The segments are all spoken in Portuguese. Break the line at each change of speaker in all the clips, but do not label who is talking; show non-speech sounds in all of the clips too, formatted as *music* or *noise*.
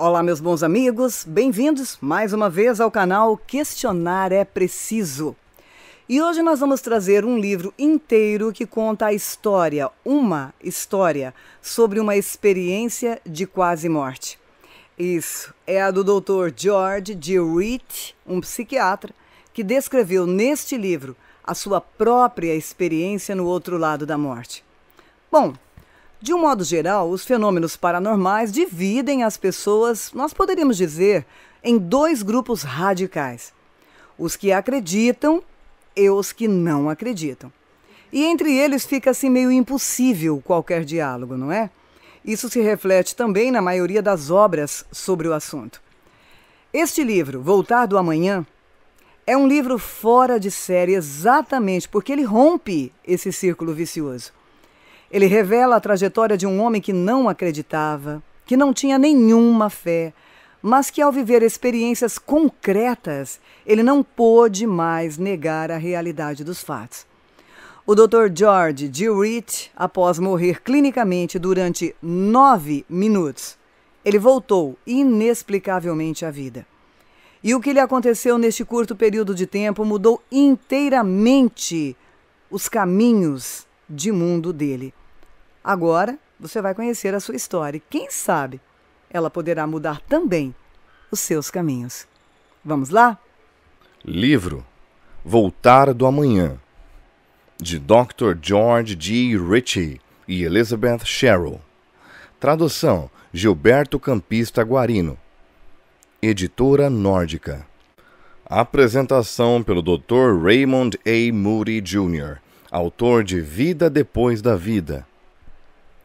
Olá, meus bons amigos, bem-vindos mais uma vez ao canal Questionar é Preciso. E hoje nós vamos trazer um livro inteiro que conta a história, uma história, sobre uma experiência de quase morte. Isso, é a do Dr. George de Witt, um psiquiatra, que descreveu neste livro a sua própria experiência no outro lado da morte. Bom, de um modo geral, os fenômenos paranormais dividem as pessoas, nós poderíamos dizer, em dois grupos radicais: os que acreditam e os que não acreditam. E entre eles fica assim meio impossível qualquer diálogo, não é? Isso se reflete também na maioria das obras sobre o assunto. Este livro, Voltar do Amanhã, é um livro fora de série exatamente porque ele rompe esse círculo vicioso. Ele revela a trajetória de um homem que não acreditava, que não tinha nenhuma fé, mas que ao viver experiências concretas, ele não pôde mais negar a realidade dos fatos. O Dr. George Dewitt, Rich, após morrer clinicamente durante nove minutos, ele voltou inexplicavelmente à vida. E o que lhe aconteceu neste curto período de tempo mudou inteiramente os caminhos de mundo dele. Agora você vai conhecer a sua história e, quem sabe, ela poderá mudar também os seus caminhos. Vamos lá?
Livro Voltar do Amanhã, de Dr. George G. Ritchie e Elizabeth Sherrill. Tradução Gilberto Campista Guarino. Editora Nórdica. Apresentação pelo Dr. Raymond A. Moody Jr autor de Vida Depois da Vida.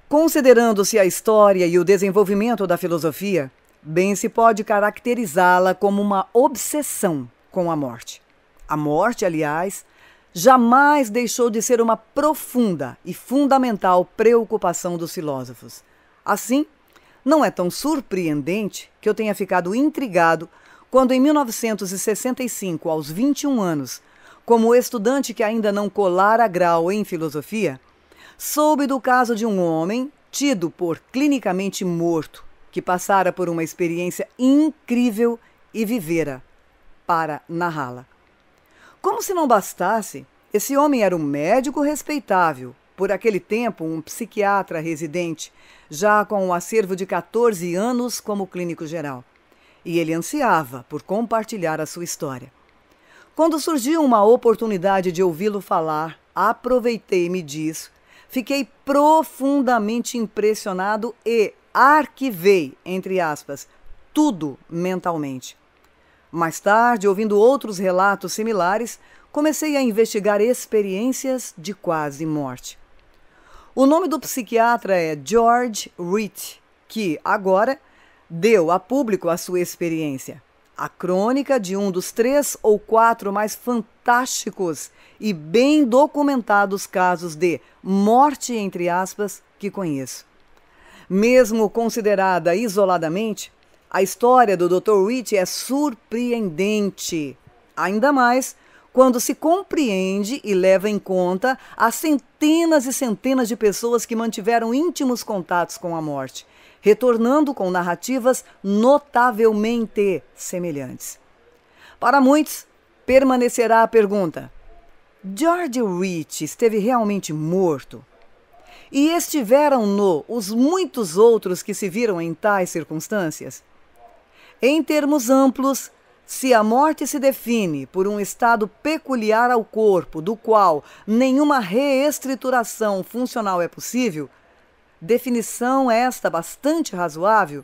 Considerando-se a história e o desenvolvimento da filosofia, bem se pode caracterizá-la como uma obsessão com a morte. A morte, aliás, jamais deixou de ser uma profunda e fundamental preocupação dos filósofos. Assim, não é tão surpreendente que eu tenha ficado intrigado quando, em 1965, aos 21 anos, como estudante que ainda não colara grau em filosofia, soube do caso de um homem tido por clinicamente morto, que passara por uma experiência incrível e vivera para narrá-la. Como se não bastasse, esse homem era um médico respeitável, por aquele tempo um psiquiatra residente, já com um acervo de 14 anos como clínico geral. E ele ansiava por compartilhar a sua história. Quando surgiu uma oportunidade de ouvi-lo falar, aproveitei-me disso, fiquei profundamente impressionado e arquivei, entre aspas, tudo mentalmente. Mais tarde, ouvindo outros relatos similares, comecei a investigar experiências de quase morte. O nome do psiquiatra é George Rich, que agora deu a público a sua experiência a crônica de um dos três ou quatro mais fantásticos e bem documentados casos de morte, entre aspas, que conheço. Mesmo considerada isoladamente, a história do Dr. Rich é surpreendente, ainda mais quando se compreende e leva em conta as centenas e centenas de pessoas que mantiveram íntimos contatos com a morte retornando com narrativas notavelmente semelhantes. Para muitos, permanecerá a pergunta: George Rich esteve realmente morto? E estiveram-no os muitos outros que se viram em tais circunstâncias? Em termos amplos, se a morte se define por um estado peculiar ao corpo, do qual nenhuma reestruturação funcional é possível, definição esta bastante razoável,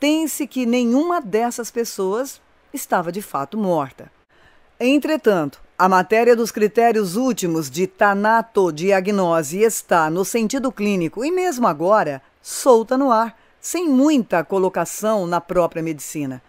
tem-se que nenhuma dessas pessoas estava de fato morta. Entretanto, a matéria dos critérios últimos de tanatodiagnose está, no sentido clínico e mesmo agora, solta no ar, sem muita colocação na própria medicina.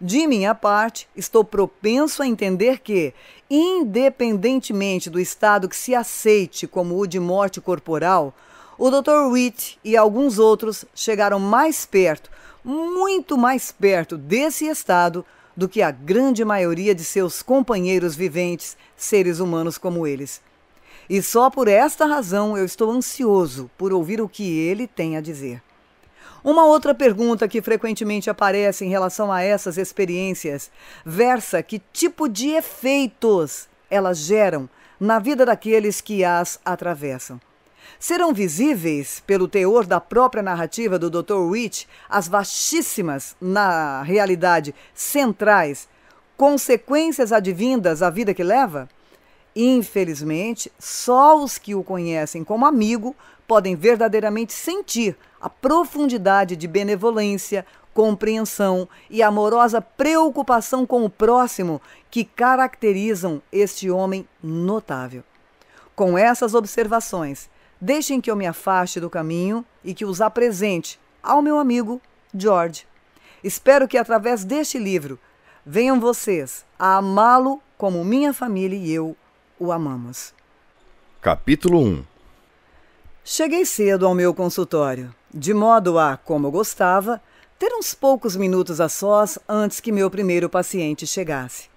De minha parte, estou propenso a entender que, independentemente do estado que se aceite como o de morte corporal, o Dr. Witt e alguns outros chegaram mais perto, muito mais perto desse estado do que a grande maioria de seus companheiros viventes, seres humanos como eles. E só por esta razão eu estou ansioso por ouvir o que ele tem a dizer. Uma outra pergunta que frequentemente aparece em relação a essas experiências versa que tipo de efeitos elas geram na vida daqueles que as atravessam serão visíveis, pelo teor da própria narrativa do Dr. Rich, as vastíssimas, na realidade, centrais consequências advindas à vida que leva? Infelizmente, só os que o conhecem como amigo podem verdadeiramente sentir a profundidade de benevolência, compreensão e amorosa preocupação com o próximo que caracterizam este homem notável. Com essas observações, Deixem que eu me afaste do caminho e que os apresente ao meu amigo George. Espero que através deste livro venham vocês a amá-lo como minha família e eu o
amamos. Capítulo 1
Cheguei cedo ao meu consultório, de modo a, como eu gostava, ter uns poucos minutos a sós antes que meu primeiro paciente chegasse.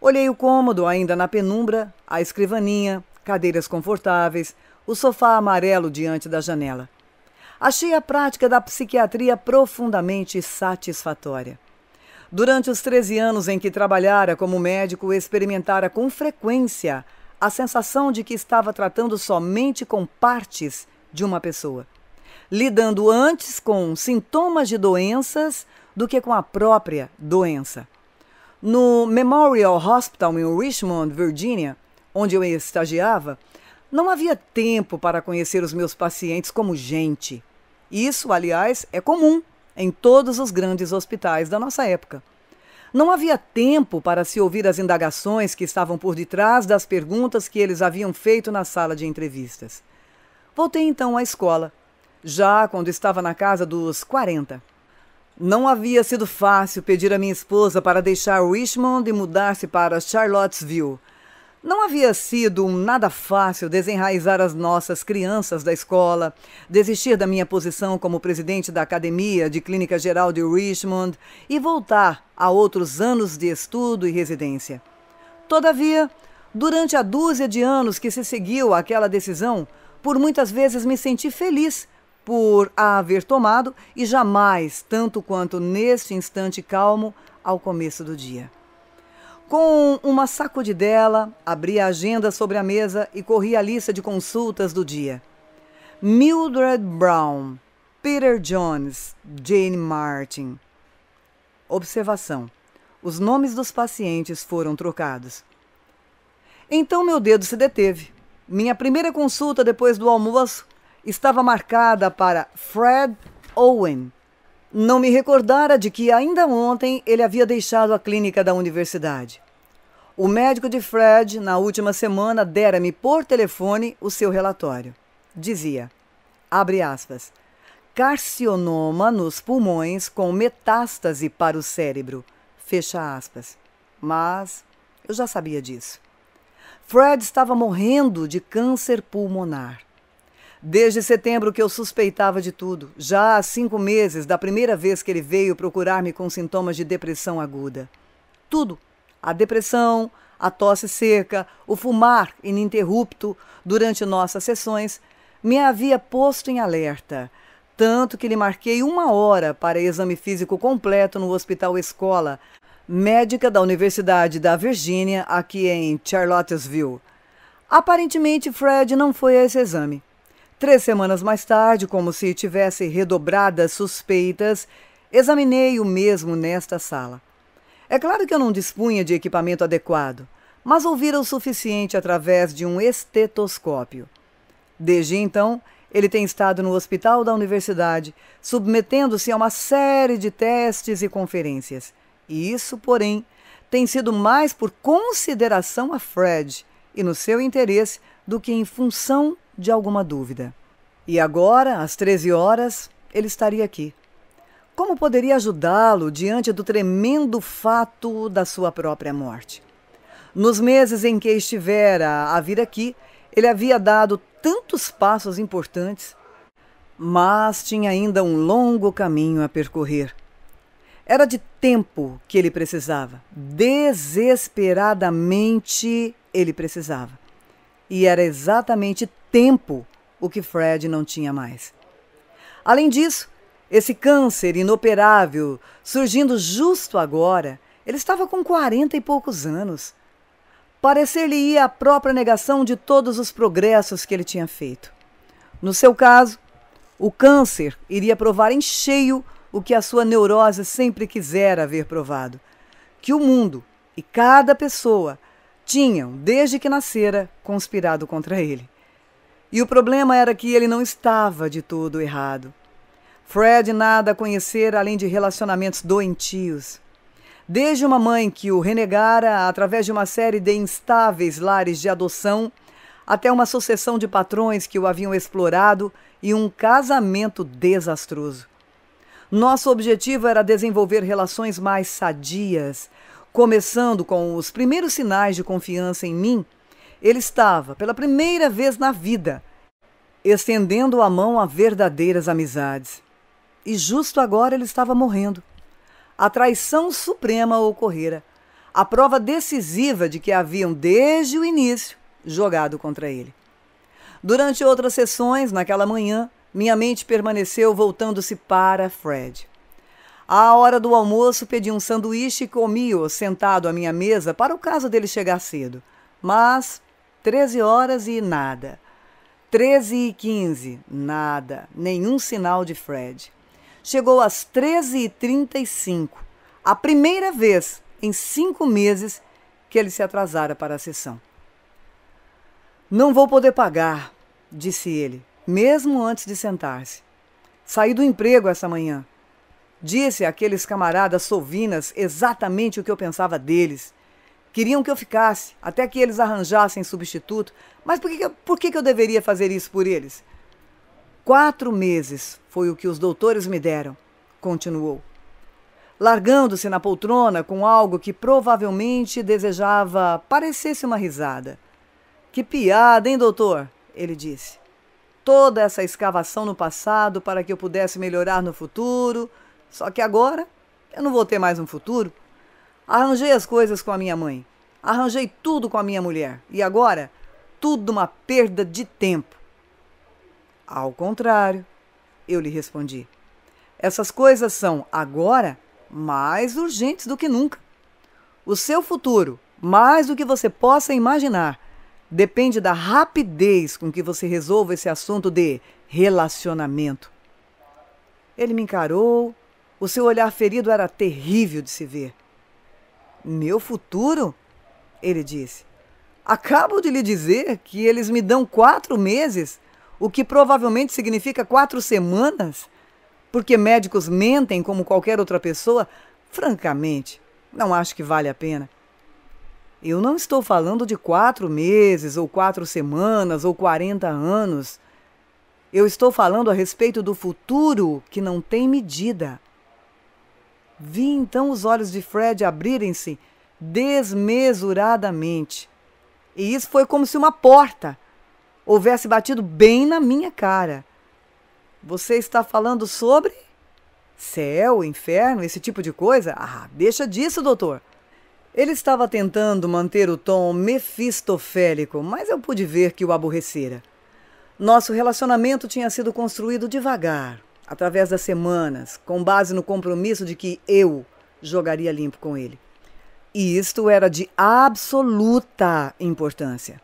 Olhei o cômodo ainda na penumbra, a escrivaninha, cadeiras confortáveis, o sofá amarelo diante da janela. Achei a prática da psiquiatria profundamente satisfatória. Durante os 13 anos em que trabalhara como médico, experimentara com frequência a sensação de que estava tratando somente com partes de uma pessoa, lidando antes com sintomas de doenças do que com a própria doença. No Memorial Hospital em Richmond, Virginia, onde eu estagiava, não havia tempo para conhecer os meus pacientes como gente. Isso, aliás, é comum em todos os grandes hospitais da nossa época. Não havia tempo para se ouvir as indagações que estavam por detrás das perguntas que eles haviam feito na sala de entrevistas. Voltei então à escola, já quando estava na casa dos 40. Não havia sido fácil pedir a minha esposa para deixar Richmond e mudar-se para Charlottesville, não havia sido nada fácil desenraizar as nossas crianças da escola, desistir da minha posição como presidente da Academia de Clínica Geral de Richmond e voltar a outros anos de estudo e residência. Todavia, durante a dúzia de anos que se seguiu àquela decisão, por muitas vezes me senti feliz por a haver tomado e jamais tanto quanto neste instante calmo ao começo do dia. Com uma sacudidela, abri a agenda sobre a mesa e corri a lista de consultas do dia. Mildred Brown, Peter Jones, Jane Martin. Observação: os nomes dos pacientes foram trocados. Então meu dedo se deteve. Minha primeira consulta depois do almoço estava marcada para Fred Owen, não me recordara de que ainda ontem ele havia deixado a clínica da universidade. O médico de Fred, na última semana, dera-me por telefone o seu relatório. Dizia, abre aspas, carcinoma nos pulmões com metástase para o cérebro, fecha aspas. Mas eu já sabia disso. Fred estava morrendo de câncer pulmonar. Desde setembro que eu suspeitava de tudo, já há cinco meses da primeira vez que ele veio procurar-me com sintomas de depressão aguda. Tudo. A depressão, a tosse seca, o fumar ininterrupto durante nossas sessões, me havia posto em alerta. Tanto que lhe marquei uma hora para exame físico completo no Hospital Escola, médica da Universidade da Virgínia, aqui em Charlottesville. Aparentemente, Fred não foi a esse exame. Três semanas mais tarde, como se tivesse redobradas suspeitas, examinei o mesmo nesta sala. É claro que eu não dispunha de equipamento adequado, mas ouvira o suficiente através de um estetoscópio. Desde então, ele tem estado no hospital da universidade, submetendo-se a uma série de testes e conferências. isso, porém, tem sido mais por consideração a Fred e no seu interesse do que em função de alguma dúvida. E agora, às 13 horas, ele estaria aqui. Como poderia ajudá-lo diante do tremendo fato da sua própria morte? Nos meses em que estivera a vir aqui, ele havia dado tantos passos importantes, mas tinha ainda um longo caminho a percorrer. Era de tempo que ele precisava, desesperadamente ele precisava. E era exatamente tempo, o que Fred não tinha mais. Além disso, esse câncer inoperável, surgindo justo agora, ele estava com quarenta e poucos anos. Parecer-lhe-ia a própria negação de todos os progressos que ele tinha feito. No seu caso, o câncer iria provar em cheio o que a sua neurose sempre quisera haver provado: que o mundo e cada pessoa tinham, desde que nascera, conspirado contra ele. E o problema era que ele não estava de todo errado. Fred nada a conhecer além de relacionamentos doentios. Desde uma mãe que o renegara através de uma série de instáveis lares de adoção, até uma sucessão de patrões que o haviam explorado e um casamento desastroso. Nosso objetivo era desenvolver relações mais sadias, começando com os primeiros sinais de confiança em mim ele estava, pela primeira vez na vida, estendendo a mão a verdadeiras amizades. E justo agora ele estava morrendo. A traição suprema ocorrera, a prova decisiva de que haviam, desde o início, jogado contra ele. Durante outras sessões, naquela manhã, minha mente permaneceu voltando-se para Fred. À hora do almoço, pedi um sanduíche e comi-o sentado à minha mesa para o caso dele chegar cedo. Mas 13 horas e nada. 13 e 15, nada, nenhum sinal de Fred. Chegou às 13 e 35 a primeira vez em cinco meses que ele se atrasara para a sessão. Não vou poder pagar, disse ele, mesmo antes de sentar-se. Saí do emprego essa manhã. Disse àqueles camaradas sovinas exatamente o que eu pensava deles. Queriam que eu ficasse, até que eles arranjassem substituto. Mas por que, por que eu deveria fazer isso por eles? Quatro meses foi o que os doutores me deram, continuou. Largando-se na poltrona com algo que provavelmente desejava parecesse uma risada. Que piada, hein, doutor? ele disse. Toda essa escavação no passado para que eu pudesse melhorar no futuro. Só que agora eu não vou ter mais um futuro. Arranjei as coisas com a minha mãe. Arranjei tudo com a minha mulher. E agora, tudo uma perda de tempo. Ao contrário, eu lhe respondi. Essas coisas são, agora, mais urgentes do que nunca. O seu futuro, mais do que você possa imaginar, depende da rapidez com que você resolva esse assunto de relacionamento. Ele me encarou, o seu olhar ferido era terrível de se ver. Meu futuro? Ele disse. Acabo de lhe dizer que eles me dão quatro meses, o que provavelmente significa quatro semanas, porque médicos mentem como qualquer outra pessoa. Francamente, não acho que vale a pena. Eu não estou falando de quatro meses, ou quatro semanas, ou quarenta anos. Eu estou falando a respeito do futuro que não tem medida. Vi então os olhos de Fred abrirem-se desmesuradamente. E isso foi como se uma porta houvesse batido bem na minha cara. Você está falando sobre céu, inferno, esse tipo de coisa? Ah, deixa disso, doutor. Ele estava tentando manter o tom mefistofélico, mas eu pude ver que o aborrecera. Nosso relacionamento tinha sido construído devagar, através das semanas, com base no compromisso de que eu jogaria limpo com ele. E isto era de absoluta importância.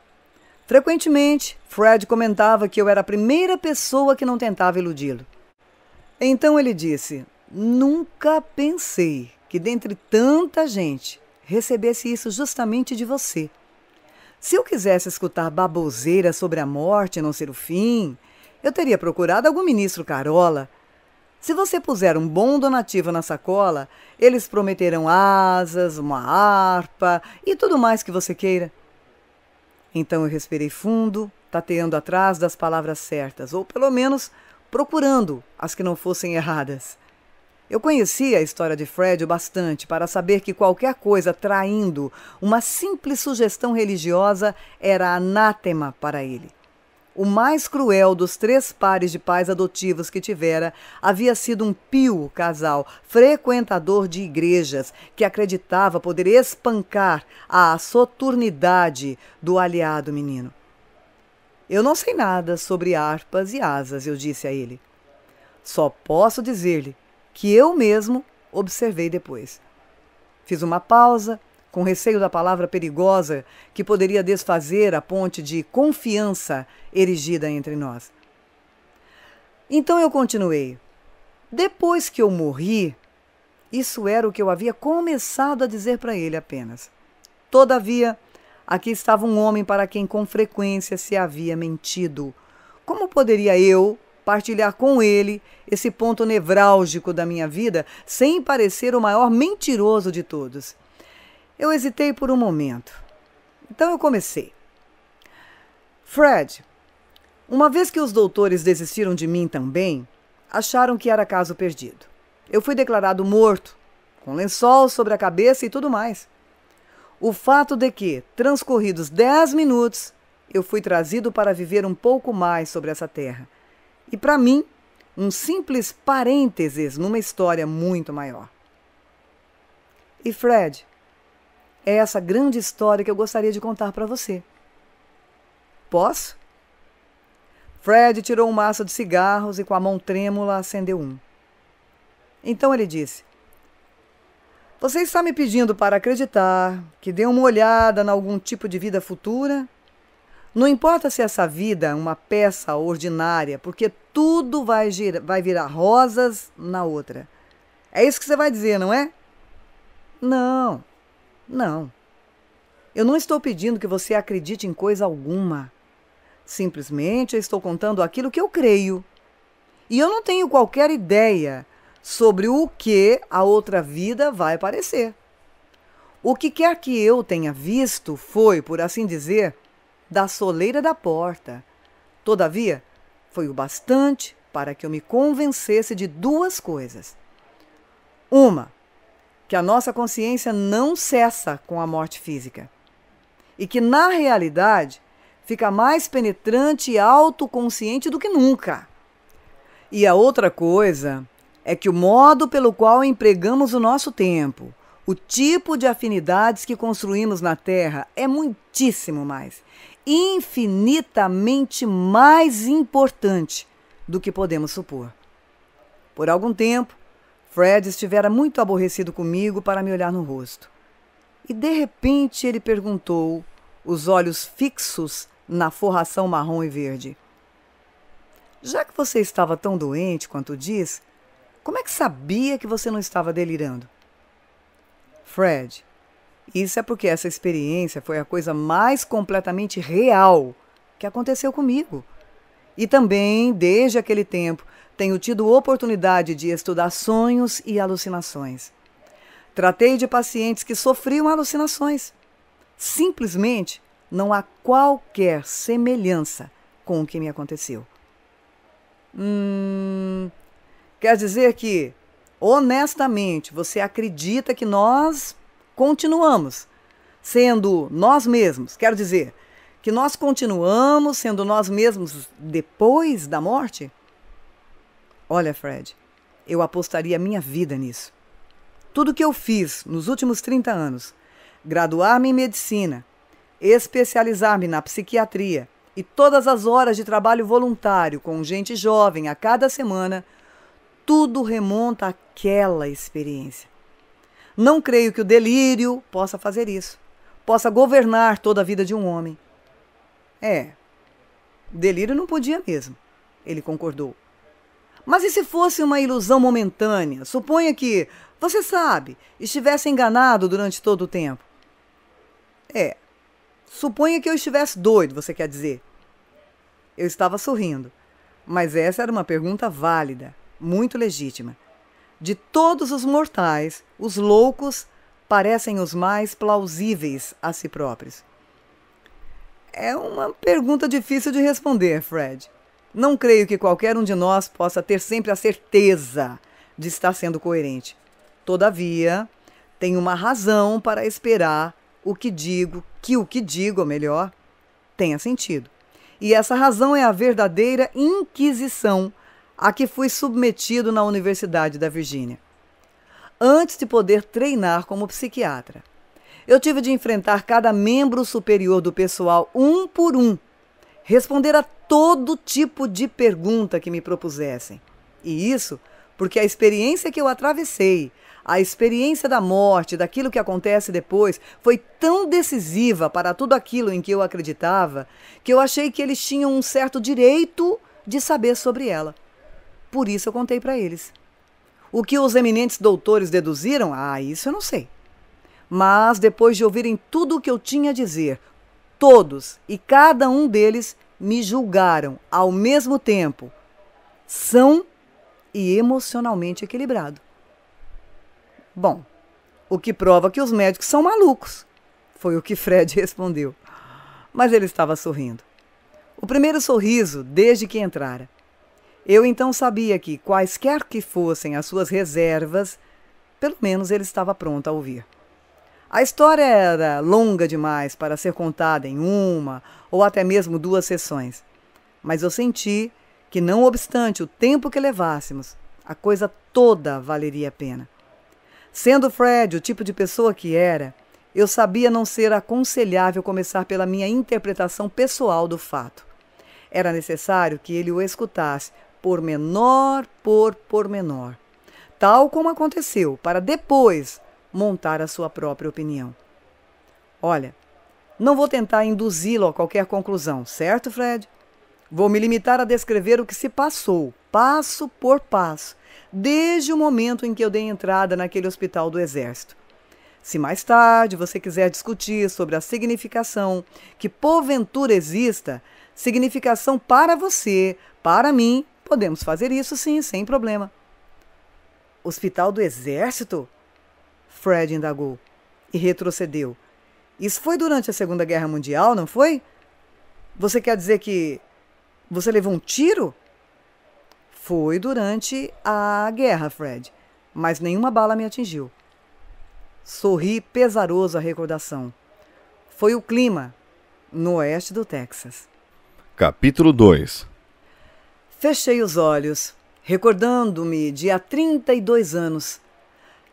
Frequentemente, Fred comentava que eu era a primeira pessoa que não tentava iludi-lo. Então ele disse: Nunca pensei que dentre tanta gente recebesse isso justamente de você. Se eu quisesse escutar baboseira sobre a morte e não ser o fim, eu teria procurado algum ministro Carola se você puser um bom donativo na sacola, eles prometerão asas, uma harpa e tudo mais que você queira. Então eu respirei fundo, tateando atrás das palavras certas, ou pelo menos procurando as que não fossem erradas. Eu conhecia a história de Fred o bastante para saber que qualquer coisa traindo uma simples sugestão religiosa era anátema para ele. O mais cruel dos três pares de pais adotivos que tivera havia sido um pio casal, frequentador de igrejas, que acreditava poder espancar a soturnidade do aliado menino. Eu não sei nada sobre harpas e asas, eu disse a ele. Só posso dizer-lhe que eu mesmo observei depois. Fiz uma pausa com receio da palavra perigosa que poderia desfazer a ponte de confiança erigida entre nós. Então eu continuei. Depois que eu morri, isso era o que eu havia começado a dizer para ele apenas. Todavia, aqui estava um homem para quem com frequência se havia mentido. Como poderia eu partilhar com ele esse ponto nevrálgico da minha vida sem parecer o maior mentiroso de todos? Eu hesitei por um momento. Então eu comecei. Fred, uma vez que os doutores desistiram de mim também, acharam que era caso perdido. Eu fui declarado morto, com lençol sobre a cabeça e tudo mais. O fato de que, transcorridos dez minutos, eu fui trazido para viver um pouco mais sobre essa terra. E para mim, um simples parênteses numa história muito maior. E Fred, é essa grande história que eu gostaria de contar para você. Posso? Fred tirou um maço de cigarros e, com a mão trêmula, acendeu um. Então ele disse: Você está me pedindo para acreditar que dê uma olhada em algum tipo de vida futura? Não importa se essa vida é uma peça ordinária, porque tudo vai, vai virar rosas na outra. É isso que você vai dizer, não é? Não, não. Eu não estou pedindo que você acredite em coisa alguma. Simplesmente eu estou contando aquilo que eu creio. E eu não tenho qualquer ideia sobre o que a outra vida vai parecer. O que quer que eu tenha visto foi, por assim dizer, da soleira da porta. Todavia, foi o bastante para que eu me convencesse de duas coisas. Uma, que a nossa consciência não cessa com a morte física e que, na realidade, fica mais penetrante e autoconsciente do que nunca. E a outra coisa é que o modo pelo qual empregamos o nosso tempo, o tipo de afinidades que construímos na Terra é muitíssimo mais, infinitamente mais importante do que podemos supor. Por algum tempo, Fred estivera muito aborrecido comigo para me olhar no rosto. E de repente ele perguntou, os olhos fixos na forração marrom e verde: Já que você estava tão doente quanto diz, como é que sabia que você não estava delirando? Fred, isso é porque essa experiência foi a coisa mais completamente real que aconteceu comigo. E também, desde aquele tempo, tenho tido oportunidade de estudar sonhos e alucinações. Tratei de pacientes que sofriam alucinações. Simplesmente não há qualquer semelhança com o que me aconteceu. Hum, quer dizer que, honestamente, você acredita que nós continuamos sendo nós mesmos? Quer dizer, que nós continuamos sendo nós mesmos depois da morte? Olha, Fred, eu apostaria minha vida nisso. Tudo que eu fiz nos últimos 30 anos graduar-me em medicina, especializar-me na psiquiatria e todas as horas de trabalho voluntário com gente jovem a cada semana tudo remonta àquela experiência. Não creio que o delírio possa fazer isso, possa governar toda a vida de um homem. É, delírio não podia mesmo, ele concordou. Mas e se fosse uma ilusão momentânea? Suponha que, você sabe, estivesse enganado durante todo o tempo. É. Suponha que eu estivesse doido, você quer dizer? Eu estava sorrindo, mas essa era uma pergunta válida, muito legítima. De todos os mortais, os loucos parecem os mais plausíveis a si próprios. É uma pergunta difícil de responder, Fred. Não creio que qualquer um de nós possa ter sempre a certeza de estar sendo coerente. Todavia, tenho uma razão para esperar o que digo, que o que digo, ou melhor, tenha sentido. E essa razão é a verdadeira inquisição a que fui submetido na Universidade da Virgínia. Antes de poder treinar como psiquiatra, eu tive de enfrentar cada membro superior do pessoal um por um responder a todo tipo de pergunta que me propusessem. E isso porque a experiência que eu atravessei, a experiência da morte, daquilo que acontece depois, foi tão decisiva para tudo aquilo em que eu acreditava, que eu achei que eles tinham um certo direito de saber sobre ela. Por isso eu contei para eles. O que os eminentes doutores deduziram? Ah, isso eu não sei. Mas depois de ouvirem tudo o que eu tinha a dizer, Todos e cada um deles me julgaram ao mesmo tempo, são e emocionalmente equilibrado. Bom, o que prova que os médicos são malucos, foi o que Fred *laughs* respondeu. Mas ele estava sorrindo. O primeiro sorriso desde que entrara. Eu então sabia que, quaisquer que fossem as suas reservas, pelo menos ele estava pronto a ouvir. A história era longa demais para ser contada em uma ou até mesmo duas sessões, mas eu senti que, não obstante o tempo que levássemos, a coisa toda valeria a pena. Sendo Fred o tipo de pessoa que era, eu sabia não ser aconselhável começar pela minha interpretação pessoal do fato. Era necessário que ele o escutasse, pormenor por pormenor, tal como aconteceu, para depois montar a sua própria opinião. Olha, não vou tentar induzi-lo a qualquer conclusão, certo, Fred? Vou me limitar a descrever o que se passou, passo por passo, desde o momento em que eu dei entrada naquele hospital do Exército. Se mais tarde você quiser discutir sobre a significação que porventura exista, significação para você, para mim, podemos fazer isso sim, sem problema. Hospital do Exército? Fred indagou e retrocedeu. Isso foi durante a Segunda Guerra Mundial, não foi? Você quer dizer que você levou um tiro? Foi durante a guerra, Fred, mas nenhuma bala me atingiu. Sorri pesaroso a recordação. Foi o clima no oeste do Texas.
Capítulo 2
Fechei os olhos, recordando-me de há 32 anos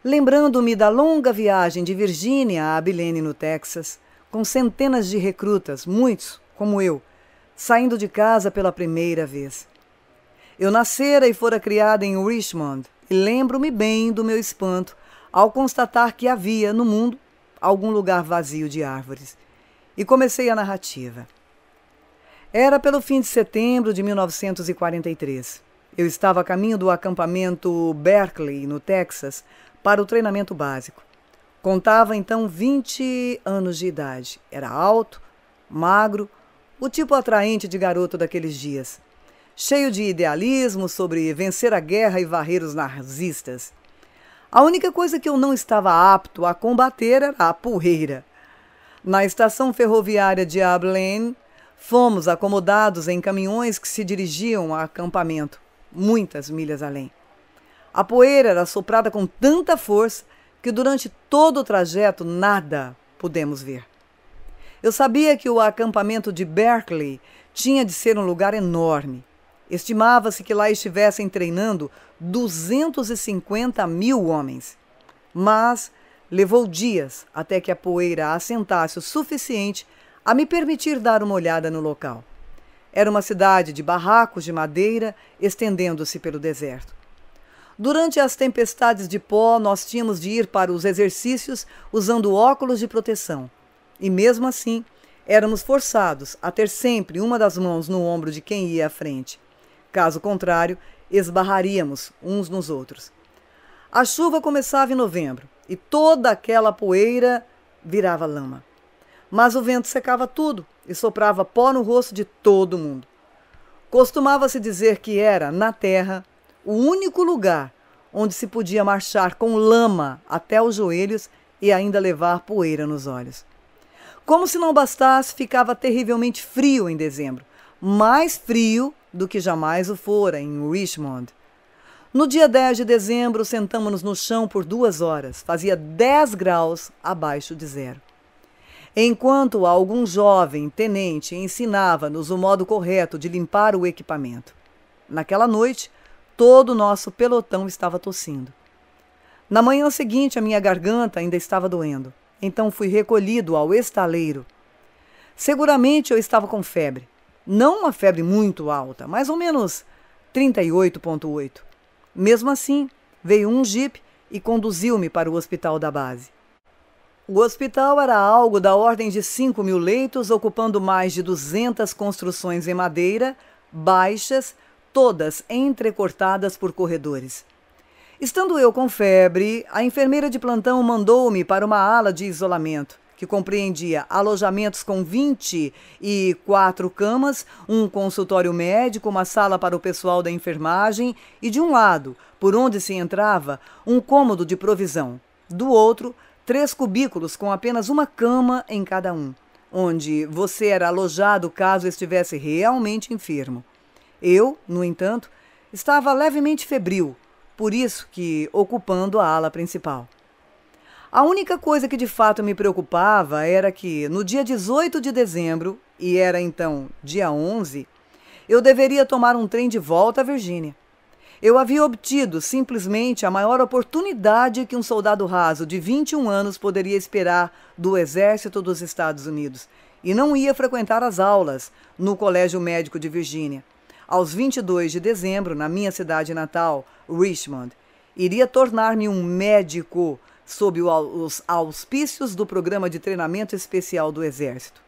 lembrando-me da longa viagem de Virgínia a Abilene, no Texas, com centenas de recrutas, muitos, como eu, saindo de casa pela primeira vez. Eu nascera e fora criada em Richmond e lembro-me bem do meu espanto ao constatar que havia no mundo algum lugar vazio de árvores. E comecei a narrativa. Era pelo fim de setembro de 1943. Eu estava a caminho do acampamento Berkeley, no Texas, para o treinamento básico. Contava então 20 anos de idade. Era alto, magro, o tipo atraente de garoto daqueles dias. Cheio de idealismo sobre vencer a guerra e varrer os nazistas. A única coisa que eu não estava apto a combater era a porreira. Na estação ferroviária de Ablen, fomos acomodados em caminhões que se dirigiam ao acampamento, muitas milhas além. A poeira era soprada com tanta força que durante todo o trajeto nada pudemos ver. Eu sabia que o acampamento de Berkeley tinha de ser um lugar enorme. Estimava-se que lá estivessem treinando 250 mil homens. Mas levou dias até que a poeira assentasse o suficiente a me permitir dar uma olhada no local. Era uma cidade de barracos de madeira estendendo-se pelo deserto. Durante as tempestades de pó, nós tínhamos de ir para os exercícios usando óculos de proteção. E mesmo assim, éramos forçados a ter sempre uma das mãos no ombro de quem ia à frente. Caso contrário, esbarraríamos uns nos outros. A chuva começava em novembro e toda aquela poeira virava lama. Mas o vento secava tudo e soprava pó no rosto de todo mundo. Costumava-se dizer que era, na terra, o único lugar onde se podia marchar com lama até os joelhos e ainda levar poeira nos olhos. Como se não bastasse, ficava terrivelmente frio em dezembro, mais frio do que jamais o fora em Richmond. No dia 10 de dezembro, sentamos-nos no chão por duas horas. Fazia 10 graus abaixo de zero. Enquanto algum jovem tenente ensinava-nos o modo correto de limpar o equipamento. Naquela noite, Todo o nosso pelotão estava tossindo. Na manhã seguinte, a minha garganta ainda estava doendo, então fui recolhido ao estaleiro. Seguramente eu estava com febre. Não uma febre muito alta, mais ou menos 38,8. Mesmo assim, veio um jipe e conduziu-me para o hospital da base. O hospital era algo da ordem de 5 mil leitos, ocupando mais de 200 construções em madeira, baixas, todas entrecortadas por corredores. Estando eu com febre, a enfermeira de plantão mandou-me para uma ala de isolamento, que compreendia alojamentos com 24 camas, um consultório médico, uma sala para o pessoal da enfermagem e, de um lado, por onde se entrava, um cômodo de provisão, do outro, três cubículos com apenas uma cama em cada um, onde você era alojado caso estivesse realmente enfermo. Eu, no entanto, estava levemente febril, por isso que ocupando a ala principal. A única coisa que de fato me preocupava era que, no dia 18 de dezembro, e era então dia 11, eu deveria tomar um trem de volta à Virgínia. Eu havia obtido simplesmente a maior oportunidade que um soldado raso de 21 anos poderia esperar do Exército dos Estados Unidos e não ia frequentar as aulas no Colégio Médico de Virgínia aos 22 de dezembro, na minha cidade natal, Richmond, iria tornar-me um médico sob os auspícios do programa de treinamento especial do Exército.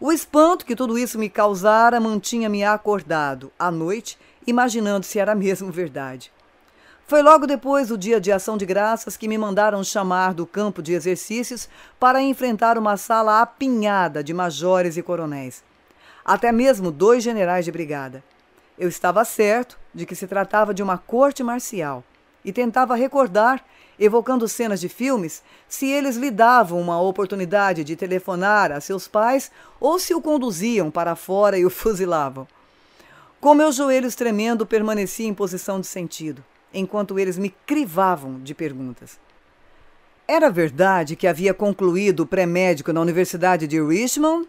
O espanto que tudo isso me causara mantinha-me acordado à noite, imaginando se era mesmo verdade. Foi logo depois do dia de ação de graças que me mandaram chamar do campo de exercícios para enfrentar uma sala apinhada de majores e coronéis até mesmo dois generais de brigada. Eu estava certo de que se tratava de uma corte marcial e tentava recordar, evocando cenas de filmes, se eles lhe davam uma oportunidade de telefonar a seus pais ou se o conduziam para fora e o *laughs* fuzilavam. Com meus joelhos tremendo, permaneci em posição de sentido, enquanto eles me crivavam de perguntas. Era verdade que havia concluído o pré-médico na Universidade de Richmond?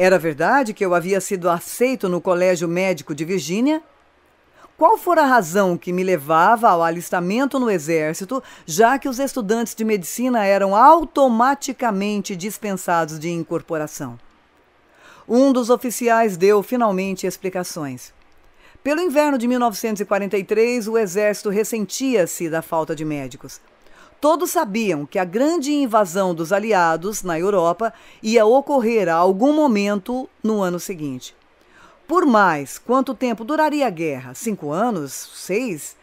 Era verdade que eu havia sido aceito no Colégio Médico de Virgínia? Qual fora a razão que me levava ao alistamento no Exército, já que os estudantes de medicina eram automaticamente dispensados de incorporação? Um dos oficiais deu finalmente explicações. Pelo inverno de 1943, o Exército ressentia-se da falta de médicos. Todos sabiam que a grande invasão dos aliados na Europa ia ocorrer a algum momento no ano seguinte. Por mais quanto tempo duraria a guerra, cinco anos, seis,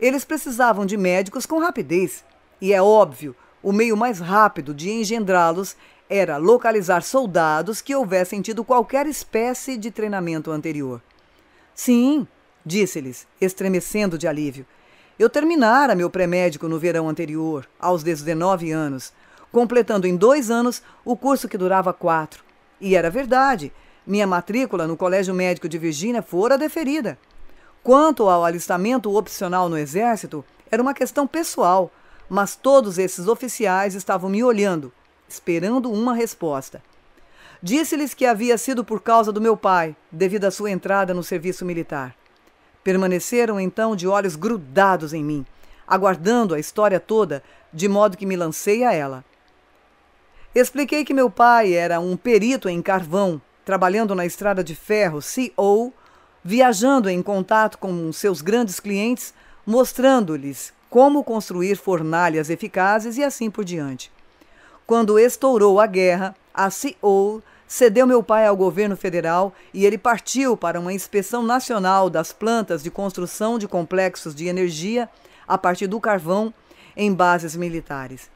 eles precisavam de médicos com rapidez. E é óbvio, o meio mais rápido de engendrá-los era localizar soldados que houvessem tido qualquer espécie de treinamento anterior. Sim, disse-lhes, estremecendo de alívio. Eu terminara meu pré-médico no verão anterior, aos 19 anos, completando em dois anos o curso que durava quatro. E era verdade, minha matrícula no Colégio Médico de Virgínia fora deferida. Quanto ao alistamento opcional no Exército, era uma questão pessoal, mas todos esses oficiais estavam me olhando, esperando uma resposta. Disse-lhes que havia sido por causa do meu pai, devido à sua entrada no serviço militar. Permaneceram então de olhos grudados em mim, aguardando a história toda, de modo que me lancei a ela. Expliquei que meu pai era um perito em carvão, trabalhando na estrada de ferro CEO, viajando em contato com seus grandes clientes, mostrando-lhes como construir fornalhas eficazes e assim por diante. Quando estourou a guerra, a CEO cedeu meu pai ao governo federal e ele partiu para uma inspeção nacional das plantas de construção de complexos de energia a partir do carvão em bases militares.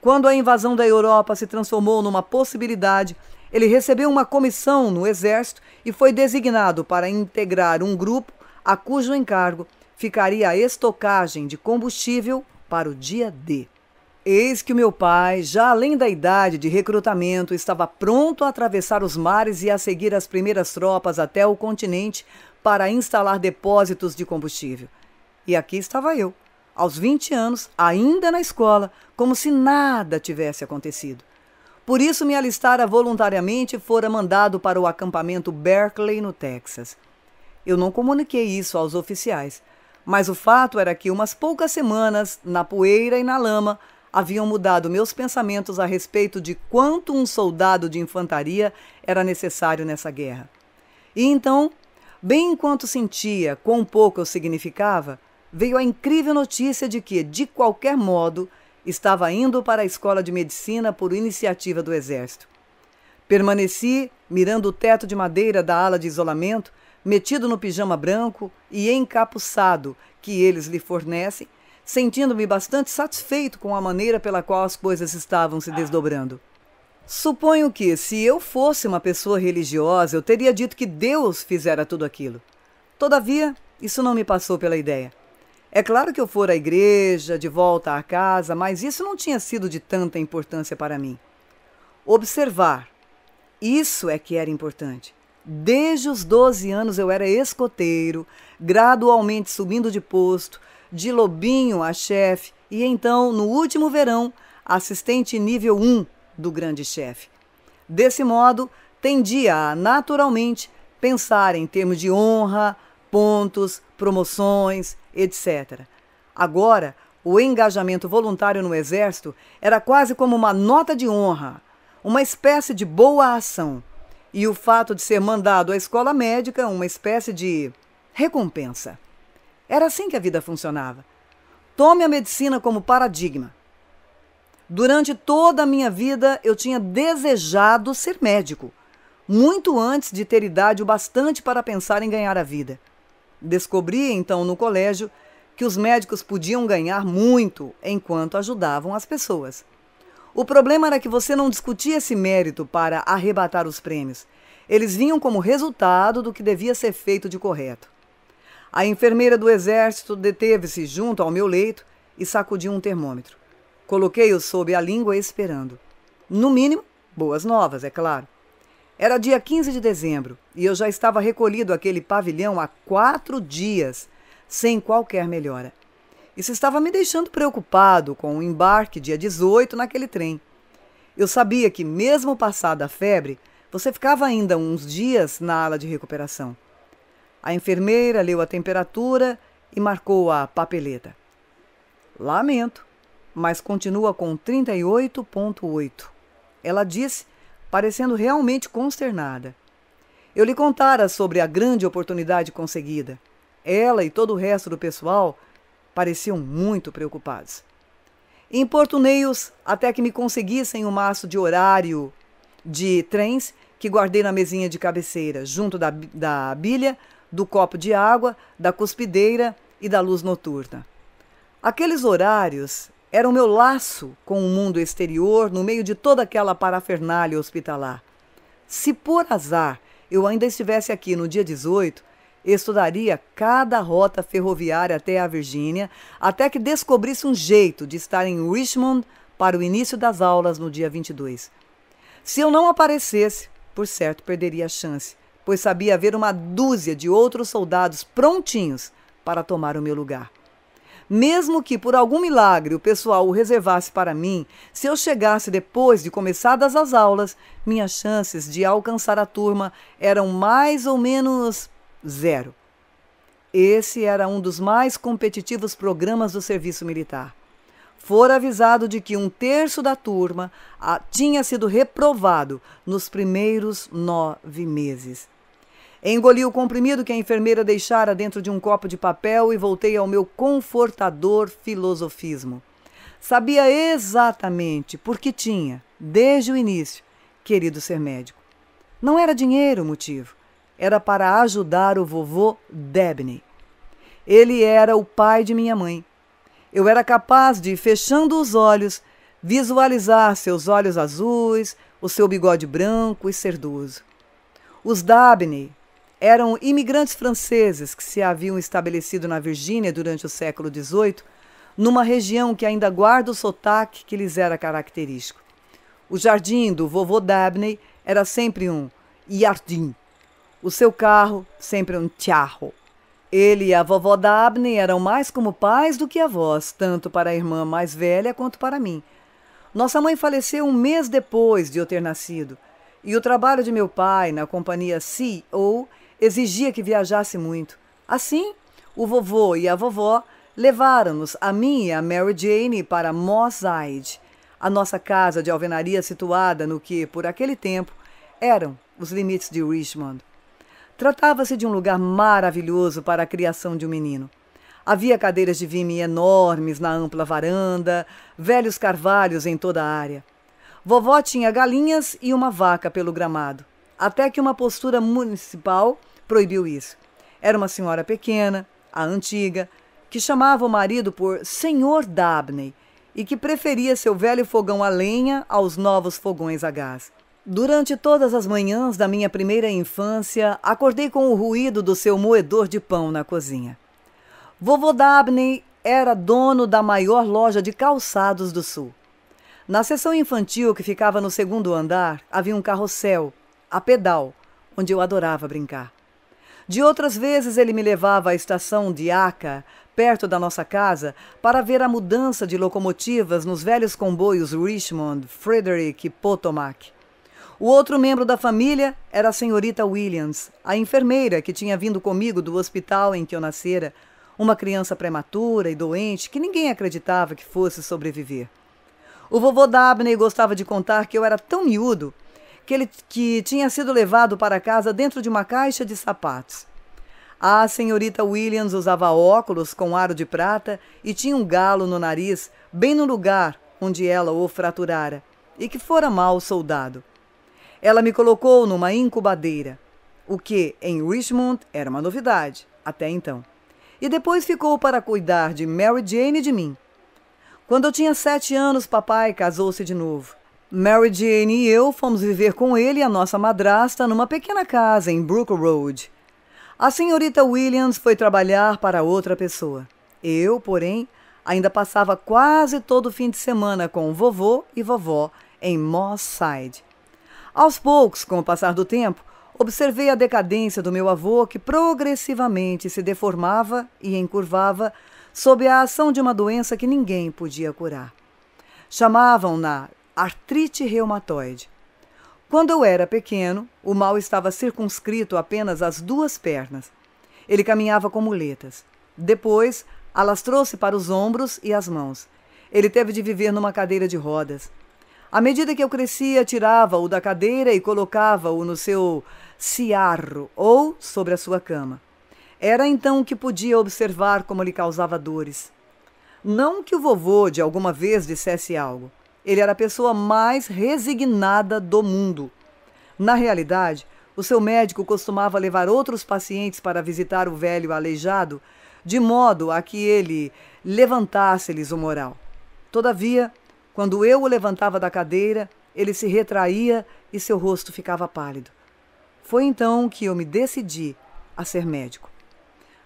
Quando a invasão da Europa se transformou numa possibilidade, ele recebeu uma comissão no Exército e foi designado para integrar um grupo a cujo encargo ficaria a estocagem de combustível para o dia D. Eis que o meu pai, já além da idade de recrutamento, estava pronto a atravessar os mares e a seguir as primeiras tropas até o continente para instalar depósitos de combustível. E aqui estava eu, aos 20 anos, ainda na escola, como se nada tivesse acontecido. Por isso me alistara voluntariamente e fora mandado para o acampamento Berkeley, no Texas. Eu não comuniquei isso aos oficiais, mas o fato era que umas poucas semanas, na poeira e na lama, haviam mudado meus pensamentos a respeito de quanto um soldado de infantaria era necessário nessa guerra. E então, bem enquanto sentia quão pouco eu significava, veio a incrível notícia de que, de qualquer modo, estava indo para a escola de medicina por iniciativa do Exército. Permaneci mirando o teto de madeira da ala de isolamento, metido no pijama branco e encapuçado que eles lhe fornecem, sentindo-me bastante satisfeito com a maneira pela qual as coisas estavam se desdobrando. Suponho que, se eu fosse uma pessoa religiosa, eu teria dito que Deus fizera tudo aquilo. Todavia, isso não me passou pela ideia. É claro que eu fora à igreja, de volta à casa, mas isso não tinha sido de tanta importância para mim. Observar. Isso é que era importante. Desde os 12 anos eu era escoteiro, gradualmente subindo de posto, de Lobinho a chefe e então, no último verão, assistente nível 1 do grande chefe. Desse modo, tendia a naturalmente pensar em termos de honra, pontos, promoções, etc. Agora, o engajamento voluntário no Exército era quase como uma nota de honra, uma espécie de boa ação, e o fato de ser mandado à escola médica, uma espécie de recompensa. Era assim que a vida funcionava. Tome a medicina como paradigma. Durante toda a minha vida, eu tinha desejado ser médico, muito antes de ter idade o bastante para pensar em ganhar a vida. Descobri, então, no colégio, que os médicos podiam ganhar muito enquanto ajudavam as pessoas. O problema era que você não discutia esse mérito para arrebatar os prêmios. Eles vinham como resultado do que devia ser feito de correto. A enfermeira do exército deteve-se junto ao meu leito e sacudiu um termômetro. Coloquei-o sob a língua esperando. No mínimo, boas novas, é claro. Era dia 15 de dezembro e eu já estava recolhido àquele pavilhão há quatro dias, sem qualquer melhora. Isso estava me deixando preocupado com o embarque dia 18 naquele trem. Eu sabia que, mesmo passada a febre, você ficava ainda uns dias na ala de recuperação. A enfermeira leu a temperatura e marcou a papeleta. Lamento, mas continua com 38,8. Ela disse, parecendo realmente consternada. Eu lhe contara sobre a grande oportunidade conseguida. Ela e todo o resto do pessoal pareciam muito preocupados. Importunei-os até que me conseguissem o um maço de horário de trens que guardei na mesinha de cabeceira, junto da, da bilha do copo de água, da cuspideira e da luz noturna. Aqueles horários eram meu laço com o mundo exterior no meio de toda aquela parafernália hospitalar. Se por azar eu ainda estivesse aqui no dia 18, estudaria cada rota ferroviária até a Virgínia, até que descobrisse um jeito de estar em Richmond para o início das aulas no dia 22. Se eu não aparecesse, por certo perderia a chance pois sabia haver uma dúzia de outros soldados prontinhos para tomar o meu lugar. Mesmo que por algum milagre o pessoal o reservasse para mim, se eu chegasse depois de começadas as aulas, minhas chances de alcançar a turma eram mais ou menos zero. Esse era um dos mais competitivos programas do serviço militar. Fora avisado de que um terço da turma ah, tinha sido reprovado nos primeiros nove meses. Engoli o comprimido que a enfermeira deixara dentro de um copo de papel e voltei ao meu confortador filosofismo. Sabia exatamente porque tinha, desde o início, querido ser médico. Não era dinheiro o motivo, era para ajudar o vovô Debney. Ele era o pai de minha mãe. Eu era capaz de, fechando os olhos, visualizar seus olhos azuis, o seu bigode branco e cerdoso. Os Dabney eram imigrantes franceses que se haviam estabelecido na Virgínia durante o século XVIII, numa região que ainda guarda o sotaque que lhes era característico. O jardim do vovô Dabney era sempre um jardim. O seu carro sempre um charro. Ele e a vovó Dabney eram mais como pais do que avós, tanto para a irmã mais velha quanto para mim. Nossa mãe faleceu um mês depois de eu ter nascido, e o trabalho de meu pai na companhia C.O exigia que viajasse muito. Assim, o vovô e a vovó levaram-nos, a mim e a Mary Jane, para Moss a nossa casa de alvenaria situada no que, por aquele tempo, eram os limites de Richmond. Tratava-se de um lugar maravilhoso para a criação de um menino. Havia cadeiras de vime enormes na ampla varanda, velhos carvalhos em toda a área. Vovó tinha galinhas e uma vaca pelo gramado, até que uma postura municipal proibiu isso. Era uma senhora pequena, a antiga, que chamava o marido por Senhor Dabney e que preferia seu velho fogão a lenha aos novos fogões a gás. Durante todas as manhãs da minha primeira infância, acordei com o ruído do seu moedor de pão na cozinha. Vovô Dabney era dono da maior loja de calçados do sul. Na seção infantil que ficava no segundo andar, havia um carrossel, a pedal, onde eu adorava brincar. De outras vezes ele me levava à estação de Aca, perto da nossa casa, para ver a mudança de locomotivas nos velhos comboios Richmond, Frederick e Potomac. O outro membro da família era a senhorita Williams, a enfermeira que tinha vindo comigo do hospital em que eu nascera, uma criança prematura e doente que ninguém acreditava que fosse sobreviver. O vovô Dabney gostava de contar que eu era tão miúdo aquele que tinha sido levado para casa dentro de uma caixa de sapatos. A senhorita Williams usava óculos com aro de prata e tinha um galo no nariz, bem no lugar onde ela o fraturara, e que fora mal soldado. Ela me colocou numa incubadeira, o que em Richmond era uma novidade, até então. E depois ficou para cuidar de Mary Jane e de mim. Quando eu tinha sete anos, papai casou-se de novo. Mary Jane e eu fomos viver com ele e a nossa madrasta numa pequena casa em Brook Road. A senhorita Williams foi trabalhar para outra pessoa. Eu, porém, ainda passava quase todo o fim de semana com vovô e vovó em Moss Side. Aos poucos, com o passar do tempo, observei a decadência do meu avô que progressivamente se deformava e encurvava sob a ação de uma doença que ninguém podia curar. Chamavam-na artrite reumatoide. Quando eu era pequeno, o mal estava circunscrito apenas às duas pernas. Ele caminhava com muletas. Depois, alastrou-se para os ombros e as mãos. Ele teve de viver numa cadeira de rodas. À medida que eu crescia, tirava-o da cadeira e colocava-o no seu ciarro ou sobre a sua cama. Era então que podia observar como lhe causava dores. Não que o vovô de alguma vez dissesse algo. Ele era a pessoa mais resignada do mundo. Na realidade, o seu médico costumava levar outros pacientes para visitar o velho aleijado, de modo a que ele levantasse-lhes o moral. Todavia, quando eu o levantava da cadeira, ele se retraía e seu rosto ficava pálido. Foi então que eu me decidi a ser médico.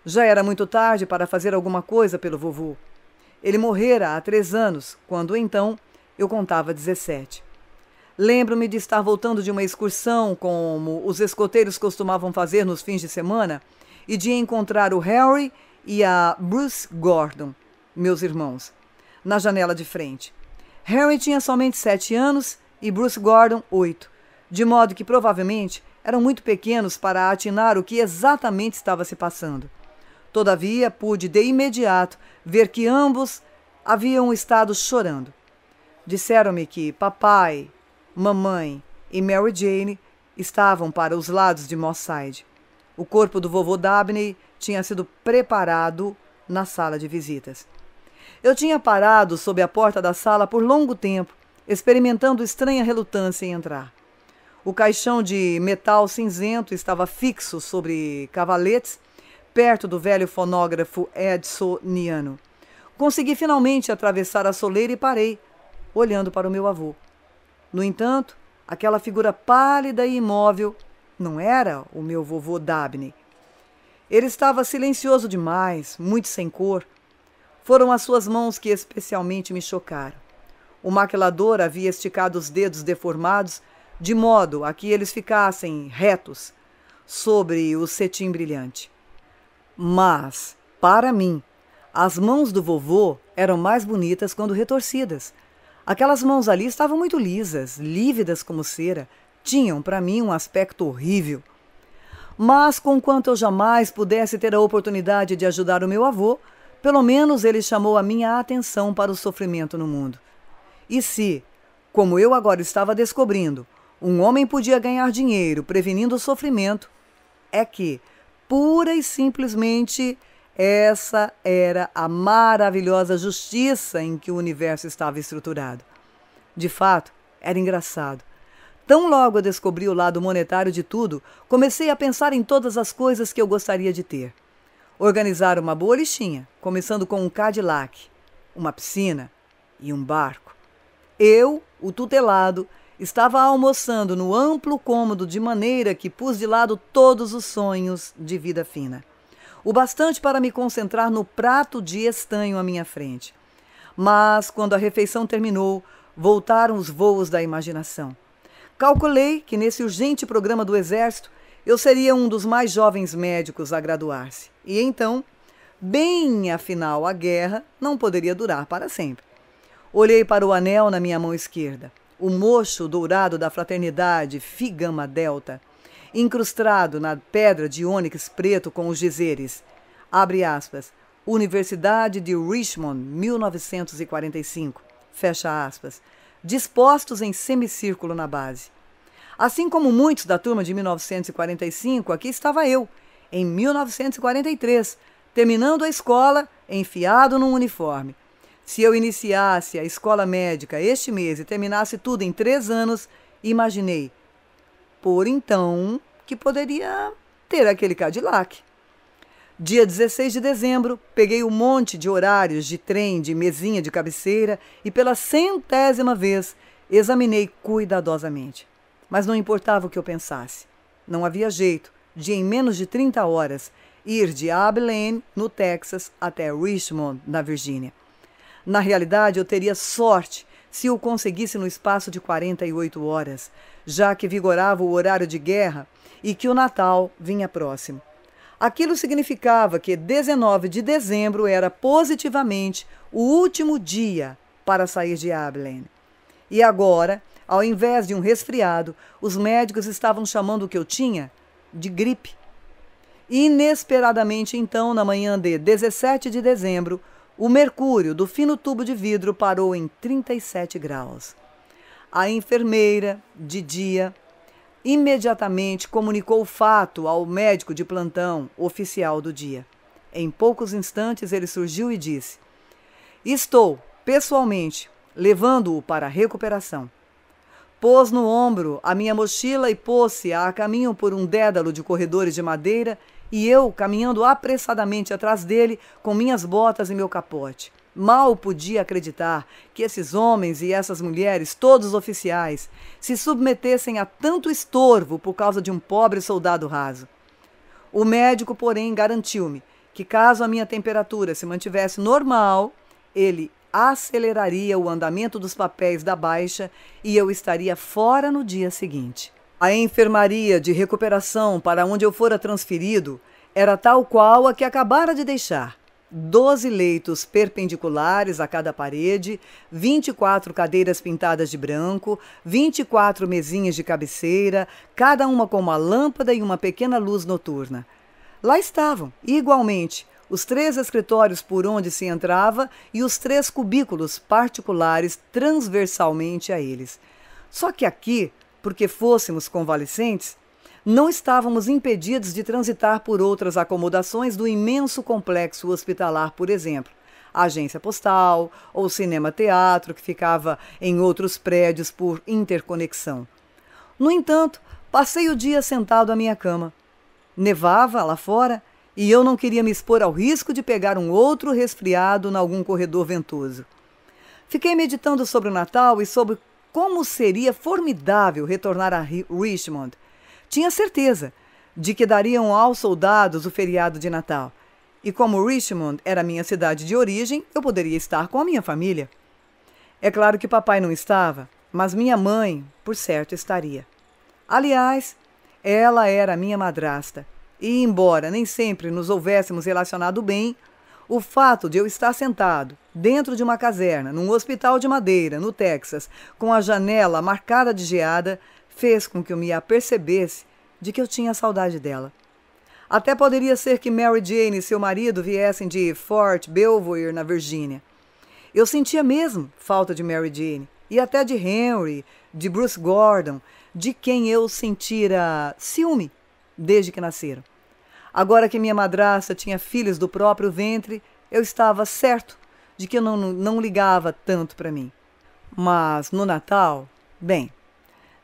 Já era muito tarde para fazer alguma coisa pelo vovô. Ele morrera há três anos, quando então eu contava 17. Lembro-me de estar voltando de uma excursão, como os escoteiros costumavam fazer nos fins de semana, e de encontrar o Harry e a Bruce Gordon, meus irmãos, na janela de frente. Harry tinha somente sete anos e Bruce Gordon oito, de modo que provavelmente eram muito pequenos para atinar o que exatamente estava se passando. Todavia, pude de imediato ver que ambos haviam estado chorando. Disseram-me que papai, mamãe e Mary Jane estavam para os lados de Mosside. O corpo do vovô Dabney tinha sido preparado na sala de visitas. Eu tinha parado sob a porta da sala por longo tempo, experimentando estranha relutância em entrar. O caixão de metal cinzento estava fixo sobre cavaletes, perto do velho fonógrafo Edsoniano. Consegui finalmente atravessar a soleira e parei, olhando para o meu avô. No entanto, aquela figura pálida e imóvel não era o meu vovô Dabney. Ele estava silencioso demais, muito sem cor. Foram as suas mãos que especialmente me chocaram. O maquilador havia esticado os dedos deformados de modo a que eles ficassem retos sobre o cetim brilhante. Mas, para mim, as mãos do vovô eram mais bonitas quando retorcidas Aquelas mãos ali estavam muito lisas, lívidas como cera, tinham para mim um aspecto horrível. Mas, conquanto eu jamais pudesse ter a oportunidade de ajudar o meu avô, pelo menos ele chamou a minha atenção para o sofrimento no mundo. E se, como eu agora estava descobrindo, um homem podia ganhar dinheiro prevenindo o sofrimento, é que, pura e simplesmente, essa era a maravilhosa justiça em que o universo estava estruturado. De fato, era engraçado. Tão logo eu descobri o lado monetário de tudo, comecei a pensar em todas as coisas que eu gostaria de ter. Organizar uma boa listinha, começando com um Cadillac, uma piscina e um barco. Eu, o tutelado, estava almoçando no amplo cômodo de maneira que pus de lado todos os sonhos de vida fina o bastante para me concentrar no prato de estanho à minha frente. Mas, quando a refeição terminou, voltaram os voos da imaginação. Calculei que nesse urgente programa do Exército eu seria um dos mais jovens médicos a graduar-se. E então, bem afinal, a guerra não poderia durar para sempre. Olhei para o anel na minha mão esquerda, o mocho dourado da fraternidade Figama Delta incrustado na pedra de ônix preto com os dizeres, abre aspas, Universidade de Richmond, 1945, fecha aspas, dispostos em semicírculo na base. Assim como muitos da turma de 1945, aqui estava eu, em 1943, terminando a escola, enfiado num uniforme. Se eu iniciasse a escola médica este mês e terminasse tudo em três anos, imaginei por então que poderia ter aquele Cadillac. Dia 16 de dezembro, peguei um monte de horários de trem de mesinha de cabeceira e pela centésima vez examinei cuidadosamente. Mas não importava o que eu pensasse. Não havia jeito de, em menos de 30 horas, ir de Abilene, no Texas, até Richmond, na Virgínia. Na realidade, eu teria sorte se o conseguisse no espaço de 48 horas, já que vigorava o horário de guerra e que o Natal vinha próximo. Aquilo significava que 19 de dezembro era positivamente o último dia para sair de Abilene. E agora, ao invés de um resfriado, os médicos estavam chamando o que eu tinha de gripe. Inesperadamente, então, na manhã de 17 de dezembro, o mercúrio do fino tubo de vidro parou em 37 graus. A enfermeira, de dia, imediatamente comunicou o fato ao médico de plantão, oficial do dia. Em poucos instantes ele surgiu e disse: Estou, pessoalmente, levando-o para a recuperação. Pôs no ombro a minha mochila e pôs-se a caminho por um dédalo de corredores de madeira e eu caminhando apressadamente atrás dele com minhas botas e meu capote. Mal podia acreditar que esses homens e essas mulheres, todos oficiais, se submetessem a tanto estorvo por causa de um pobre soldado raso. O médico, porém, garantiu-me que, caso a minha temperatura se mantivesse normal, ele aceleraria o andamento dos papéis da baixa e eu estaria fora no dia seguinte. A enfermaria de recuperação para onde eu fora transferido era tal qual a que acabara de deixar. Doze leitos perpendiculares a cada parede, 24 cadeiras pintadas de branco, 24 mesinhas de cabeceira, cada uma com uma lâmpada e uma pequena luz noturna. Lá estavam, igualmente, os três escritórios por onde se entrava e os três cubículos particulares transversalmente a eles. Só que aqui porque fôssemos convalescentes, não estávamos impedidos de transitar por outras acomodações do imenso complexo hospitalar, por exemplo, a agência postal ou cinema-teatro, que ficava em outros prédios por interconexão. No entanto, passei o dia sentado à minha cama. Nevava lá fora e eu não queria me expor ao risco de pegar um outro resfriado em algum corredor ventoso. Fiquei meditando sobre o Natal e sobre como seria formidável retornar a Richmond. Tinha certeza de que dariam aos soldados o feriado de Natal. E como Richmond era minha cidade de origem, eu poderia estar com a minha família. É claro que papai não estava, mas minha mãe, por certo, estaria. Aliás, ela era minha madrasta. E, embora nem sempre nos houvéssemos relacionado bem, o fato de eu estar sentado dentro de uma caserna, num hospital de madeira, no Texas, com a janela marcada de geada, fez com que eu me apercebesse de que eu tinha saudade dela. Até poderia ser que Mary Jane e seu marido viessem de Fort Belvoir, na Virgínia. Eu sentia mesmo falta de Mary Jane e até de Henry, de Bruce Gordon, de quem eu sentira ciúme desde que nasceram. Agora que minha madrasta tinha filhos do próprio ventre, eu estava certo de que eu não, não ligava tanto para mim. Mas no Natal, bem,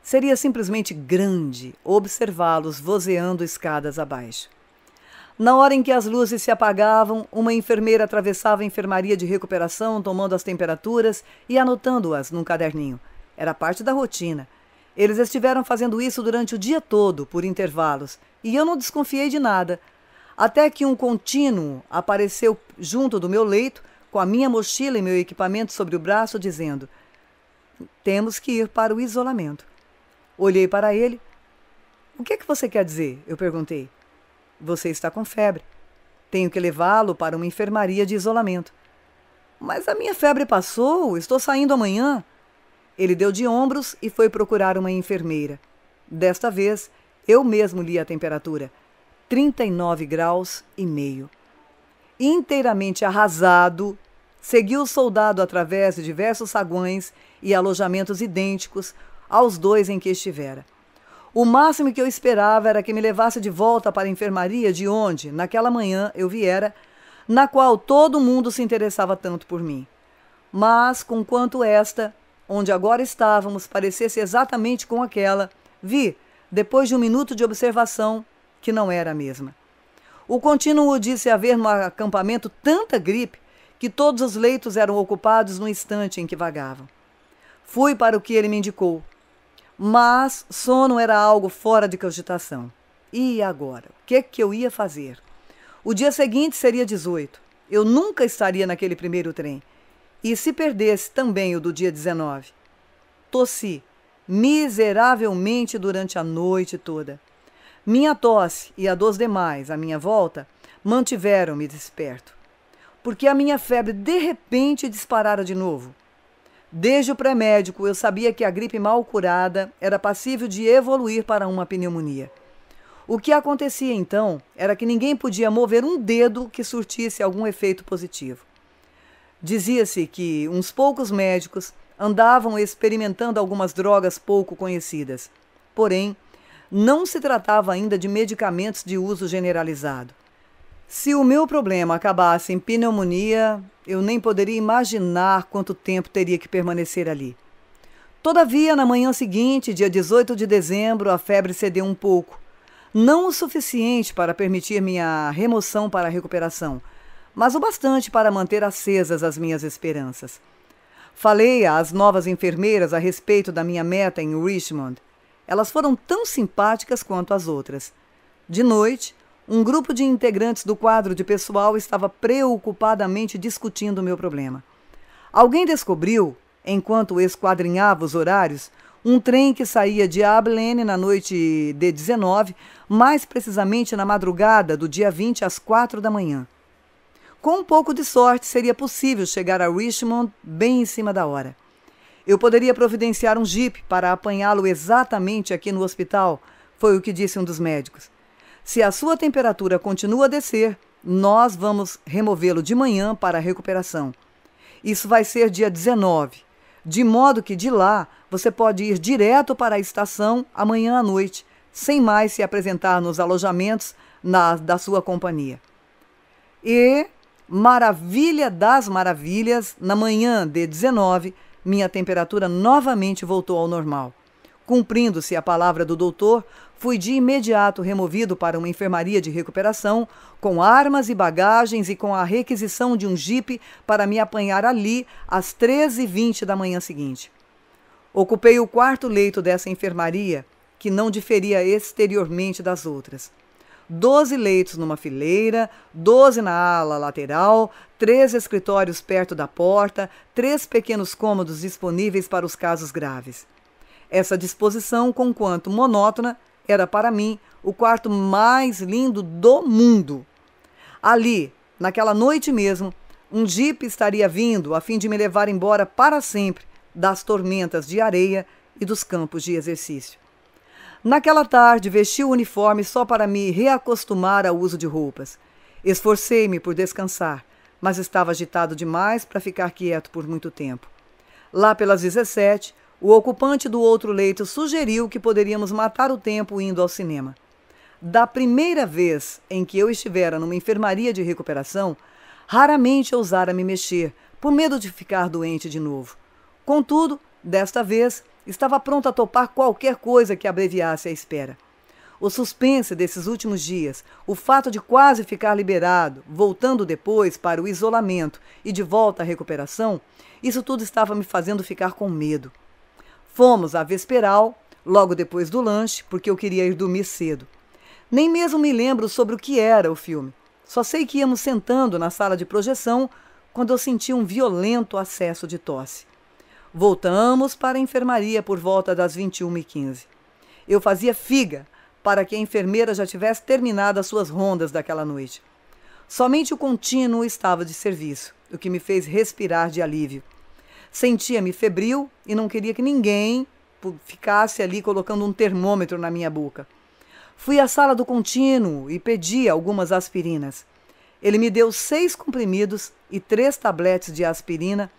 seria simplesmente grande observá-los vozeando escadas abaixo. Na hora em que as luzes se apagavam, uma enfermeira atravessava a enfermaria de recuperação, tomando as temperaturas e anotando-as num caderninho. Era parte da rotina. Eles estiveram fazendo isso durante o dia todo, por intervalos, e eu não desconfiei de nada. Até que um contínuo apareceu junto do meu leito com a minha mochila e meu equipamento sobre o braço, dizendo: Temos que ir para o isolamento. Olhei para ele. O que é que você quer dizer? Eu perguntei. Você está com febre. Tenho que levá-lo para uma enfermaria de isolamento. Mas a minha febre passou, estou saindo amanhã. Ele deu de ombros e foi procurar uma enfermeira. Desta vez, eu mesmo li a temperatura: 39 graus e meio. Inteiramente arrasado, seguiu o soldado através de diversos saguões e alojamentos idênticos aos dois em que estivera. O máximo que eu esperava era que me levasse de volta para a enfermaria de onde, naquela manhã, eu viera, na qual todo mundo se interessava tanto por mim. Mas, conquanto esta, onde agora estávamos, parecesse exatamente com aquela, vi, depois de um minuto de observação, que não era a mesma. O contínuo disse haver no acampamento tanta gripe que todos os leitos eram ocupados no instante em que vagavam. Fui para o que ele me indicou, mas sono era algo fora de cogitação. E agora? O que, é que eu ia fazer? O dia seguinte seria 18. Eu nunca estaria naquele primeiro trem. E se perdesse também o do dia 19? Tossi miseravelmente durante a noite toda. Minha tosse e a dos demais à minha volta mantiveram-me desperto porque a minha febre de repente disparara de novo. Desde o pré-médico, eu sabia que a gripe mal curada era passível de evoluir para uma pneumonia. O que acontecia então era que ninguém podia mover um dedo que surtisse algum efeito positivo. Dizia-se que uns poucos médicos andavam experimentando algumas drogas pouco conhecidas. Porém, não se tratava ainda de medicamentos de uso generalizado. Se o meu problema acabasse em pneumonia, eu nem poderia imaginar quanto tempo teria que permanecer ali. Todavia, na manhã seguinte, dia 18 de dezembro, a febre cedeu um pouco. Não o suficiente para permitir minha remoção para a recuperação, mas o bastante para manter acesas as minhas esperanças. Falei às novas enfermeiras a respeito da minha meta em Richmond. Elas foram tão simpáticas quanto as outras. De noite, um grupo de integrantes do quadro de pessoal estava preocupadamente discutindo o meu problema. Alguém descobriu, enquanto esquadrinhava os horários, um trem que saía de Abilene na noite de 19, mais precisamente na madrugada do dia 20 às 4 da manhã. Com um pouco de sorte, seria possível chegar a Richmond bem em cima da hora. Eu poderia providenciar um jipe para apanhá-lo exatamente aqui no hospital, foi o que disse um dos médicos. Se a sua temperatura continua a descer, nós vamos removê-lo de manhã para a recuperação. Isso vai ser dia 19, de modo que de lá você pode ir direto para a estação amanhã à noite, sem mais se apresentar nos alojamentos na, da sua companhia. E, maravilha das maravilhas, na manhã de 19, minha temperatura novamente voltou ao normal. Cumprindo-se a palavra do doutor, fui de imediato removido para uma enfermaria de recuperação, com armas e bagagens e com a requisição de um jipe para me apanhar ali às 13h20 da manhã seguinte. Ocupei o quarto leito dessa enfermaria, que não diferia exteriormente das outras. Doze leitos numa fileira, doze na ala lateral, três escritórios perto da porta, três pequenos cômodos disponíveis para os casos graves. Essa disposição, conquanto monótona, era para mim o quarto mais lindo do mundo. Ali, naquela noite mesmo, um jipe estaria vindo a fim de me levar embora para sempre das tormentas de areia e dos campos de exercício. Naquela tarde, vesti o uniforme só para me reacostumar ao uso de roupas. Esforcei-me por descansar, mas estava agitado demais para ficar quieto por muito tempo. Lá pelas 17, o ocupante do outro leito sugeriu que poderíamos matar o tempo indo ao cinema. Da primeira vez em que eu estivera numa enfermaria de recuperação, raramente ousara me mexer, por medo de ficar doente de novo. Contudo, desta vez, estava pronto a topar qualquer coisa que abreviasse a espera. O suspense desses últimos dias, o fato de quase ficar liberado, voltando depois para o isolamento e de volta à recuperação, isso tudo estava me fazendo ficar com medo. Fomos à Vesperal, logo depois do lanche, porque eu queria ir dormir cedo. Nem mesmo me lembro sobre o que era o filme. Só sei que íamos sentando na sala de projeção quando eu senti um violento acesso de tosse. Voltamos para a enfermaria por volta das 21h15. Eu fazia figa para que a enfermeira já tivesse terminado as suas rondas daquela noite. Somente o contínuo estava de serviço, o que me fez respirar de alívio. Sentia-me febril e não queria que ninguém ficasse ali colocando um termômetro na minha boca. Fui à sala do contínuo e pedi algumas aspirinas. Ele me deu seis comprimidos e três tabletes de aspirina,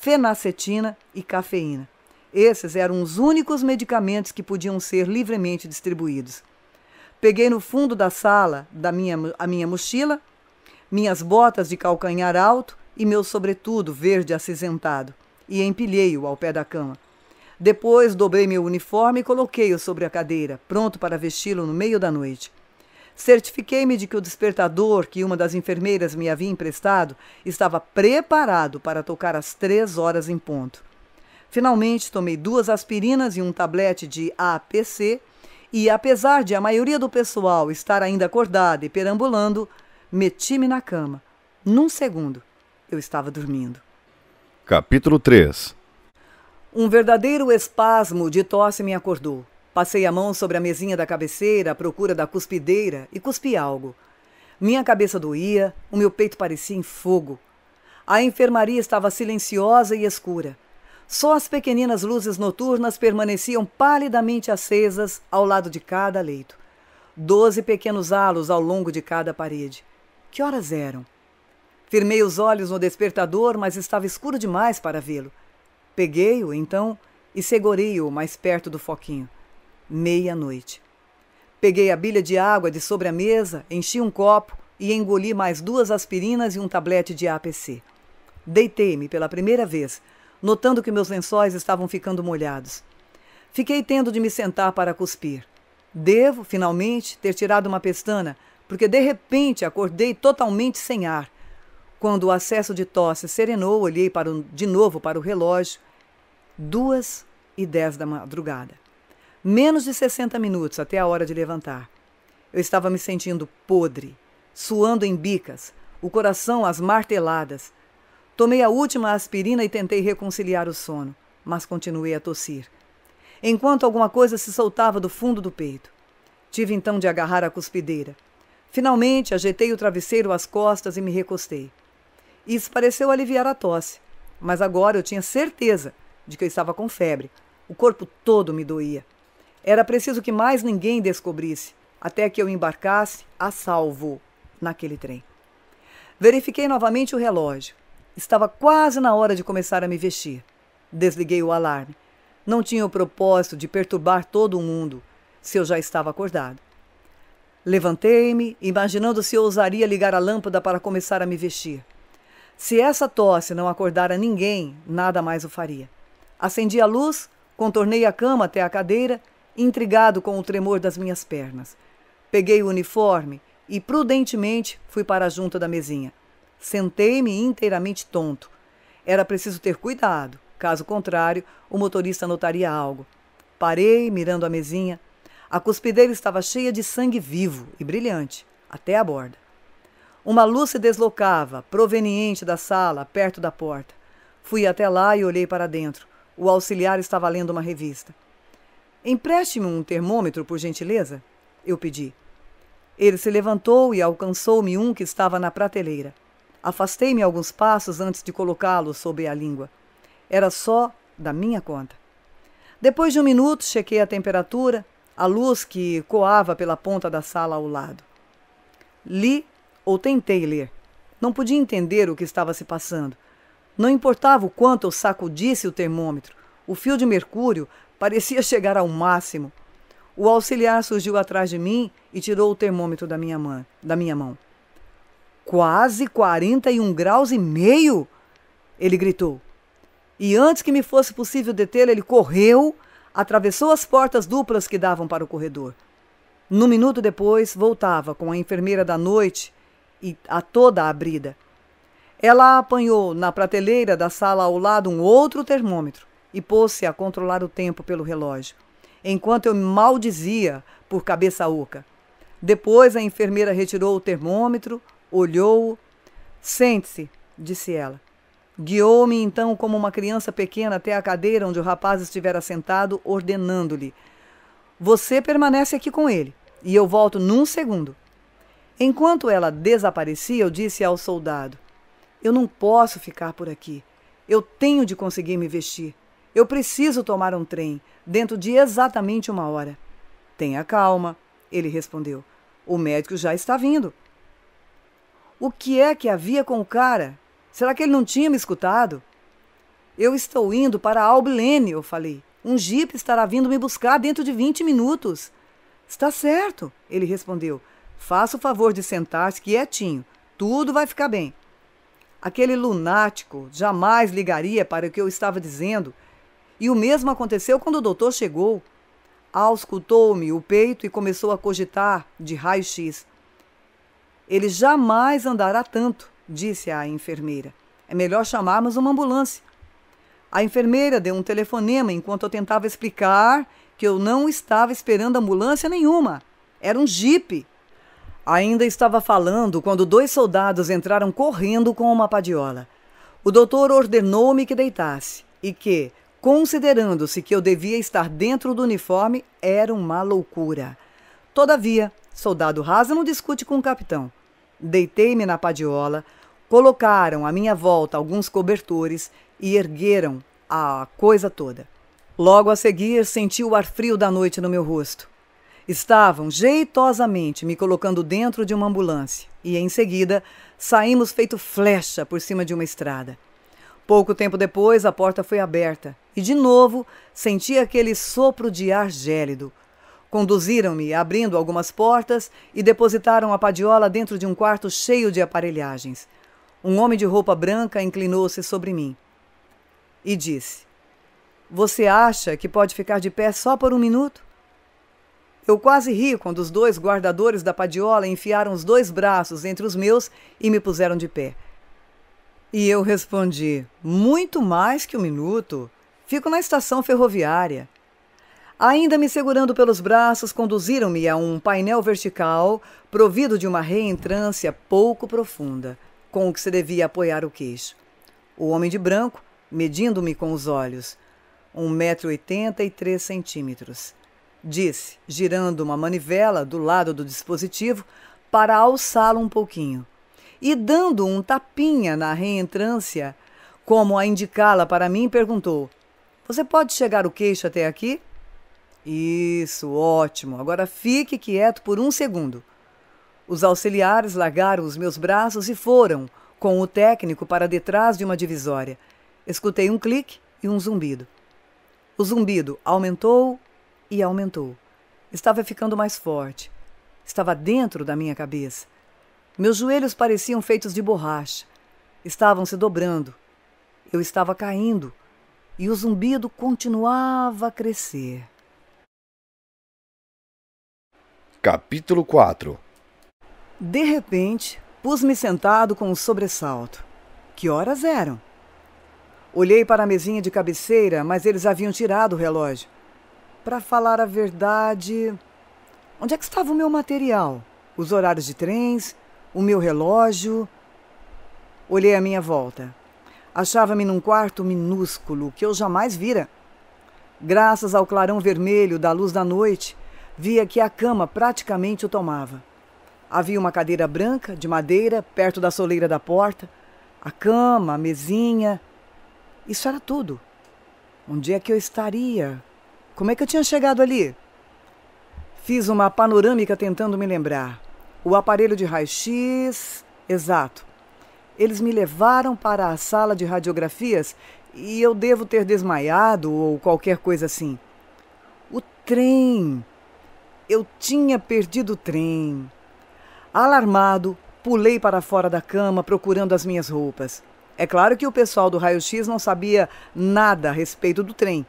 fenacetina e cafeína. Esses eram os únicos medicamentos que podiam ser livremente distribuídos. Peguei no fundo da sala da minha, a minha mochila, minhas botas de calcanhar alto e meu sobretudo verde acinzentado e empilhei-o ao pé da cama. Depois dobrei meu uniforme e coloquei-o sobre a cadeira, pronto para vesti-lo no meio da noite. Certifiquei-me de que o despertador que uma das enfermeiras me havia emprestado estava preparado para tocar às três horas em ponto. Finalmente, tomei duas aspirinas e um tablete de APC, e apesar de a maioria do pessoal estar ainda acordada e perambulando, meti-me na cama. Num segundo, eu estava dormindo.
Capítulo 3
Um verdadeiro espasmo de tosse me acordou. Passei a mão sobre a mesinha da cabeceira à procura da cuspideira e cuspi algo. Minha cabeça doía, o meu peito parecia em fogo. A enfermaria estava silenciosa e escura. Só as pequeninas luzes noturnas permaneciam palidamente acesas ao lado de cada leito. Doze pequenos halos ao longo de cada parede. Que horas eram? Firmei os olhos no despertador, mas estava escuro demais para vê-lo. Peguei-o, então, e segurei-o mais perto do foquinho. Meia-noite. Peguei a bilha de água de sobre a mesa, enchi um copo e engoli mais duas aspirinas e um tablete de APC. Deitei-me pela primeira vez, notando que meus lençóis estavam ficando molhados. Fiquei tendo de me sentar para cuspir. Devo, finalmente, ter tirado uma pestana, porque de repente acordei totalmente sem ar. Quando o acesso de tosse serenou, olhei para o, de novo para o relógio. Duas e dez da madrugada. Menos de 60 minutos até a hora de levantar. Eu estava me sentindo podre, suando em bicas, o coração às marteladas. Tomei a última aspirina e tentei reconciliar o sono, mas continuei a tossir. Enquanto alguma coisa se soltava do fundo do peito. Tive então de agarrar a cuspideira. Finalmente, ajeitei o travesseiro às costas e me recostei. Isso pareceu aliviar a tosse, mas agora eu tinha certeza de que eu estava com febre. O corpo todo me doía. Era preciso que mais ninguém descobrisse, até que eu embarcasse a salvo naquele trem. Verifiquei novamente o relógio. Estava quase na hora de começar a me vestir. Desliguei o alarme. Não tinha o propósito de perturbar todo mundo se eu já estava acordado. Levantei-me, imaginando se ousaria ligar a lâmpada para começar a me vestir. Se essa tosse não acordara ninguém, nada mais o faria. Acendi a luz, contornei a cama até a cadeira, intrigado com o tremor das minhas pernas. Peguei o uniforme e prudentemente fui para a junta da mesinha. Sentei-me inteiramente tonto. Era preciso ter cuidado, caso contrário, o motorista notaria algo. Parei, mirando a mesinha. A cuspideira estava cheia de sangue vivo e brilhante, até a borda. Uma luz se deslocava, proveniente da sala, perto da porta. Fui até lá e olhei para dentro. O auxiliar estava lendo uma revista. Empreste-me um termômetro, por gentileza? Eu pedi. Ele se levantou e alcançou-me um que estava na prateleira. Afastei-me alguns passos antes de colocá-lo sob a língua. Era só da minha conta. Depois de um minuto, chequei a temperatura, a luz que coava pela ponta da sala ao lado. Li ou tentei ler. Não podia entender o que estava se passando. Não importava o quanto eu sacudisse o termômetro, o fio de mercúrio parecia *laughs* chegar ao máximo. O auxiliar surgiu atrás de mim e tirou o termômetro da minha, man, da minha mão. Quase 41 graus e meio! Ele gritou. E antes que me fosse possível detê-lo, ele correu, atravessou as portas duplas que davam para o corredor. Num minuto depois, voltava com a enfermeira da noite e a toda abrida. Ela apanhou na prateleira da sala ao lado um outro termômetro e pôs-se a controlar o tempo pelo relógio, enquanto eu maldizia por cabeça oca. Depois a enfermeira retirou o termômetro, olhou-o. Sente-se, disse ela. Guiou-me então como uma criança pequena até a cadeira onde o rapaz estivera sentado, ordenando-lhe: Você permanece aqui com ele, e eu volto num segundo. Enquanto ela desaparecia, eu disse ao soldado: Eu não posso ficar por aqui. Eu tenho de conseguir me vestir. Eu preciso tomar um trem dentro de exatamente uma hora. Tenha calma, ele respondeu. O médico já está vindo. O que é que havia com o cara? Será que ele não tinha me escutado? Eu estou indo para Albilene, eu falei. Um jipe estará vindo me buscar dentro de 20 minutos. Está certo, ele respondeu. Faça o favor de sentar-se quietinho. Tudo vai ficar bem. Aquele lunático jamais ligaria para o que eu estava dizendo. E o mesmo aconteceu quando o doutor chegou. Auscultou-me o peito e começou a cogitar de raio-x. Ele jamais andará tanto, disse a enfermeira. É melhor chamarmos uma ambulância. A enfermeira deu um telefonema enquanto eu tentava explicar que eu não estava esperando ambulância nenhuma. Era um jipe. Ainda estava falando quando dois soldados entraram correndo com uma padiola. O doutor ordenou-me que deitasse e que, considerando-se que eu devia estar dentro do uniforme, era uma loucura. Todavia, soldado rasa não discute com o capitão. Deitei-me na padiola, colocaram à minha volta alguns cobertores e ergueram a coisa toda. Logo a seguir, senti o ar frio da noite no meu rosto. Estavam jeitosamente me colocando dentro de uma ambulância e, em seguida, saímos feito flecha por cima de uma estrada. Pouco tempo depois, a porta foi aberta e, de novo, senti aquele sopro de ar gélido. Conduziram-me, abrindo algumas portas, e depositaram a padiola dentro de um quarto cheio de aparelhagens. Um homem de roupa branca inclinou-se sobre mim e disse: Você acha que pode ficar de pé só por um minuto? Eu quase ri quando os dois guardadores da padiola enfiaram os dois braços entre os meus e me puseram de pé. E eu respondi: muito mais que um minuto. Fico na estação ferroviária. Ainda me segurando pelos braços, conduziram-me a um painel vertical provido de uma reentrância pouco profunda, com o que se devia apoiar o queixo. O homem de branco, medindo-me com os olhos, 1,83 metro. E centímetros disse, girando uma manivela do lado do dispositivo para alçá-lo um pouquinho e, dando um tapinha na reentrância, como a indicá-la para mim, perguntou: Você pode chegar o queixo até aqui? Isso, ótimo. Agora fique quieto por um segundo. Os auxiliares largaram os meus braços e foram, com o técnico, para detrás de uma divisória. Escutei um clique e um zumbido. O zumbido aumentou e aumentou. Estava ficando mais forte. Estava dentro da minha cabeça. Meus joelhos pareciam feitos de borracha. Estavam se dobrando. Eu estava caindo e o zumbido continuava a crescer.
Capítulo 4
De repente, pus-me sentado com um sobressalto. Que horas eram? Olhei para a mesinha de cabeceira, mas eles haviam tirado o relógio. Para falar a verdade, onde é que estava o meu material? Os horários de trens? O meu relógio? Olhei à minha volta. Achava-me num quarto minúsculo que eu jamais vira. Graças ao clarão vermelho da luz da noite, via que a cama praticamente o tomava. Havia uma cadeira branca, de madeira, perto da soleira da porta, a cama, a mesinha. Isso era tudo. Onde é que eu estaria? Como é que eu tinha chegado ali? Fiz uma panorâmica tentando me lembrar. O aparelho de raio-x. Exato. Eles me levaram para a sala de radiografias e eu devo ter desmaiado ou qualquer coisa assim. O trem. Eu tinha perdido o trem. Alarmado, pulei para fora da cama procurando as minhas roupas. É claro que o pessoal do raio-x não sabia nada a respeito do trem.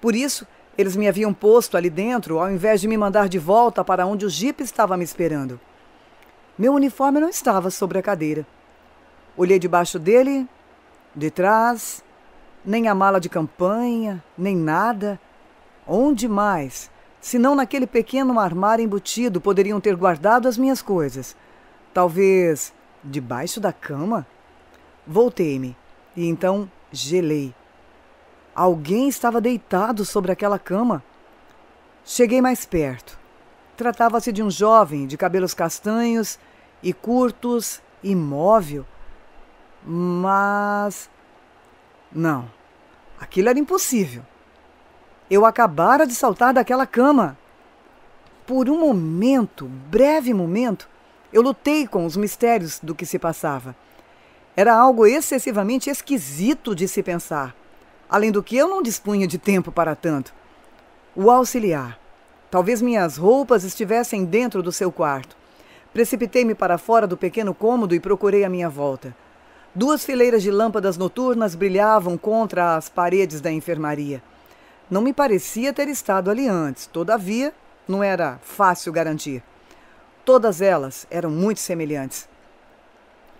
Por isso, eles me haviam posto ali dentro ao invés de me mandar de volta para onde o jipe estava me esperando. Meu uniforme não estava sobre a cadeira. Olhei debaixo dele, de trás, nem a mala de campanha, nem nada. Onde mais? se não naquele pequeno armário embutido poderiam ter guardado as minhas coisas. Talvez debaixo da cama? Voltei-me e então gelei. Alguém estava deitado sobre aquela cama. Cheguei mais perto. Tratava-se de um jovem de cabelos castanhos e curtos, imóvel. Mas. Não, aquilo era impossível. Eu acabara de saltar daquela cama. Por um momento, breve momento, eu lutei com os mistérios do que se passava. Era algo excessivamente esquisito de se pensar além do que eu não dispunha de tempo para tanto. O auxiliar. Talvez minhas roupas estivessem dentro do seu quarto. Precipitei-me para fora do pequeno cômodo e procurei a minha volta. Duas fileiras de lâmpadas noturnas brilhavam contra as paredes da enfermaria. Não me parecia ter estado ali antes, todavia, não era fácil garantir. Todas elas eram muito semelhantes.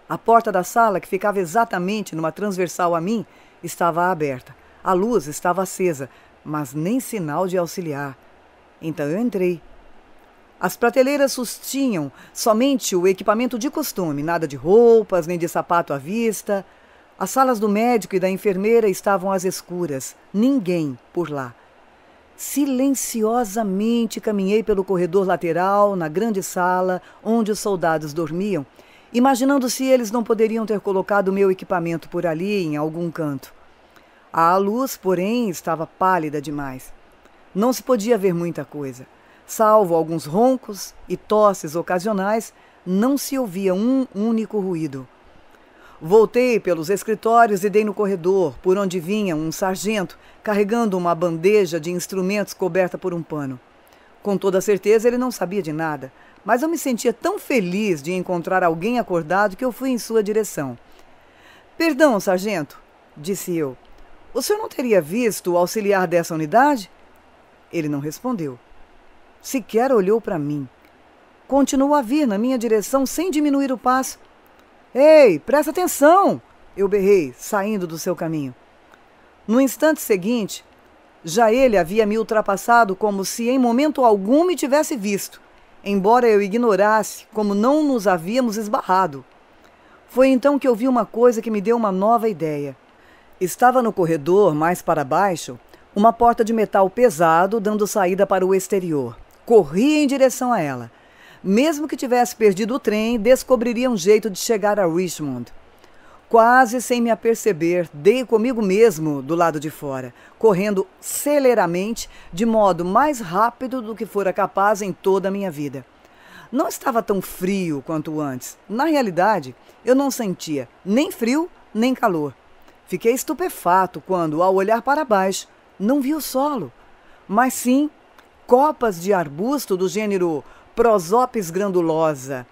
A porta da sala, que ficava exatamente numa transversal a mim, estava aberta. A luz estava acesa, mas nem sinal de auxiliar. Então eu entrei. As prateleiras sustinham somente o equipamento de costume, nada de roupas nem de sapato à vista. As salas do médico e da enfermeira estavam às escuras, ninguém por lá. Silenciosamente caminhei pelo corredor lateral, na grande sala onde os soldados dormiam, imaginando se eles não poderiam ter colocado meu equipamento por ali, em algum canto. A luz, porém, estava pálida demais. Não se podia ver muita coisa. Salvo alguns roncos e tosses ocasionais, não se ouvia um único ruído. Voltei pelos escritórios e dei no corredor, por onde vinha um sargento carregando uma bandeja de instrumentos coberta por um pano. Com toda certeza ele não sabia de nada, mas eu me sentia tão feliz de encontrar alguém acordado que eu fui em sua direção. Perdão, sargento, disse eu. O senhor não teria visto o auxiliar dessa unidade? Ele não respondeu. Sequer olhou para mim. Continuou a vir na minha direção sem diminuir o passo. Ei, presta atenção! Eu berrei, saindo do seu caminho. No instante seguinte, já ele havia me ultrapassado como se em momento algum me tivesse visto, embora eu ignorasse como não nos havíamos esbarrado. Foi então que eu vi uma coisa que me deu uma nova ideia. Estava no corredor, mais para baixo, uma porta de metal pesado dando saída para o exterior. Corria em direção a ela. Mesmo que tivesse perdido o trem, descobriria um jeito de chegar a Richmond. Quase sem me aperceber, dei comigo mesmo do lado de fora, correndo celeramente, de modo mais rápido do que fora capaz em toda a minha vida. Não estava tão frio quanto antes. Na realidade, eu não sentia nem frio nem calor. Fiquei estupefato quando, ao olhar para baixo, não vi o solo, mas sim copas de arbusto do gênero Prosopis grandulosa.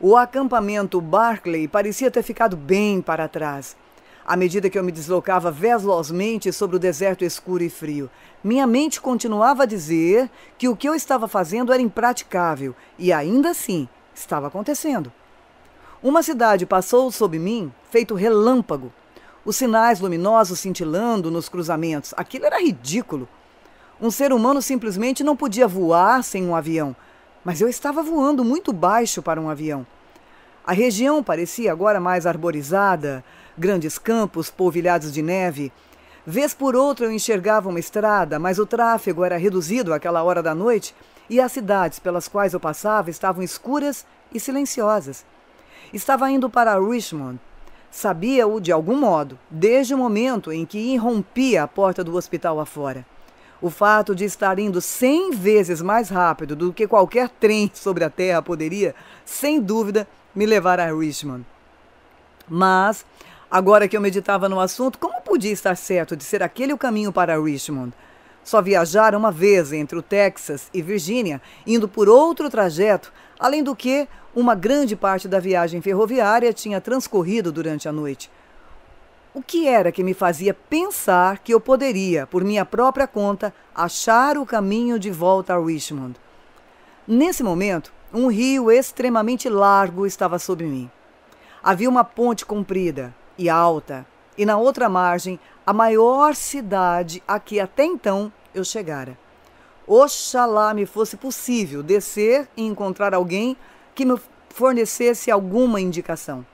O acampamento Barclay parecia ter ficado bem para trás. À medida que eu me deslocava velozmente sobre o deserto escuro e frio, minha mente continuava a dizer que o que eu estava fazendo era impraticável e ainda assim estava acontecendo. Uma cidade passou sob mim, feito relâmpago, os sinais luminosos cintilando nos cruzamentos. Aquilo era ridículo. Um ser humano simplesmente não podia voar sem um avião, mas eu estava voando muito baixo para um avião. A região parecia agora mais arborizada, grandes campos polvilhados de neve. Vez por outra eu enxergava uma estrada, mas o tráfego era reduzido àquela hora da noite e as cidades pelas quais eu passava estavam escuras e silenciosas. Estava indo para Richmond, Sabia-o de algum modo, desde o momento em que irrompia a porta do hospital afora. O fato de estar indo 100 vezes mais rápido do que qualquer trem sobre a Terra poderia, sem dúvida, me levar a Richmond. Mas, agora que eu meditava no assunto, como podia estar certo de ser aquele o caminho para Richmond? Só viajara uma vez entre o Texas e Virgínia, indo por outro trajeto, além do que uma grande parte da viagem ferroviária tinha transcorrido durante a noite. O que era que me fazia pensar que eu poderia, por minha própria conta, achar o caminho de volta a Richmond? Nesse momento, um rio extremamente largo estava sobre mim. Havia uma ponte comprida e alta, e na outra margem, a maior cidade a que até então eu chegara. Oxalá me fosse possível descer e encontrar alguém que me fornecesse alguma indicação.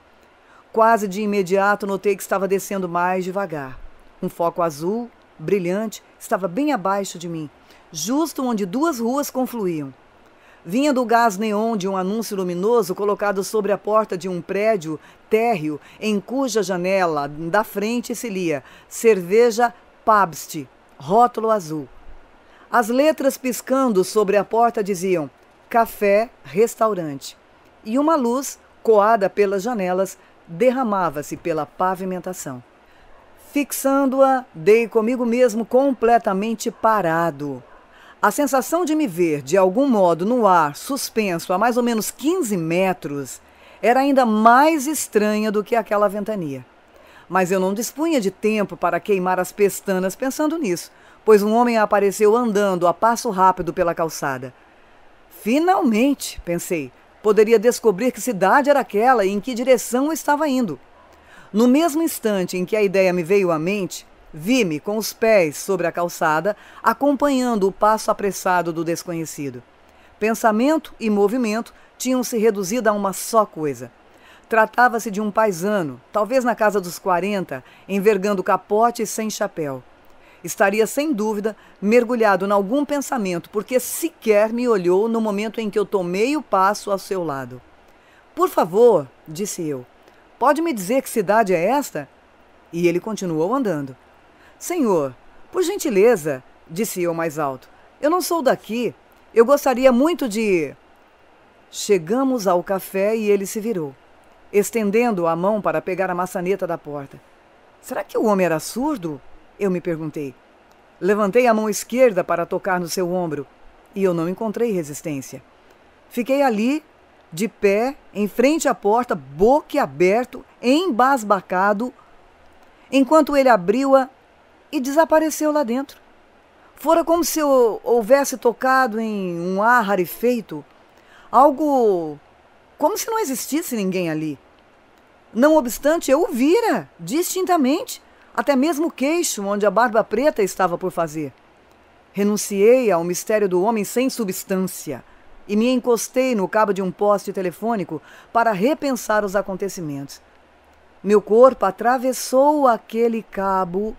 Quase de imediato notei que estava descendo mais devagar. Um foco azul, brilhante, estava bem abaixo de mim, justo onde duas ruas confluíam. Vinha do gás neon de um anúncio luminoso colocado sobre a porta de um prédio térreo em cuja janela da frente se lia Cerveja Pabst, rótulo azul. As letras piscando sobre a porta diziam café, restaurante. E uma luz, coada pelas janelas, derramava-se pela pavimentação. Fixando-a, dei comigo mesmo completamente parado. A sensação de me ver, de algum modo, no ar, suspenso a mais ou menos 15 metros, era ainda mais estranha do que aquela ventania. Mas eu não dispunha de tempo para queimar as pestanas pensando nisso, pois um homem apareceu andando a passo rápido pela calçada. Finalmente, pensei, poderia descobrir que cidade era aquela e em que direção eu estava indo. No mesmo instante em que a ideia me veio à mente, vi-me com os pés sobre a calçada, acompanhando o passo apressado do desconhecido. Pensamento e movimento tinham se reduzido a uma só coisa. Tratava-se de um paisano, talvez na casa dos 40, envergando capote e sem chapéu estaria sem dúvida mergulhado em algum pensamento, porque sequer me olhou no momento em que eu tomei o passo ao seu lado. Por favor, disse eu, pode me dizer que cidade é esta? E ele continuou andando. Senhor, por gentileza, disse eu mais alto, eu não sou daqui. Eu gostaria muito de. Chegamos ao café e ele se virou, estendendo a mão para pegar a maçaneta da porta. Será que o homem era surdo? Eu me perguntei. Levantei a mão esquerda para tocar no seu ombro e eu não encontrei resistência. Fiquei ali, de pé, em frente à porta, aberto, embasbacado, enquanto ele abriu-a e desapareceu lá dentro. Fora como se eu houvesse tocado em um ar rarefeito, algo como se não existisse ninguém ali. Não obstante, eu o vira distintamente até mesmo o queixo onde a barba preta estava por fazer. Renunciei ao mistério do homem sem substância e me encostei no cabo de um poste telefônico para repensar os acontecimentos. Meu corpo atravessou aquele cabo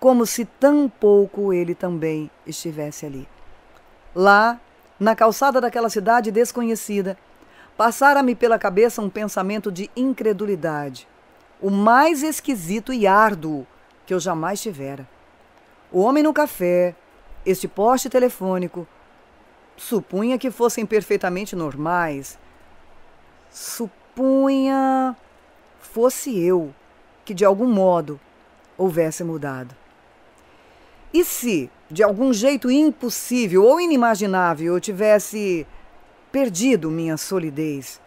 como se tão pouco ele também estivesse ali. Lá, na calçada daquela cidade desconhecida, passara-me pela cabeça um pensamento de incredulidade, o mais esquisito e árduo que eu jamais tivera. O homem no café, este poste telefônico, supunha que fossem perfeitamente normais. Supunha fosse eu que de algum modo houvesse mudado. E se, de algum jeito impossível ou inimaginável, eu tivesse perdido minha solidez,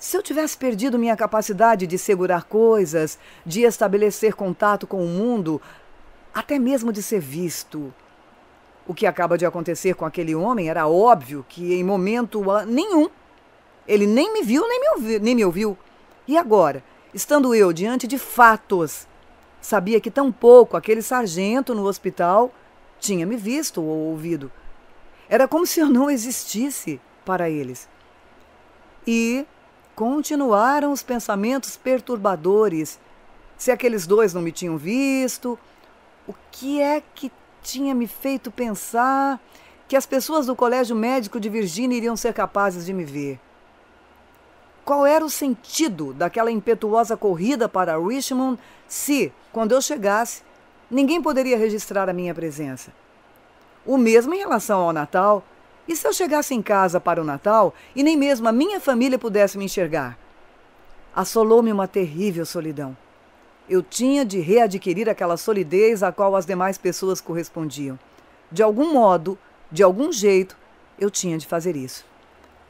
se eu tivesse perdido minha capacidade de segurar coisas, de estabelecer contato com o mundo, até mesmo de ser visto. O que acaba de acontecer com aquele homem era óbvio que em momento nenhum ele nem me viu, nem me ouviu. Nem me ouviu. E agora, estando eu diante de fatos, sabia que tão pouco aquele sargento no hospital tinha me visto ou ouvido. Era como se eu não existisse para eles. E Continuaram os pensamentos perturbadores. Se aqueles dois não me tinham visto, o que é que tinha me feito pensar que as pessoas do colégio médico de Virgínia iriam ser capazes de me ver? Qual era o sentido daquela impetuosa corrida para Richmond se, quando eu chegasse, ninguém poderia registrar a minha presença? O mesmo em relação ao Natal. E se eu chegasse em casa para o Natal e nem mesmo a minha família pudesse me enxergar? Assolou-me uma terrível solidão. Eu tinha de readquirir aquela solidez à qual as demais pessoas correspondiam. De algum modo, de algum jeito, eu tinha de fazer isso.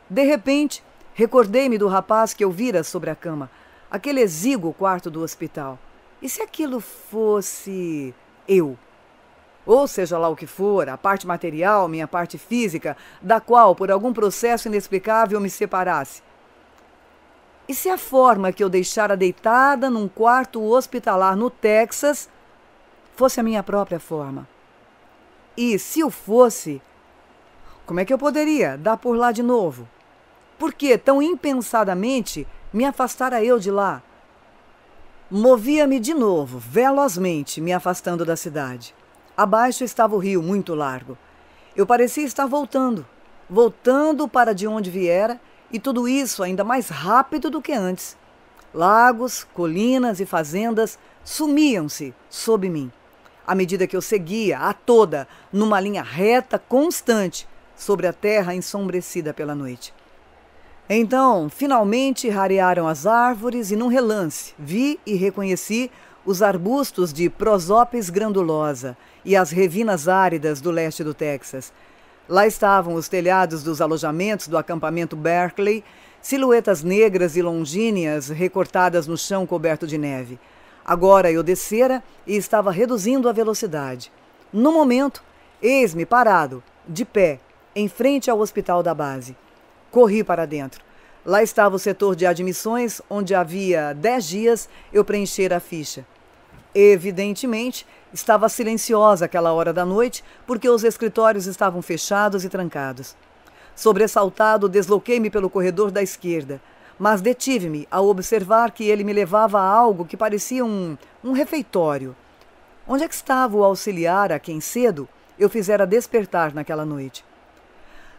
De repente, recordei-me do rapaz que eu vira sobre a cama, aquele exíguo quarto do hospital. E se aquilo fosse eu? ou seja lá o que for, a parte material, minha parte física, da qual por algum processo inexplicável me separasse. E se a forma que eu deixara deitada num quarto hospitalar no Texas fosse a minha própria forma? E se o fosse, como é que eu poderia dar por lá de novo? Por que tão impensadamente me afastara eu de lá? Movia-me de novo, velozmente, me afastando da cidade. Abaixo estava o rio, muito largo. Eu parecia estar voltando, voltando para de onde viera, e tudo isso ainda mais rápido do que antes. Lagos, colinas e fazendas sumiam-se sob mim, à medida que eu seguia a toda numa linha reta constante sobre a terra ensombrecida pela noite. Então, finalmente rarearam as árvores e num relance vi e reconheci os arbustos de prosópis grandulosa e as revinas áridas do leste do Texas. Lá estavam os telhados dos alojamentos do acampamento Berkeley, silhuetas negras e longíneas recortadas no chão coberto de neve. Agora eu descera e estava reduzindo a velocidade. No momento, eis-me parado, de pé, em frente ao hospital da base. Corri para dentro. Lá estava o setor de admissões, onde havia dez dias eu preencher a ficha. Evidentemente, estava silenciosa aquela hora da noite, porque os escritórios estavam fechados e trancados. Sobressaltado, desloquei-me pelo corredor da esquerda, mas detive-me ao observar que ele me levava a algo que parecia um, um refeitório. Onde é que estava o auxiliar a quem cedo eu fizera despertar naquela noite?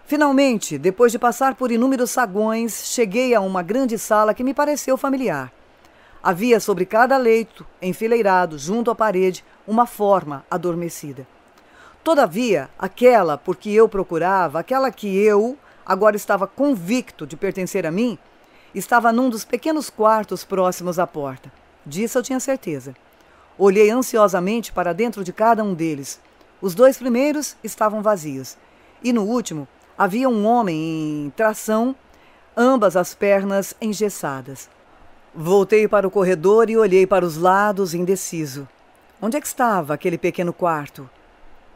Finalmente, depois de passar por inúmeros sagões, cheguei a uma grande sala que me pareceu familiar. Havia sobre cada leito, enfileirado junto à parede, uma forma adormecida. Todavia, aquela por que eu procurava, aquela que eu agora estava convicto de pertencer a mim, estava num dos pequenos quartos próximos à porta. Disso eu tinha certeza. Olhei ansiosamente para dentro de cada um deles. Os dois primeiros estavam vazios. E no último, havia um homem em tração, ambas as pernas engessadas. Voltei para o corredor e olhei para os lados, indeciso. Onde é que estava aquele pequeno quarto?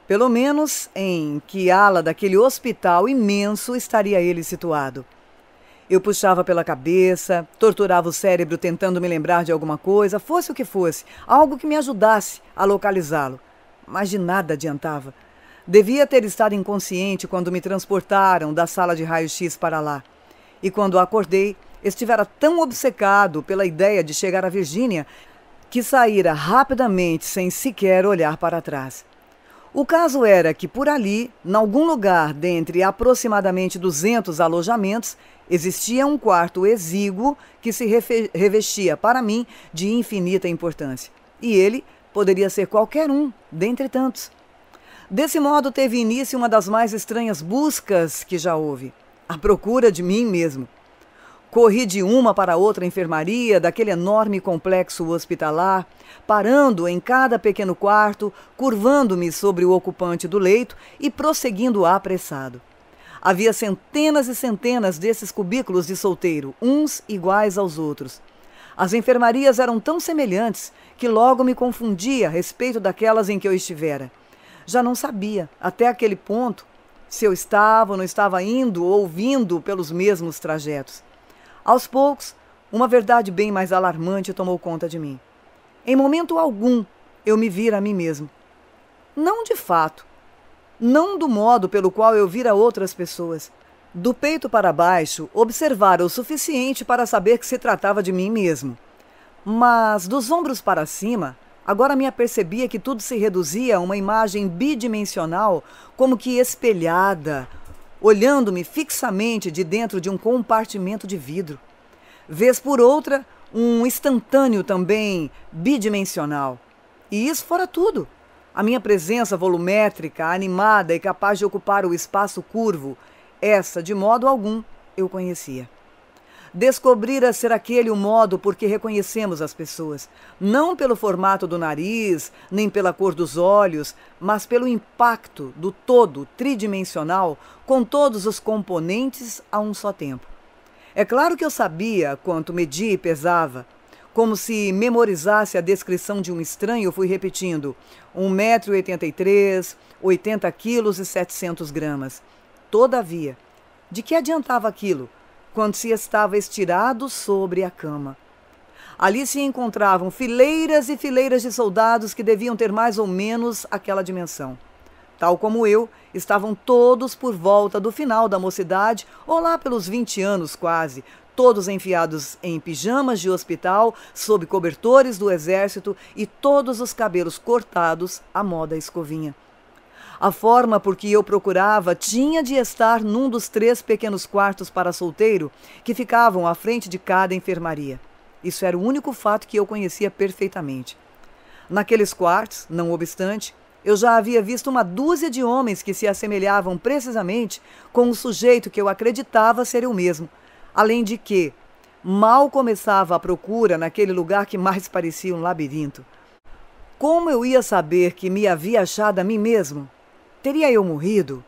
Pelo menos em que ala daquele hospital imenso estaria ele situado. Eu puxava pela cabeça, torturava o cérebro tentando me lembrar de alguma coisa, fosse o que fosse, algo que me ajudasse a localizá-lo. Mas de nada adiantava. Devia ter estado inconsciente quando me transportaram da sala de raio-x para lá. E quando acordei, estivera tão obcecado pela ideia de chegar à Virgínia que saíra rapidamente sem sequer olhar para trás. O caso era que por ali, em algum lugar dentre aproximadamente 200 alojamentos, existia um quarto exíguo que se revestia para mim de infinita importância. E ele poderia ser qualquer um dentre tantos. Desse modo teve início uma das mais estranhas buscas que já houve, a procura de mim mesmo. Corri de uma para outra enfermaria daquele enorme complexo hospitalar, parando em cada pequeno quarto, curvando-me sobre o ocupante do leito e prosseguindo apressado. Havia centenas e centenas desses cubículos de solteiro, uns iguais aos outros. As enfermarias eram tão semelhantes que logo me confundia a respeito daquelas em que eu estivera. Já não sabia, até aquele ponto, se eu estava ou não estava indo ou vindo pelos mesmos trajetos. Aos poucos, uma verdade bem mais alarmante tomou conta de mim. Em momento algum, eu me vira a mim mesmo. Não de fato. Não do modo pelo qual eu vira outras pessoas. Do peito para baixo, observara o suficiente para saber que se tratava de mim mesmo. Mas dos ombros para cima, agora me apercebia que tudo se reduzia a uma imagem bidimensional, como que espelhada, olhando-me fixamente de dentro de um compartimento de vidro. Vez por outra, um instantâneo também bidimensional. E isso fora tudo. A minha presença volumétrica, animada e capaz de ocupar o espaço curvo, essa de modo algum eu conhecia. Descobrira ser aquele o modo por que reconhecemos as pessoas, não pelo formato do nariz, nem pela cor dos olhos, mas pelo impacto do todo tridimensional com todos os componentes a um só tempo. É claro que eu sabia quanto media e pesava, como se memorizasse a descrição de um estranho, fui repetindo: 1,83m, 80 quilos e 700 gramas. Todavia, de que adiantava aquilo quando se estava estirado sobre a cama. Ali se encontravam fileiras e fileiras de soldados que deviam ter mais ou menos aquela dimensão. Tal como eu, estavam todos por volta do final da mocidade, ou lá pelos 20 anos quase, todos enfiados em pijamas de hospital, sob cobertores do exército e todos os cabelos cortados à moda escovinha. A forma por que eu procurava tinha de estar num dos três pequenos quartos para solteiro que ficavam à frente de cada enfermaria. Isso era o único fato que eu conhecia perfeitamente. Naqueles quartos, não obstante, eu já havia visto uma dúzia de homens que se assemelhavam precisamente com o sujeito que eu acreditava ser o mesmo. Além de que, mal começava a procura naquele lugar que mais parecia um labirinto. Como eu ia saber que me havia achado a mim mesmo? teria eu morrido?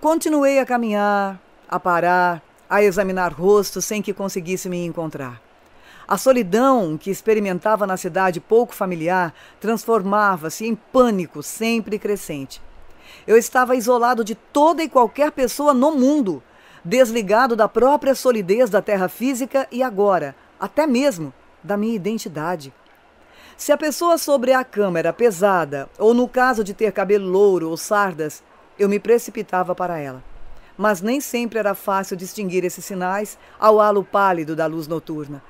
Continuei a caminhar, a parar, a examinar rostos sem que conseguisse me encontrar. A solidão que experimentava na cidade pouco familiar transformava-se em pânico sempre crescente. Eu estava isolado de toda e qualquer pessoa no mundo, desligado da própria solidez da terra física e agora, até mesmo, da minha identidade. Se a pessoa sobre a cama era pesada, ou no caso de ter cabelo louro ou sardas, eu me precipitava para ela. Mas nem sempre era fácil distinguir esses sinais ao halo pálido da luz noturna.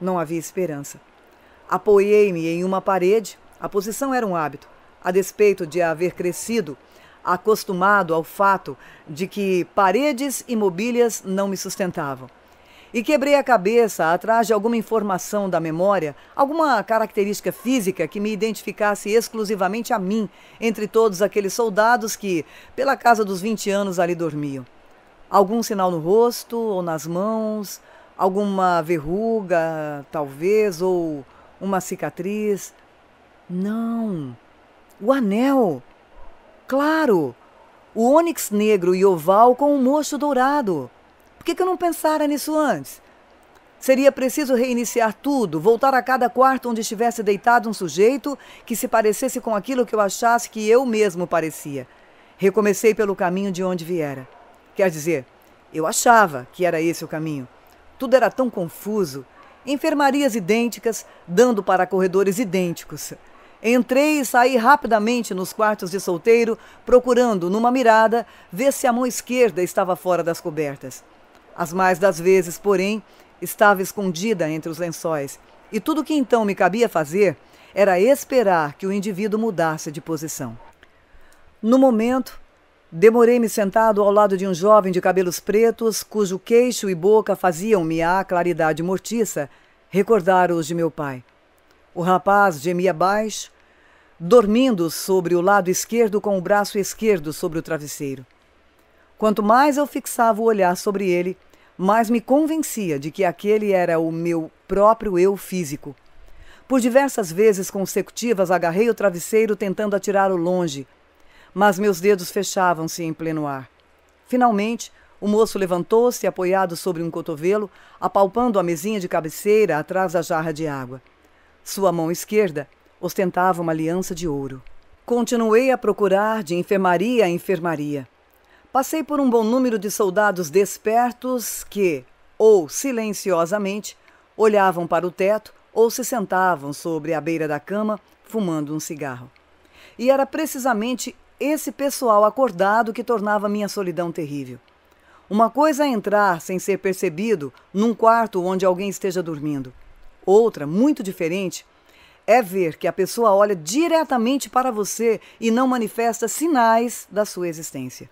Não havia esperança. Apoiei-me em uma parede, a posição era um hábito, a despeito de haver crescido, acostumado ao fato de que paredes e mobílias não me sustentavam e quebrei a cabeça atrás de alguma informação da memória, alguma característica física que me identificasse exclusivamente a mim, entre todos aqueles soldados que, pela casa dos 20 anos, ali dormiam. Algum sinal no rosto ou nas mãos, alguma verruga, talvez, ou uma cicatriz. Não! O anel! Claro! O ônix negro e oval com o um mocho dourado. Por que, que eu não pensara nisso antes? Seria preciso reiniciar tudo, voltar a cada quarto onde estivesse deitado um sujeito que se parecesse com aquilo que eu achasse que eu mesmo parecia. Recomecei pelo caminho de onde viera. Quer dizer, eu achava que era esse o caminho. Tudo era tão confuso. Enfermarias idênticas, dando para corredores idênticos. Entrei e saí rapidamente nos quartos de solteiro, procurando, numa mirada, ver se a mão esquerda estava fora das cobertas. As mais das vezes, porém, estava escondida entre os lençóis, e tudo que então me cabia fazer era esperar que o indivíduo mudasse de posição. No momento, demorei-me sentado ao lado de um jovem de cabelos pretos, cujo queixo e boca faziam-me à claridade mortiça recordar os de meu pai. O rapaz gemia baixo, dormindo sobre o lado esquerdo com o braço esquerdo sobre o travesseiro. Quanto mais eu fixava o olhar sobre ele, mas me convencia de que aquele era o meu próprio eu físico. Por diversas vezes consecutivas agarrei o travesseiro tentando atirá-lo longe, mas meus dedos fechavam-se em pleno ar. Finalmente, o moço levantou-se, apoiado sobre um cotovelo, apalpando a mesinha de cabeceira atrás da jarra de água. Sua mão esquerda ostentava uma aliança de ouro. Continuei a procurar de enfermaria a enfermaria. Passei por um bom número de soldados despertos que, ou silenciosamente, olhavam para o teto ou se sentavam sobre a beira da cama, fumando um cigarro. E era precisamente esse pessoal acordado que tornava minha solidão terrível. Uma coisa é entrar sem ser percebido num quarto onde alguém esteja dormindo. Outra, muito diferente, é ver que a pessoa olha diretamente para você e não manifesta sinais da sua existência.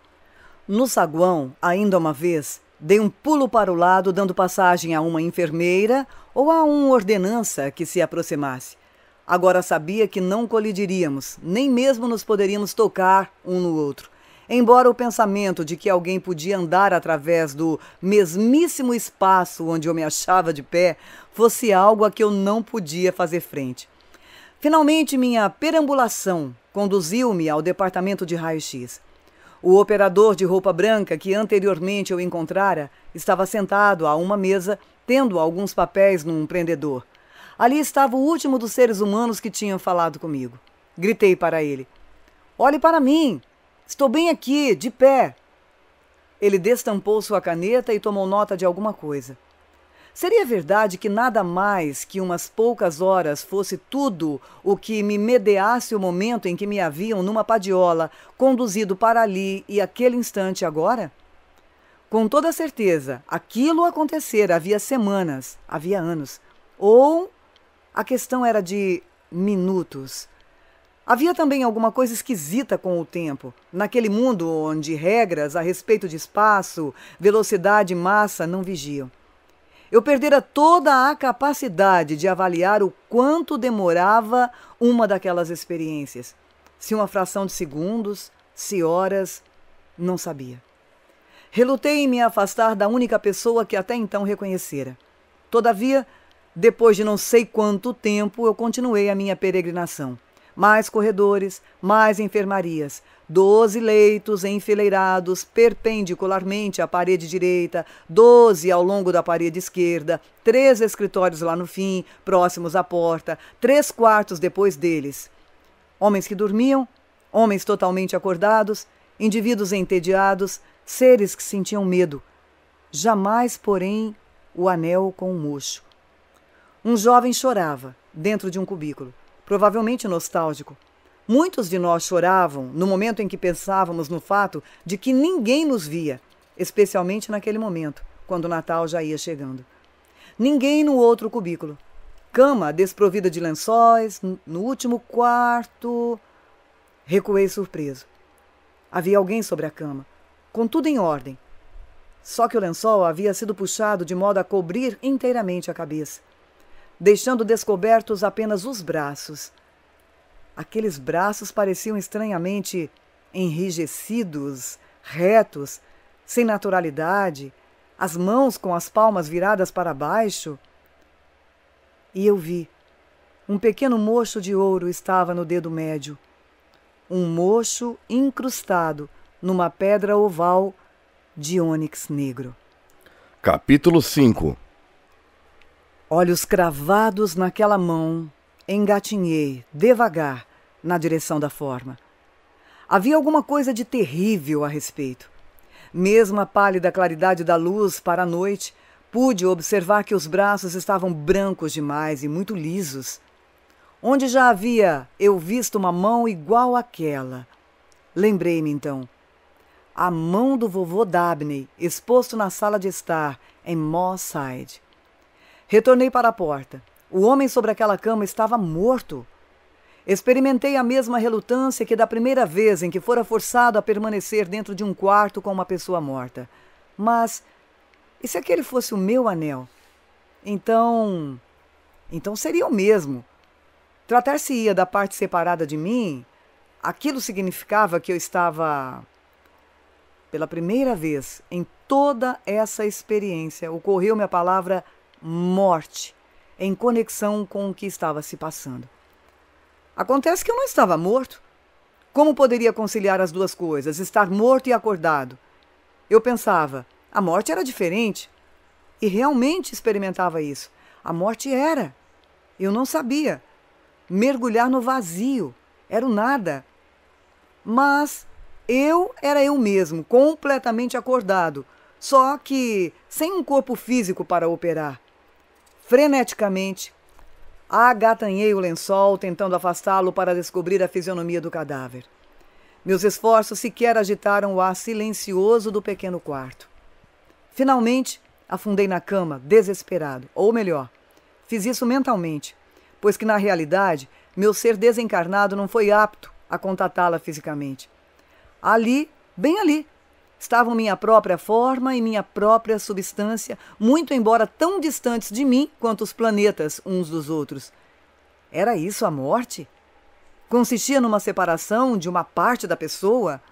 No saguão, ainda uma vez, dei um pulo para o lado, dando passagem a uma enfermeira ou a um ordenança que se aproximasse. Agora sabia que não colidiríamos, nem mesmo nos poderíamos tocar um no outro. Embora o pensamento de que alguém podia andar através do mesmíssimo espaço onde eu me achava de pé fosse algo a que eu não podia fazer frente. Finalmente, minha perambulação conduziu-me ao departamento de raio-x. O operador de roupa branca que anteriormente eu encontrara estava sentado a uma mesa, tendo alguns papéis num prendedor. Ali estava o último dos seres humanos que tinham falado comigo. Gritei para ele: Olhe para mim! Estou bem aqui, de pé! Ele destampou sua caneta e tomou nota de alguma coisa. Seria verdade que nada mais que umas poucas horas fosse tudo o que me medeasse o momento em que me haviam numa padiola, conduzido para ali e aquele instante agora? Com toda certeza, aquilo acontecera havia semanas, havia anos. Ou a questão era de minutos. Havia também alguma coisa esquisita com o tempo. Naquele mundo onde regras a respeito de espaço, velocidade e massa não vigiam eu perdera toda a capacidade de avaliar o quanto demorava uma daquelas experiências. Se uma fração de segundos, se horas, não sabia. Relutei em me afastar da única pessoa que até então reconhecera. Todavia, depois de não sei quanto tempo, eu continuei a minha peregrinação. Mais corredores, mais enfermarias, doze leitos enfileirados perpendicularmente à parede direita, doze ao longo da parede esquerda, três escritórios lá no fim, próximos à porta, três quartos depois deles. Homens que dormiam, homens totalmente acordados, indivíduos entediados, seres que sentiam medo. Jamais, porém, o anel com o mocho. Um jovem chorava dentro de um cubículo, provavelmente nostálgico. Muitos de nós choravam no momento em que pensávamos no fato de que ninguém nos via, especialmente naquele momento, quando o Natal já ia chegando. Ninguém no outro cubículo. Cama desprovida de lençóis, no último quarto. Recuei surpreso. Havia alguém sobre a cama, com tudo em ordem. Só que o lençol havia sido puxado de modo a cobrir inteiramente a cabeça, deixando descobertos apenas os braços Aqueles braços pareciam estranhamente enrijecidos, retos, sem naturalidade, as mãos com as palmas viradas para baixo. E eu vi. Um pequeno mocho de ouro estava no dedo médio. Um mocho incrustado numa pedra oval de ônix negro.
Capítulo 5
Olhos cravados naquela mão, engatinhei devagar na direção da forma. Havia alguma coisa de terrível a respeito. Mesmo a pálida claridade da luz para a noite, pude observar que os braços estavam brancos demais e muito lisos. Onde já havia eu visto uma mão igual àquela? Lembrei-me então. A mão do vovô Dabney, exposto na sala de estar, em Mosside Retornei para a porta. O homem sobre aquela cama estava morto. Experimentei a mesma relutância que da primeira vez em que fora forçado a permanecer dentro de um quarto com uma pessoa morta. Mas e se aquele fosse o meu anel? Então. Então seria o mesmo. Tratar-se-ia da parte separada de mim, aquilo significava que eu estava. Pela primeira vez em toda essa experiência, ocorreu-me a palavra morte, em conexão com o que estava se passando. Acontece que eu não estava morto. Como poderia conciliar as duas coisas, estar morto e acordado? Eu pensava, a morte era diferente. E realmente experimentava isso. A morte era. Eu não sabia. Mergulhar no vazio. Era o nada. Mas eu era eu mesmo, completamente acordado, só que sem um corpo físico para operar. Freneticamente, Agatanhei o lençol, tentando afastá-lo para descobrir a fisionomia do cadáver. Meus esforços sequer agitaram o ar silencioso do pequeno quarto. Finalmente, afundei na cama, desesperado, ou melhor, fiz isso mentalmente, pois que na realidade meu ser desencarnado não foi apto a contatá-la fisicamente. Ali, bem ali, Estavam minha própria forma e minha própria substância, muito embora tão distantes de mim quanto os planetas uns dos outros. Era isso a morte? Consistia numa separação de uma parte da pessoa?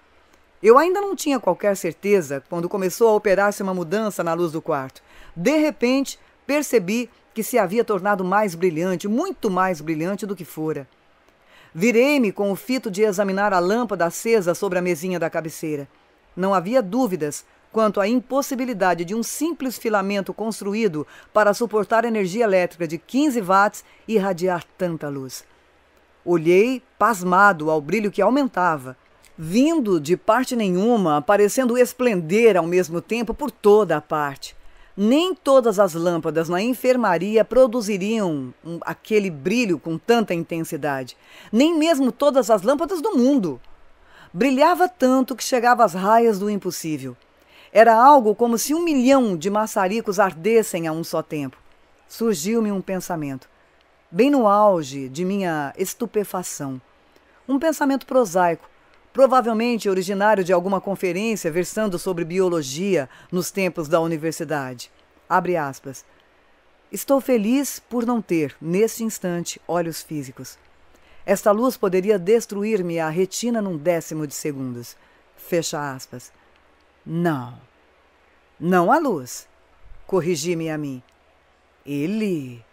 Eu ainda não tinha qualquer certeza quando começou a operar-se uma mudança na luz do quarto. De repente, percebi que se havia tornado mais brilhante, muito mais brilhante do que fora. Virei-me com o fito de examinar a lâmpada acesa sobre a mesinha da cabeceira. Não havia dúvidas quanto à impossibilidade de um simples filamento construído para suportar energia elétrica de 15 watts e irradiar tanta luz. Olhei, pasmado, ao brilho que aumentava, vindo de parte nenhuma, parecendo esplender ao mesmo tempo por toda a parte. Nem todas as lâmpadas na enfermaria produziriam aquele brilho com tanta intensidade, nem mesmo todas as lâmpadas do mundo brilhava tanto que chegava às raias do impossível. Era algo como se um milhão de maçaricos ardessem a um só tempo. Surgiu-me um pensamento, bem no auge de minha estupefação. Um pensamento prosaico, provavelmente originário de alguma conferência versando sobre biologia nos tempos da universidade. Abre aspas. Estou feliz por não ter, neste instante, olhos físicos. Esta luz poderia destruir-me a retina num décimo de segundos. Fecha aspas. Não. Não a luz. Corrigi-me a mim. Ele.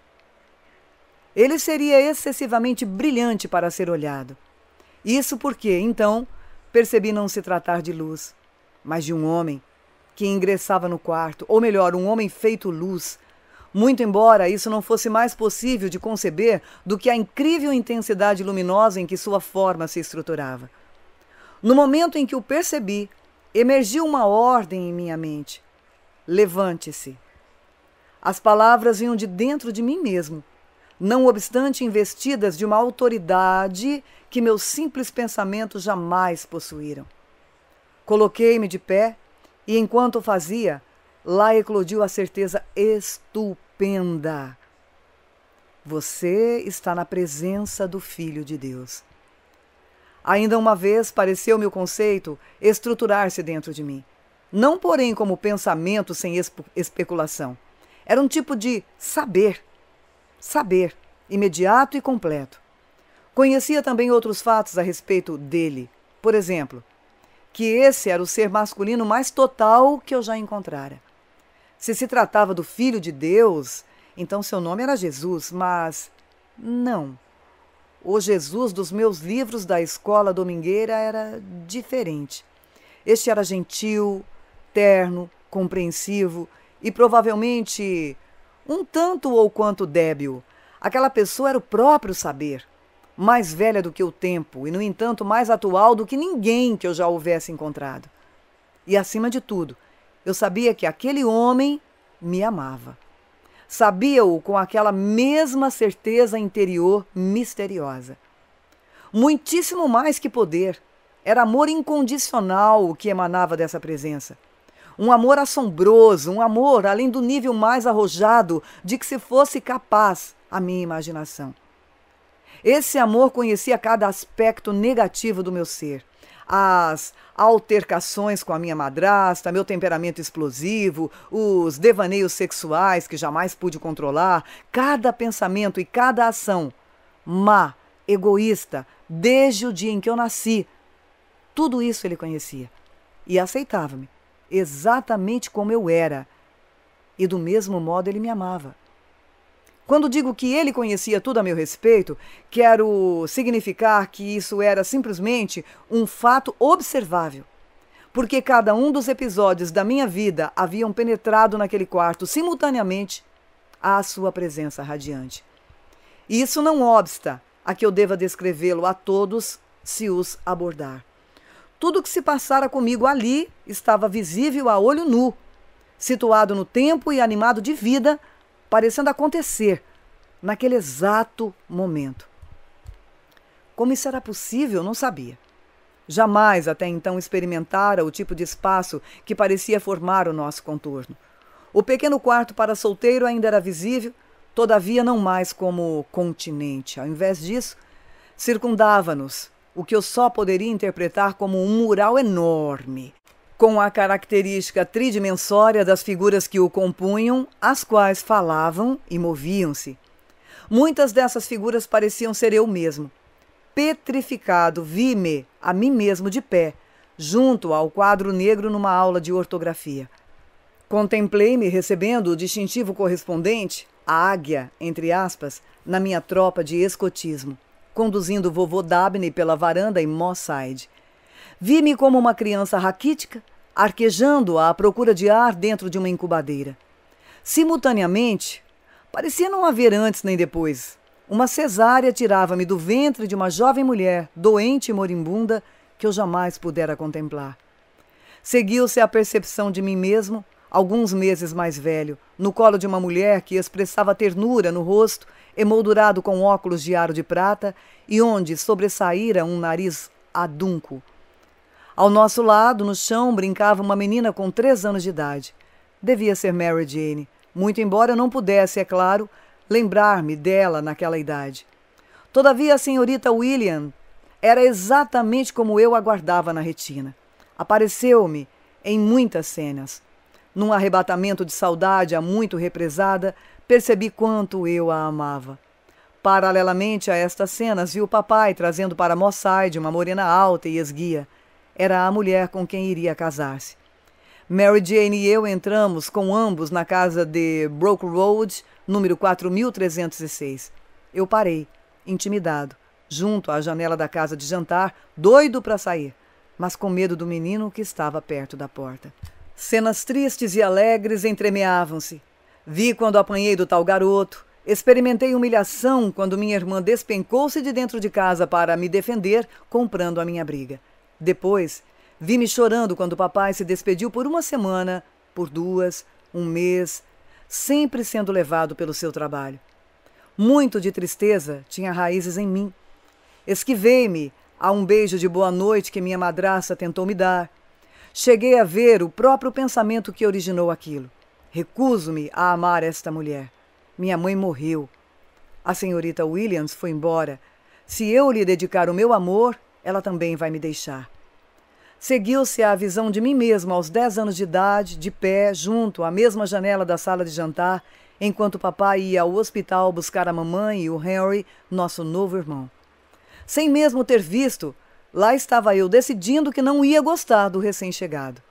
Ele seria excessivamente brilhante para ser olhado. Isso porque, então, percebi não se tratar de luz, mas de um homem que ingressava no quarto, ou melhor, um homem feito luz, muito embora isso não fosse mais possível de conceber do que a incrível intensidade luminosa em que sua forma se estruturava. No momento em que o percebi, emergiu uma ordem em minha mente: levante-se. As palavras vinham de dentro de mim mesmo, não obstante investidas de uma autoridade que meus simples pensamentos jamais possuíram. Coloquei-me de pé e, enquanto o fazia, lá eclodiu a certeza estúpida arrependa. Você está na presença do Filho de Deus. Ainda uma vez pareceu-me o conceito estruturar-se dentro de mim. Não, porém, como pensamento sem especulação. Era um tipo de saber. Saber, imediato e completo. Conhecia também outros fatos a respeito dele. Por exemplo, que esse era o ser masculino mais total que eu já encontrara. Se se tratava do Filho de Deus, então seu nome era Jesus, mas não. O Jesus dos meus livros da escola domingueira era diferente. Este era gentil, terno, compreensivo e provavelmente um tanto ou quanto débil. Aquela pessoa era o próprio saber, mais velha do que o tempo e, no entanto, mais atual do que ninguém que eu já houvesse encontrado. E, acima de tudo, eu sabia que aquele homem me amava. Sabia-o com aquela mesma certeza interior misteriosa. Muitíssimo mais que poder. Era amor incondicional o que emanava dessa presença. Um amor assombroso, um amor além do nível mais arrojado de que se fosse capaz a minha imaginação. Esse amor conhecia cada aspecto negativo do meu ser as altercações com a minha madrasta, meu temperamento explosivo, os devaneios sexuais que jamais pude controlar, cada pensamento e cada ação má, egoísta, desde o dia em que eu nasci. Tudo isso ele conhecia e aceitava-me exatamente como eu era. E do mesmo modo ele me amava. Quando digo que ele conhecia tudo a meu respeito, quero significar que isso era simplesmente um fato observável. Porque cada um dos episódios da minha vida haviam penetrado naquele quarto simultaneamente à sua presença radiante. isso não obsta a que eu deva descrevê-lo a todos se os abordar. Tudo o que se passara comigo ali estava visível a olho nu, situado no tempo e animado de vida parecendo acontecer naquele exato momento. Como isso era possível, não sabia. Jamais até então experimentara o tipo de espaço que parecia formar o nosso contorno. O pequeno quarto para solteiro ainda era visível, todavia não mais como continente. Ao invés disso, circundava-nos o que eu só poderia interpretar como um mural enorme, com a característica tridimensória das figuras que o compunham, as quais falavam e moviam-se. Muitas dessas figuras pareciam ser eu mesmo. Petrificado, vi-me a mim mesmo de pé, junto ao quadro negro numa aula de ortografia. Contemplei-me recebendo o distintivo correspondente, a águia, entre aspas, na minha tropa de escotismo, conduzindo o vovô Dabney pela varanda em Mosside. Vi-me como uma criança raquítica, arquejando à procura de ar dentro de uma incubadeira. Simultaneamente, parecia não haver antes nem depois. Uma cesárea tirava-me do ventre de uma jovem mulher, doente e moribunda, que eu jamais pudera contemplar. Seguiu-se a percepção de mim mesmo, alguns meses mais velho, no colo de uma mulher que expressava ternura no rosto, emoldurado com óculos de aro de prata, e onde sobressaíra um nariz adunco, ao nosso lado, no chão, brincava uma menina com três anos de idade. Devia ser Mary Jane, muito embora eu não pudesse, é claro, lembrar-me dela naquela idade. Todavia, a senhorita William era exatamente como eu aguardava na retina. Apareceu-me em muitas cenas. Num arrebatamento de saudade, a muito represada, percebi quanto eu a amava. Paralelamente a estas cenas, vi o papai trazendo para Mosside uma morena alta e esguia. Era a mulher com quem iria casar-se. Mary Jane e eu entramos com ambos na casa de Broke Road, número 4306. Eu parei, intimidado, junto à janela da casa de jantar, doido para sair, mas com medo do menino que estava perto da porta. Cenas tristes e alegres entremeavam-se. Vi quando apanhei do tal garoto, experimentei humilhação quando minha irmã despencou-se de dentro de casa para me defender, comprando a minha briga. Depois, vi-me chorando quando papai se despediu por uma semana, por duas, um mês, sempre sendo levado pelo seu trabalho. Muito de tristeza tinha raízes em mim. Esquivei-me a um beijo de boa noite que minha madraça tentou me dar. Cheguei a ver o próprio pensamento que originou aquilo. Recuso-me a amar esta mulher. Minha mãe morreu. A senhorita Williams foi embora. Se eu lhe dedicar o meu amor, ela também vai me deixar. Seguiu-se a visão de mim mesmo aos 10 anos de idade, de pé, junto à mesma janela da sala de jantar, enquanto o papai ia ao hospital buscar a mamãe e o Henry, nosso novo irmão. Sem mesmo ter visto, lá estava eu decidindo que não ia gostar do recém-chegado.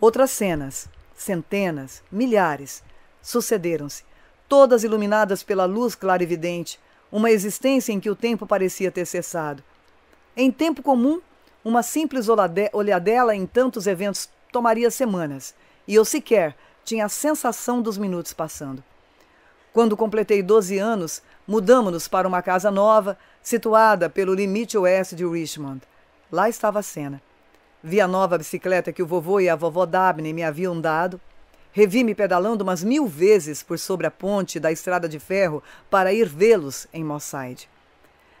Outras cenas, centenas, milhares, sucederam-se, todas iluminadas pela luz clara e evidente uma existência em que o tempo parecia ter cessado em tempo comum, uma simples olhadela em tantos eventos tomaria semanas, e eu sequer tinha a sensação dos minutos passando. Quando completei 12 anos, mudamos-nos para uma casa nova, situada pelo limite oeste de Richmond. Lá estava a cena. Vi a nova bicicleta que o vovô e a vovó Dabney me haviam dado. Revi-me pedalando umas mil vezes por sobre a ponte da estrada de ferro para ir vê-los em Mosside.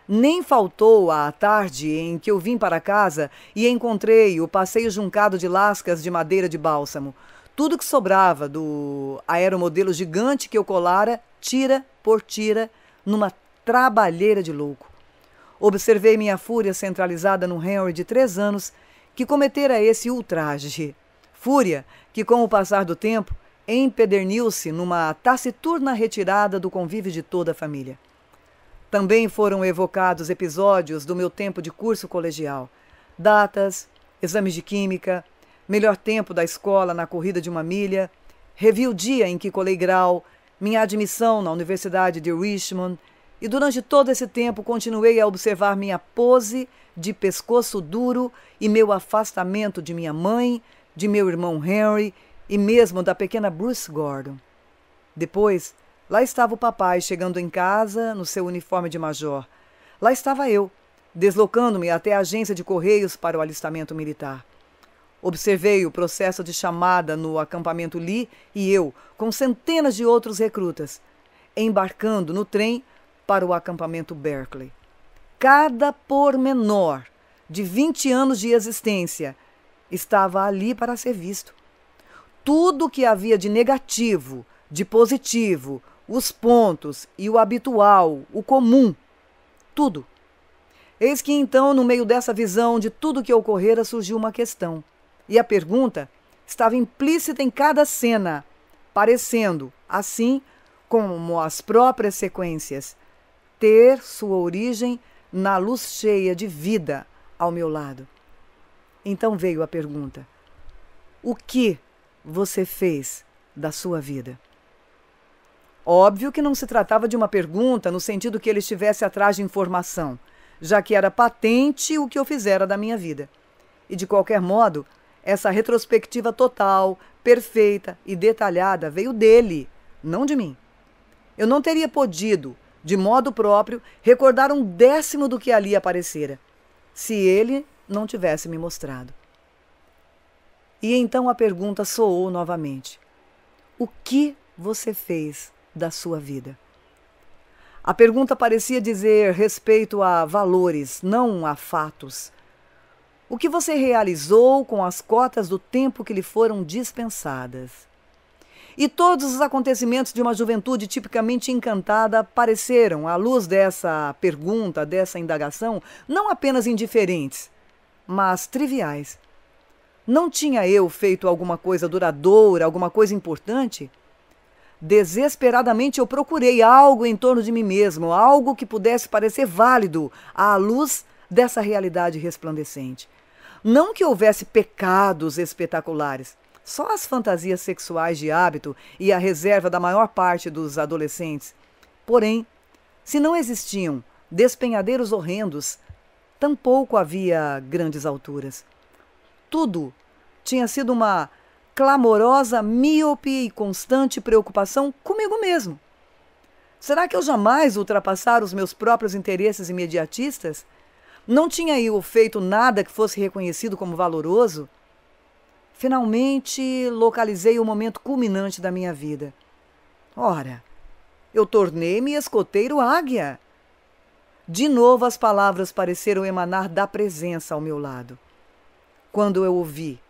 Nem faltou a tarde em que eu vim para casa e encontrei o passeio juncado de lascas de madeira de bálsamo. Tudo que sobrava do aeromodelo gigante que eu colara, tira por tira, numa trabalheira de louco. Observei minha fúria centralizada no Henry de três anos que cometera esse ultraje. Fúria que, com o passar do tempo, empederniu-se numa taciturna retirada do convívio de toda a família. Também foram evocados episódios do meu tempo de curso colegial, datas, exames de química, melhor tempo da escola na corrida de uma milha, revi o dia em que colei grau, minha admissão na Universidade de Richmond, e durante todo esse tempo continuei a observar minha pose de pescoço duro e meu afastamento de minha mãe, de meu irmão Henry e mesmo da pequena Bruce Gordon. Depois, Lá estava o papai chegando em casa no seu uniforme de major. Lá estava eu, deslocando-me até a agência de correios para o alistamento militar. Observei o processo de chamada no acampamento Lee e eu, com centenas de outros recrutas, embarcando no trem para o acampamento Berkeley. Cada pormenor de 20 anos de existência estava ali para ser visto. Tudo o que havia de negativo, de positivo, os pontos e o habitual, o comum, tudo. Eis que então, no meio dessa visão de tudo que ocorrera, surgiu uma questão. E a pergunta estava implícita em cada cena, parecendo, assim como as próprias sequências, ter sua origem na luz cheia de vida ao meu lado. Então veio a pergunta: O que você fez da sua vida? Óbvio que não se tratava de uma pergunta no sentido que ele estivesse atrás de informação, já que era patente o que eu fizera da minha vida. E de qualquer modo, essa retrospectiva total, perfeita e detalhada veio dele, não de mim. Eu não teria podido, de modo próprio, recordar um décimo do que ali aparecera, se ele não tivesse me mostrado. E então a pergunta soou novamente: O que você fez da sua vida. A pergunta parecia dizer respeito a valores, não a fatos. O que você realizou com as cotas do tempo que lhe foram dispensadas? E todos os acontecimentos de uma juventude tipicamente encantada pareceram, à luz dessa pergunta, dessa indagação, não apenas indiferentes, mas triviais. Não tinha eu feito alguma coisa duradoura, alguma coisa importante? Desesperadamente eu procurei algo em torno de mim mesmo, algo que pudesse parecer válido à luz dessa realidade resplandecente. Não que houvesse pecados espetaculares, só as fantasias sexuais de hábito e a reserva da maior parte dos adolescentes. Porém, se não existiam despenhadeiros horrendos, tampouco havia grandes alturas. Tudo tinha sido uma clamorosa míope e constante preocupação comigo mesmo. Será que eu jamais ultrapassara os meus próprios interesses imediatistas? Não tinha eu feito nada que fosse reconhecido como valoroso? Finalmente localizei o momento culminante da minha vida. Ora, eu tornei-me escoteiro águia. De novo as palavras pareceram emanar da presença ao meu lado. Quando eu ouvi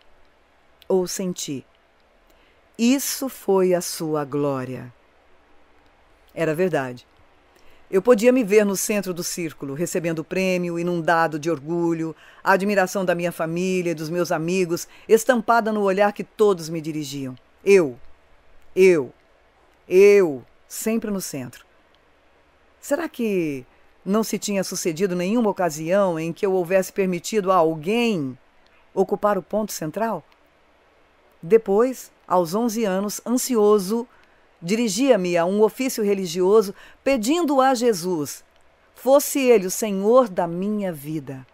ou senti. Isso foi a sua glória. Era verdade. Eu podia me ver no centro do círculo, recebendo o prêmio, inundado de orgulho, a admiração da minha família e dos meus amigos, estampada no olhar que todos me dirigiam. Eu, eu, eu, sempre no centro. Será que não se tinha sucedido nenhuma ocasião em que eu houvesse permitido a alguém ocupar o ponto central? Depois, aos 11 anos, ansioso, dirigia-me a um ofício religioso pedindo a Jesus, fosse ele o Senhor da minha vida.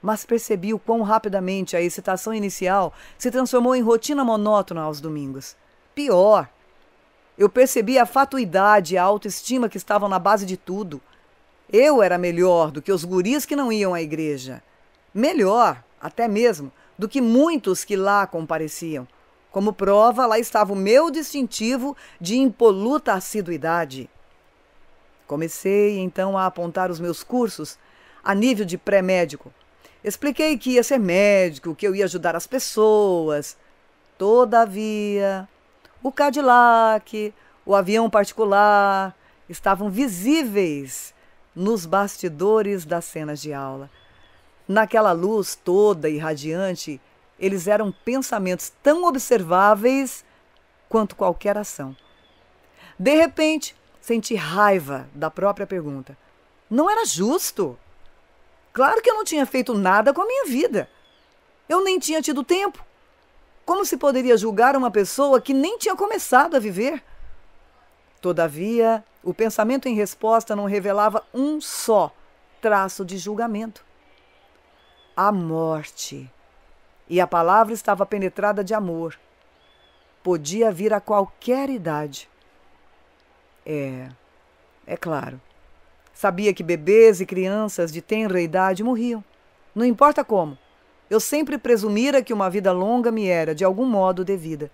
Mas percebi o quão rapidamente a excitação inicial se transformou em rotina monótona aos domingos. Pior, eu percebi a fatuidade e a autoestima que estavam na base de tudo. Eu era melhor do que os guris que não iam à igreja. Melhor, até mesmo, do que muitos que lá compareciam. Como prova, lá estava o meu distintivo de impoluta assiduidade. Comecei então a apontar os meus cursos a nível de pré-médico. Expliquei que ia ser médico, que eu ia ajudar as pessoas. Todavia, o Cadillac, o avião particular estavam visíveis nos bastidores das cenas de aula. Naquela luz toda e radiante, eles eram pensamentos tão observáveis quanto qualquer ação. De repente, senti raiva da própria pergunta. Não era justo. Claro que eu não tinha feito nada com a minha vida. Eu nem tinha tido tempo. Como se poderia julgar uma pessoa que nem tinha começado a viver? Todavia, o pensamento em resposta não revelava um só traço de julgamento a morte. E a palavra estava penetrada de amor. Podia vir a qualquer idade. É, é claro. Sabia que bebês e crianças de tenra idade morriam. Não importa como. Eu sempre presumira que uma vida longa me era, de algum modo, devida.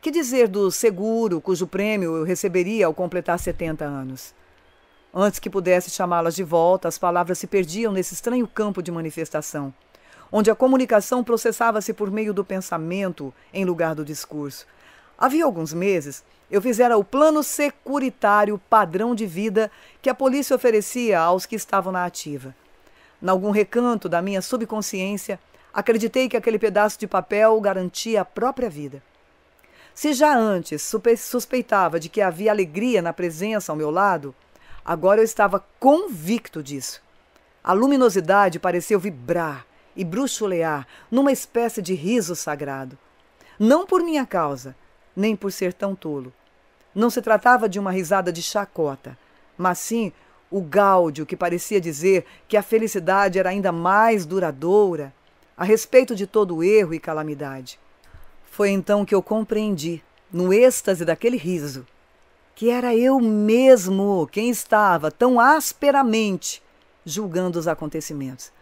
Que dizer do seguro, cujo prêmio eu receberia ao completar 70 anos? Antes que pudesse chamá-las de volta, as palavras se perdiam nesse estranho campo de manifestação, onde a comunicação processava-se por meio do pensamento em lugar do discurso. Havia alguns meses, eu fizera o plano securitário padrão de vida que a polícia oferecia aos que estavam na ativa. Em algum recanto da minha subconsciência, acreditei que aquele pedaço de papel garantia a própria vida. Se já antes suspeitava de que havia alegria na presença ao meu lado, Agora eu estava convicto disso. A luminosidade pareceu vibrar e bruxulear numa espécie de riso sagrado. Não por minha causa, nem por ser tão tolo. Não se tratava de uma risada de chacota, mas sim o gáudio que parecia dizer que a felicidade era ainda mais duradoura a respeito de todo erro e calamidade. Foi então que eu compreendi, no êxtase daquele riso, que era eu mesmo quem estava tão asperamente julgando os acontecimentos.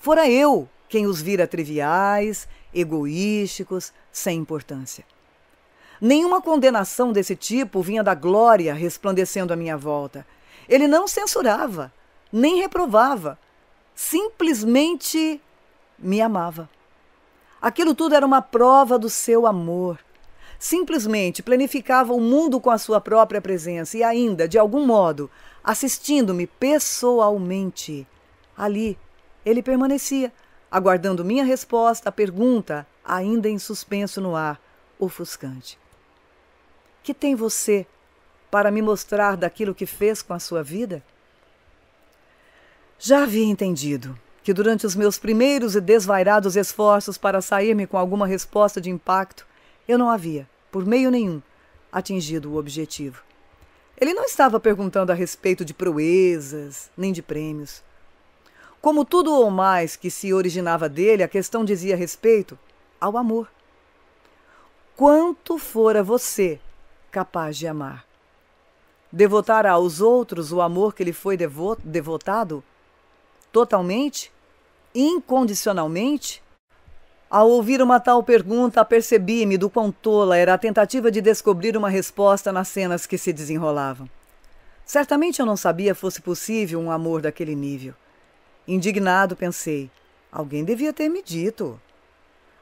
Fora eu quem os vira triviais, egoísticos, sem importância. Nenhuma condenação desse tipo vinha da glória resplandecendo à minha volta. Ele não censurava, nem reprovava, simplesmente me amava. Aquilo tudo era uma prova do seu amor simplesmente planificava o mundo com a sua própria presença e ainda, de algum modo, assistindo-me pessoalmente. Ali, ele permanecia, aguardando minha resposta à pergunta, ainda em suspenso no ar, ofuscante. Que tem você para me mostrar daquilo que fez com a sua vida? Já havia entendido que durante os meus primeiros e desvairados esforços para sair-me com alguma resposta de impacto, eu não havia, por meio nenhum, atingido o objetivo. Ele não estava perguntando a respeito de proezas, nem de prêmios. Como tudo ou mais que se originava dele, a questão dizia respeito ao amor. Quanto fora você capaz de amar? Devotar aos outros o amor que lhe foi devo devotado? Totalmente? Incondicionalmente? Ao ouvir uma tal pergunta, apercebi-me do quão tola era a tentativa de descobrir uma resposta nas cenas que se desenrolavam. Certamente eu não sabia fosse possível um amor daquele nível. Indignado, pensei: alguém devia ter me dito.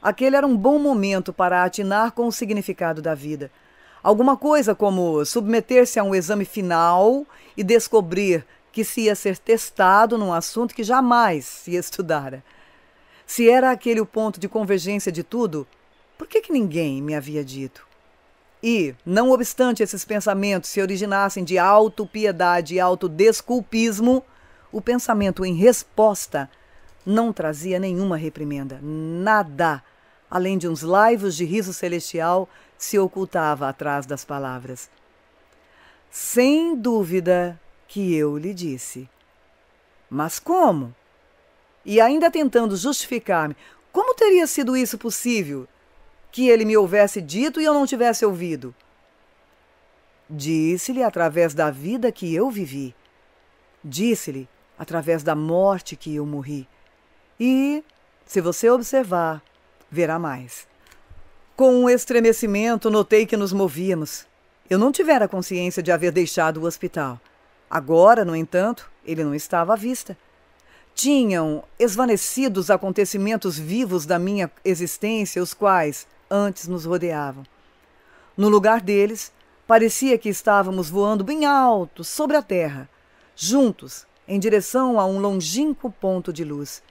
Aquele era um bom momento para atinar com o significado da vida. Alguma coisa como submeter-se a um exame final e descobrir que se ia ser testado num assunto que jamais se estudara. Se era aquele o ponto de convergência de tudo, por que, que ninguém me havia dito? E, não obstante esses pensamentos se originassem de autopiedade e autodesculpismo, o pensamento em resposta não trazia nenhuma reprimenda, nada, além de uns laivos de riso celestial se ocultava atrás das palavras. Sem dúvida que eu lhe disse. Mas como? e ainda tentando justificar-me, como teria sido isso possível? Que ele me houvesse dito e eu não tivesse ouvido? Disse-lhe através da vida que eu vivi. Disse-lhe através da morte que eu morri. E, se você observar, verá mais. Com um estremecimento, notei que nos movíamos. Eu não tivera consciência de haver deixado o hospital. Agora, no entanto, ele não estava à vista tinham esvanecido os acontecimentos vivos da minha existência, os quais antes nos rodeavam. No lugar deles, parecia que estávamos voando bem alto, sobre a terra, juntos, em direção a um longínquo ponto de luz.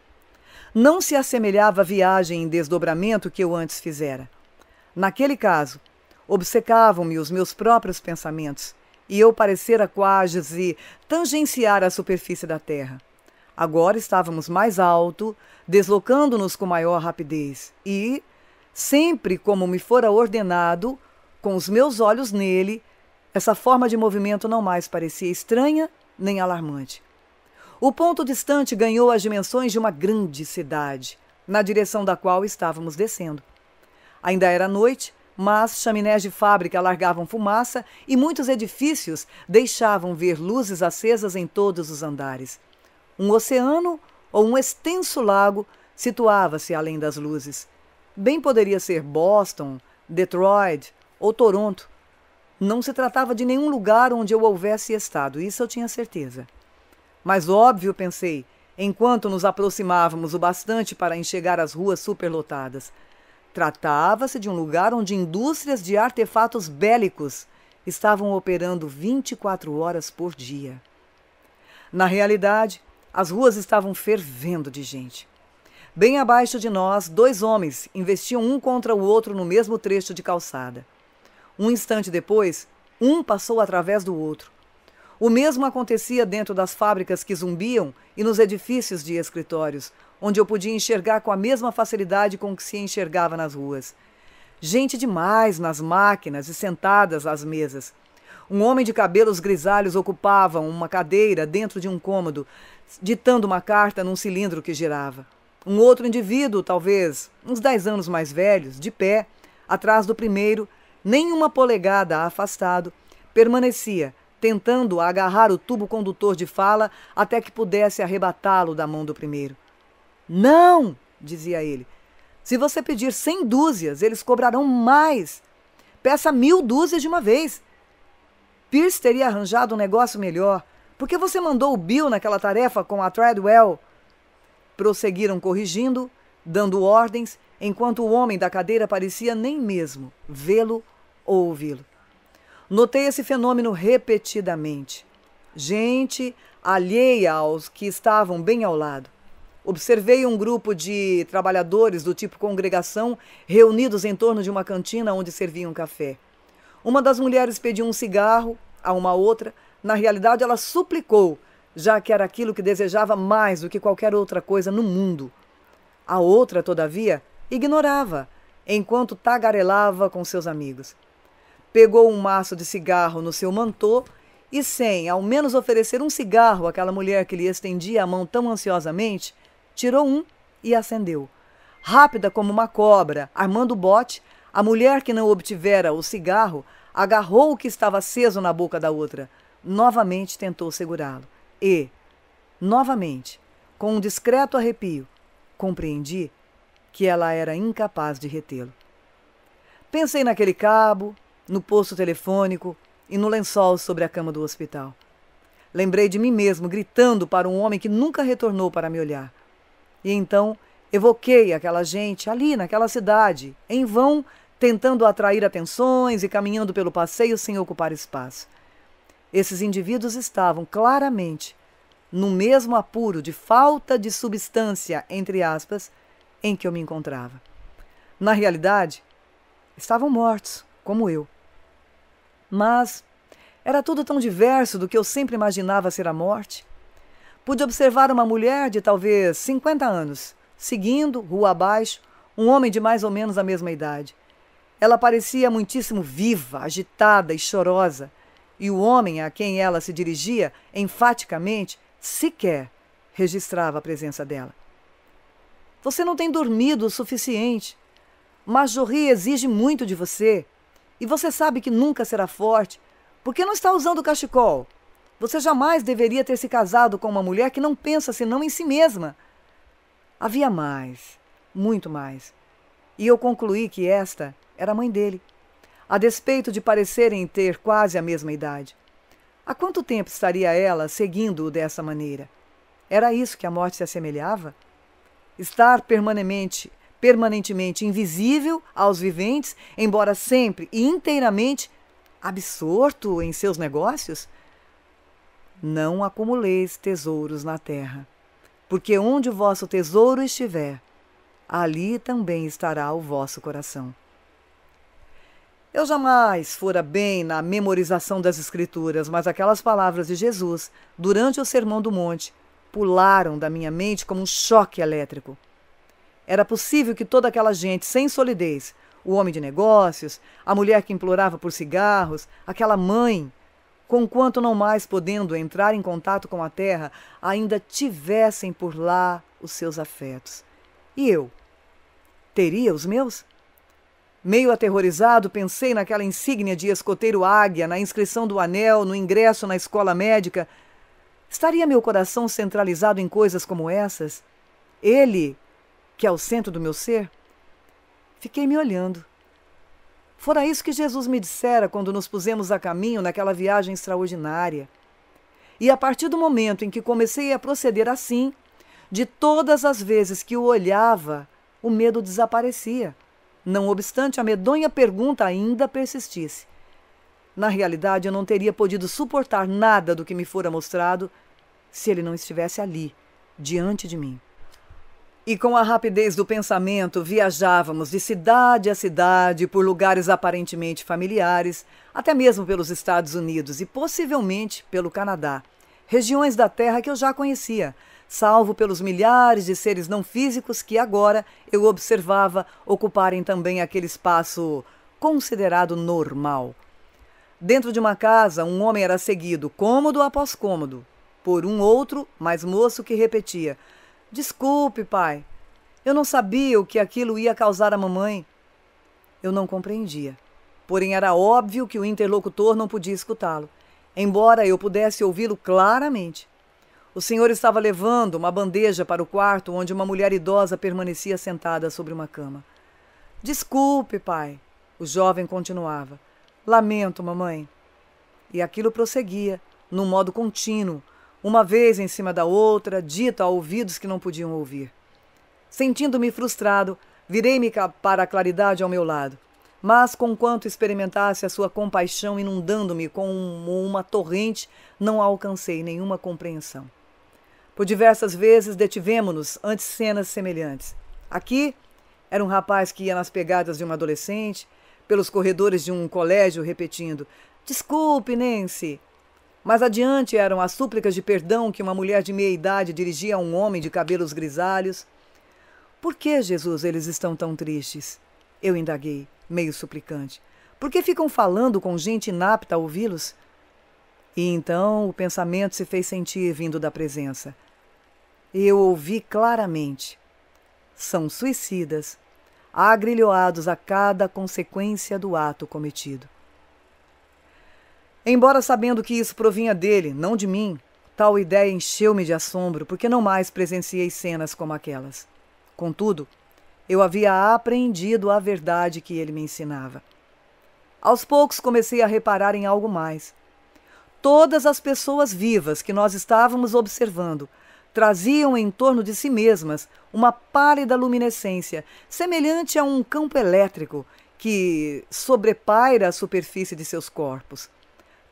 Não se assemelhava à viagem em desdobramento que eu antes fizera. Naquele caso, obcecavam-me os meus próprios pensamentos, e eu parecera quase tangenciar a superfície da terra. Agora estávamos mais alto, deslocando-nos com maior rapidez e, sempre como me fora ordenado, com os meus olhos nele, essa forma de movimento não mais parecia estranha nem alarmante. O ponto distante ganhou as dimensões de uma grande cidade, na direção da qual estávamos descendo. Ainda era noite, mas chaminés de fábrica largavam fumaça e muitos edifícios deixavam ver luzes acesas em todos os andares. Um oceano ou um extenso lago situava-se além das luzes. Bem poderia ser Boston, Detroit ou Toronto. Não se tratava de nenhum lugar onde eu houvesse estado, isso eu tinha certeza. Mas óbvio, pensei, enquanto nos aproximávamos o bastante para enxergar as ruas superlotadas. Tratava-se de um lugar onde indústrias de artefatos bélicos estavam operando 24 horas por dia. Na realidade, as ruas estavam fervendo de gente. Bem abaixo de nós, dois homens investiam um contra o outro no mesmo trecho de calçada. Um instante depois, um passou através do outro. O mesmo acontecia dentro das fábricas que zumbiam e nos edifícios de escritórios, onde eu podia enxergar com a mesma facilidade com que se enxergava nas ruas. Gente demais nas máquinas e sentadas às mesas. Um homem de cabelos grisalhos ocupava uma cadeira dentro de um cômodo, ditando uma carta num cilindro que girava. Um outro indivíduo, talvez uns dez anos mais velhos, de pé, atrás do primeiro, nenhuma polegada afastado, permanecia, tentando agarrar o tubo condutor de fala até que pudesse arrebatá-lo da mão do primeiro. Não! dizia ele. Se você pedir cem dúzias, eles cobrarão mais. Peça mil dúzias de uma vez. Pierce teria arranjado um negócio melhor. Por que você mandou o Bill naquela tarefa com a Treadwell? Prosseguiram corrigindo, dando ordens, enquanto o homem da cadeira parecia nem mesmo vê-lo ou ouvi-lo. Notei esse fenômeno repetidamente. Gente alheia aos que estavam bem ao lado. Observei um grupo de trabalhadores do tipo congregação reunidos em torno de uma cantina onde serviam café. Uma das mulheres pediu um cigarro a uma outra na realidade, ela suplicou, já que era aquilo que desejava mais do que qualquer outra coisa no mundo. A outra, todavia, ignorava, enquanto tagarelava com seus amigos. Pegou um maço de cigarro no seu mantô e, sem ao menos oferecer um cigarro àquela mulher que lhe estendia a mão tão ansiosamente, tirou um e acendeu. Rápida como uma cobra, armando o bote, a mulher que não obtivera o cigarro agarrou o que estava aceso na boca da outra novamente tentou segurá-lo e, novamente, com um discreto arrepio, compreendi que ela era incapaz de retê-lo. Pensei naquele cabo, no posto telefônico e no lençol sobre a cama do hospital. Lembrei de mim mesmo gritando para um homem que nunca retornou para me olhar. E então evoquei aquela gente ali naquela cidade, em vão, tentando atrair atenções e caminhando pelo passeio sem ocupar espaço. Esses indivíduos estavam claramente no mesmo apuro de falta de substância, entre aspas, em que eu me encontrava. Na realidade, estavam mortos, como eu. Mas era tudo tão diverso do que eu sempre imaginava ser a morte. Pude observar uma mulher de talvez 50 anos, seguindo, rua abaixo, um homem de mais ou menos a mesma idade. Ela parecia muitíssimo viva, agitada e chorosa, e o homem a quem ela se dirigia enfaticamente sequer registrava a presença dela. Você não tem dormido o suficiente. Marjorie exige muito de você. E você sabe que nunca será forte. Por que não está usando o cachecol? Você jamais deveria ter se casado com uma mulher que não pensa senão em si mesma. Havia mais, muito mais. E eu concluí que esta era a mãe dele a despeito de parecerem ter quase a mesma idade. Há quanto tempo estaria ela seguindo-o dessa maneira? Era isso que a morte se assemelhava? Estar permanentemente, permanentemente invisível aos viventes, embora sempre e inteiramente absorto em seus negócios? Não acumuleis tesouros na terra, porque onde o vosso tesouro estiver, ali também estará o vosso coração. Eu jamais fora bem na memorização das Escrituras, mas aquelas palavras de Jesus durante o Sermão do Monte pularam da minha mente como um choque elétrico. Era possível que toda aquela gente sem solidez, o homem de negócios, a mulher que implorava por cigarros, aquela mãe, conquanto não mais podendo entrar em contato com a terra, ainda tivessem por lá os seus afetos. E eu? Teria os meus? Meio aterrorizado, pensei naquela insígnia de escoteiro águia, na inscrição do anel, no ingresso na escola médica. Estaria meu coração centralizado em coisas como essas? Ele, que é o centro do meu ser? Fiquei me olhando. Fora isso que Jesus me dissera quando nos pusemos a caminho naquela viagem extraordinária. E a partir do momento em que comecei a proceder assim, de todas as vezes que o olhava, o medo desaparecia não obstante a medonha pergunta ainda persistisse. Na realidade, eu não teria podido suportar nada do que me fora mostrado se ele não estivesse ali, diante de mim. E com a rapidez do pensamento, viajávamos de cidade a cidade, por lugares aparentemente familiares, até mesmo pelos Estados Unidos e possivelmente pelo Canadá, regiões da Terra que eu já conhecia, salvo pelos milhares de seres não físicos que agora eu observava ocuparem também aquele espaço considerado normal. Dentro de uma casa, um homem era seguido, cômodo após cômodo, por um outro mais moço que repetia: Desculpe, pai, eu não sabia o que aquilo ia causar à mamãe. Eu não compreendia. Porém, era óbvio que o interlocutor não podia escutá-lo, embora eu pudesse ouvi-lo claramente. O senhor estava levando uma bandeja para o quarto onde uma mulher idosa permanecia sentada sobre uma cama. Desculpe, pai, o jovem continuava. Lamento, mamãe. E aquilo prosseguia, num modo contínuo, uma vez em cima da outra, dita a ouvidos que não podiam ouvir. Sentindo-me frustrado, virei-me para a claridade ao meu lado. Mas, conquanto experimentasse a sua compaixão inundando-me como uma torrente, não alcancei nenhuma compreensão. Por diversas vezes detivemos-nos ante cenas semelhantes. Aqui era um rapaz que ia nas pegadas de uma adolescente, pelos corredores de um colégio, repetindo: Desculpe, Nancy. Mais adiante eram as súplicas de perdão que uma mulher de meia idade dirigia a um homem de cabelos grisalhos. Por que, Jesus, eles estão tão tristes? Eu indaguei, meio suplicante. Por que ficam falando com gente inapta a ouvi-los? E então o pensamento se fez sentir vindo da presença. Eu ouvi claramente. São suicidas, agrilhoados a cada consequência do ato cometido. Embora sabendo que isso provinha dele, não de mim, tal ideia encheu-me de assombro, porque não mais presenciei cenas como aquelas. Contudo, eu havia apreendido a verdade que ele me ensinava. Aos poucos comecei a reparar em algo mais. Todas as pessoas vivas que nós estávamos observando traziam em torno de si mesmas uma pálida luminescência, semelhante a um campo elétrico que sobrepaira a superfície de seus corpos.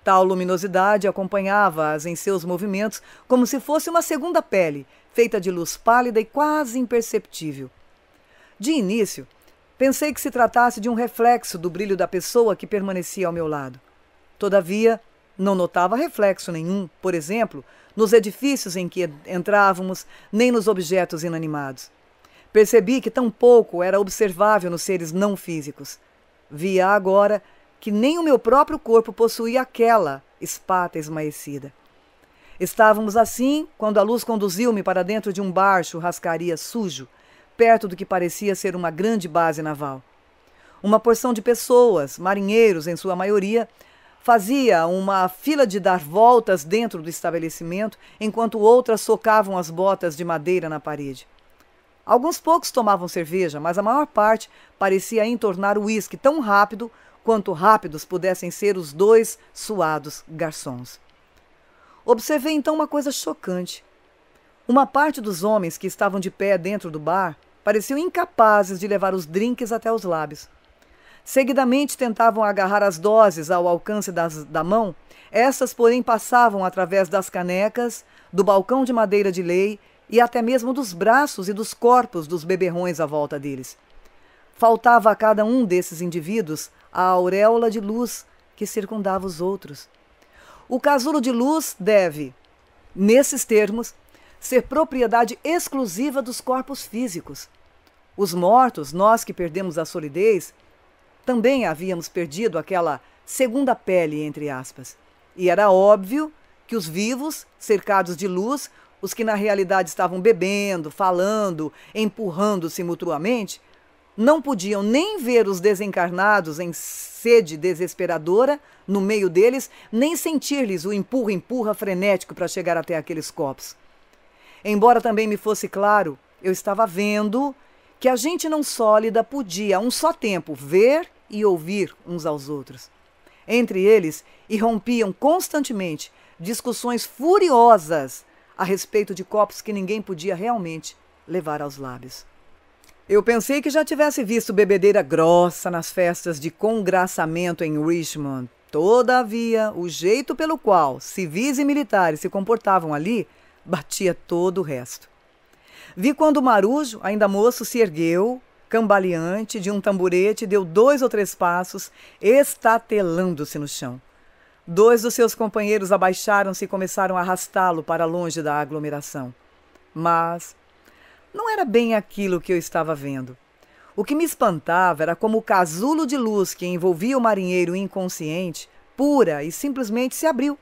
Tal luminosidade acompanhava-as em seus movimentos como se fosse uma segunda pele, feita de luz pálida e quase imperceptível. De início, pensei que se tratasse de um reflexo do brilho da pessoa que permanecia ao meu lado. Todavia, não notava reflexo nenhum, por exemplo, nos edifícios em que entrávamos, nem nos objetos inanimados. Percebi que tão pouco era observável nos seres não físicos. Via agora que nem o meu próprio corpo possuía aquela espata esmaecida. Estávamos assim quando a luz conduziu-me para dentro de um bar churrascaria sujo, perto do que parecia ser uma grande base naval. Uma porção de pessoas, marinheiros em sua maioria, fazia uma fila de dar voltas dentro do estabelecimento, enquanto outras socavam as botas de madeira na parede. Alguns poucos tomavam cerveja, mas a maior parte parecia entornar o uísque tão rápido quanto rápidos pudessem ser os dois suados garçons. Observei então uma coisa chocante. Uma parte dos homens que estavam de pé dentro do bar pareciam incapazes de levar os drinks até os lábios. Seguidamente tentavam agarrar as doses ao alcance das, da mão, essas, porém, passavam através das canecas, do balcão de madeira de lei e até mesmo dos braços e dos corpos dos beberrões à volta deles. Faltava a cada um desses indivíduos a auréola de luz que circundava os outros. O casulo de luz deve, nesses termos, ser propriedade exclusiva dos corpos físicos. Os mortos, nós que perdemos a solidez, também havíamos perdido aquela segunda pele, entre aspas. E era óbvio que os vivos, cercados de luz, os que na realidade estavam bebendo, falando, empurrando-se mutuamente, não podiam nem ver os desencarnados em sede desesperadora no meio deles, nem sentir-lhes o empurra-empurra frenético para chegar até aqueles copos. Embora também me fosse claro, eu estava vendo que a gente não sólida podia, a um só tempo, ver e ouvir uns aos outros. Entre eles, irrompiam constantemente discussões furiosas a respeito de copos que ninguém podia realmente levar aos lábios. Eu pensei que já tivesse visto bebedeira grossa nas festas de congraçamento em Richmond. Todavia, o jeito pelo qual civis e militares se comportavam ali batia todo o resto. Vi quando o marujo, ainda moço, se ergueu cambaleante de um tamborete, deu dois ou três passos, estatelando-se no chão. Dois dos seus companheiros abaixaram-se e começaram a arrastá-lo para longe da aglomeração. Mas não era bem aquilo que eu estava vendo. O que me espantava era como o casulo de luz que envolvia o marinheiro inconsciente, pura e simplesmente se abriu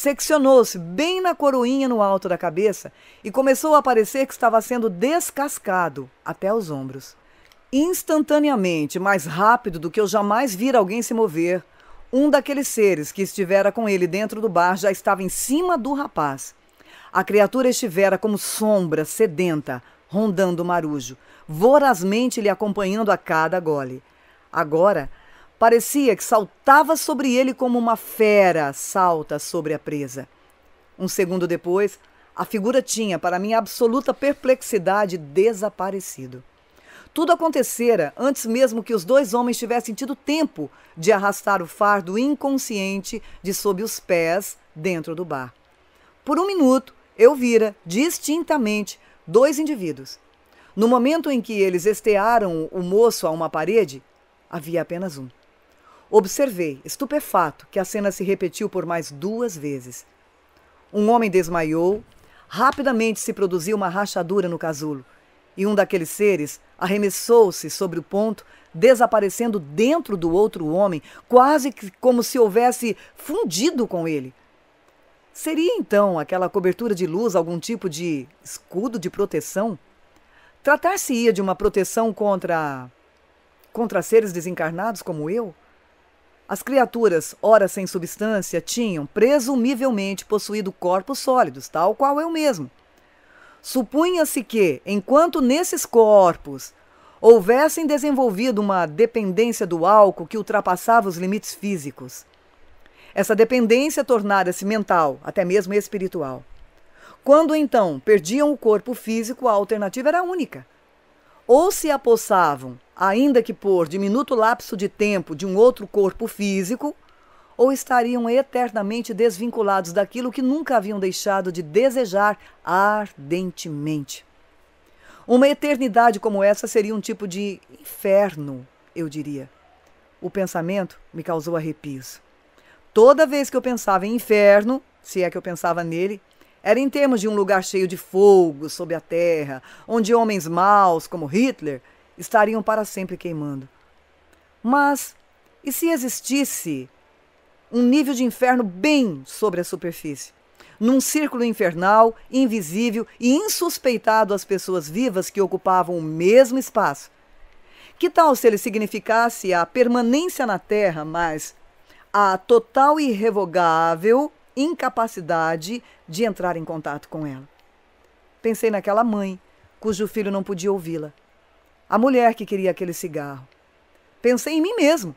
seccionou-se bem na coroinha no alto da cabeça e começou a parecer que estava sendo descascado até os ombros. Instantaneamente, mais rápido do que eu jamais vira alguém se mover, um daqueles seres que estivera com ele dentro do bar já estava em cima do rapaz. A criatura estivera como sombra sedenta, rondando o marujo, vorazmente lhe acompanhando a cada gole. Agora, Parecia que saltava sobre ele como uma fera salta sobre a presa. Um segundo depois, a figura tinha, para minha absoluta perplexidade, desaparecido. Tudo acontecera antes mesmo que os dois homens tivessem tido tempo de arrastar o fardo inconsciente de sob os pés dentro do bar. Por um minuto, eu vira distintamente dois indivíduos. No momento em que eles estearam o moço a uma parede, havia apenas um. Observei, estupefato, que a cena se repetiu por mais duas vezes. Um homem desmaiou, rapidamente se produziu uma rachadura no casulo, e um daqueles seres arremessou-se sobre o ponto, desaparecendo dentro do outro homem, quase que como se houvesse fundido com ele. Seria então aquela cobertura de luz algum tipo de escudo de proteção? Tratar-se-ia de uma proteção contra. contra seres desencarnados como eu? As criaturas, ora sem substância, tinham presumivelmente possuído corpos sólidos, tal qual eu mesmo. Supunha-se que, enquanto nesses corpos houvessem desenvolvido uma dependência do álcool que ultrapassava os limites físicos, essa dependência tornara-se mental, até mesmo espiritual. Quando então perdiam o corpo físico, a alternativa era única ou se apossavam, ainda que por diminuto lapso de tempo, de um outro corpo físico, ou estariam eternamente desvinculados daquilo que nunca haviam deixado de desejar ardentemente. Uma eternidade como essa seria um tipo de inferno, eu diria. O pensamento me causou arrepios. Toda vez que eu pensava em inferno, se é que eu pensava nele, era em termos de um lugar cheio de fogo sob a terra, onde homens maus como Hitler estariam para sempre queimando. Mas e se existisse um nível de inferno bem sobre a superfície? Num círculo infernal, invisível e insuspeitado às pessoas vivas que ocupavam o mesmo espaço. Que tal se ele significasse a permanência na Terra, mas a total irrevogável incapacidade de entrar em contato com ela. Pensei naquela mãe cujo filho não podia ouvi-la, a mulher que queria aquele cigarro. Pensei em mim mesmo,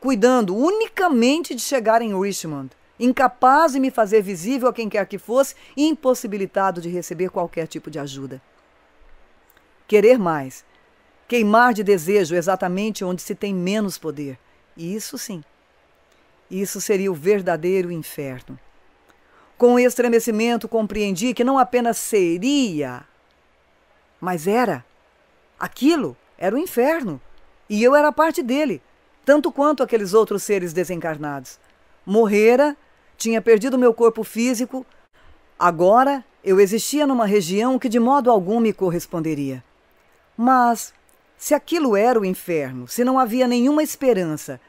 cuidando unicamente de chegar em Richmond, incapaz de me fazer visível a quem quer que fosse e impossibilitado de receber qualquer tipo de ajuda. Querer mais, queimar de desejo exatamente onde se tem menos poder. Isso sim. Isso seria o verdadeiro inferno. Com estremecimento compreendi que não apenas seria, mas era. Aquilo era o inferno. E eu era parte dele, tanto quanto aqueles outros seres desencarnados. Morrera, tinha perdido meu corpo físico. Agora eu existia numa região que de modo algum me corresponderia. Mas, se aquilo era o inferno, se não havia nenhuma esperança,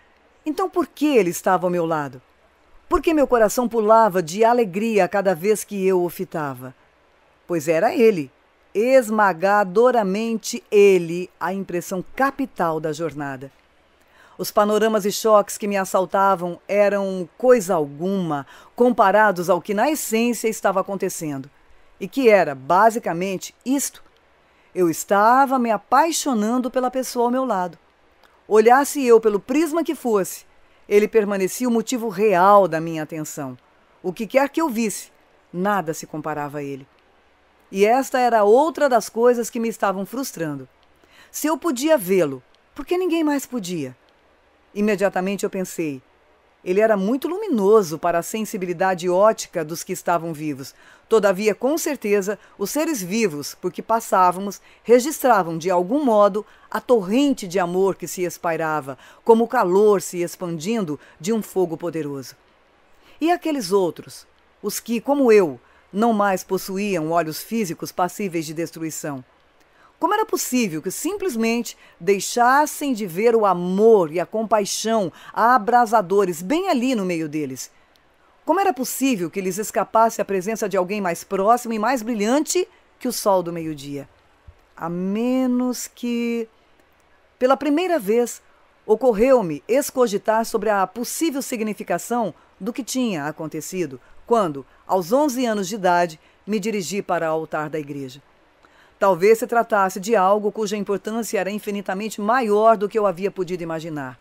então por que ele estava ao meu lado? porque meu coração pulava de alegria a cada vez que eu o fitava. Pois era ele, esmagadoramente ele, a impressão capital da jornada. Os panoramas e choques que me assaltavam eram coisa alguma comparados ao que na essência estava acontecendo, e que era basicamente isto. Eu estava me apaixonando pela pessoa ao meu lado. Olhasse eu pelo prisma que fosse, ele permanecia o motivo real da minha atenção. O que quer que eu visse, nada se comparava a ele. E esta era outra das coisas que me estavam frustrando. Se eu podia vê-lo, por que ninguém mais podia? Imediatamente eu pensei: ele era muito luminoso para a sensibilidade ótica dos que estavam vivos. Todavia, com certeza, os seres vivos, por que passávamos, registravam de algum modo a torrente de amor que se espairava, como o calor se expandindo de um fogo poderoso. E aqueles outros, os que, como eu, não mais possuíam olhos físicos passíveis de destruição? Como era possível que simplesmente deixassem de ver o amor e a compaixão abrasadores bem ali no meio deles? Como era possível que lhes escapasse a presença de alguém mais próximo e mais brilhante que o sol do meio-dia? A menos que. Pela primeira vez, ocorreu-me escogitar sobre a possível significação do que tinha acontecido quando, aos 11 anos de idade, me dirigi para o altar da igreja. Talvez se tratasse de algo cuja importância era infinitamente maior do que eu havia podido imaginar.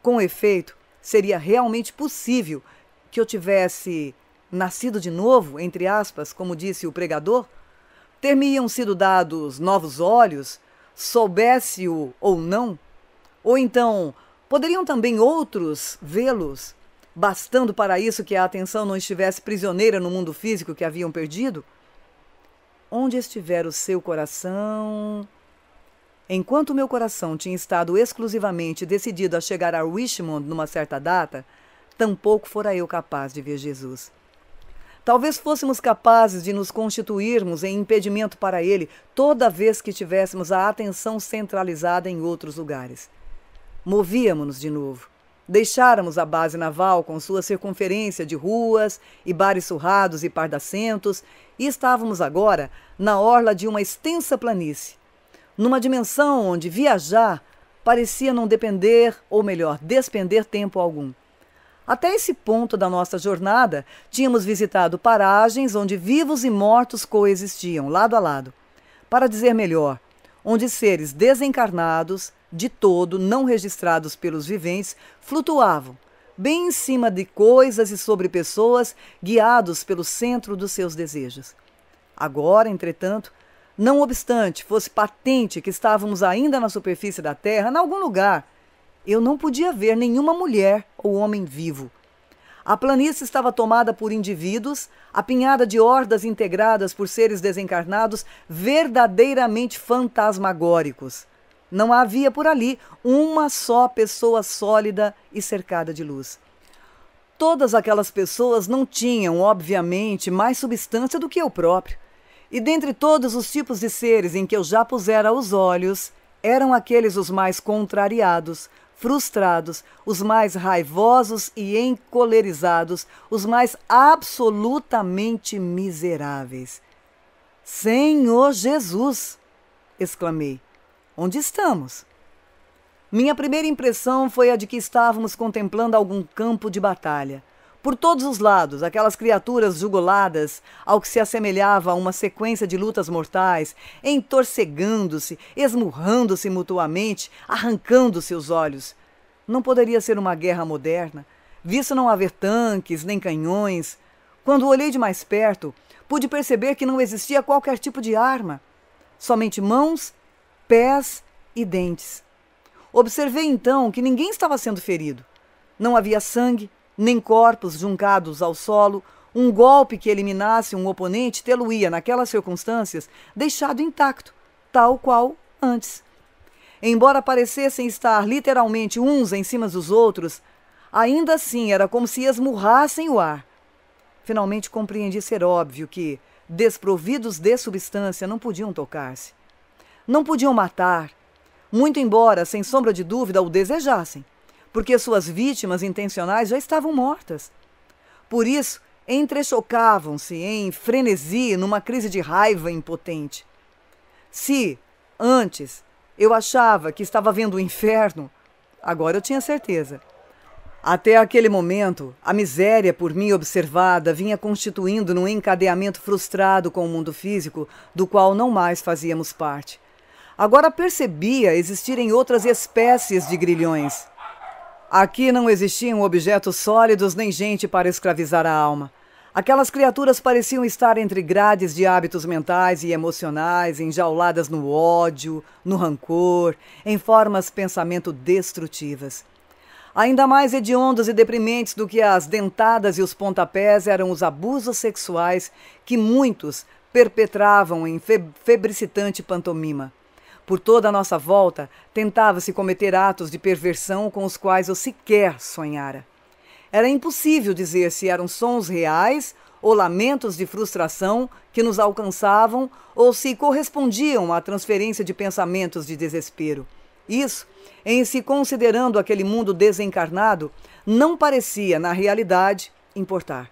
Com efeito, seria realmente possível que eu tivesse nascido de novo, entre aspas, como disse o pregador? Ter-me-iam sido dados novos olhos, soubesse-o ou não? Ou então, poderiam também outros vê-los, bastando para isso que a atenção não estivesse prisioneira no mundo físico que haviam perdido? onde estiver o seu coração. Enquanto meu coração tinha estado exclusivamente decidido a chegar a Richmond numa certa data, tampouco fora eu capaz de ver Jesus. Talvez fôssemos capazes de nos constituirmos em impedimento para ele toda vez que tivéssemos a atenção centralizada em outros lugares. Movíamos-nos de novo. Deixáramos a base naval com sua circunferência de ruas e bares surrados e pardacentos e estávamos agora na orla de uma extensa planície, numa dimensão onde viajar parecia não depender, ou melhor, despender tempo algum. Até esse ponto da nossa jornada, tínhamos visitado paragens onde vivos e mortos coexistiam lado a lado. Para dizer melhor, onde seres desencarnados, de todo não registrados pelos viventes, flutuavam, bem em cima de coisas e sobre pessoas, guiados pelo centro dos seus desejos. Agora, entretanto, não obstante fosse patente que estávamos ainda na superfície da terra, em algum lugar, eu não podia ver nenhuma mulher ou homem vivo. A planície estava tomada por indivíduos, apinhada de hordas integradas por seres desencarnados verdadeiramente fantasmagóricos. Não havia por ali uma só pessoa sólida e cercada de luz. Todas aquelas pessoas não tinham, obviamente, mais substância do que eu próprio. E dentre todos os tipos de seres em que eu já pusera os olhos, eram aqueles os mais contrariados, frustrados, os mais raivosos e encolerizados, os mais absolutamente miseráveis. Senhor Jesus! exclamei onde estamos. Minha primeira impressão foi a de que estávamos contemplando algum campo de batalha. Por todos os lados, aquelas criaturas juguladas, ao que se assemelhava a uma sequência de lutas mortais, entorcegando-se, esmurrando-se mutuamente, arrancando seus olhos. Não poderia ser uma guerra moderna, visto não haver tanques nem canhões. Quando olhei de mais perto, pude perceber que não existia qualquer tipo de arma. Somente mãos pés e dentes. Observei então que ninguém estava sendo ferido. Não havia sangue, nem corpos juncados ao solo. Um golpe que eliminasse um oponente tê-lo-ia, naquelas circunstâncias, deixado intacto, tal qual antes. Embora parecessem estar literalmente uns em cima dos outros, ainda assim era como se esmurrassem o ar. Finalmente compreendi ser óbvio que, desprovidos de substância, não podiam tocar-se. Não podiam matar, muito embora, sem sombra de dúvida, o desejassem, porque suas vítimas intencionais já estavam mortas. Por isso, entrechocavam-se em frenesi numa crise de raiva impotente. Se, antes, eu achava que estava vendo o inferno, agora eu tinha certeza. Até aquele momento, a miséria por mim observada vinha constituindo num encadeamento frustrado com o mundo físico, do qual não mais fazíamos parte agora percebia existirem outras espécies de grilhões. Aqui não existiam objetos sólidos nem gente para escravizar a alma. Aquelas criaturas pareciam estar entre grades de hábitos mentais e emocionais, enjauladas no ódio, no rancor, em formas pensamento destrutivas. Ainda mais hediondos e deprimentes do que as dentadas e os pontapés eram os abusos sexuais que muitos perpetravam em febricitante pantomima. Por toda a nossa volta, tentava-se cometer atos de perversão com os quais eu sequer sonhara. Era impossível dizer se eram sons reais ou lamentos de frustração que nos alcançavam ou se correspondiam à transferência de pensamentos de desespero. Isso, em se considerando aquele mundo desencarnado, não parecia, na realidade, importar.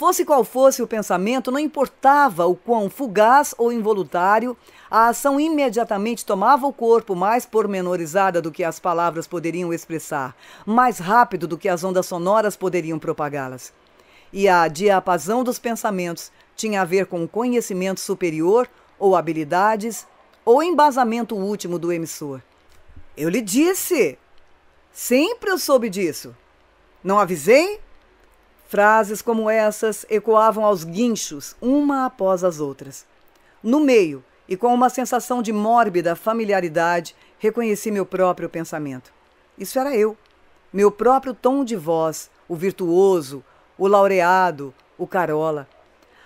Fosse qual fosse o pensamento, não importava o quão fugaz ou involuntário, a ação imediatamente tomava o corpo mais pormenorizada do que as palavras poderiam expressar, mais rápido do que as ondas sonoras poderiam propagá-las. E a diapasão dos pensamentos tinha a ver com conhecimento superior ou habilidades ou embasamento último do emissor. Eu lhe disse! Sempre eu soube disso. Não avisei? Frases como essas ecoavam aos guinchos, uma após as outras. No meio, e com uma sensação de mórbida familiaridade, reconheci meu próprio pensamento. Isso era eu. Meu próprio tom de voz, o virtuoso, o laureado, o carola.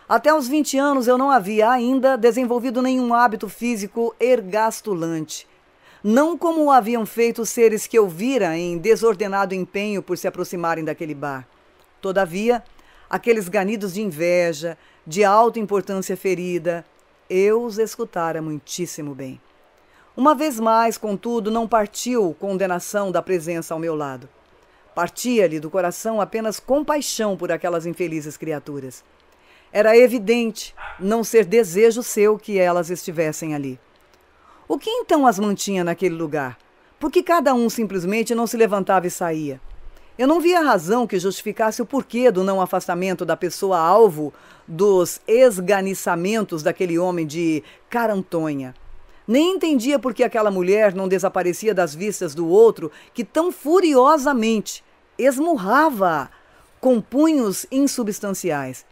Até os 20 anos eu não havia ainda desenvolvido nenhum hábito físico ergastulante. Não como o haviam feito seres que eu vira em desordenado empenho por se aproximarem daquele bar. Todavia, aqueles ganidos de inveja, de alta importância ferida, eu os escutara muitíssimo bem. Uma vez mais, contudo, não partiu condenação da presença ao meu lado. Partia-lhe do coração apenas compaixão por aquelas infelizes criaturas. Era evidente não ser desejo seu que elas estivessem ali. O que então as mantinha naquele lugar? Por que cada um simplesmente não se levantava e saía? Eu não via razão que justificasse o porquê do não afastamento da pessoa alvo dos esganiçamentos daquele homem de Carantonha. Nem entendia por que aquela mulher não desaparecia das vistas do outro que tão furiosamente esmurrava com punhos insubstanciais.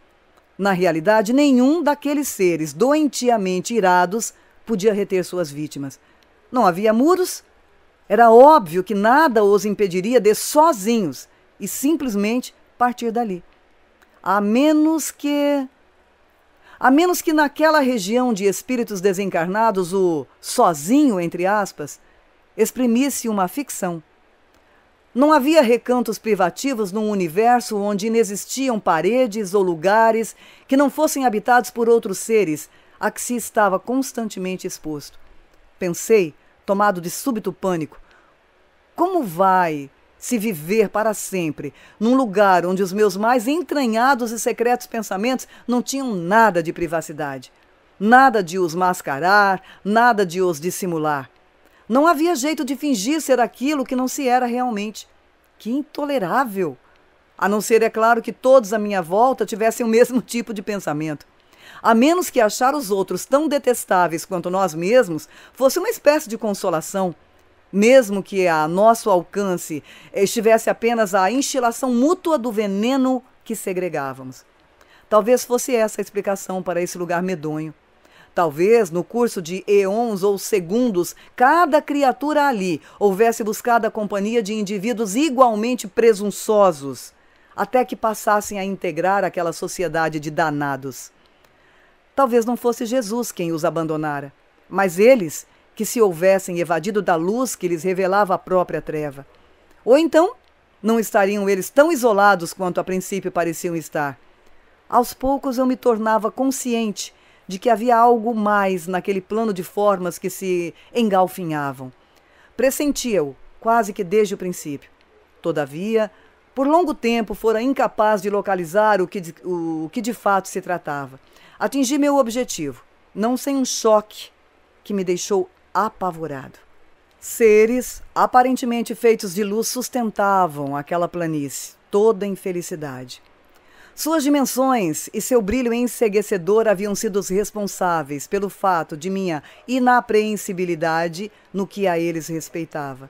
Na realidade, nenhum daqueles seres doentiamente irados podia reter suas vítimas. Não havia muros, era óbvio que nada os impediria de sozinhos e simplesmente partir dali. A menos que. A menos que naquela região de espíritos desencarnados o sozinho, entre aspas, exprimisse uma ficção. Não havia recantos privativos num universo onde inexistiam paredes ou lugares que não fossem habitados por outros seres, a que se estava constantemente exposto. Pensei tomado de súbito pânico. Como vai se viver para sempre num lugar onde os meus mais entranhados e secretos pensamentos não tinham nada de privacidade, nada de os mascarar, nada de os dissimular? Não havia jeito de fingir ser aquilo que não se era realmente. Que intolerável! A não ser, é claro, que todos à minha volta tivessem o mesmo *laughs* tipo de pensamento a menos que achar os outros tão detestáveis quanto nós mesmos fosse uma espécie de consolação. Mesmo que a nosso alcance eh, estivesse apenas a instilação mútua do veneno que segregávamos. Talvez fosse essa a explicação para esse lugar medonho. Talvez, no curso de eons ou segundos, cada criatura ali houvesse buscado a companhia de indivíduos igualmente presunçosos, até que passassem a integrar aquela sociedade de danados. Talvez não fosse Jesus quem os abandonara, mas eles que se houvessem evadido da luz que lhes revelava a própria treva. Ou então, não estariam eles tão isolados quanto a princípio pareciam estar. Aos poucos eu me tornava consciente de que havia algo mais naquele plano de formas que se engalfinhavam. Pressentia-o, quase que desde o princípio. Todavia, por longo tempo fora incapaz de localizar o que de, o, o que de fato se tratava. Atingi meu objetivo, não sem um choque que me deixou apavorado. Seres aparentemente feitos de luz sustentavam aquela planície, toda em felicidade. Suas dimensões e seu brilho enseguecedor haviam sido os responsáveis pelo fato de minha inapreensibilidade no que a eles respeitava.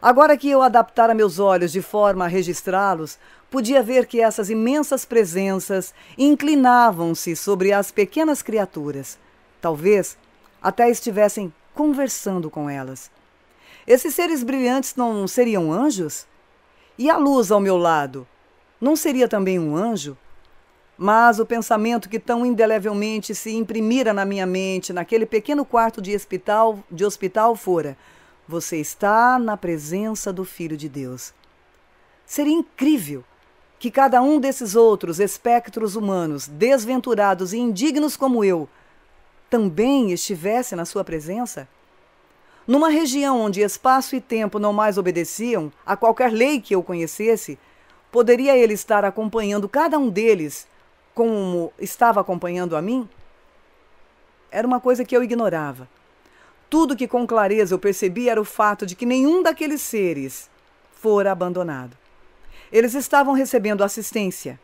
Agora que eu adaptara meus olhos de forma a registrá-los, podia ver que essas imensas presenças inclinavam-se sobre as pequenas criaturas. Talvez até estivessem conversando com elas. Esses seres brilhantes não seriam anjos? E a luz ao meu lado? Não seria também um anjo? Mas o pensamento que tão indelevelmente se imprimira na minha mente naquele pequeno quarto de hospital, de hospital fora: você está na presença do Filho de Deus. Seria incrível que cada um desses outros espectros humanos, desventurados e indignos como eu, também estivesse na sua presença? Numa região onde espaço e tempo não mais obedeciam a qualquer lei que eu conhecesse, poderia ele estar acompanhando cada um deles como estava acompanhando a mim? Era uma coisa que eu ignorava. Tudo que com clareza eu percebi era o fato de que nenhum daqueles seres fora abandonado. Eles estavam recebendo assistência.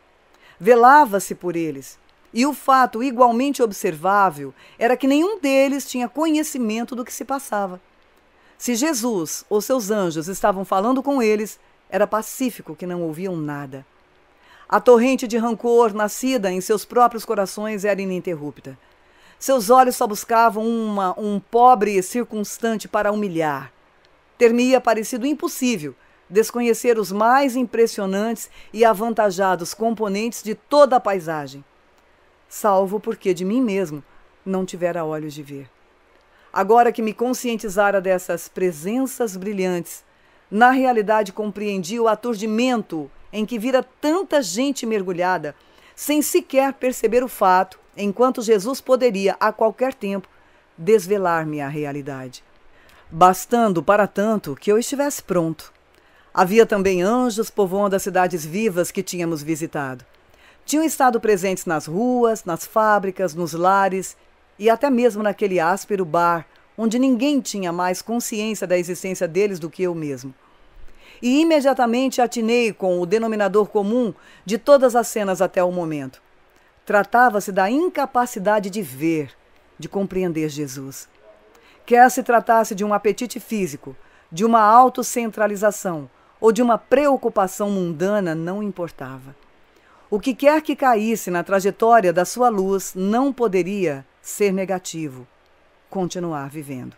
Velava-se por eles. E o fato igualmente observável era que nenhum deles tinha conhecimento do que se passava. Se Jesus ou seus anjos estavam falando com eles, era pacífico que não ouviam nada. A torrente de rancor nascida em seus próprios corações era ininterrupta. Seus olhos só buscavam uma, um pobre circunstante para humilhar. ter parecido impossível desconhecer os mais impressionantes e avantajados componentes de toda a paisagem, salvo porque de mim mesmo não tivera olhos de ver. Agora que me conscientizara dessas presenças brilhantes, na realidade compreendi o aturdimento em que vira tanta gente mergulhada, sem sequer perceber o fato, enquanto Jesus poderia, a qualquer tempo, desvelar-me a realidade. Bastando para tanto que eu estivesse pronto Havia também anjos povoando as cidades vivas que tínhamos visitado. Tinham estado presentes nas ruas, nas fábricas, nos lares e até mesmo naquele áspero bar onde ninguém tinha mais consciência da existência deles do que eu mesmo. E imediatamente atinei com o denominador comum de todas as cenas até o momento. Tratava-se da incapacidade de ver, de compreender Jesus. Quer se tratasse de um apetite físico, de uma autocentralização, ou de uma preocupação mundana não importava. O que quer que caísse na trajetória da sua luz não poderia ser negativo. Continuar vivendo.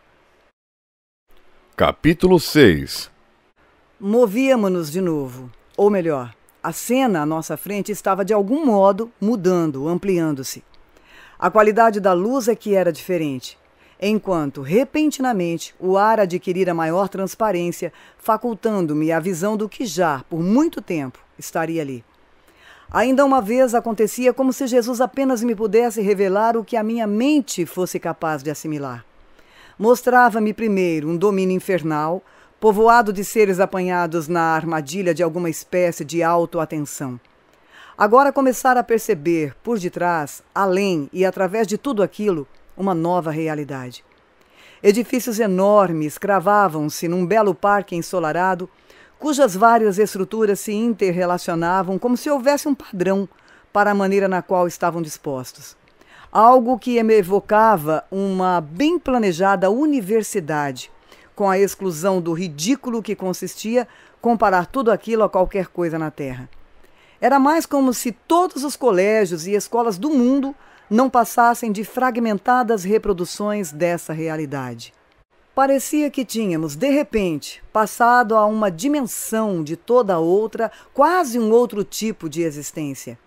Capítulo 6
Movíamos-nos de novo. Ou melhor, a cena à nossa frente estava de algum modo mudando, ampliando-se. A qualidade da luz é que era diferente enquanto, repentinamente, o ar adquirira maior transparência, facultando-me a visão do que já, por muito tempo, estaria ali. Ainda uma vez acontecia como se Jesus apenas me pudesse revelar o que a minha mente fosse capaz de assimilar. Mostrava-me primeiro um domínio infernal, povoado de seres apanhados na armadilha de alguma espécie de autoatenção. Agora começara a perceber, por detrás, além e através de tudo aquilo, uma nova realidade. Edifícios enormes cravavam-se num belo parque ensolarado, cujas várias estruturas se interrelacionavam como se houvesse um padrão para a maneira na qual estavam dispostos. Algo que evocava uma bem planejada universidade, com a exclusão do ridículo que consistia comparar tudo aquilo a qualquer coisa na Terra. Era mais como se todos os colégios e escolas do mundo não passassem de fragmentadas reproduções dessa realidade. Parecia que tínhamos, de repente, passado a uma dimensão de toda outra, quase um outro tipo de existência.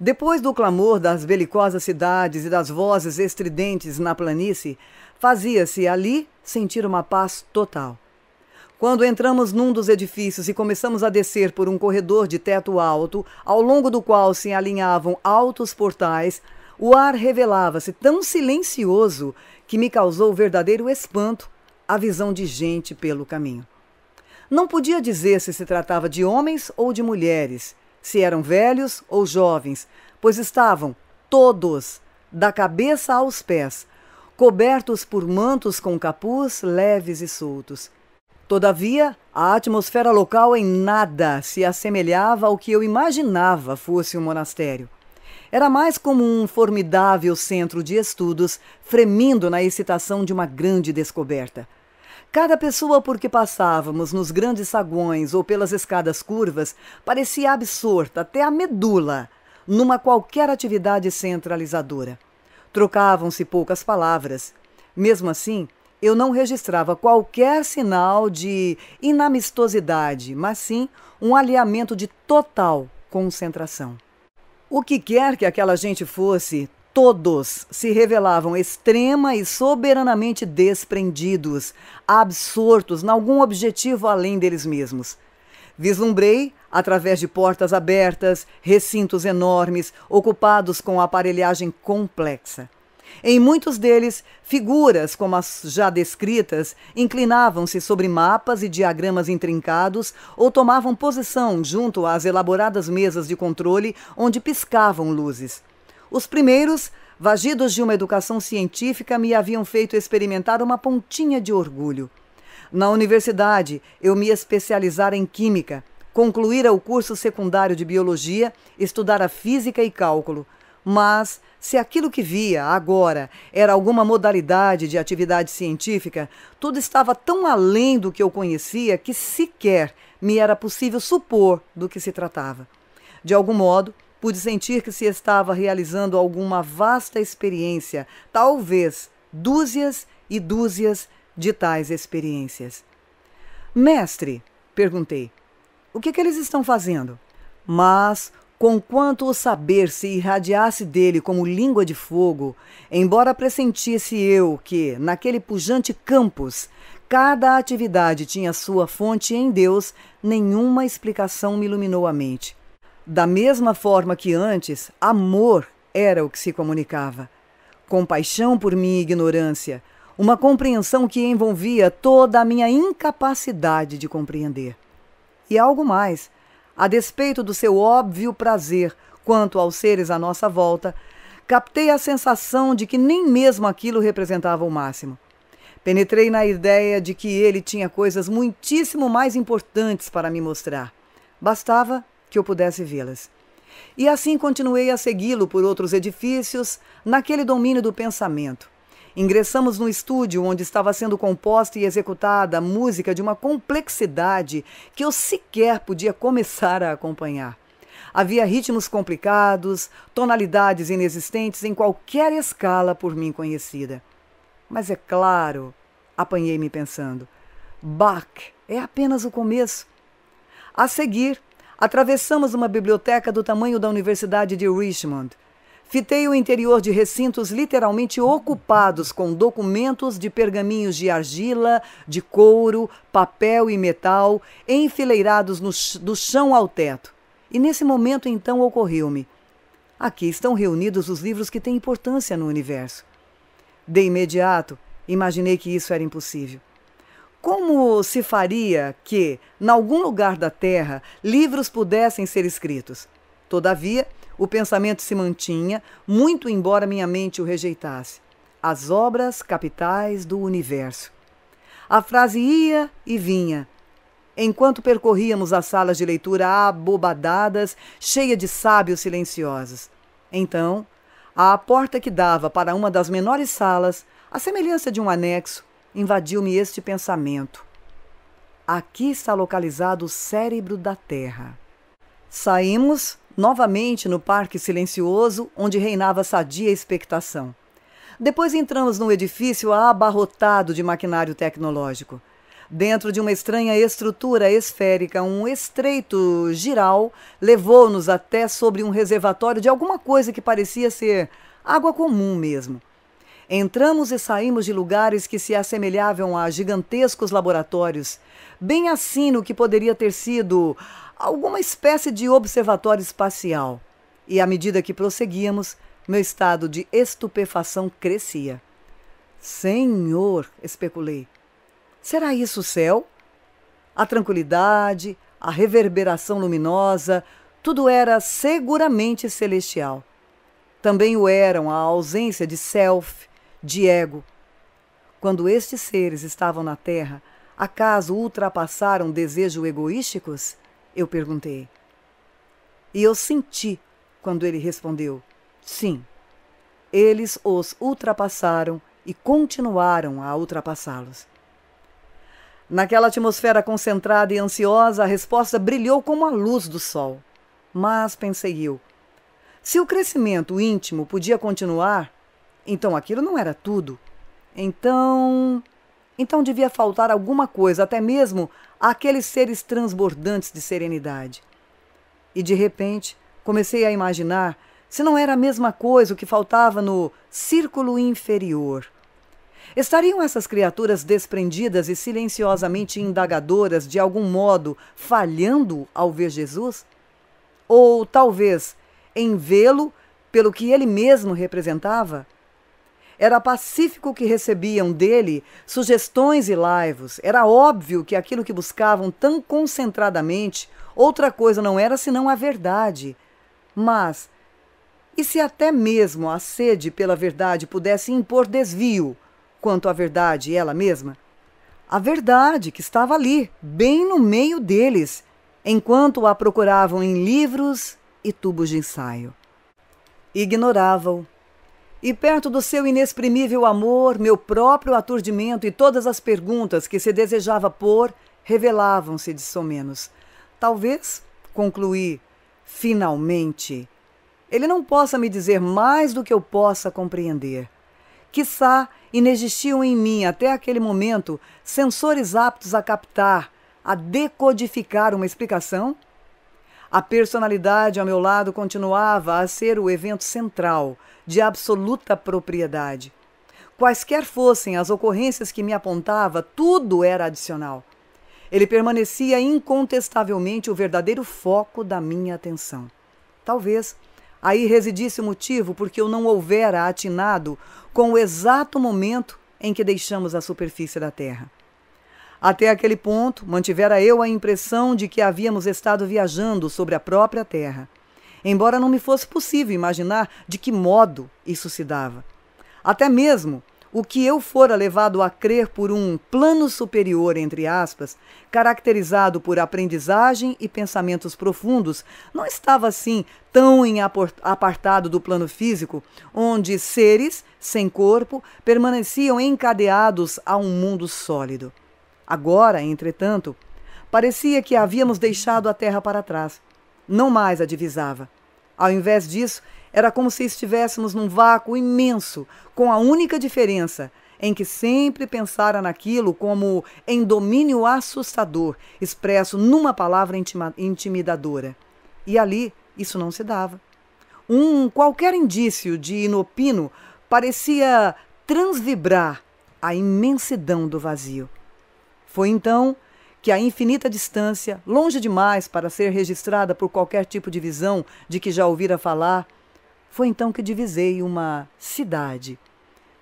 Depois do clamor das belicosas cidades e das vozes estridentes na planície, fazia-se ali sentir uma paz total. Quando entramos num dos edifícios e começamos a descer por um corredor de teto alto, ao longo do qual se alinhavam altos portais, o ar revelava-se tão silencioso que me causou verdadeiro espanto a visão de gente pelo caminho. Não podia dizer se se tratava de homens ou de mulheres, se eram velhos ou jovens, pois estavam todos, da cabeça aos pés, cobertos por mantos com capuz leves e soltos. Todavia, a atmosfera local em nada se assemelhava ao que eu imaginava fosse um monastério. Era mais como um formidável centro de estudos, fremindo na excitação de uma grande descoberta. Cada pessoa por que passávamos nos grandes saguões ou pelas escadas curvas parecia absorta até a medula numa qualquer atividade centralizadora. Trocavam-se poucas palavras. Mesmo assim, eu não registrava qualquer sinal de inamistosidade, mas sim um alinhamento de total concentração. O que quer que aquela gente fosse, todos se revelavam extrema e soberanamente desprendidos, absortos em algum objetivo além deles mesmos. Vislumbrei, através de portas abertas, recintos enormes, ocupados com aparelhagem complexa. Em muitos deles, figuras como as já descritas inclinavam-se sobre mapas e diagramas intrincados ou tomavam posição junto às elaboradas mesas de controle onde piscavam luzes. Os primeiros, vagidos de uma educação científica, me haviam feito experimentar uma pontinha de orgulho. Na universidade, eu me especializara em química, concluíra o curso secundário de biologia, estudara física e cálculo. Mas se aquilo que via agora era alguma modalidade de atividade científica, tudo estava tão além do que eu conhecia que sequer me era possível supor do que se tratava. De algum modo, pude sentir que se estava realizando alguma vasta experiência, talvez dúzias e dúzias de tais experiências. Mestre, perguntei, o que, que eles estão fazendo? Mas Conquanto o saber se irradiasse dele como língua de fogo, embora pressentisse eu que, naquele pujante campus, cada atividade tinha sua fonte em Deus, nenhuma explicação me iluminou a mente. Da mesma forma que antes, amor era o que se comunicava. Compaixão por minha ignorância, uma compreensão que envolvia toda a minha incapacidade de compreender. E algo mais, a despeito do seu óbvio prazer quanto aos seres à nossa volta, captei a sensação de que nem mesmo aquilo representava o máximo. Penetrei na ideia de que ele tinha coisas muitíssimo mais importantes para me mostrar. Bastava que eu pudesse vê-las. E assim continuei a segui-lo por outros edifícios, naquele domínio do pensamento. Ingressamos no estúdio onde estava sendo composta e executada música de uma complexidade que eu sequer podia começar a acompanhar. Havia ritmos complicados, tonalidades inexistentes em qualquer escala por mim conhecida. Mas é claro, apanhei-me pensando, Bach é apenas o começo. A seguir, atravessamos uma biblioteca do tamanho da Universidade de Richmond Fitei o interior de recintos literalmente ocupados com documentos de pergaminhos de argila, de couro, papel e metal, enfileirados no, do chão ao teto. E nesse momento então ocorreu-me: aqui estão reunidos os livros que têm importância no universo. De imediato, imaginei que isso era impossível. Como se faria que, em algum lugar da Terra, livros pudessem ser escritos? Todavia, o pensamento se mantinha, muito embora minha mente o rejeitasse. As obras capitais do universo. A frase ia e vinha. Enquanto percorríamos as salas de leitura abobadadas, cheia de sábios silenciosos. Então, a porta que dava para uma das menores salas, a semelhança de um anexo, invadiu-me este pensamento. Aqui está localizado o cérebro da Terra. Saímos novamente no Parque Silencioso, onde reinava sadia expectação. Depois entramos num edifício abarrotado de maquinário tecnológico. Dentro de uma estranha estrutura esférica, um estreito giral levou-nos até sobre um reservatório de alguma coisa que parecia ser água comum mesmo. Entramos e saímos de lugares que se assemelhavam a gigantescos laboratórios, bem assim no que poderia ter sido alguma espécie de observatório espacial. E à medida que prosseguíamos, meu estado de estupefação crescia. Senhor, especulei, será isso o céu? A tranquilidade, a reverberação luminosa, tudo era seguramente celestial. Também o eram a ausência de self, de ego. Quando estes seres estavam na Terra, acaso ultrapassaram desejos egoísticos? Eu perguntei. E eu senti quando ele respondeu: Sim. Eles os ultrapassaram e continuaram a ultrapassá-los. Naquela atmosfera concentrada e ansiosa, a resposta brilhou como a luz do sol. Mas pensei eu: se o crescimento íntimo podia continuar, então aquilo não era tudo. Então. Então devia faltar alguma coisa, até mesmo àqueles seres transbordantes de serenidade. E de repente, comecei a imaginar se não era a mesma coisa o que faltava no círculo inferior. Estariam essas criaturas desprendidas e silenciosamente indagadoras, de algum modo, falhando ao ver Jesus? Ou talvez, em vê-lo pelo que ele mesmo representava, era pacífico que recebiam dele sugestões e laivos. Era óbvio que aquilo que buscavam tão concentradamente, outra coisa não era senão a verdade. Mas, e se até mesmo a sede pela verdade pudesse impor desvio quanto à verdade ela mesma? A verdade que estava ali, bem no meio deles, enquanto a procuravam em livros e tubos de ensaio. Ignoravam e perto do seu inexprimível amor, meu próprio aturdimento e todas as perguntas que se desejava pôr revelavam-se de somenos. Talvez, concluí, finalmente, ele não possa me dizer mais do que eu possa compreender. Quissá inexistiam em mim até aquele momento sensores aptos a captar, a decodificar uma explicação? A personalidade ao meu lado continuava a ser o evento central de absoluta propriedade. Quaisquer fossem as ocorrências que me apontava, tudo era adicional. Ele permanecia incontestavelmente o verdadeiro foco da minha atenção. Talvez aí residisse o motivo por que eu não houvera atinado com o exato momento em que deixamos a superfície da Terra. Até aquele ponto, mantivera eu a impressão de que havíamos estado viajando sobre a própria Terra embora não me fosse possível imaginar de que modo isso se dava. Até mesmo o que eu fora levado a crer por um plano superior, entre aspas, caracterizado por aprendizagem e pensamentos profundos, não estava assim tão em apartado do plano físico, onde seres sem corpo permaneciam encadeados a um mundo sólido. Agora, entretanto, parecia que havíamos deixado a Terra para trás não mais a divisava. Ao invés disso, era como se estivéssemos num vácuo imenso, com a única diferença em que sempre pensara naquilo como em domínio assustador, expresso numa palavra intima, intimidadora. E ali isso não se dava. Um qualquer indício de inopino parecia transvibrar a imensidão do vazio. Foi então que a infinita distância, longe demais para ser registrada por qualquer tipo de visão de que já ouvira falar, foi então que divisei uma cidade,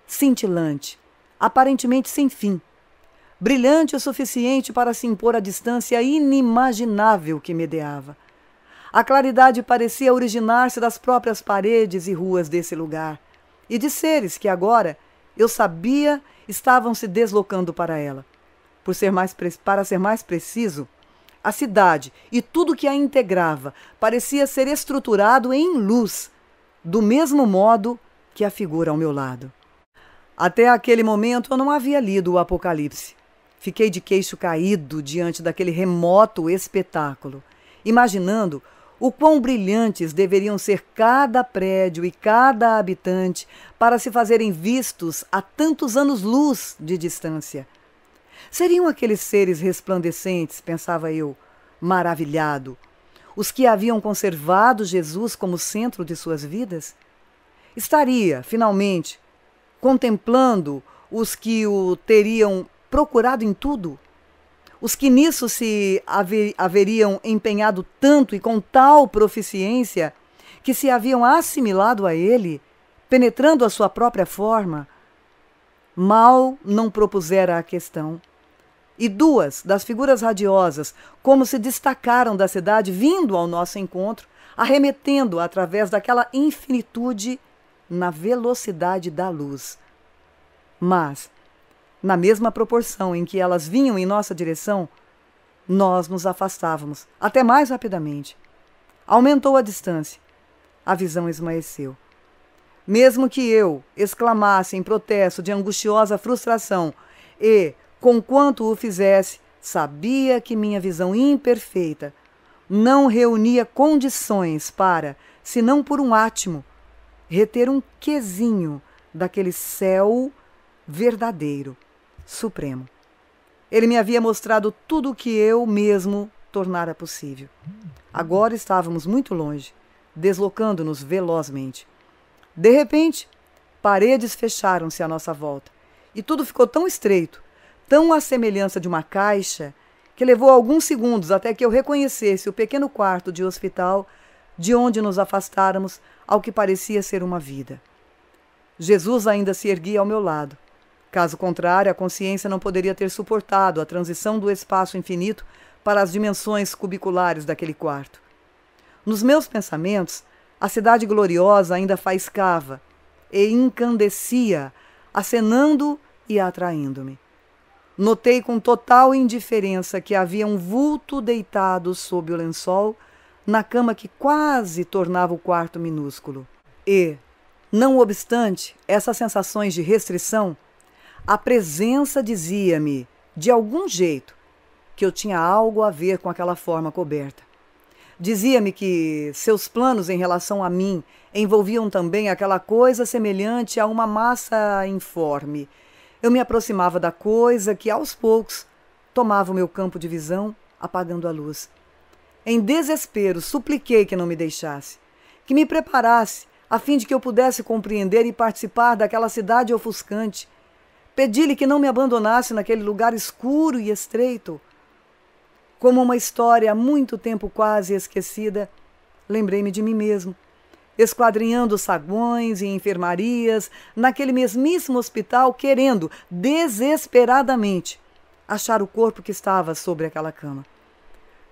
cintilante, aparentemente sem fim, brilhante o suficiente para se impor à distância inimaginável que medeava. A claridade parecia originar-se das próprias paredes e ruas desse lugar, e de seres que agora eu sabia estavam se deslocando para ela por ser mais, para ser mais preciso, a cidade e tudo que a integrava parecia ser estruturado em luz, do mesmo modo que a figura ao meu lado. Até aquele momento eu não havia lido o Apocalipse. Fiquei de queixo caído diante daquele remoto espetáculo, imaginando o quão brilhantes deveriam ser cada prédio e cada habitante para se fazerem vistos a tantos anos-luz de distância. Seriam aqueles seres resplandecentes, pensava eu, maravilhado, os que haviam conservado Jesus como centro de suas vidas? Estaria, finalmente, contemplando os que o teriam procurado em tudo? Os que nisso se haver, haveriam empenhado tanto e com tal proficiência que se haviam assimilado a ele, penetrando a sua própria forma? Mal não propusera a questão e duas das figuras radiosas, como se destacaram da cidade vindo ao nosso encontro, arremetendo através daquela infinitude na velocidade da luz. Mas, na mesma proporção em que elas vinham em nossa direção, nós nos afastávamos, até mais rapidamente. Aumentou a distância. A visão esmaeceu. Mesmo que eu exclamasse em protesto de angustiosa frustração e, Conquanto o fizesse, sabia que minha visão imperfeita não reunia condições para, senão por um átimo, reter um quesinho daquele céu verdadeiro, supremo. Ele me havia mostrado tudo o que eu mesmo tornara possível. Agora estávamos muito longe, deslocando-nos velozmente. De repente, paredes fecharam-se à nossa volta e tudo ficou tão estreito tão à semelhança de uma caixa que levou alguns segundos até que eu reconhecesse o pequeno quarto de hospital de onde nos afastáramos ao que parecia ser uma vida. Jesus ainda se erguia ao meu lado. Caso contrário, a consciência não poderia ter suportado a transição do espaço infinito para as dimensões cubiculares daquele quarto. Nos meus pensamentos, a cidade gloriosa ainda faiscava e incandescia, acenando e atraindo-me. Notei com total indiferença que havia um vulto deitado sob o lençol, na cama que quase tornava o quarto minúsculo. E, não obstante essas sensações de restrição, a presença dizia-me, de algum jeito, que eu tinha algo a ver com aquela forma coberta. Dizia-me que seus planos em relação a mim envolviam também aquela coisa semelhante a uma massa informe eu me aproximava da coisa que, aos poucos, tomava o meu campo de visão, apagando a luz. Em desespero, supliquei que não me deixasse, que me preparasse, a fim de que eu pudesse compreender e participar daquela cidade ofuscante. Pedi-lhe que não me abandonasse naquele lugar escuro e estreito. Como uma história há muito tempo quase esquecida, lembrei-me de mim mesmo esquadrinhando saguões e enfermarias, naquele mesmíssimo hospital, querendo desesperadamente achar o corpo que estava sobre aquela cama.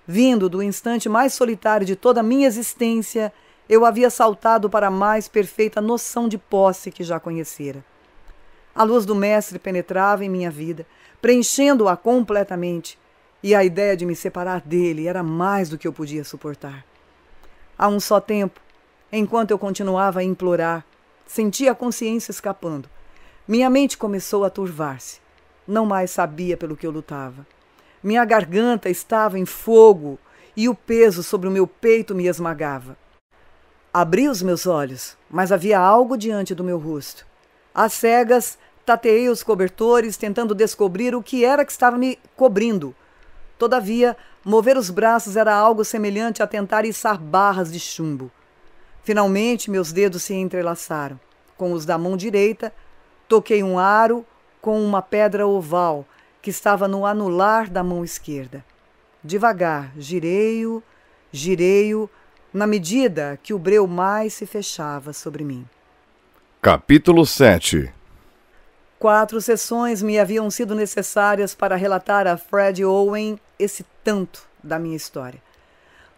Vindo do instante mais solitário de toda a minha existência, eu havia saltado para a mais perfeita noção de posse que já conhecera. A luz do Mestre penetrava em minha vida, preenchendo-a completamente, e a ideia de me separar dele era mais do que eu podia suportar. A um só tempo, Enquanto eu continuava a implorar, sentia a consciência escapando. Minha mente começou a turvar-se. Não mais sabia pelo que eu lutava. Minha garganta estava em fogo e o peso sobre o meu peito me esmagava. Abri os meus olhos, mas havia algo diante do meu rosto. Às cegas, tateei os cobertores, tentando descobrir o que era que estava me cobrindo. Todavia, mover os braços era algo semelhante a tentar içar barras de chumbo. Finalmente, meus dedos se entrelaçaram. Com os da mão direita, toquei um aro com uma pedra oval que estava no anular da mão esquerda. Devagar, girei-o, girei-o, na medida que o breu mais se fechava sobre mim.
Capítulo 7
Quatro sessões me haviam sido necessárias para relatar a Fred Owen esse tanto da minha história.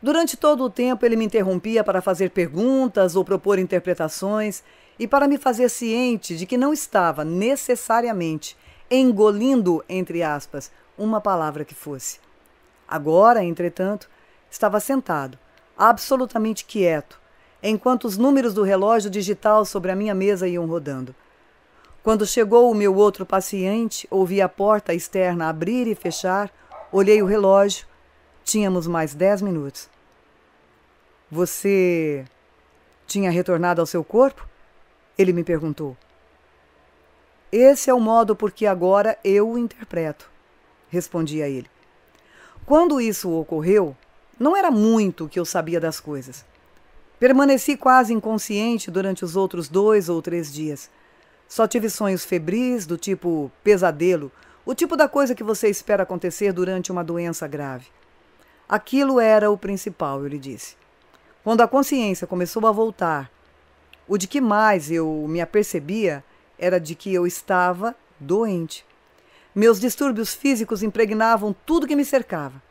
Durante todo o tempo, ele me interrompia para fazer perguntas ou propor interpretações e para me fazer ciente de que não estava necessariamente engolindo, entre aspas, uma palavra que fosse. Agora, entretanto, estava sentado, absolutamente quieto, enquanto os números do relógio digital sobre a minha mesa iam rodando. Quando chegou o meu outro paciente, ouvi a porta externa abrir e fechar, olhei o relógio Tínhamos mais dez minutos. Você tinha retornado ao seu corpo? Ele me perguntou. Esse é o modo por que agora eu o interpreto, respondi a ele. Quando isso ocorreu, não era muito que eu sabia das coisas. Permaneci quase inconsciente durante os outros dois ou três dias. Só tive sonhos febris, do tipo pesadelo, o tipo da coisa que você espera acontecer durante uma doença grave. Aquilo era o principal, eu lhe disse. Quando a consciência começou a voltar, o de que mais eu me apercebia era de que eu estava doente. Meus distúrbios físicos impregnavam tudo que me cercava.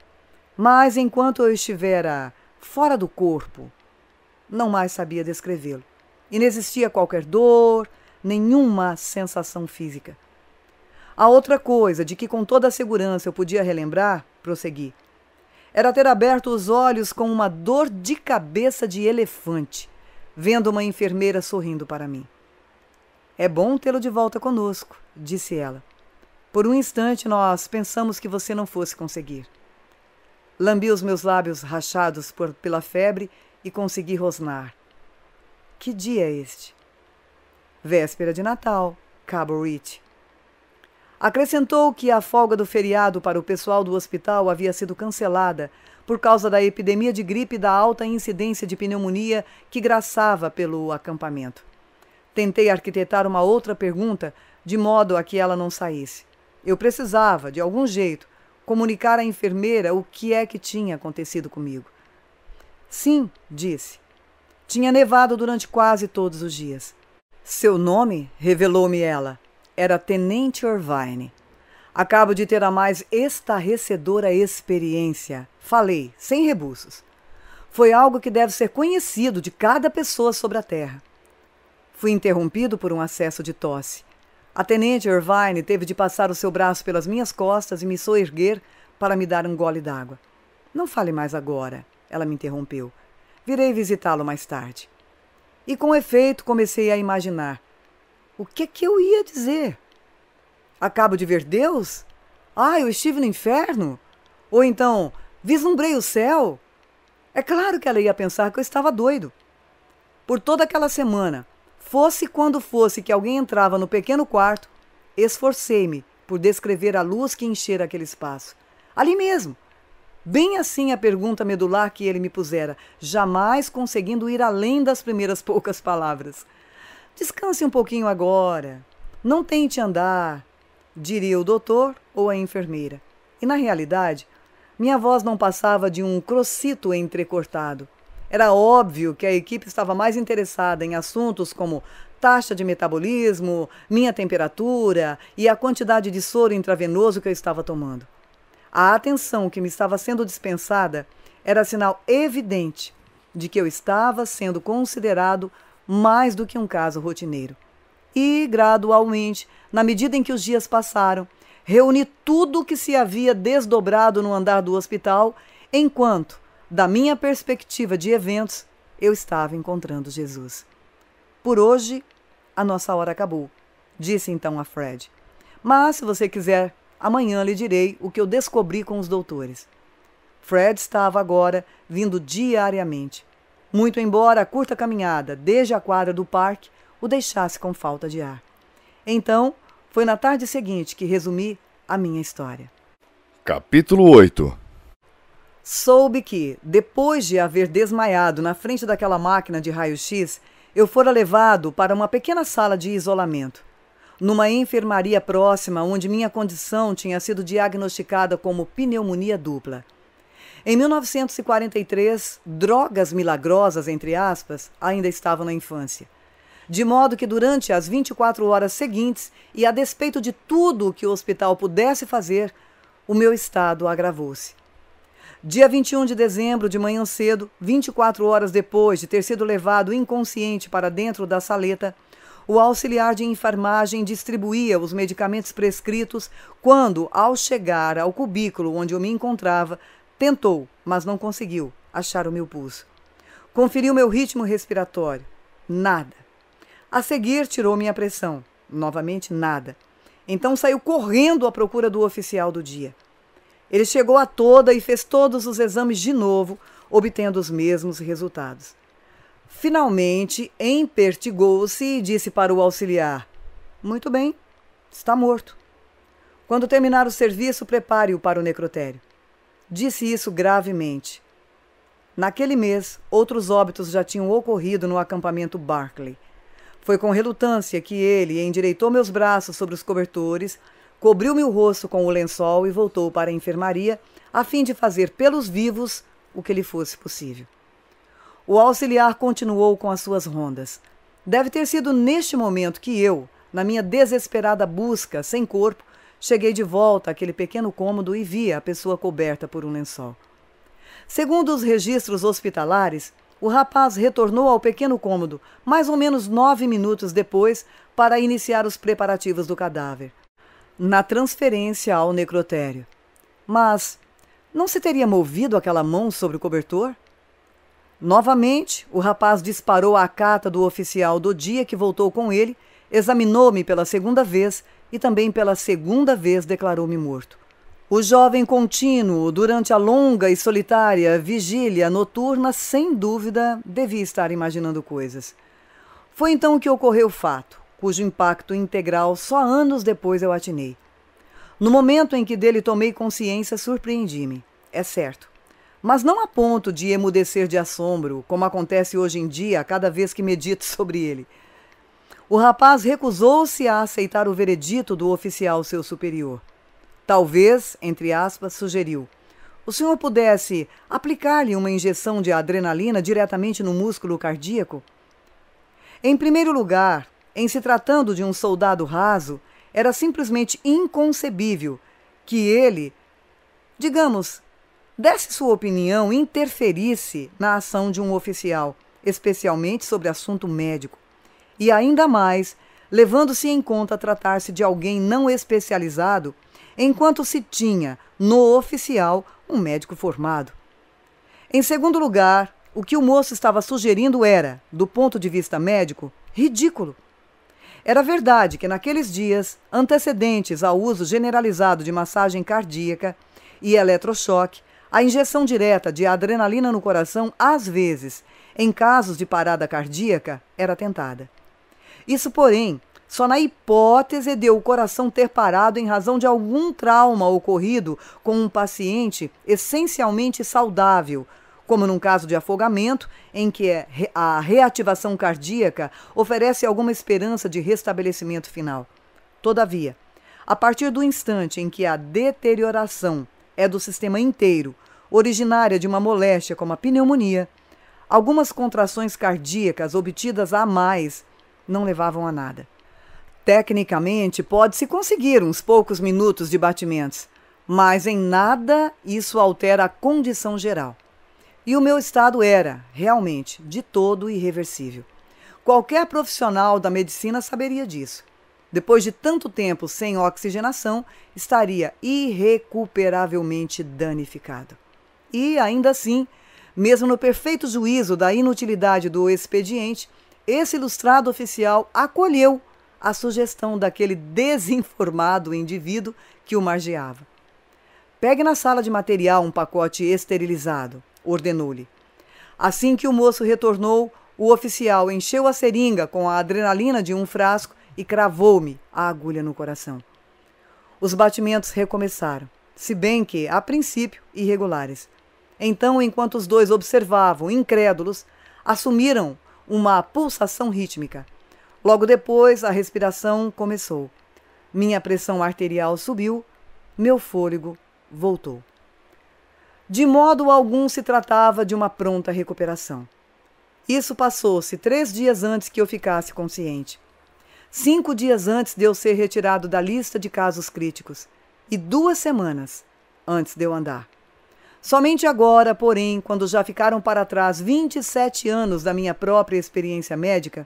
Mas enquanto eu estivera fora do corpo, não mais sabia descrevê-lo. Inexistia qualquer dor, nenhuma sensação física. A outra coisa de que com toda a segurança eu podia relembrar, prossegui, era ter aberto os olhos com uma dor de cabeça de elefante, vendo uma enfermeira sorrindo para mim. É bom tê-lo de volta conosco, disse ela. Por um instante nós pensamos que você não fosse conseguir. Lambi os meus lábios rachados por, pela febre e consegui rosnar. Que dia é este? Véspera de Natal, Cabo Rich. Acrescentou que a folga do feriado para o pessoal do hospital havia sido cancelada por causa da epidemia de gripe e da alta incidência de pneumonia que graçava pelo acampamento. Tentei arquitetar uma outra pergunta de modo a que ela não saísse. Eu precisava, de algum jeito, comunicar à enfermeira o que é que tinha acontecido comigo. Sim, disse. Tinha nevado durante quase todos os dias. Seu nome? revelou-me ela era Tenente Orvine. Acabo de ter a mais estarrecedora experiência. Falei, sem rebuços. Foi algo que deve ser conhecido de cada pessoa sobre a Terra. Fui interrompido por um acesso de tosse. A tenente Irvine teve de passar o seu braço pelas minhas costas e me soerguer para me dar um gole d'água. Não fale mais agora, ela me interrompeu. Virei visitá-lo mais tarde. E com efeito comecei a imaginar. O que que eu ia dizer? Acabo de ver Deus? Ah, eu estive no inferno? Ou então, vislumbrei o céu? É claro que ela ia pensar que eu estava doido. Por toda aquela semana, fosse quando fosse que alguém entrava no pequeno quarto, esforcei-me por descrever a luz que enchera aquele espaço. Ali mesmo, bem assim a pergunta medular que ele me pusera, jamais conseguindo ir além das primeiras *laughs* poucas palavras. Descanse um pouquinho agora. Não tente andar, diria o doutor ou a enfermeira. E na realidade, minha voz não passava de um crocito entrecortado. Era óbvio que a equipe estava mais interessada em assuntos como taxa de metabolismo, minha temperatura e a quantidade de soro intravenoso que eu estava tomando. A atenção que me estava sendo dispensada era sinal evidente de que eu estava sendo considerado mais do que um caso rotineiro. E, gradualmente, na medida em que os dias passaram, reuni tudo o que se havia desdobrado no andar do hospital, enquanto, da minha perspectiva de eventos, eu estava encontrando Jesus. Por hoje, a nossa hora acabou, disse então a Fred. Mas, se você quiser, amanhã lhe direi o que eu descobri com os doutores. Fred estava agora vindo diariamente muito embora a curta caminhada desde a quadra do parque o deixasse com falta de ar. Então, foi na tarde seguinte que resumi a minha história.
Capítulo 8
Soube que, depois de haver desmaiado na frente daquela máquina de raio-x, eu fora levado para uma pequena sala de isolamento. Numa enfermaria próxima, onde minha condição tinha sido diagnosticada como pneumonia dupla. Em 1943, drogas milagrosas, entre aspas, ainda estavam na infância. De modo que durante as 24 horas seguintes, e a despeito de tudo o que o hospital pudesse fazer, o meu estado agravou-se. Dia 21 de dezembro, de manhã cedo, 24 horas depois de ter sido levado inconsciente para dentro da saleta, o auxiliar de enfermagem distribuía os medicamentos prescritos quando, ao chegar ao cubículo onde eu me encontrava, Tentou, mas não conseguiu achar o meu pulso. Conferiu meu ritmo respiratório. Nada. A seguir, tirou minha pressão. Novamente, nada. Então saiu correndo à procura do oficial do dia. Ele chegou a toda e fez todos os exames de novo, obtendo os mesmos resultados. Finalmente, empertigou-se e disse para o auxiliar: Muito bem, está morto. Quando terminar o serviço, prepare-o para o necrotério disse isso gravemente. Naquele mês, outros óbitos já tinham ocorrido no acampamento Barclay. Foi com relutância que ele endireitou meus braços sobre os cobertores, cobriu-me o rosto com o lençol e voltou para a enfermaria, a fim de fazer pelos vivos o que lhe fosse possível. O auxiliar continuou com as suas rondas. Deve ter sido neste momento que eu, na minha desesperada busca sem corpo, Cheguei de volta àquele pequeno cômodo e vi a pessoa coberta por um lençol. Segundo os registros hospitalares, o rapaz retornou ao pequeno cômodo mais ou menos nove minutos depois para iniciar os preparativos do cadáver, na transferência ao necrotério. Mas não se teria movido aquela mão sobre o cobertor? Novamente, o rapaz disparou a cata do oficial do dia que voltou com ele, examinou-me pela segunda vez e também pela segunda vez declarou-me morto. O jovem contínuo, durante a longa e solitária vigília noturna, sem dúvida, devia estar imaginando coisas. Foi então que ocorreu o fato, cujo impacto integral só anos depois eu atinei. No momento em que dele tomei consciência, surpreendi-me, é certo. Mas não a ponto de emudecer de assombro, como acontece hoje em dia cada vez que medito *laughs* sobre ele. O rapaz recusou-se a aceitar o veredito do oficial seu superior. Talvez, entre aspas, sugeriu. O senhor pudesse aplicar-lhe uma injeção de adrenalina diretamente no músculo cardíaco? Em primeiro lugar, em se tratando de um soldado raso, era simplesmente inconcebível que ele, digamos, desse sua opinião interferisse na ação de um oficial, especialmente sobre assunto médico e ainda mais levando-se em conta tratar-se de alguém não especializado, enquanto se tinha no oficial um médico formado. Em segundo lugar, o que o moço estava sugerindo era, do ponto de vista médico, ridículo. Era verdade que naqueles dias, antecedentes ao uso generalizado de massagem cardíaca e eletrochoque, a injeção direta de adrenalina no coração, às vezes, em casos de parada cardíaca, era tentada. Isso, porém, só na hipótese de o coração ter parado em razão de algum trauma ocorrido com um paciente essencialmente saudável, como num caso de afogamento, em que é a reativação cardíaca oferece alguma esperança de restabelecimento final. Todavia, a partir do instante em que a deterioração é do sistema inteiro, originária de uma moléstia como a pneumonia, algumas contrações cardíacas obtidas a mais não levavam a nada. Tecnicamente, pode-se conseguir uns poucos minutos de batimentos, mas em nada isso altera a condição geral. E o meu estado era, realmente, de todo irreversível. Qualquer profissional da medicina saberia disso. Depois de tanto tempo sem oxigenação, estaria irrecuperavelmente danificado. E, ainda assim, mesmo no perfeito juízo da inutilidade do expediente, esse ilustrado oficial acolheu a sugestão daquele desinformado indivíduo que o margeava. Pegue na sala de material um pacote esterilizado, ordenou-lhe. Assim que o moço retornou, o oficial encheu a seringa com a adrenalina de um frasco e cravou-me a agulha no coração. Os batimentos recomeçaram, se bem que, a princípio, irregulares. Então, enquanto os dois observavam, incrédulos, assumiram uma pulsação rítmica. Logo depois, a respiração começou. Minha pressão arterial subiu, meu fôlego voltou. De modo algum se tratava de uma pronta recuperação. Isso passou-se três dias antes que eu ficasse consciente. Cinco dias antes de eu ser retirado da lista de casos críticos. E duas semanas antes de eu andar. Somente agora, porém, quando já ficaram para trás 27 anos da minha própria experiência médica,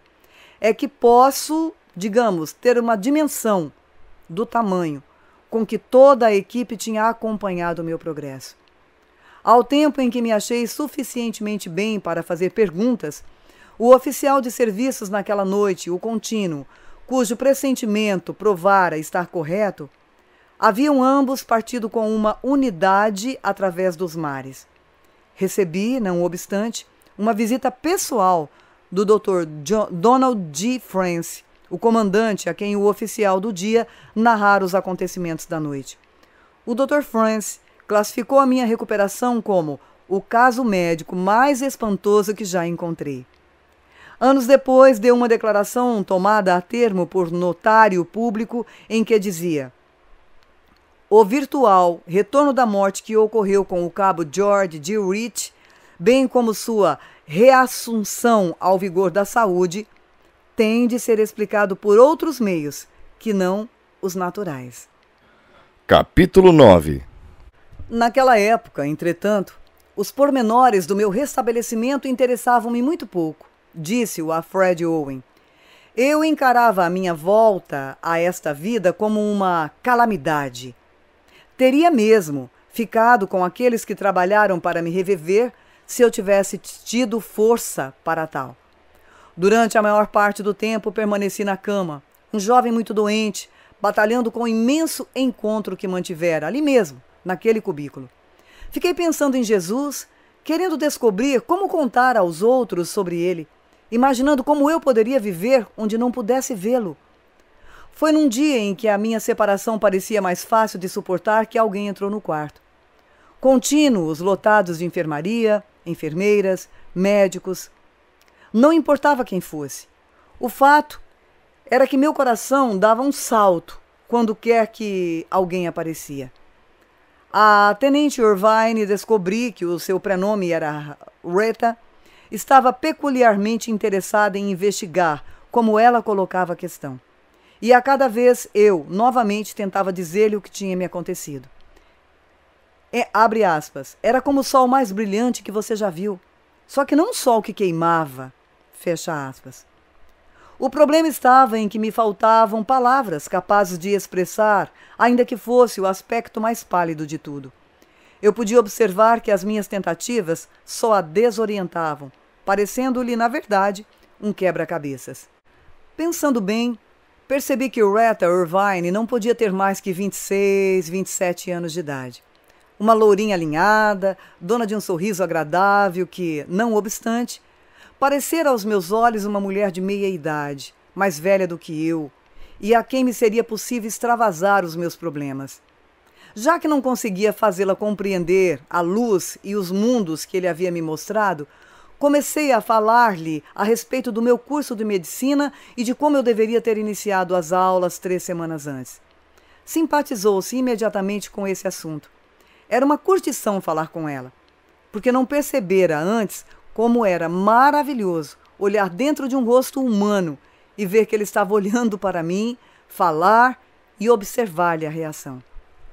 é que posso, digamos, ter uma dimensão do tamanho com que toda a equipe tinha acompanhado o meu progresso. Ao tempo em que me achei suficientemente bem para fazer perguntas, o oficial de serviços naquela noite, o contínuo, cujo pressentimento provara estar correto, Haviam ambos partido com uma unidade através dos mares. Recebi, não obstante, uma visita pessoal do Dr. John Donald G. France, o comandante a quem o oficial do dia narrara os acontecimentos da noite. O Dr. France classificou a minha recuperação como o caso médico mais espantoso que já encontrei. Anos depois, deu uma declaração tomada a termo por notário público em que dizia: o virtual retorno da morte que ocorreu com o cabo George D. Rich, bem como sua reassunção ao vigor da saúde, tem de ser explicado por outros meios que não os naturais.
Capítulo 9
Naquela época, entretanto, os pormenores do meu restabelecimento interessavam-me muito pouco, disse-o a Fred Owen. Eu encarava a minha volta a esta vida como uma calamidade Teria mesmo ficado com aqueles que trabalharam para me reviver se eu tivesse tido força para tal. Durante a maior parte do tempo permaneci na cama, um jovem muito doente, batalhando com o imenso encontro que mantivera, ali mesmo, naquele cubículo. Fiquei pensando em Jesus, querendo descobrir como contar aos outros sobre ele, imaginando como eu poderia viver onde não pudesse vê-lo, foi num dia em que a minha separação parecia mais fácil de suportar que alguém entrou no quarto. Contínuos lotados de enfermaria, enfermeiras, médicos. Não importava quem fosse. O fato era que meu coração dava um salto quando quer que alguém aparecia. A tenente Irvine descobri que o seu prenome era Reta, estava peculiarmente interessada em investigar como ela colocava a questão. E a cada vez eu, novamente, tentava dizer-lhe o que tinha me acontecido. É, abre aspas, era como o sol mais brilhante que você já viu. Só que não um sol que queimava, fecha aspas. O problema estava em que me faltavam palavras capazes de expressar, ainda que fosse o aspecto mais pálido de tudo. Eu podia observar que as minhas tentativas só a desorientavam, parecendo-lhe, na verdade, um quebra-cabeças. Pensando bem, Percebi que Retta Irvine não podia ter mais que 26, 27 anos de idade. Uma lourinha alinhada, dona de um sorriso agradável que, não obstante, parecera aos meus olhos uma mulher de meia idade, mais velha do que eu, e a quem me seria possível extravasar os meus problemas. Já que não conseguia fazê-la compreender a luz e os mundos que ele havia me mostrado, comecei a falar-lhe a respeito do meu curso de medicina e de como eu deveria ter iniciado as aulas três semanas antes. Simpatizou-se imediatamente com esse assunto. Era uma curtição falar com ela, porque não percebera antes como era maravilhoso olhar dentro de um rosto humano e ver que ele estava olhando para mim, falar e observar-lhe a reação.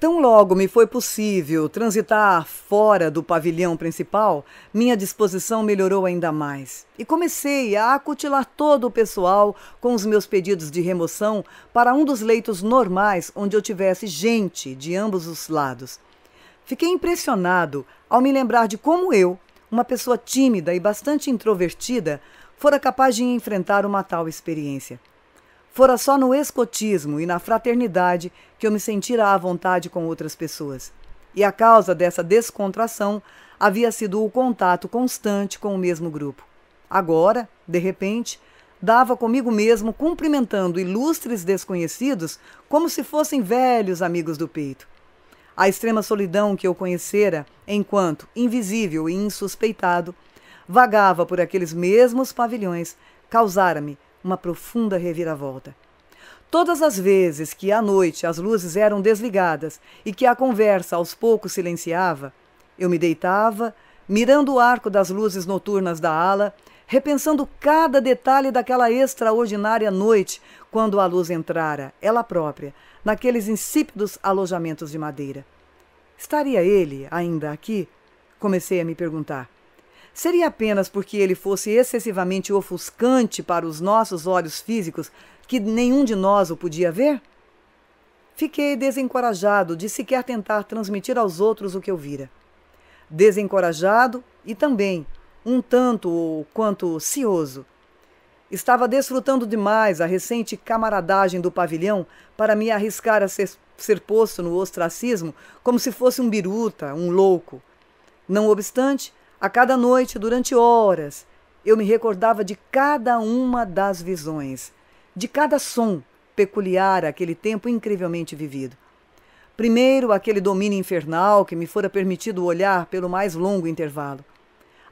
Tão logo me foi possível transitar fora do pavilhão principal, minha disposição melhorou ainda mais e comecei a acutilar todo o pessoal com os meus pedidos de remoção para um dos leitos normais onde eu tivesse gente de ambos os lados. Fiquei impressionado ao me lembrar de como eu, uma pessoa tímida e bastante introvertida, fora capaz de enfrentar uma tal experiência. Fora só no escotismo e na fraternidade que eu me sentira à vontade com outras pessoas. E a causa dessa descontração havia sido o contato constante com o mesmo grupo. Agora, de repente, dava comigo mesmo cumprimentando ilustres desconhecidos como se fossem velhos amigos do peito. A extrema solidão que eu conhecera, enquanto invisível e insuspeitado, vagava por aqueles mesmos pavilhões, causara-me uma profunda reviravolta. Todas as vezes que à noite as luzes eram desligadas e que a conversa aos poucos silenciava, eu me deitava, mirando o arco das luzes noturnas da ala, repensando cada detalhe daquela extraordinária noite quando a luz entrara, ela própria, naqueles insípidos alojamentos de madeira. Estaria ele ainda aqui? Comecei a me perguntar. Seria apenas porque ele fosse excessivamente ofuscante para os nossos olhos físicos que nenhum de nós o podia ver? Fiquei desencorajado de sequer tentar transmitir aos outros o que eu vira. Desencorajado e também um tanto ou quanto cioso. Estava desfrutando demais a recente camaradagem do pavilhão para me arriscar a ser, ser posto no ostracismo como se fosse um biruta, um louco. Não obstante, a cada noite, durante horas, eu me recordava de cada uma das visões, de cada som peculiar àquele tempo incrivelmente vivido. Primeiro, aquele domínio infernal que me fora permitido olhar pelo mais longo intervalo.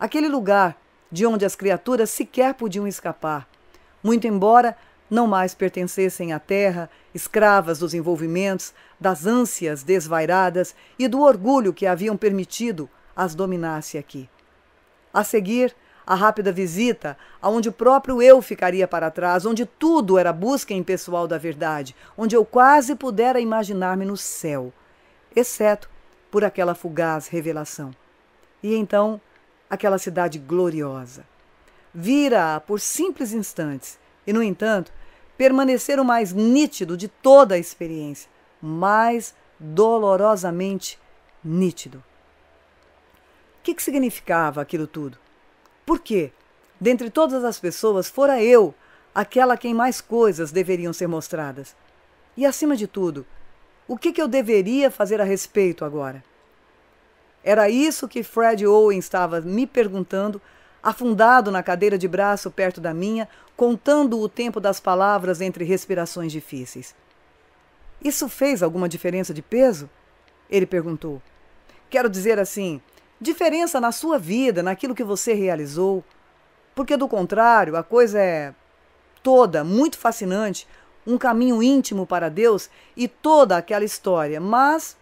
Aquele lugar de onde as criaturas sequer podiam escapar, muito embora não mais pertencessem à terra, escravas dos envolvimentos, das ânsias desvairadas e do orgulho que haviam permitido as dominasse aqui. A seguir, a rápida visita, aonde o próprio eu ficaria para trás, onde tudo era busca impessoal da verdade, onde eu quase pudera imaginar-me no céu, exceto por aquela fugaz revelação. E então, aquela cidade gloriosa. Vira-a por simples instantes e, no entanto, permanecer o mais nítido de toda a experiência, mais dolorosamente nítido. O que, que significava aquilo tudo? Por quê? Dentre todas as pessoas, fora eu aquela a quem mais coisas deveriam ser mostradas. E, acima de tudo, o que, que eu deveria fazer a respeito agora? Era isso que Fred Owen estava me perguntando, afundado na cadeira de braço perto da minha, contando o tempo das palavras entre respirações difíceis. Isso fez alguma diferença de peso? Ele perguntou. Quero dizer assim, diferença na sua vida, naquilo que você realizou. Porque, do contrário, a coisa é toda muito fascinante, um caminho íntimo para Deus e toda aquela história, mas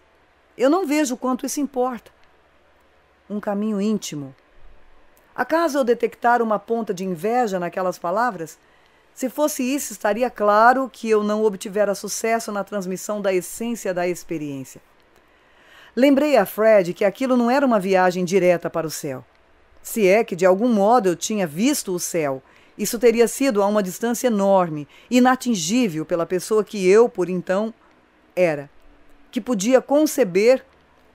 eu não vejo quanto isso importa. Um caminho íntimo. Acaso eu detectar uma ponta de inveja naquelas palavras? Se fosse isso, estaria claro que eu não obtivera sucesso na transmissão da essência da experiência. Lembrei a Fred que aquilo não era uma viagem direta para o céu. Se é que de algum modo eu tinha visto o céu, isso teria sido a uma distância enorme, inatingível pela pessoa que eu, por então, era, que podia conceber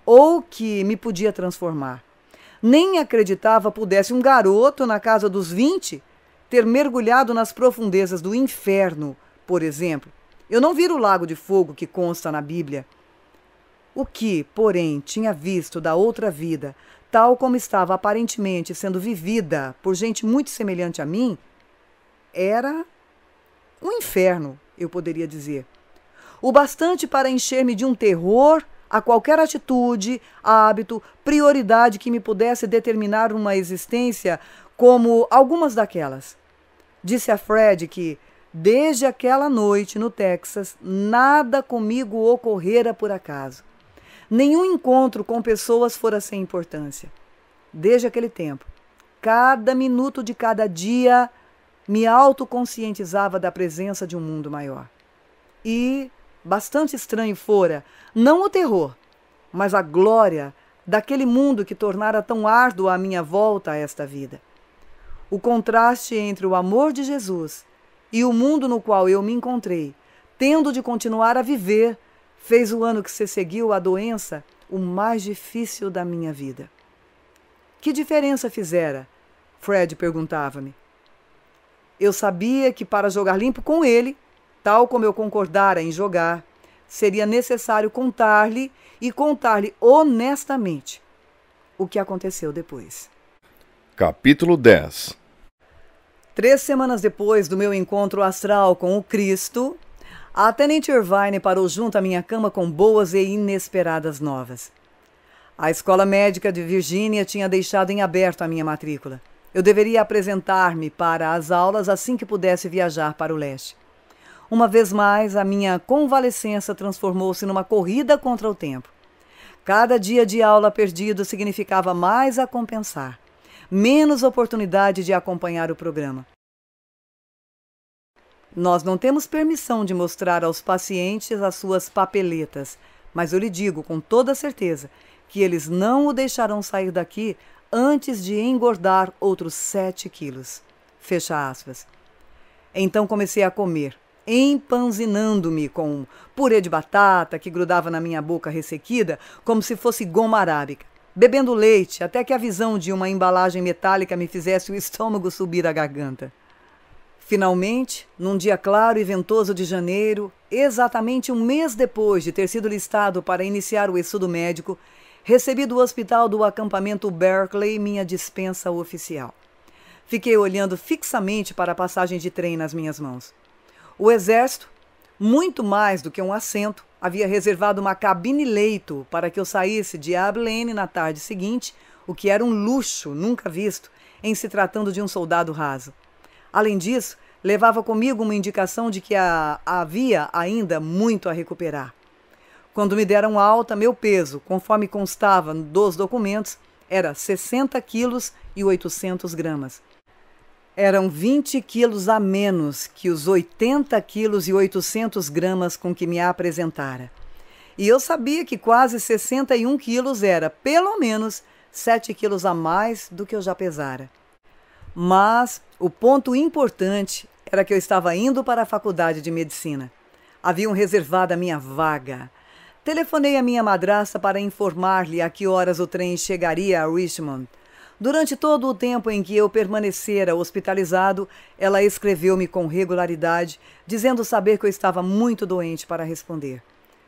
ou que me podia transformar. Nem acreditava pudesse um garoto na casa dos 20 ter mergulhado nas profundezas do inferno, por exemplo. Eu não viro o lago de fogo que consta na Bíblia. O que, porém, tinha visto da outra vida, tal como estava aparentemente sendo vivida por gente muito semelhante a mim, era um inferno, eu poderia dizer. O bastante para encher-me de um terror a qualquer atitude, hábito, prioridade que me pudesse determinar uma existência como algumas daquelas. Disse a Fred que, desde aquela noite no Texas, nada comigo ocorrera por acaso. Nenhum encontro com pessoas fora sem importância. Desde aquele tempo, cada minuto de cada dia me autoconscientizava da presença de um mundo maior. E bastante estranho fora, não o terror, mas a glória daquele mundo que tornara tão árduo a minha volta a esta vida. O contraste entre o amor de Jesus e o mundo no qual eu me encontrei, tendo de continuar a viver Fez o ano que se seguiu a doença o mais difícil da minha vida. Que diferença fizera? Fred perguntava-me. Eu sabia que para jogar limpo com ele, tal como eu concordara em jogar, seria necessário contar-lhe e contar-lhe honestamente o que aconteceu depois.
Capítulo 10
Três semanas depois do meu encontro astral com o Cristo, a tenente Irvine parou junto à minha cama com boas e inesperadas novas. A escola médica de Virgínia tinha deixado em aberto a minha matrícula. Eu deveria apresentar-me para as aulas assim que pudesse viajar para o leste. Uma vez mais, a minha convalescença transformou-se numa corrida contra o tempo. Cada dia de aula perdido significava mais a compensar, menos oportunidade de acompanhar o programa. Nós não temos permissão de mostrar aos pacientes as suas papeletas, mas eu lhe digo com toda certeza que eles não o deixarão sair daqui antes de engordar outros 7 quilos. Fecha aspas. Então comecei a comer, empanzinando-me com um purê de batata que grudava na minha boca ressequida como se fosse goma arábica, bebendo leite até que a visão de uma embalagem metálica me fizesse o estômago subir à garganta. Finalmente, num dia claro e ventoso de janeiro, exatamente um mês depois de ter sido listado para iniciar o estudo médico, recebi do hospital do acampamento Berkeley minha dispensa oficial. Fiquei olhando fixamente para a passagem de trem nas minhas mãos. O exército, muito mais do que um assento, havia reservado uma cabine-leito para que eu saísse de Abilene na tarde seguinte, o que era um luxo nunca visto em se tratando de um soldado raso. Além disso, levava comigo uma indicação de que a, havia ainda muito a recuperar. Quando me deram alta, meu peso, conforme constava dos documentos, era 60 quilos e 800 gramas. Eram 20 quilos a menos que os 80 quilos e 800 gramas com que me apresentara. E eu sabia que quase 61 quilos era, pelo menos, 7 quilos a mais do que eu já pesara. Mas o ponto importante era que eu estava indo para a faculdade de medicina. Haviam reservado a minha vaga. Telefonei a minha madrasta para informar-lhe a que horas o trem chegaria a Richmond. Durante todo o tempo em que eu permanecera hospitalizado, ela escreveu-me com regularidade, dizendo saber que eu estava muito doente para responder.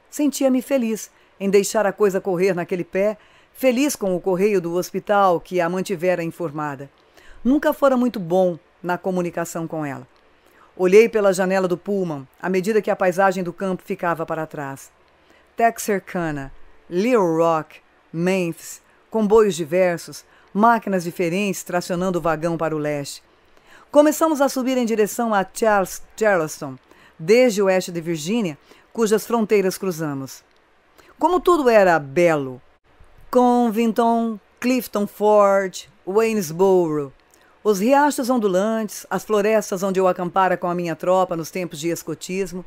Sentia-me feliz em deixar a coisa correr naquele pé, feliz com o correio do hospital que a mantivera informada nunca fora muito bom na comunicação com ela. Olhei pela janela do Pullman à medida que a paisagem do campo ficava para trás. Texarkana, Little Rock, Memphis, comboios diversos, máquinas diferentes tracionando o vagão para o leste. Começamos a subir em direção a Charles, Charleston, desde o oeste de Virgínia, cujas fronteiras cruzamos. Como tudo era belo, Covington, Clifton Ford, Waynesboro, os riachos ondulantes, as florestas onde eu acampara com a minha tropa nos tempos de escotismo.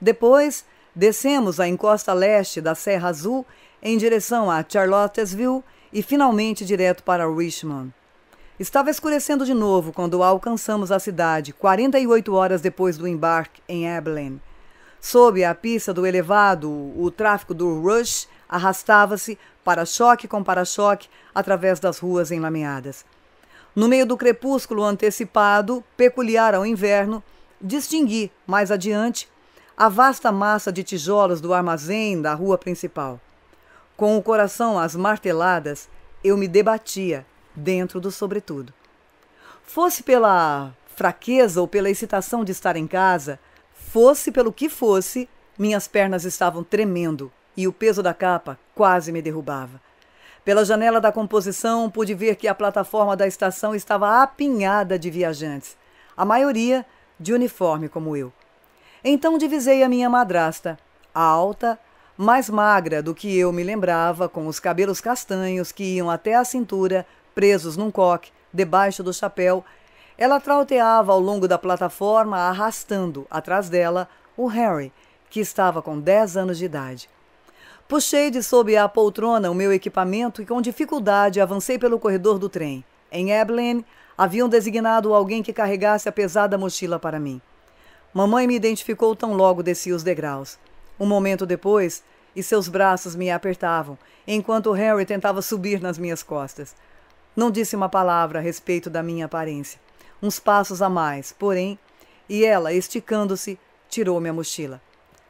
Depois, descemos a encosta leste da Serra Azul em direção a Charlottesville e finalmente direto para Richmond. Estava escurecendo de novo quando alcançamos a cidade, 48 horas depois do embarque em Abilene. Sob a pista do elevado, o tráfego do Rush arrastava-se, para-choque com para-choque, através das ruas enlameadas. No meio do crepúsculo antecipado, peculiar ao inverno, distingui, mais adiante, a vasta massa de tijolos do armazém da rua principal. Com o coração às marteladas, eu me debatia dentro do sobretudo. Fosse pela fraqueza ou pela excitação de estar em casa, fosse pelo que fosse, minhas pernas estavam tremendo e o peso da capa quase me derrubava. Pela janela da composição, pude ver que a plataforma da estação estava apinhada de viajantes, a maioria de uniforme como eu. Então divisei a minha madrasta, alta, mais magra do que eu me lembrava, com os cabelos castanhos que iam até a cintura, presos num coque, debaixo do chapéu. Ela trauteava ao longo da plataforma, arrastando, atrás dela, o Harry, que estava com 10 anos de idade. Puxei de sob a poltrona o meu equipamento e com dificuldade avancei pelo corredor do trem. Em Eblin, haviam designado alguém que carregasse a pesada mochila para mim. Mamãe me identificou tão logo desci os degraus. Um momento depois, e seus braços me apertavam, enquanto Harry tentava subir nas minhas costas. Não disse uma palavra a respeito da minha aparência. Uns passos a mais, porém, e ela, esticando-se, tirou minha mochila.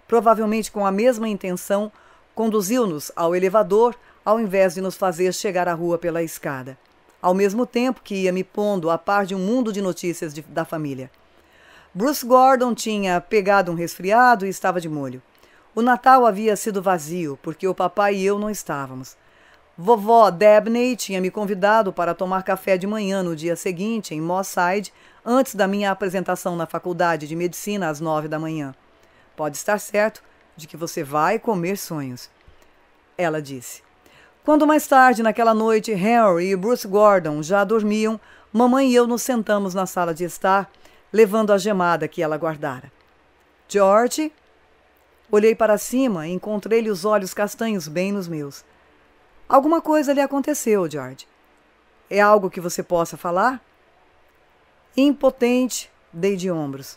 Provavelmente com a mesma intenção, Conduziu-nos ao elevador, ao invés de nos fazer chegar à rua pela escada, ao mesmo tempo que ia me pondo a par de um mundo de notícias de, da família. Bruce Gordon tinha pegado um resfriado e estava de molho. O Natal havia sido vazio, porque o papai e eu não estávamos. Vovó Debney tinha me convidado para tomar café de manhã no dia seguinte, em Mosside antes da minha apresentação na faculdade de medicina às nove da manhã. Pode estar certo, de que você vai comer sonhos. Ela disse. Quando mais tarde naquela noite Henry e Bruce Gordon já dormiam, mamãe e eu nos sentamos na sala de estar, levando a gemada que ela guardara. George? Olhei para cima e encontrei-lhe os olhos castanhos bem nos meus. Alguma coisa lhe aconteceu, George. É algo que você possa falar? Impotente, dei de ombros.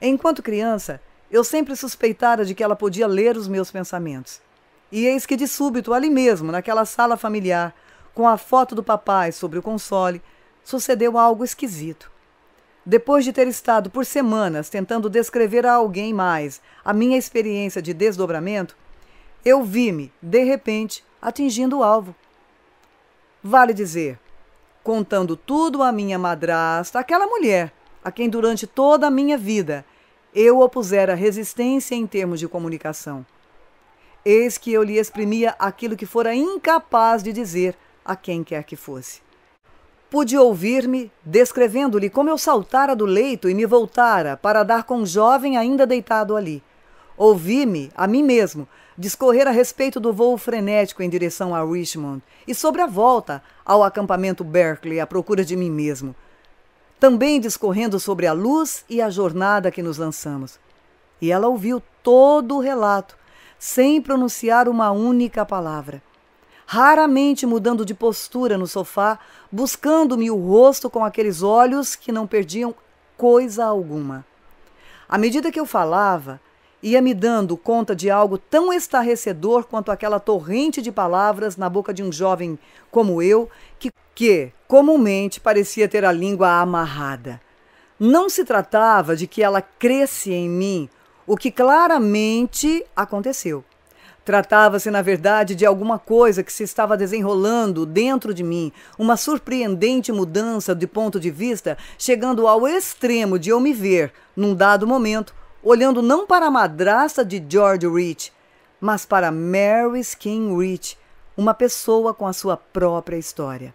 Enquanto criança, eu sempre suspeitara de que ela podia ler os meus pensamentos. E eis que de súbito, ali mesmo, naquela sala familiar, com a foto do papai sobre o console, sucedeu algo esquisito. Depois de ter estado por semanas tentando descrever a alguém mais a minha experiência de desdobramento, eu vi-me, de repente, atingindo o alvo. Vale dizer, contando tudo à minha madrasta, aquela mulher a quem durante toda a minha vida eu opusera resistência em termos de comunicação. Eis que eu lhe exprimia aquilo que fora incapaz de dizer a quem quer que fosse. Pude ouvir-me descrevendo-lhe como eu saltara do leito e me voltara para dar com o jovem ainda deitado ali. Ouvi-me, a mim mesmo, discorrer a respeito do voo frenético em direção a Richmond e sobre a volta ao acampamento Berkeley à procura de mim mesmo também discorrendo sobre a luz e a jornada que nos lançamos. E ela ouviu todo o relato, sem pronunciar uma única palavra. Raramente mudando de postura no sofá, buscando-me o rosto com aqueles olhos que não perdiam coisa alguma. À medida que eu falava, ia me dando conta de algo tão estarrecedor quanto aquela torrente de palavras na boca de um jovem como eu, que, comumente, parecia ter a língua amarrada. Não se tratava de que ela cresce em mim, o que claramente aconteceu. Tratava-se, na verdade, de alguma coisa que se estava desenrolando dentro de mim, uma surpreendente mudança de ponto de vista, chegando ao extremo de eu me ver, num dado momento, olhando não para a madrasta de George Rich, mas para Mary Skin Rich, uma pessoa com a sua própria história.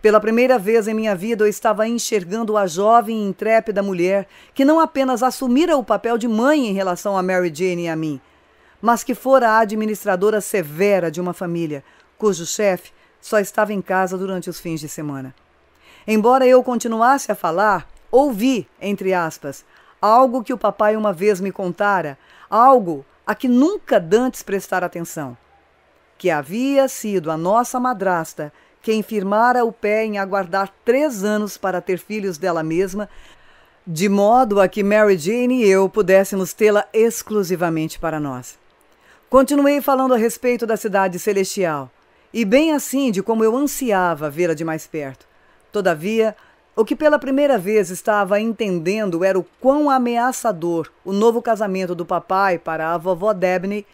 Pela primeira vez em minha vida, eu estava enxergando a jovem e intrépida mulher que não apenas assumira o papel de mãe em relação a Mary Jane e a mim, mas que fora a administradora severa de uma família, cujo chefe só estava em casa durante os fins de semana. Embora eu continuasse a falar, ouvi, entre aspas, algo que o papai uma vez me contara, algo a que nunca dantes prestara atenção. Que havia sido a nossa madrasta quem firmara o pé em aguardar três anos para ter filhos dela mesma, de modo a que Mary Jane e eu pudéssemos tê-la exclusivamente para nós. Continuei falando a respeito da cidade celestial, e bem assim de como eu ansiava vê-la de mais perto. Todavia, o que pela primeira vez estava entendendo era o quão ameaçador o novo casamento do papai para a vovó Debney,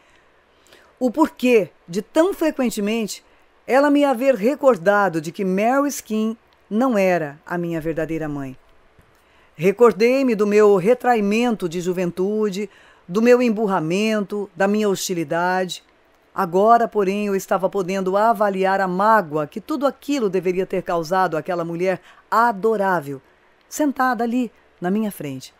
o porquê de tão frequentemente ela me haver recordado de que Mary Skin não era a minha verdadeira mãe. Recordei-me do meu retraimento de juventude, do meu emburramento, da minha hostilidade. Agora, porém, eu estava podendo avaliar a mágoa que tudo aquilo deveria ter causado àquela mulher adorável, sentada ali na minha frente.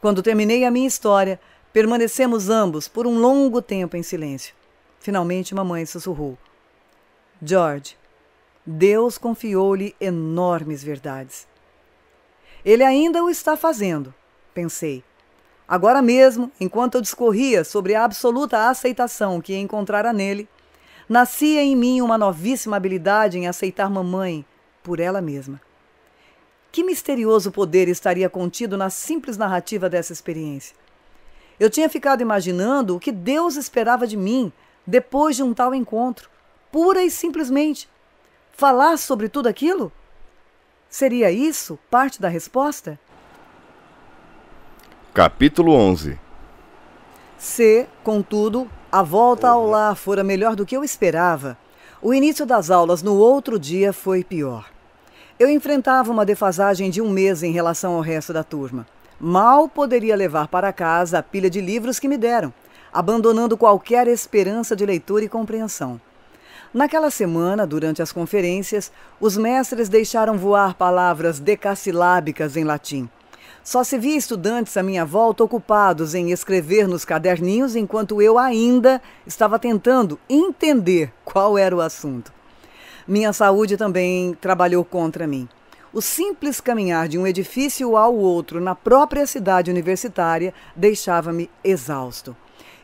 Quando terminei a minha história, permanecemos ambos por um longo tempo em silêncio. Finalmente, mamãe sussurrou: George, Deus confiou-lhe enormes verdades. Ele ainda o está fazendo, pensei. Agora mesmo, enquanto eu discorria sobre a absoluta aceitação que encontrara nele, nascia em mim uma novíssima habilidade em aceitar mamãe por ela mesma. Que misterioso poder estaria contido na simples narrativa dessa experiência? Eu tinha ficado imaginando o que Deus esperava de mim depois de um tal encontro pura e simplesmente falar sobre tudo aquilo? Seria isso parte da resposta?
Capítulo 11
Se, contudo, a volta ao lar fora melhor do que eu esperava, o início das aulas no outro dia foi pior. Eu enfrentava uma defasagem de um mês em relação ao resto da turma. Mal poderia levar para casa a pilha de livros que me deram, abandonando qualquer esperança de leitura e compreensão. Naquela semana, durante as conferências, os mestres deixaram voar palavras decassilábicas em latim. Só se via estudantes à minha volta ocupados em escrever nos caderninhos enquanto eu ainda estava tentando entender qual era o assunto. Minha saúde também trabalhou contra mim. O simples caminhar de um edifício ao outro na própria cidade universitária deixava-me exausto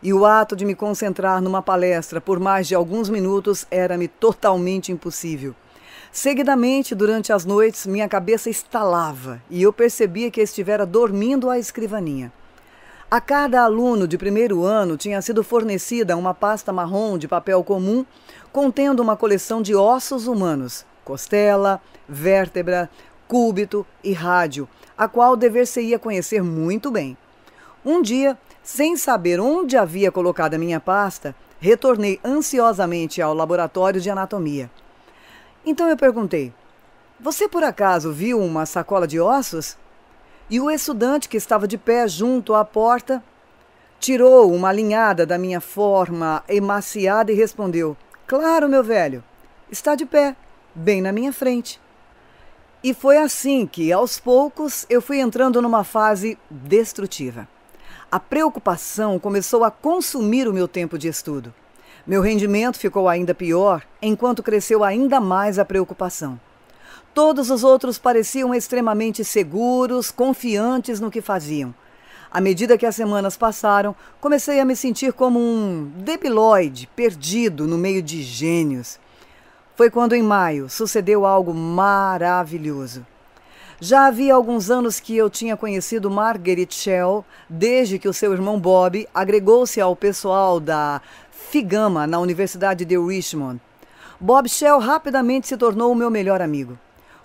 e o ato de me concentrar numa palestra por mais de alguns minutos era-me totalmente impossível. Seguidamente, durante as noites, minha cabeça estalava e eu percebia que estivera dormindo à escrivaninha. A cada aluno de primeiro ano tinha sido fornecida uma pasta marrom de papel comum contendo uma coleção de ossos humanos, costela, vértebra, cúbito e rádio, a qual dever-se-ia conhecer muito bem. Um dia, sem saber onde havia colocado a minha pasta, retornei ansiosamente ao laboratório de anatomia. Então eu perguntei: Você por acaso viu uma sacola de ossos? E o estudante que estava de pé junto à porta tirou uma alinhada da minha forma emaciada e respondeu: Claro, meu velho, está de pé, bem na minha frente. E foi assim que, aos poucos, eu fui entrando numa fase destrutiva. A preocupação começou a consumir o meu tempo de estudo. Meu rendimento ficou ainda pior, enquanto cresceu ainda mais a preocupação. Todos os outros pareciam extremamente seguros, confiantes no que faziam. À medida que as semanas passaram, comecei a me sentir como um debiloide, perdido no meio de gênios. Foi quando, em maio, sucedeu algo maravilhoso. Já havia alguns anos que eu tinha conhecido Margaret Shell, desde que o seu irmão Bob agregou-se ao pessoal da Figama na Universidade de Richmond. Bob Shell rapidamente se tornou o meu melhor amigo.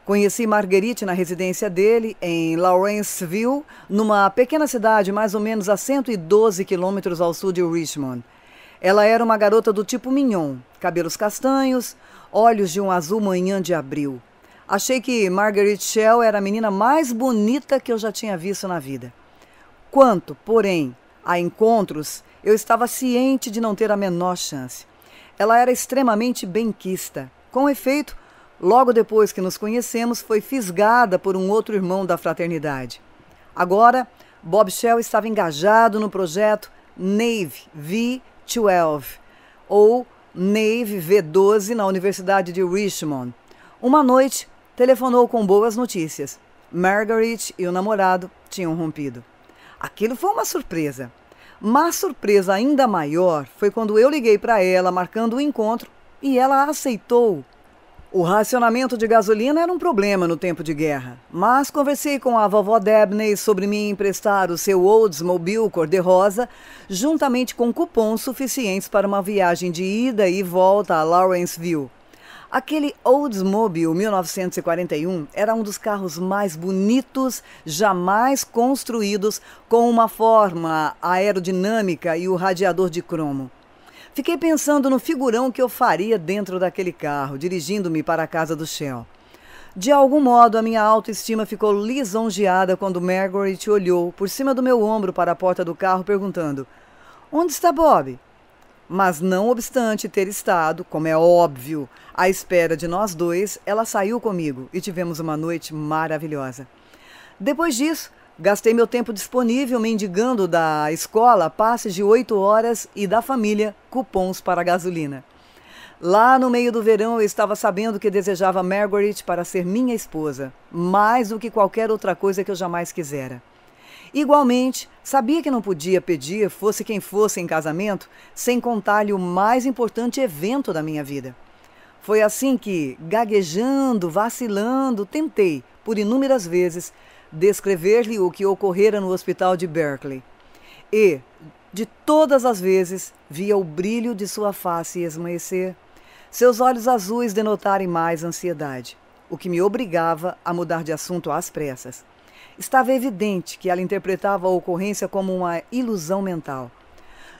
Conheci Marguerite na residência dele, em Lawrenceville, numa pequena cidade mais ou menos a 112 quilômetros ao sul de Richmond. Ela era uma garota do tipo mignon, cabelos castanhos, olhos de um azul manhã de abril. Achei que Margaret Shell era a menina mais bonita que eu já tinha visto na vida. Quanto, porém, a encontros, eu estava ciente de não ter a menor chance. Ela era extremamente benquista. Com efeito, logo depois que nos conhecemos, foi fisgada por um outro irmão da fraternidade. Agora, Bob Shell estava engajado no projeto Navy V12, ou Navy V12 na Universidade de Richmond. Uma noite, telefonou com boas notícias. Margaret e o namorado tinham rompido. Aquilo foi uma surpresa. Mas surpresa ainda maior foi quando eu liguei para ela marcando o um encontro e ela aceitou. O racionamento de gasolina era um problema no tempo de guerra, mas conversei com a vovó Debney sobre me emprestar o seu Oldsmobile cor-de-rosa, juntamente com cupons suficientes para uma viagem de ida e volta a Lawrenceville. Aquele Oldsmobile 1941 era um dos carros mais bonitos jamais construídos, com uma forma aerodinâmica e o radiador de cromo. Fiquei pensando no figurão que eu faria dentro daquele carro, dirigindo-me para a casa do Shell. De algum modo, a minha autoestima ficou lisonjeada quando Margaret olhou por cima do meu ombro para a porta do carro perguntando: Onde está Bob? Mas não obstante ter estado, como é óbvio, à espera de nós dois, ela saiu comigo e tivemos uma noite maravilhosa. Depois disso, gastei meu tempo disponível mendigando da escola passes de 8 horas e da família cupons para gasolina. Lá no meio do verão eu estava sabendo que desejava Margaret para ser minha esposa, mais do que qualquer outra coisa que eu jamais quisera. Igualmente, sabia que não podia pedir, fosse quem fosse em casamento, sem contar-lhe o mais importante evento da minha vida. Foi assim que, gaguejando, vacilando, tentei, por inúmeras vezes, descrever-lhe o que ocorrera no hospital de Berkeley. E, de todas as vezes, via o brilho de sua face esmaecer, seus olhos azuis denotarem mais ansiedade, o que me obrigava a mudar de assunto às pressas estava evidente que ela interpretava a ocorrência como uma ilusão mental.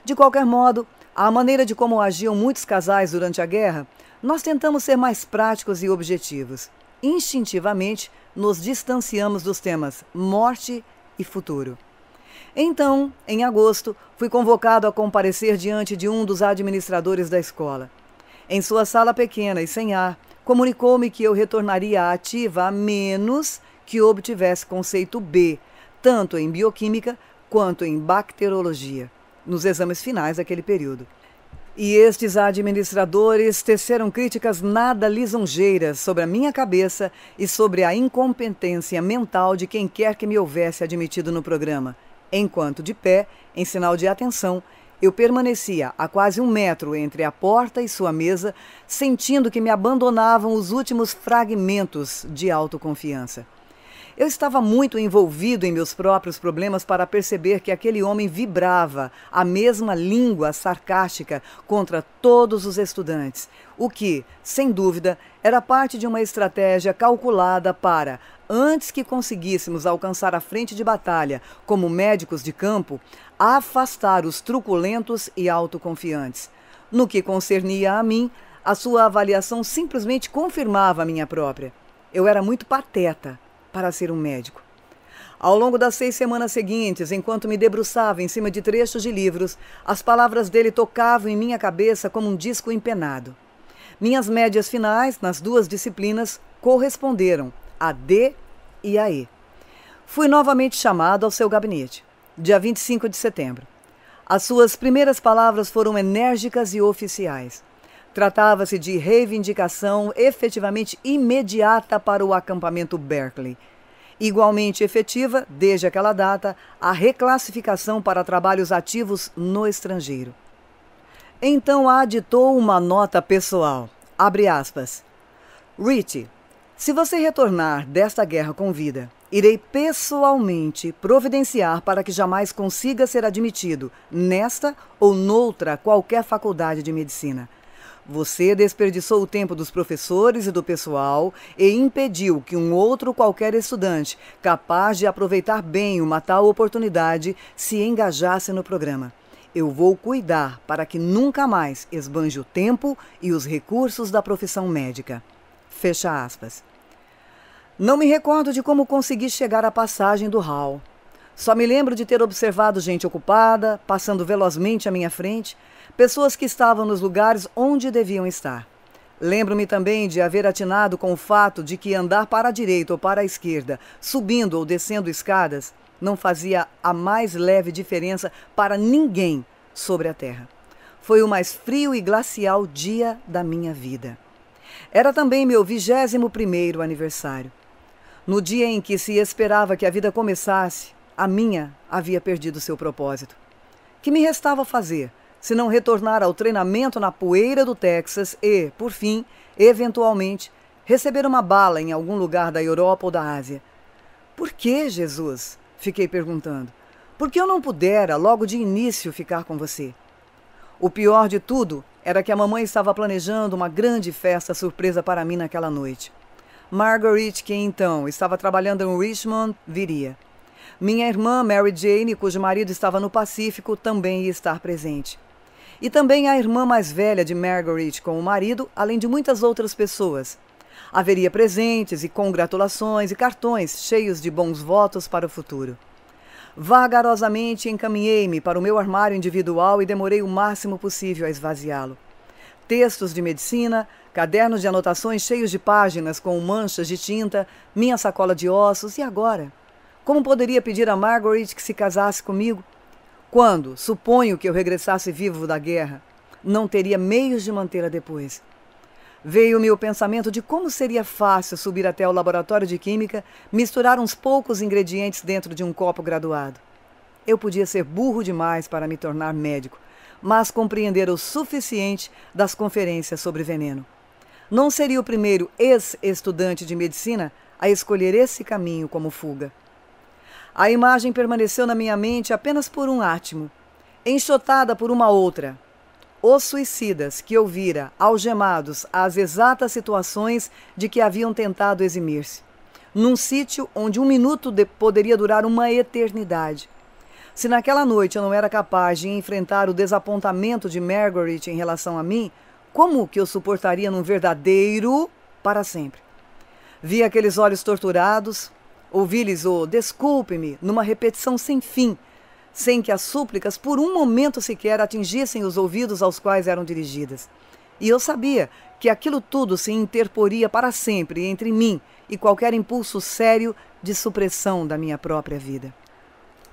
De qualquer modo, à maneira de como agiam muitos casais durante a guerra, nós tentamos ser mais práticos e objetivos. Instintivamente, nos distanciamos dos temas morte e futuro. Então, em agosto, fui convocado a comparecer diante de um dos administradores da escola. Em sua sala pequena e sem ar, comunicou-me que eu retornaria ativa a menos que obtivesse conceito B, tanto em bioquímica quanto em bacterologia, nos exames finais daquele período. E estes administradores teceram críticas nada lisonjeiras sobre a minha cabeça e sobre a incompetência mental de quem quer que me houvesse admitido no programa. Enquanto de pé, em sinal de atenção, eu permanecia a quase um metro entre a porta e sua mesa, sentindo que me abandonavam os últimos fragmentos de autoconfiança. Eu estava muito envolvido em meus próprios problemas para perceber que aquele homem vibrava a mesma língua sarcástica contra todos os estudantes, o que, sem dúvida, era parte de uma estratégia calculada para, antes que conseguíssemos alcançar a frente de batalha como médicos de campo, afastar os truculentos e autoconfiantes. No que concernia a mim, a sua avaliação simplesmente confirmava a minha própria. Eu era muito pateta para ser um médico. Ao longo das seis semanas seguintes, enquanto me debruçava em cima de trechos de livros, as palavras dele tocavam em minha cabeça como um disco empenado. Minhas médias finais, nas duas disciplinas, corresponderam a D e a E. Fui novamente chamado ao seu gabinete, dia 25 de setembro. As suas primeiras palavras foram enérgicas e oficiais. Tratava-se de reivindicação efetivamente imediata para o acampamento Berkeley. Igualmente efetiva, desde aquela data, a reclassificação para trabalhos ativos no estrangeiro. Então aditou uma nota pessoal. Abre aspas. Rich, se você retornar desta guerra com vida, irei pessoalmente providenciar para que jamais consiga ser admitido nesta ou noutra qualquer faculdade de medicina. Você desperdiçou o tempo dos professores e do pessoal e impediu que um outro qualquer estudante, capaz de aproveitar bem uma tal oportunidade, se engajasse no programa. Eu vou cuidar para que nunca mais esbanje o tempo e os recursos da profissão médica. Fecha aspas. Não me recordo de como consegui chegar à passagem do hall. Só me lembro de ter observado gente ocupada, passando velozmente à minha frente, pessoas que estavam nos lugares onde deviam estar. Lembro-me também de haver atinado com o fato de que andar para a direita ou para a esquerda, subindo ou descendo escadas, não fazia a mais leve diferença para ninguém sobre a terra. Foi o mais frio e glacial dia da minha vida. Era também meu vigésimo primeiro aniversário. No dia em que se esperava que a vida começasse, a minha havia perdido seu propósito. O Que me restava fazer? se não retornar ao treinamento na poeira do Texas e, por fim, eventualmente, receber uma bala em algum lugar da Europa ou da Ásia. Por que, Jesus? Fiquei perguntando. Por que eu não pudera, logo de início, ficar com você? O pior de tudo era que a mamãe estava planejando uma grande festa surpresa para mim naquela noite. Margaret, que então estava trabalhando em Richmond, viria. Minha irmã Mary Jane, cujo marido estava no Pacífico, também ia estar presente e também a irmã mais velha de Margaret com o marido, além de muitas outras pessoas. Haveria presentes e congratulações e cartões cheios de bons votos para o futuro. Vagarosamente encaminhei-me para o meu armário individual e demorei o máximo possível a esvaziá-lo. Textos de medicina, cadernos de anotações cheios de páginas com manchas de tinta, minha sacola de ossos e agora? Como poderia pedir a Margaret que se casasse comigo? Quando, suponho que eu regressasse vivo da guerra, não teria meios de mantê-la depois. Veio-me o pensamento de como seria fácil subir até o laboratório de química, misturar uns poucos ingredientes dentro de um copo graduado. Eu podia ser burro demais para me tornar médico, mas compreender o suficiente das conferências sobre veneno. Não seria o primeiro ex-estudante de medicina a escolher esse caminho como fuga. A imagem permaneceu na minha mente apenas por um átimo, enxotada por uma outra. Os suicidas que eu vira algemados às exatas situações de que haviam tentado eximir-se, num sítio onde um minuto poderia durar uma eternidade. Se naquela noite eu não era capaz de enfrentar o desapontamento de Margaret em relação a mim, como que eu suportaria num verdadeiro para sempre? Vi aqueles olhos torturados, Ouvi-lhes o oh, desculpe-me numa repetição sem fim, sem que as súplicas por um momento sequer atingissem os ouvidos aos quais eram dirigidas. E eu sabia que aquilo tudo se interporia para sempre entre mim e qualquer impulso sério de supressão da minha própria vida.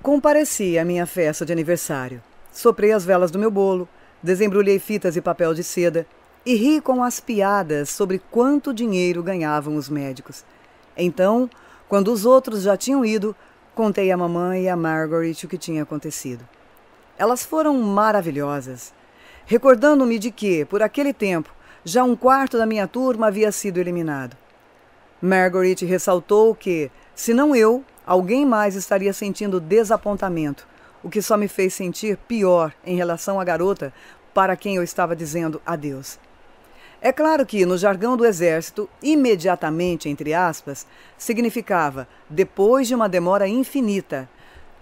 Compareci à minha festa de aniversário. Soprei as velas do meu bolo, desembrulhei fitas e papel de seda e ri com as piadas sobre quanto dinheiro ganhavam os médicos. Então, quando os outros já tinham ido, contei à mamãe e à Margaret o que tinha acontecido. Elas foram maravilhosas, recordando-me de que, por aquele tempo, já um quarto da minha turma havia sido eliminado. Margaret ressaltou que, se não eu, alguém mais estaria sentindo desapontamento, o que só me fez sentir pior em relação à garota para quem eu estava dizendo adeus. É claro que, no jargão do Exército, imediatamente, entre aspas, significava depois de uma demora infinita,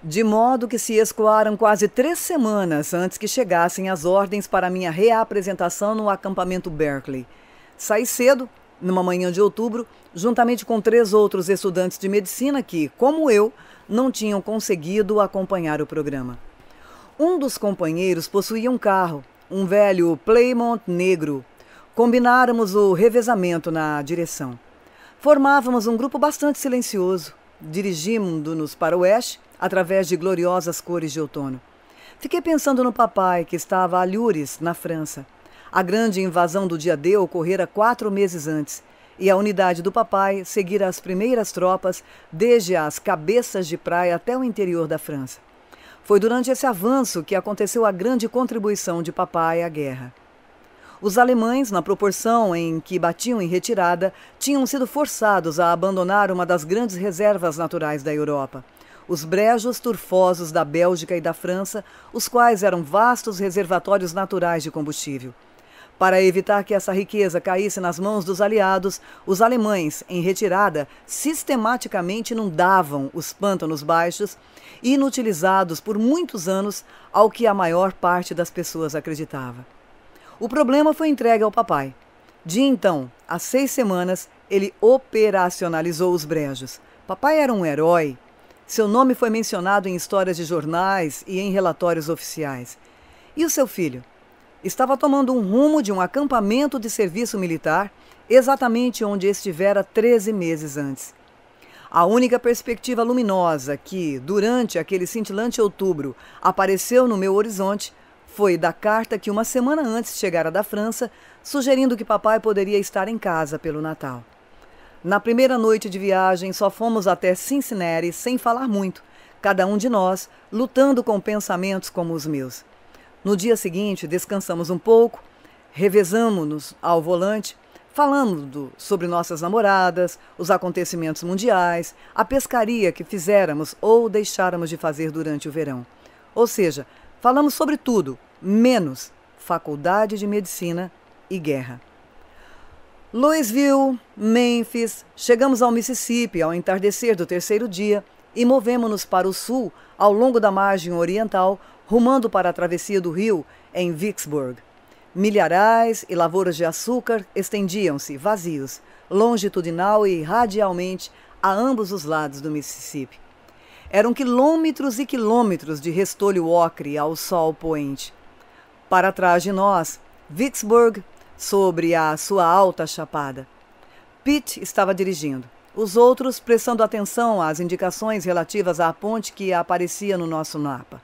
de modo que se escoaram quase três semanas antes que chegassem as ordens para minha reapresentação no acampamento Berkeley. Saí cedo, numa manhã de outubro, juntamente com três outros estudantes de medicina que, como eu, não tinham conseguido acompanhar o programa. Um dos companheiros possuía um carro, um velho Playmont negro, Combináramos o revezamento na direção. Formávamos um grupo bastante silencioso. dirigindo nos para o oeste, através de gloriosas cores de outono. Fiquei pensando no papai, que estava a Lures, na França. A grande invasão do dia D ocorrera quatro meses antes, e a unidade do papai seguira as primeiras tropas, desde as cabeças de praia até o interior da França. Foi durante esse avanço que aconteceu a grande contribuição de papai à guerra. Os alemães, na proporção em que batiam em retirada, tinham sido forçados a abandonar uma das grandes reservas naturais da Europa os brejos turfosos da Bélgica e da França, os quais eram vastos reservatórios naturais de combustível. Para evitar que essa riqueza caísse nas mãos dos aliados, os alemães, em retirada, sistematicamente inundavam os pântanos baixos, inutilizados por muitos anos, ao que a maior parte das pessoas acreditava. O problema foi entregue ao papai. De então a seis semanas, ele operacionalizou os brejos. Papai era um herói. Seu nome foi mencionado em histórias de jornais e em relatórios oficiais. E o seu filho? Estava tomando um rumo de um acampamento de serviço militar, exatamente onde estivera 13 meses antes. A única perspectiva luminosa que, durante aquele cintilante outubro, apareceu no meu horizonte foi da carta que uma semana antes chegara da França, sugerindo que papai poderia estar em casa pelo Natal. Na primeira noite de viagem, só fomos até Cincinnati sem falar muito, cada um de nós lutando com pensamentos como os meus. No dia seguinte, descansamos um pouco, revezamos-nos ao volante, falando sobre nossas namoradas, os acontecimentos mundiais, a pescaria que fizéramos ou deixáramos de fazer durante o verão. Ou seja, falamos sobre tudo, menos Faculdade de Medicina e Guerra. Louisville, Memphis, chegamos ao Mississippi ao entardecer do terceiro dia e movemos-nos para o sul ao longo da margem oriental, rumando para a travessia do rio em Vicksburg. Milharais e lavouras de açúcar estendiam-se, vazios, longitudinal e radialmente, a ambos os lados do Mississippi. Eram quilômetros e quilômetros de restolho ocre ao sol poente. Para trás de nós, Vicksburg, sobre a sua alta chapada. Pitt estava dirigindo, os outros prestando atenção às indicações relativas à ponte que aparecia no nosso mapa.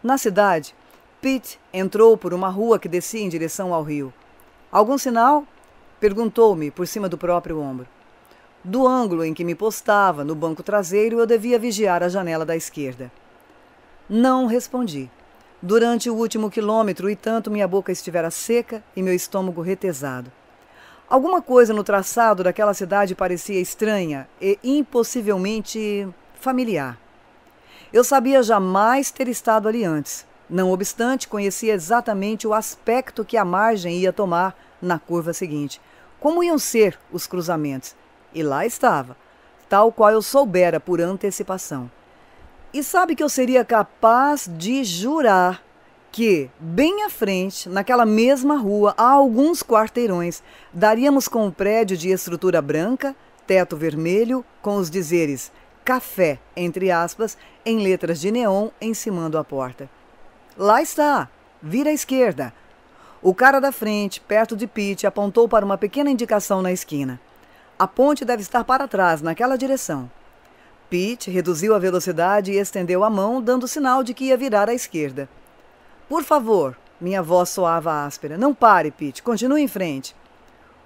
Na cidade, Pitt entrou por uma rua que descia em direção ao rio. Algum sinal? Perguntou-me por cima do próprio ombro. Do ângulo em que me postava, no banco traseiro, eu devia vigiar a janela da esquerda. Não respondi durante o último quilômetro, e tanto minha boca estivera seca e meu estômago retesado. Alguma coisa no traçado daquela cidade parecia estranha e impossivelmente familiar. Eu sabia jamais ter estado ali antes. Não obstante, conhecia exatamente o aspecto que a margem ia tomar na curva seguinte. Como iam ser os cruzamentos? E lá estava, tal qual eu soubera por antecipação. E sabe que eu seria capaz de jurar que, bem à frente, naquela mesma rua, a alguns quarteirões, daríamos com um prédio de estrutura branca, teto vermelho, com os dizeres café, entre aspas, em letras de neon encimando a porta. Lá está, vira à esquerda. O cara da frente, perto de Pete, apontou para uma pequena indicação na esquina. A ponte deve estar para trás, naquela direção. Pete reduziu a velocidade e estendeu a mão, dando sinal de que ia virar à esquerda. Por favor, minha voz soava áspera. Não pare, Pete. Continue em frente.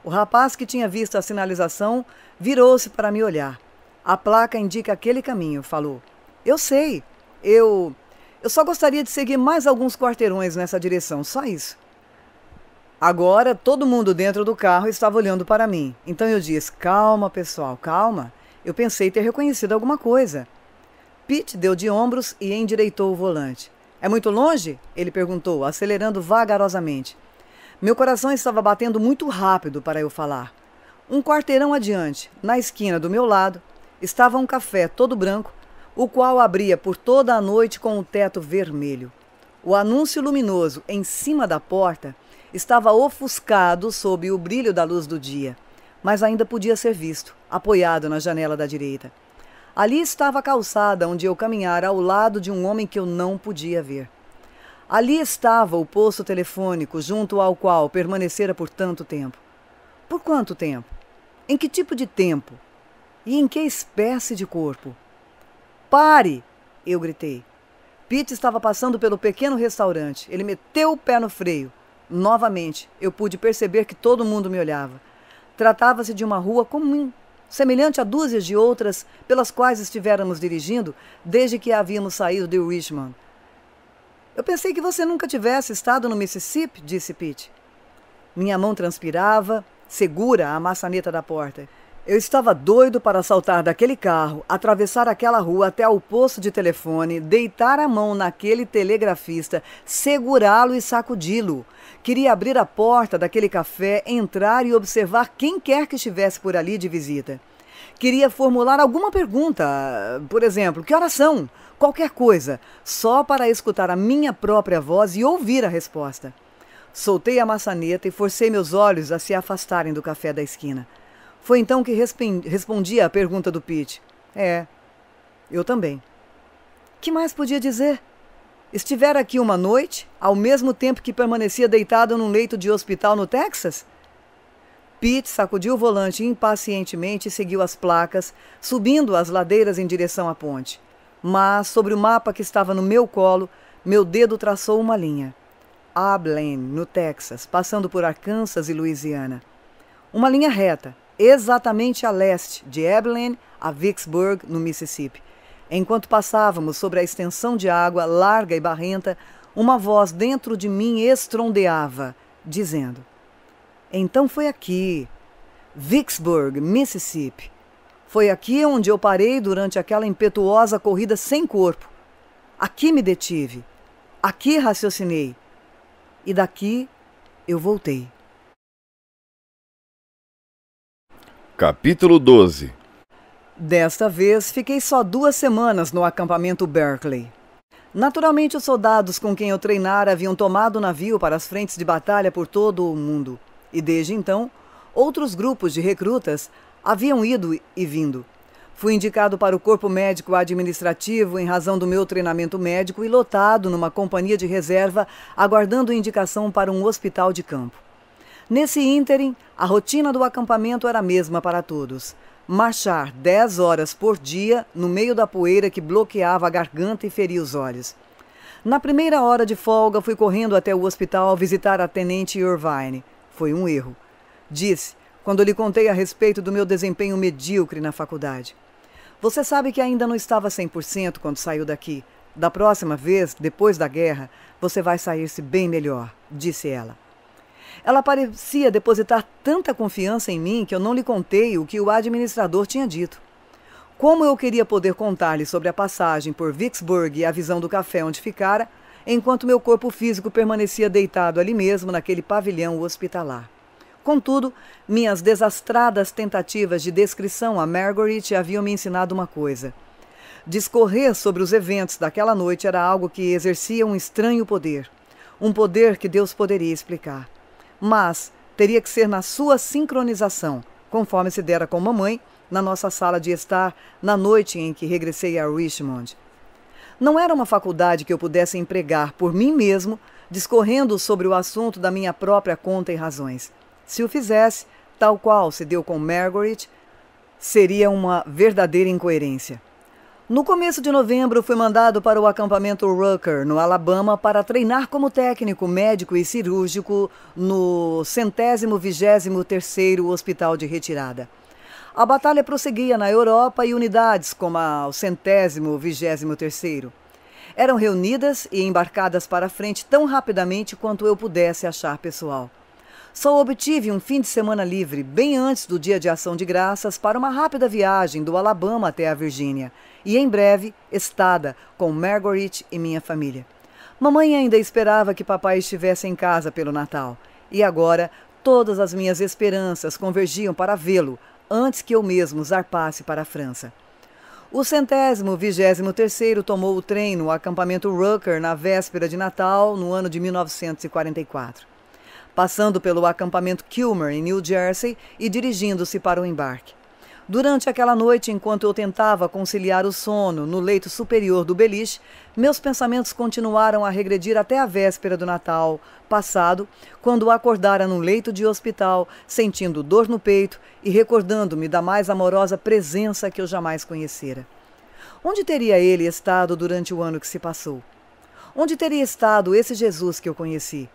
O rapaz que tinha visto a sinalização virou-se para me olhar. A placa indica aquele caminho, falou. Eu sei. Eu. Eu só gostaria de seguir mais alguns quarteirões nessa direção, só isso. Agora todo mundo dentro do carro estava olhando para mim. Então eu disse: Calma, pessoal, calma. Eu pensei ter reconhecido alguma coisa. Pete deu de ombros e endireitou o volante. É muito longe? Ele perguntou, acelerando vagarosamente. Meu coração estava batendo muito rápido para eu falar. Um quarteirão adiante, na esquina do meu lado, estava um café todo branco, o qual abria por toda a noite com o um teto vermelho. O anúncio luminoso em cima da porta estava ofuscado sob o brilho da luz do dia mas ainda podia ser visto, apoiado na janela da direita. Ali estava a calçada onde eu caminhara ao lado de um homem que eu não podia ver. Ali estava o posto telefônico junto ao qual permanecera por tanto tempo. Por quanto tempo? Em que tipo de tempo? E em que espécie de corpo? Pare! Eu gritei. Pete estava passando pelo pequeno restaurante. Ele meteu o pé no freio. Novamente, eu pude perceber que todo mundo me olhava. Tratava-se de uma rua comum, semelhante a dúzias de outras pelas quais estivéramos dirigindo desde que havíamos saído de Richmond. Eu pensei que você nunca tivesse estado no Mississippi, disse Pete. Minha mão transpirava, segura a maçaneta da porta. Eu estava doido para saltar daquele carro, atravessar aquela rua até ao posto de telefone, deitar a mão naquele telegrafista, segurá-lo e sacudi-lo. Queria abrir a porta daquele café, entrar e observar quem quer que estivesse por ali de visita. Queria formular alguma pergunta, por exemplo, que horas são? Qualquer coisa, só para escutar a minha própria voz e ouvir a resposta. Soltei a maçaneta e forcei meus olhos a se afastarem do café da esquina. Foi então que respondi à pergunta do Pete. É, eu também. Que mais podia dizer? Estivera aqui uma noite, ao mesmo tempo que permanecia deitado num leito de hospital no Texas? Pete sacudiu o volante impacientemente e seguiu as placas, subindo as ladeiras em direção à ponte. Mas, sobre o mapa que estava no meu colo, meu dedo traçou uma linha. Abilene, no Texas, passando por Arkansas e Louisiana. Uma linha reta, exatamente a leste de Abilene a Vicksburg, no Mississippi. Enquanto passávamos sobre a extensão de água larga e barrenta, uma voz dentro de mim estrondeava, dizendo: Então foi aqui, Vicksburg, Mississippi. Foi aqui onde eu parei durante aquela impetuosa corrida sem corpo. Aqui me detive. Aqui raciocinei. E daqui eu voltei.
Capítulo 12
Desta vez, fiquei só duas semanas no acampamento Berkeley. Naturalmente, os soldados com quem eu treinara haviam tomado o navio para as frentes de batalha por todo o mundo. E desde então, outros grupos de recrutas haviam ido e vindo. Fui indicado para o corpo médico administrativo em razão do meu treinamento médico e lotado numa companhia de reserva, aguardando indicação para um hospital de campo. Nesse ínterim, a rotina do acampamento era a mesma para todos. Marchar 10 horas por dia no meio da poeira que bloqueava a garganta e feria os olhos. Na primeira hora de folga, fui correndo até o hospital visitar a tenente Irvine. Foi um erro. Disse, quando lhe contei a respeito do meu desempenho medíocre na faculdade. Você sabe que ainda não estava 100% quando saiu daqui. Da próxima vez, depois da guerra, você vai sair-se bem melhor, disse ela. Ela parecia depositar tanta confiança em mim que eu não lhe contei o que o administrador tinha dito. Como eu queria poder contar-lhe sobre a passagem por Vicksburg e a visão do café onde ficara, enquanto meu corpo físico permanecia deitado ali mesmo naquele pavilhão hospitalar. Contudo, minhas desastradas tentativas de descrição a Margaret haviam me ensinado uma coisa. Discorrer sobre os eventos daquela noite era algo que exercia um estranho poder. Um poder que Deus poderia explicar mas teria que ser na sua sincronização, conforme se dera com mamãe na nossa sala de estar na noite em que regressei a Richmond. Não era uma faculdade que eu pudesse empregar por mim mesmo, discorrendo sobre o assunto da minha própria conta e razões. Se o fizesse, tal qual se deu com Margaret, seria uma verdadeira incoerência. No começo de novembro, foi mandado para o acampamento Rucker, no Alabama, para treinar como técnico médico e cirúrgico no centésimo vigésimo terceiro Hospital de Retirada. A batalha prosseguia na Europa e unidades como a, o centésimo vigésimo terceiro. Eram reunidas e embarcadas para a frente tão rapidamente quanto eu pudesse achar pessoal. Só obtive um fim de semana livre, bem antes do dia de ação de graças, para uma rápida viagem do Alabama até a Virgínia e em breve Estada, com Marguerite e minha família. Mamãe ainda esperava que papai estivesse em casa pelo Natal, e agora todas as minhas esperanças convergiam para vê-lo antes que eu mesmo zarpasse para a França. O centésimo vigésimo terceiro tomou o trem no acampamento Rucker na véspera de Natal, no ano de 1944. Passando pelo acampamento Kilmer, em New Jersey, e dirigindo-se para o embarque. Durante aquela noite, enquanto eu tentava conciliar o sono no leito superior do beliche, meus pensamentos continuaram a regredir até a véspera do Natal passado, quando acordara num leito de hospital, sentindo dor no peito e recordando-me da mais amorosa presença que eu jamais conhecera. Onde teria ele estado durante o ano que se passou? Onde teria estado esse Jesus que eu conheci?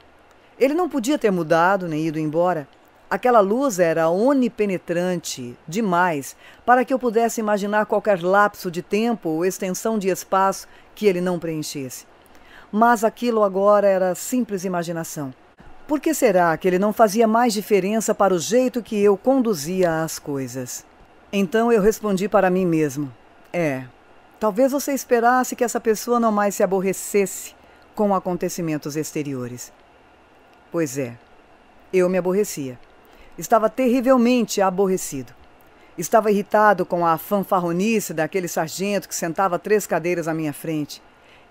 Ele não podia ter mudado nem ido embora. Aquela luz era onipenetrante demais para que eu pudesse imaginar qualquer lapso de tempo ou extensão de espaço que ele não preenchesse. Mas aquilo agora era simples imaginação. Por que será que ele não fazia mais diferença para o jeito que eu conduzia as coisas? Então eu respondi para mim mesmo: É, talvez você esperasse que essa pessoa não mais se aborrecesse com acontecimentos exteriores. Pois é, eu me aborrecia. Estava terrivelmente aborrecido. Estava irritado com a fanfarronice daquele sargento que sentava três cadeiras à minha frente.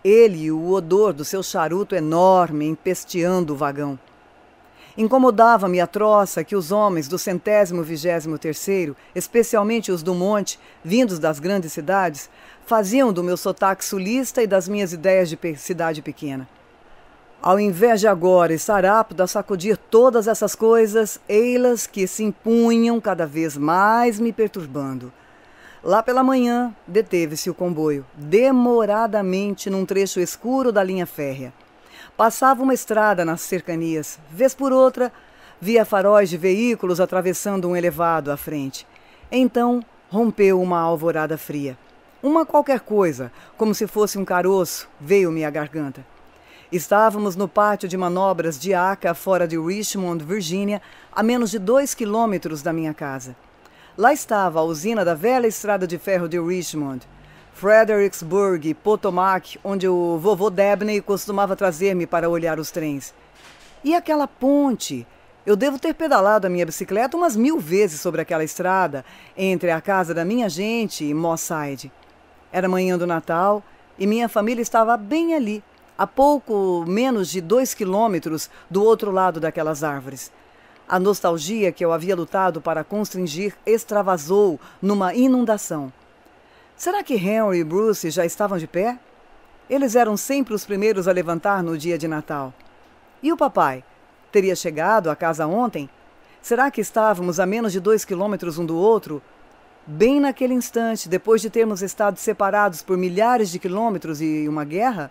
Ele e o odor do seu charuto enorme empesteando o vagão. Incomodava-me a troça que os homens do centésimo vigésimo terceiro, especialmente os do monte, vindos das grandes cidades, faziam do meu sotaque sulista e das minhas ideias de cidade pequena. Ao invés de agora e a sacudir todas essas coisas, eilas que se impunham cada vez mais me perturbando. Lá pela manhã, deteve-se o comboio, demoradamente num trecho escuro da linha férrea. Passava uma estrada nas cercanias, vez por outra, via faróis de veículos atravessando um elevado à frente. Então, rompeu uma alvorada fria. Uma qualquer coisa, como se fosse um caroço, veio-me à garganta. Estávamos no pátio de manobras de ACA, fora de Richmond, Virgínia, a menos de dois quilômetros da minha casa. Lá estava a usina da velha estrada de ferro de Richmond. Fredericksburg, Potomac, onde o vovô Debney costumava trazer-me para olhar os trens. E aquela ponte? Eu devo ter pedalado a minha bicicleta umas mil vezes sobre aquela estrada, entre a casa da minha gente e Moss Side. Era manhã do Natal e minha família estava bem ali, a pouco menos de dois quilômetros do outro lado daquelas árvores. A nostalgia que eu havia lutado para constringir extravasou numa inundação. Será que Henry e Bruce já estavam de pé? Eles eram sempre os primeiros a levantar no dia de Natal. E o papai? Teria chegado à casa ontem? Será que estávamos a menos de dois quilômetros um do outro? Bem naquele instante, depois de termos estado separados por milhares de quilômetros e uma guerra?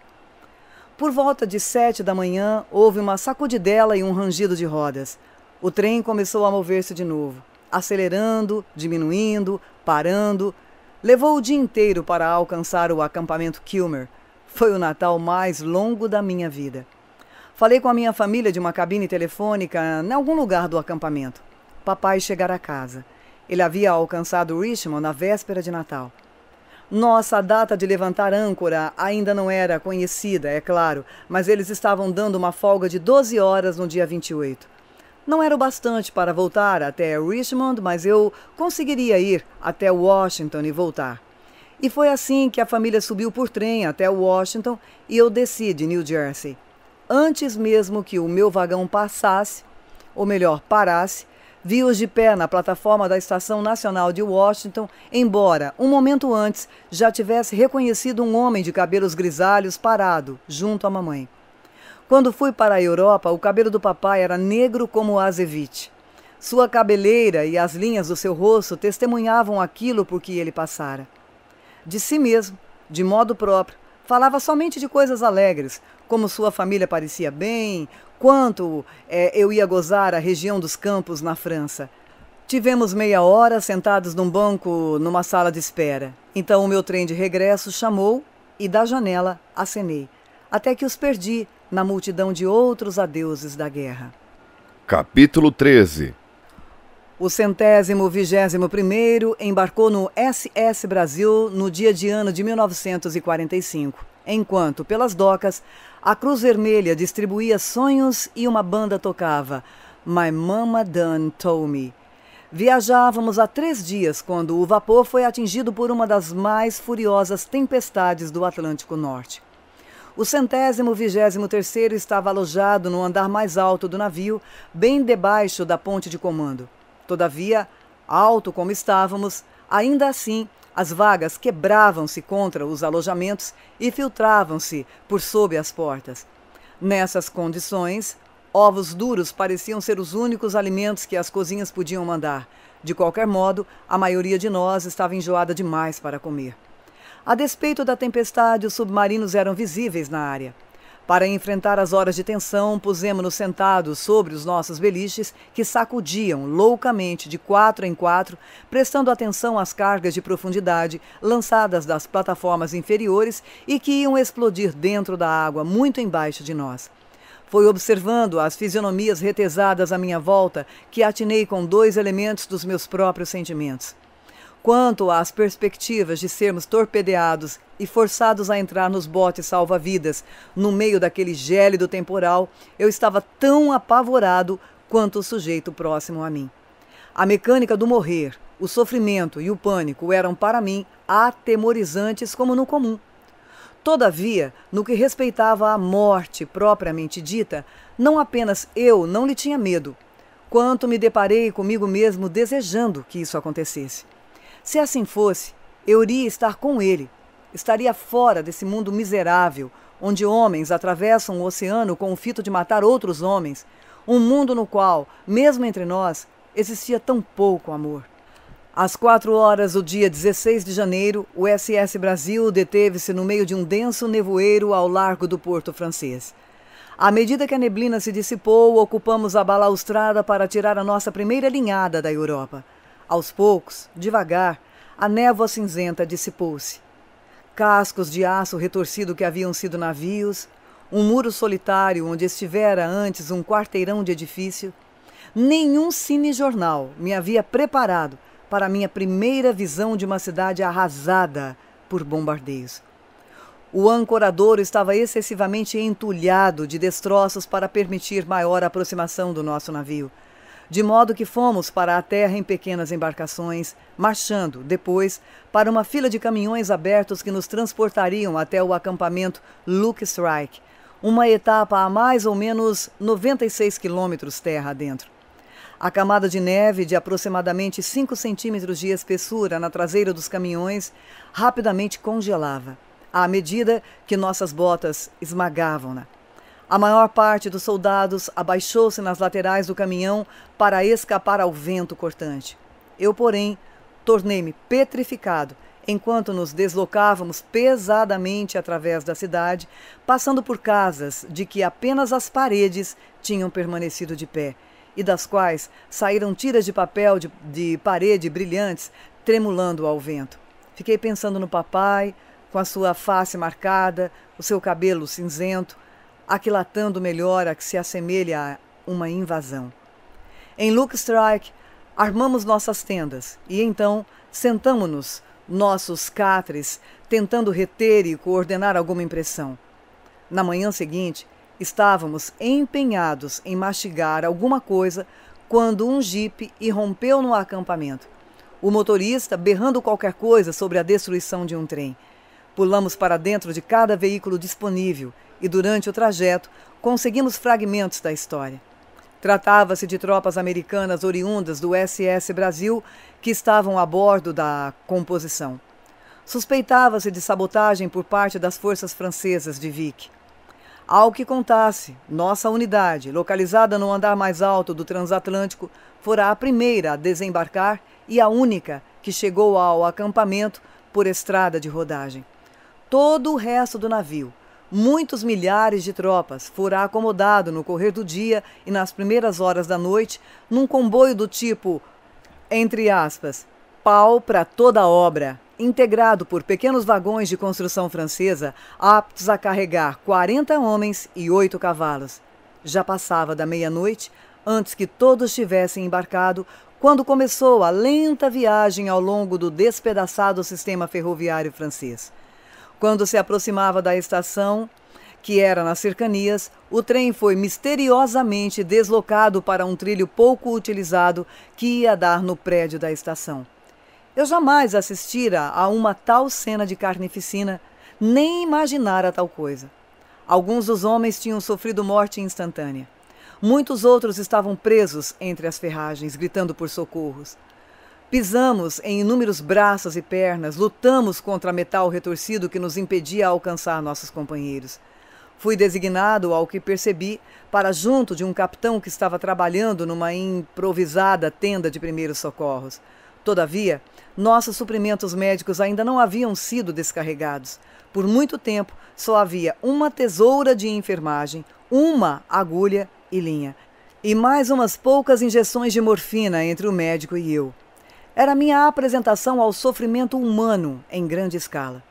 Por volta de sete da manhã, houve uma sacudidela e um rangido de rodas. O trem começou a mover-se de novo, acelerando, diminuindo, parando. Levou o dia inteiro para alcançar o acampamento Kilmer. Foi o Natal mais longo da minha vida. Falei com a minha família de uma cabine telefônica em algum lugar do acampamento. Papai chegara a casa. Ele havia alcançado Richmond na véspera de Natal. Nossa data de levantar âncora ainda não era conhecida, é claro, mas eles estavam dando uma folga de 12 horas no dia 28. Não era o bastante para voltar até Richmond, mas eu conseguiria ir até Washington e voltar. E foi assim que a família subiu por trem até Washington e eu desci de New Jersey. Antes mesmo que o meu vagão passasse, ou melhor, parasse, viu-os de pé na plataforma da Estação Nacional de Washington, embora, um momento antes, já tivesse reconhecido um homem de cabelos grisalhos parado, junto à mamãe. Quando fui para a Europa, o cabelo do papai era negro como o azevite. Sua cabeleira e as linhas do seu rosto testemunhavam aquilo por que ele passara. De si mesmo, de modo próprio, falava somente de coisas alegres, como sua família parecia bem, enquanto é, eu ia gozar a região dos campos na França. Tivemos meia hora sentados num banco numa sala de espera. Então o meu trem de regresso chamou e da janela acenei, até que os perdi na multidão de outros adeuses da guerra.
Capítulo 13
o centésimo vigésimo primeiro embarcou no SS Brasil no dia de ano de 1945, enquanto, pelas docas, a Cruz Vermelha distribuía sonhos e uma banda tocava My Mama Done Told Me. Viajávamos há três dias quando o vapor foi atingido por uma das mais furiosas tempestades do Atlântico Norte. O centésimo vigésimo terceiro estava alojado no andar mais alto do navio, bem debaixo da ponte de comando. Todavia, alto como estávamos, ainda assim as vagas quebravam-se contra os alojamentos e filtravam-se por sob as portas. Nessas condições, ovos duros pareciam ser os únicos alimentos que as cozinhas podiam mandar. De qualquer modo, a maioria de nós estava enjoada demais para comer. A despeito da tempestade, os submarinos eram visíveis na área. Para enfrentar as horas de tensão, pusemos-nos sentados sobre os nossos beliches, que sacudiam loucamente de quatro em quatro, prestando atenção às cargas de profundidade lançadas das plataformas inferiores e que iam explodir dentro da água, muito embaixo de nós. Foi observando as fisionomias retesadas à minha volta que atinei com dois elementos dos meus próprios sentimentos. Quanto às perspectivas de sermos torpedeados e forçados a entrar nos botes salva-vidas no meio daquele gélido temporal, eu estava tão apavorado quanto o sujeito próximo a mim. A mecânica do morrer, o sofrimento e o pânico eram para mim atemorizantes como no comum. Todavia, no que respeitava à morte propriamente dita, não apenas eu não lhe tinha medo, quanto me deparei comigo mesmo desejando que isso acontecesse. Se assim fosse, eu iria estar com ele. Estaria fora desse mundo miserável, onde homens atravessam o oceano com o fito de matar outros homens. Um mundo no qual, mesmo entre nós, existia tão pouco amor. Às quatro horas do dia 16 de janeiro, o SS Brasil deteve-se no meio de um denso nevoeiro ao largo do Porto Francês. À medida que a neblina se dissipou, ocupamos a balaustrada para tirar a nossa primeira linhada da Europa. Aos poucos, devagar, a névoa cinzenta dissipou-se. Cascos de aço retorcido que haviam sido navios, um muro solitário onde estivera antes um quarteirão de edifício, nenhum cinejornal me havia preparado para minha primeira visão de uma cidade arrasada por bombardeios. O ancorador estava excessivamente entulhado de destroços para permitir maior aproximação do nosso navio de modo que fomos para a terra em pequenas embarcações, marchando, depois, para uma fila de caminhões abertos que nos transportariam até o acampamento Luke Strike, uma etapa a mais ou menos 96 quilômetros terra adentro. A camada de neve de aproximadamente 5 centímetros de espessura na traseira dos caminhões rapidamente congelava, à medida que nossas botas esmagavam-na. A maior parte dos soldados abaixou-se nas laterais do caminhão para escapar ao vento cortante. Eu, porém, tornei-me petrificado enquanto nos deslocávamos pesadamente através da cidade, passando por casas de que apenas as paredes tinham permanecido de pé e das quais saíram tiras de papel de, de parede brilhantes tremulando ao vento. Fiquei pensando no papai, com a sua face marcada, o seu cabelo cinzento, aquilatando melhor a que se assemelha a uma invasão. Em Luke Strike, armamos nossas tendas e então sentamo-nos, nossos catres, tentando reter e coordenar alguma impressão. Na manhã seguinte, estávamos empenhados em mastigar alguma coisa quando um jipe irrompeu no acampamento. O motorista berrando qualquer coisa sobre a destruição de um trem. Pulamos para dentro de cada veículo disponível e, durante o trajeto, conseguimos fragmentos da história. Tratava-se de tropas americanas oriundas do SS Brasil que estavam a bordo da composição. Suspeitava-se de sabotagem por parte das forças francesas de Vic. Ao que contasse, nossa unidade, localizada no andar mais alto do transatlântico, fora a primeira a desembarcar e a única que chegou ao acampamento por estrada de rodagem todo o resto do navio. Muitos milhares de tropas fora acomodado no correr do dia e nas primeiras horas da noite num comboio do tipo, entre aspas, pau para toda obra, integrado por pequenos vagões de construção francesa aptos a carregar 40 homens e 8 cavalos. Já passava da meia-noite antes que todos tivessem embarcado quando começou a lenta viagem ao longo do despedaçado sistema ferroviário francês. Quando se aproximava da estação, que era nas cercanias, o trem foi misteriosamente deslocado para um trilho pouco utilizado que ia dar no prédio da estação. Eu jamais assistira a uma tal cena de carnificina, nem imaginara tal coisa. Alguns dos homens tinham sofrido morte instantânea. Muitos outros estavam presos entre as ferragens, gritando por socorros. Pisamos em inúmeros braços e pernas, lutamos contra metal retorcido que nos impedia alcançar nossos companheiros. Fui designado, ao que percebi, para junto de um capitão que estava trabalhando numa improvisada tenda de primeiros socorros. Todavia, nossos suprimentos médicos ainda não haviam sido descarregados. Por muito tempo, só havia uma tesoura de enfermagem, uma agulha e linha, e mais umas poucas injeções de morfina entre o médico e eu. Era minha apresentação ao sofrimento humano em grande escala.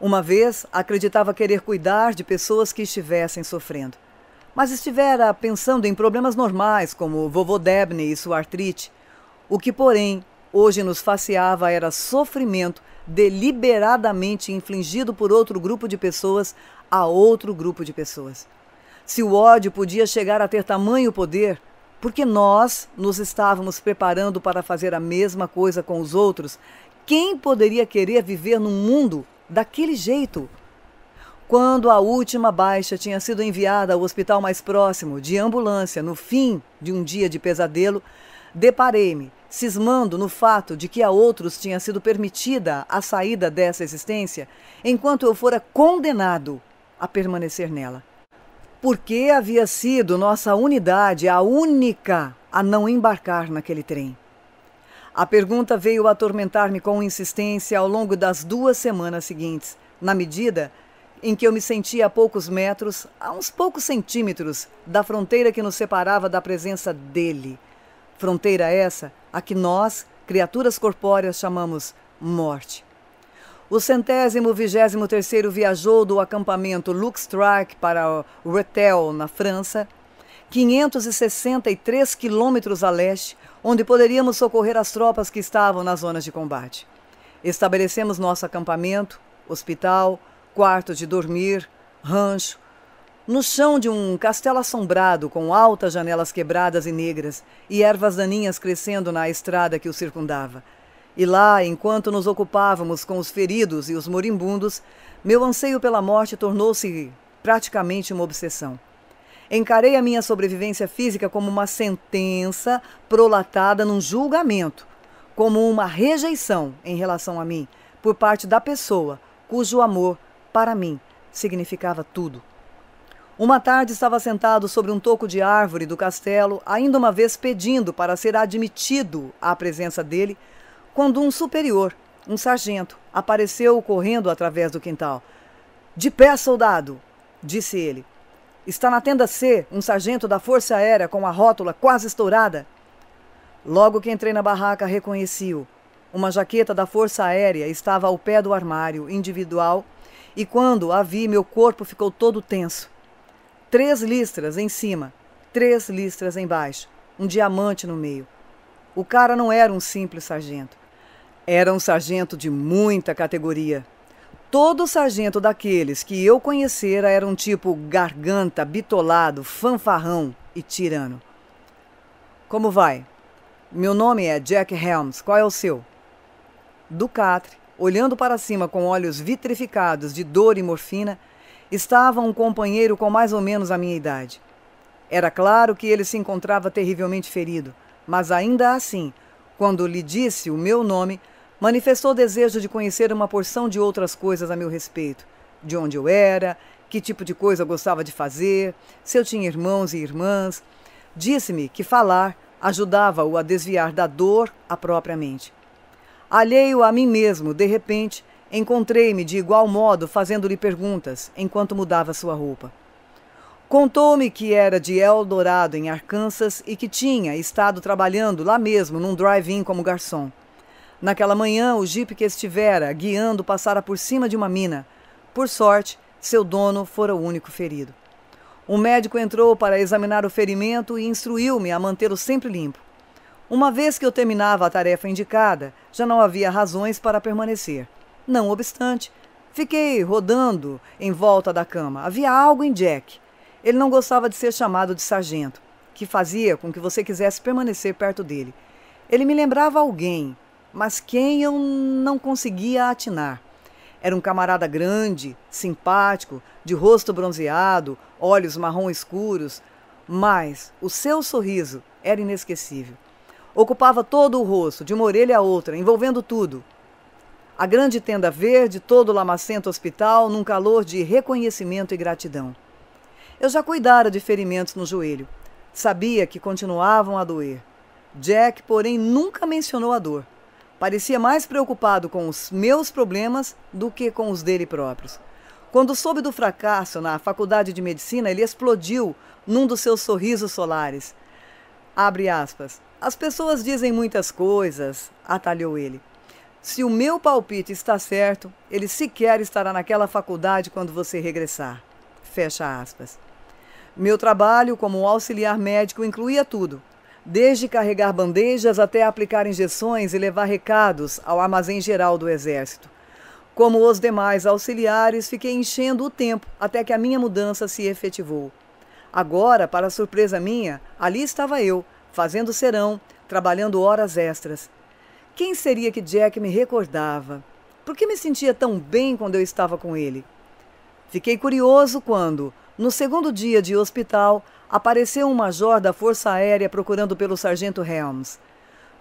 Uma vez acreditava querer cuidar de pessoas que estivessem sofrendo, mas estivera pensando em problemas normais como vovô Debney e sua artrite. O que, porém, hoje nos faceava era sofrimento deliberadamente infligido por outro grupo de pessoas a outro grupo de pessoas. Se o ódio podia chegar a ter tamanho poder, porque nós nos estávamos preparando para fazer a mesma coisa com os outros, quem poderia querer viver num mundo daquele jeito? Quando a última baixa tinha sido enviada ao hospital mais próximo, de ambulância, no fim de um dia de pesadelo, deparei-me, cismando no fato de que a outros tinha sido permitida a saída dessa existência, enquanto eu fora condenado a permanecer nela porque havia sido nossa unidade a única a não embarcar naquele trem. A pergunta veio atormentar-me com insistência ao longo das duas semanas seguintes, na medida em que eu me sentia a poucos metros, a uns poucos centímetros, da fronteira que nos separava da presença dele. Fronteira essa a que nós, criaturas corpóreas, chamamos morte. O centésimo vigésimo terceiro viajou do acampamento Luxtrac para Rethel, na França, 563 quilômetros a leste, onde poderíamos socorrer as tropas que estavam nas zonas de combate. Estabelecemos nosso acampamento, hospital, quarto de dormir, rancho, no chão de um castelo assombrado com altas janelas quebradas e negras e ervas daninhas crescendo na estrada que o circundava. E lá, enquanto nos ocupávamos com os feridos e os moribundos, meu anseio pela morte tornou-se praticamente uma obsessão. Encarei a minha sobrevivência física como uma sentença prolatada num julgamento, como uma rejeição em relação a mim, por parte da pessoa cujo amor, para mim, significava tudo. Uma tarde estava sentado sobre um toco de árvore do castelo, ainda uma vez pedindo para ser admitido à presença dele, quando um superior, um sargento, apareceu correndo através do quintal. De pé, soldado! disse ele. Está na tenda C, um sargento da Força Aérea com a rótula quase estourada. Logo que entrei na barraca, reconheci-o. Uma jaqueta da Força Aérea estava ao pé do armário individual e quando a vi, meu corpo ficou todo tenso. Três listras em cima, três listras embaixo, um diamante no meio. O cara não era um simples sargento. Era um sargento de muita categoria. Todo sargento daqueles que eu conhecera era um tipo garganta, bitolado, fanfarrão e tirano. Como vai? Meu nome é Jack Helms, qual é o seu? Ducatre, olhando para cima com olhos vitrificados de dor e morfina, estava um companheiro com mais ou menos a minha idade. Era claro que ele se encontrava terrivelmente ferido, mas ainda assim, quando lhe disse o meu nome, Manifestou desejo de conhecer uma porção de outras coisas a meu respeito: de onde eu era, que tipo de coisa eu gostava de fazer, se eu tinha irmãos e irmãs. Disse-me que falar ajudava-o a desviar da dor à própria mente. Alheio a mim mesmo, de repente, encontrei-me de igual modo fazendo-lhe perguntas enquanto mudava sua roupa. Contou-me que era de Eldorado, em Arkansas, e que tinha estado trabalhando lá mesmo, num drive-in como garçom. Naquela manhã, o jipe que estivera guiando passara por cima de uma mina. Por sorte, seu dono fora o único ferido. O médico entrou para examinar o ferimento e instruiu-me a mantê-lo sempre limpo. Uma vez que eu terminava a tarefa indicada, já não havia razões para permanecer. Não obstante, fiquei rodando em volta da cama. Havia algo em Jack. Ele não gostava de ser chamado de sargento, que fazia com que você quisesse permanecer perto dele. Ele me lembrava alguém, mas quem eu não conseguia atinar. Era um camarada grande, simpático, de rosto bronzeado, olhos marrom escuros, mas o seu sorriso era inesquecível. Ocupava todo o rosto, de uma orelha a outra, envolvendo tudo. A grande tenda verde, todo o lamacento hospital, num calor de reconhecimento e gratidão. Eu já cuidara de ferimentos no joelho. Sabia que continuavam a doer. Jack, porém, nunca mencionou a dor. Parecia mais preocupado com os meus problemas do que com os dele próprios. Quando soube do fracasso na faculdade de medicina, ele explodiu num dos seus sorrisos solares. Abre aspas. As pessoas dizem muitas coisas, atalhou ele. Se o meu palpite está certo, ele sequer estará naquela faculdade quando você regressar. Fecha aspas. Meu trabalho como auxiliar médico incluía tudo: desde carregar bandejas até aplicar injeções e levar recados ao armazém geral do Exército. Como os demais auxiliares, fiquei enchendo o tempo até que a minha mudança se efetivou. Agora, para surpresa minha, ali estava eu, fazendo serão, trabalhando horas extras. Quem seria que Jack me recordava? Por que me sentia tão bem quando eu estava com ele? Fiquei curioso quando, no segundo dia de hospital, apareceu um major da Força Aérea procurando pelo sargento Helms.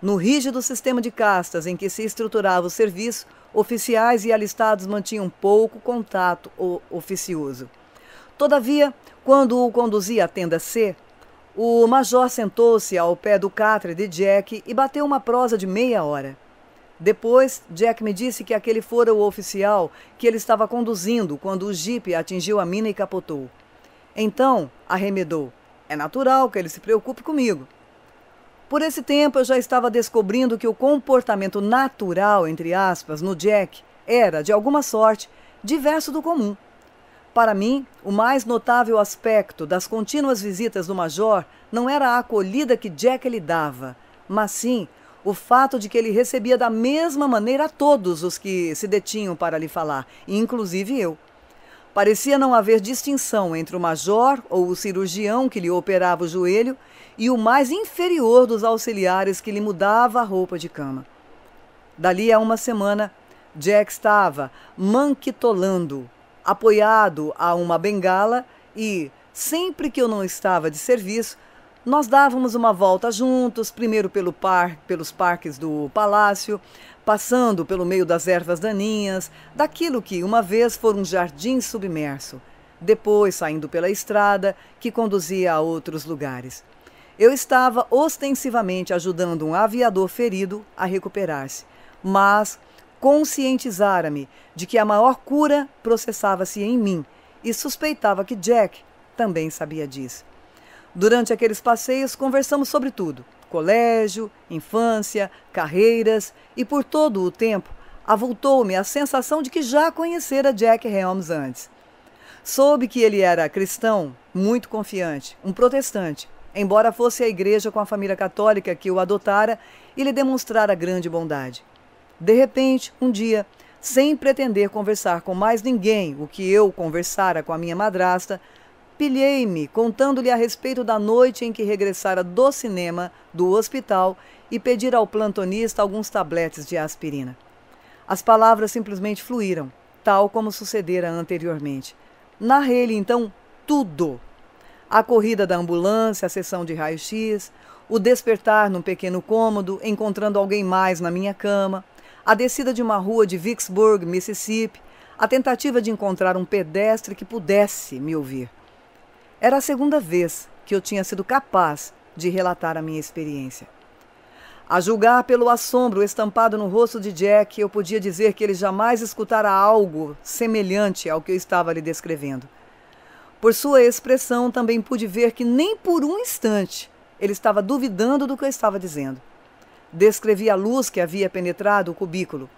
No rígido sistema de castas em que se estruturava o serviço, oficiais e alistados mantinham pouco contato oficioso. Todavia, quando o conduzia à tenda C, o major sentou-se ao pé do catre de Jack e bateu uma prosa de meia hora. Depois, Jack me disse que aquele fora o oficial que ele estava conduzindo quando o jipe atingiu a mina e capotou. Então, arremedou: é natural que ele se preocupe comigo. Por esse tempo eu já estava descobrindo que o comportamento natural, entre aspas, no Jack era, de alguma sorte, diverso do comum. Para mim, o mais notável aspecto das contínuas visitas do Major não era a acolhida que Jack lhe dava, mas sim o fato de que ele recebia da mesma maneira a todos os que se detinham para lhe falar, inclusive eu. Parecia não haver distinção entre o major ou o cirurgião que lhe operava o joelho e o mais inferior dos auxiliares que lhe mudava a roupa de cama. Dali a uma semana, Jack estava manquitolando, apoiado a uma bengala e, sempre que eu não estava de serviço, nós dávamos uma volta juntos, primeiro pelo par, pelos parques do palácio, passando pelo meio das ervas daninhas, daquilo que uma vez for um jardim submerso, depois saindo pela estrada que conduzia a outros lugares. Eu estava ostensivamente ajudando um aviador ferido a recuperar-se, mas conscientizara-me de que a maior cura processava-se em mim e suspeitava que Jack também sabia disso. Durante aqueles passeios, conversamos sobre tudo colégio, infância, carreiras e por todo o tempo avultou-me a sensação de que já conhecera Jack Helms antes. Soube que ele era cristão, muito confiante, um protestante, embora fosse a igreja com a família católica que o adotara e lhe demonstrara grande bondade. De repente, um dia, sem pretender conversar com mais ninguém o que eu conversara com a minha madrasta, Pilhei-me contando-lhe a respeito da noite em que regressara do cinema, do hospital, e pedira ao plantonista alguns tabletes de aspirina. As palavras simplesmente fluíram, tal como sucedera anteriormente. Narrei-lhe então tudo: a corrida da ambulância, a sessão de raio-x, o despertar num pequeno cômodo, encontrando alguém mais na minha cama, a descida de uma rua de Vicksburg, Mississippi, a tentativa de encontrar um pedestre que pudesse me ouvir. Era a segunda vez que eu tinha sido capaz de relatar a minha experiência. A julgar pelo assombro estampado no rosto de Jack, eu podia dizer que ele jamais escutara algo semelhante ao que eu estava lhe descrevendo. Por sua expressão, também pude ver que nem por um instante ele estava duvidando do que eu estava dizendo. Descrevi a luz que havia penetrado o cubículo.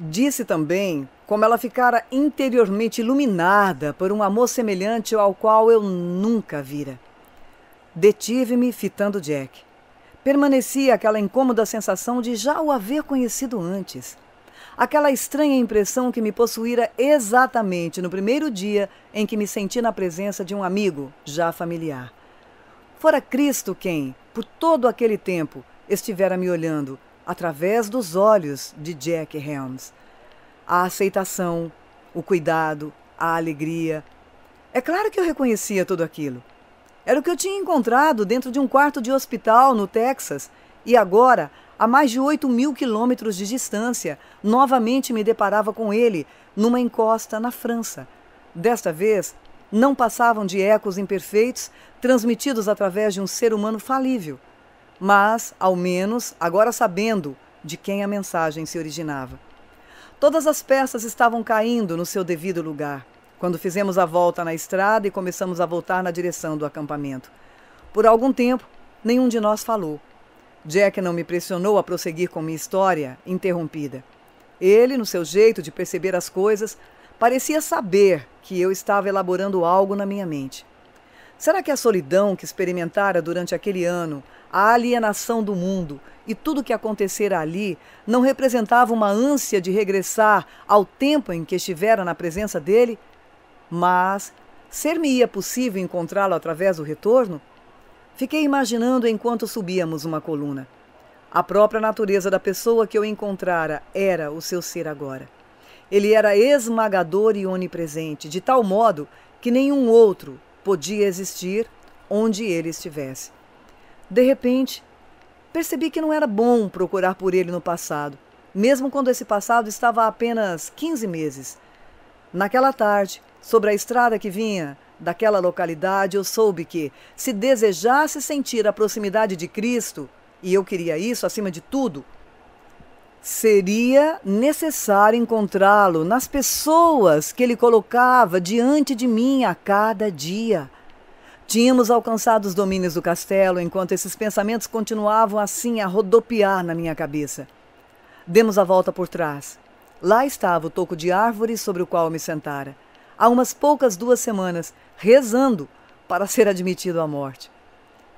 Disse também como ela ficara interiormente iluminada por um amor semelhante ao qual eu nunca vira. Detive-me fitando Jack. Permanecia aquela incômoda sensação de já o haver conhecido antes. Aquela estranha impressão que me possuíra exatamente no primeiro dia em que me senti na presença de um amigo já familiar. Fora Cristo quem, por todo aquele tempo, estivera me olhando através dos olhos de Jack Helms a aceitação, o cuidado, a alegria. É claro que eu reconhecia tudo aquilo. Era o que eu tinha encontrado dentro de um quarto de hospital no Texas e agora, a mais de 8 mil quilômetros de distância, novamente me deparava com ele numa encosta na França. Desta vez, não passavam de ecos imperfeitos transmitidos através de um ser humano falível. Mas, ao menos, agora sabendo de quem a mensagem se originava. Todas as peças estavam caindo no seu devido lugar quando fizemos a volta na estrada e começamos a voltar na direção do acampamento. Por algum tempo, nenhum de nós falou. Jack não me pressionou a prosseguir com minha história interrompida. Ele, no seu jeito de perceber as coisas, parecia saber que eu estava elaborando algo na minha mente. Será que a solidão que experimentara durante aquele ano, a alienação do mundo e tudo o que acontecera ali não representava uma ânsia de regressar ao tempo em que estivera na presença dele? Mas ser-me-ia possível encontrá-lo através do retorno? Fiquei imaginando enquanto subíamos uma coluna. A própria natureza da pessoa que eu encontrara era o seu ser agora. Ele era esmagador e onipresente, de tal modo que nenhum outro, podia existir onde ele estivesse. De repente, percebi que não era bom procurar por ele no passado, mesmo quando esse passado estava há apenas 15 meses. Naquela tarde, sobre a estrada que vinha daquela localidade, eu soube que, se desejasse sentir a proximidade de Cristo, e eu queria isso acima de tudo, seria necessário encontrá-lo nas pessoas que ele colocava diante de mim a cada dia. Tínhamos alcançado os domínios do castelo enquanto esses pensamentos continuavam assim a rodopiar na minha cabeça. Demos a volta por trás. Lá estava o toco de árvore sobre o qual me sentara, há umas poucas duas semanas, rezando para ser admitido à morte.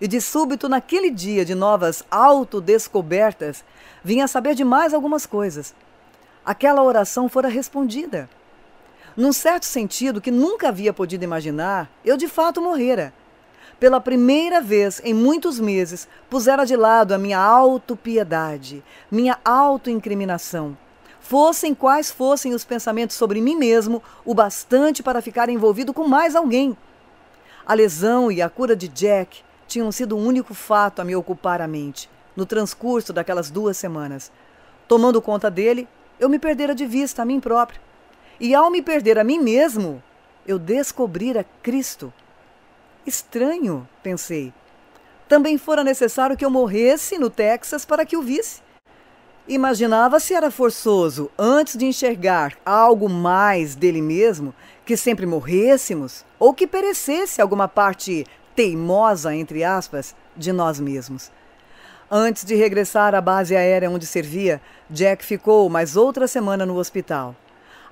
E de súbito, naquele dia de novas autodescobertas, vinha a saber de mais algumas coisas. Aquela oração fora respondida. Num certo sentido que nunca havia podido imaginar, eu de fato morrera. Pela primeira vez em muitos meses, pusera de lado a minha autopiedade, minha autoincriminação. Fossem quais fossem os pensamentos sobre mim mesmo, o bastante para ficar envolvido com mais alguém. A lesão e a cura de Jack tinham sido o um único fato a me ocupar a mente no transcurso daquelas duas semanas. Tomando conta dele, eu me perdera de vista a mim próprio. E ao me perder a mim mesmo, eu descobrira Cristo. Estranho, pensei. Também fora necessário que eu morresse no Texas para que o visse. Imaginava se era forçoso, antes de enxergar algo mais dele mesmo, que sempre morrêssemos ou que perecesse alguma parte teimosa, entre aspas, de nós mesmos. Antes de regressar à base aérea onde servia, Jack ficou mais outra semana no hospital.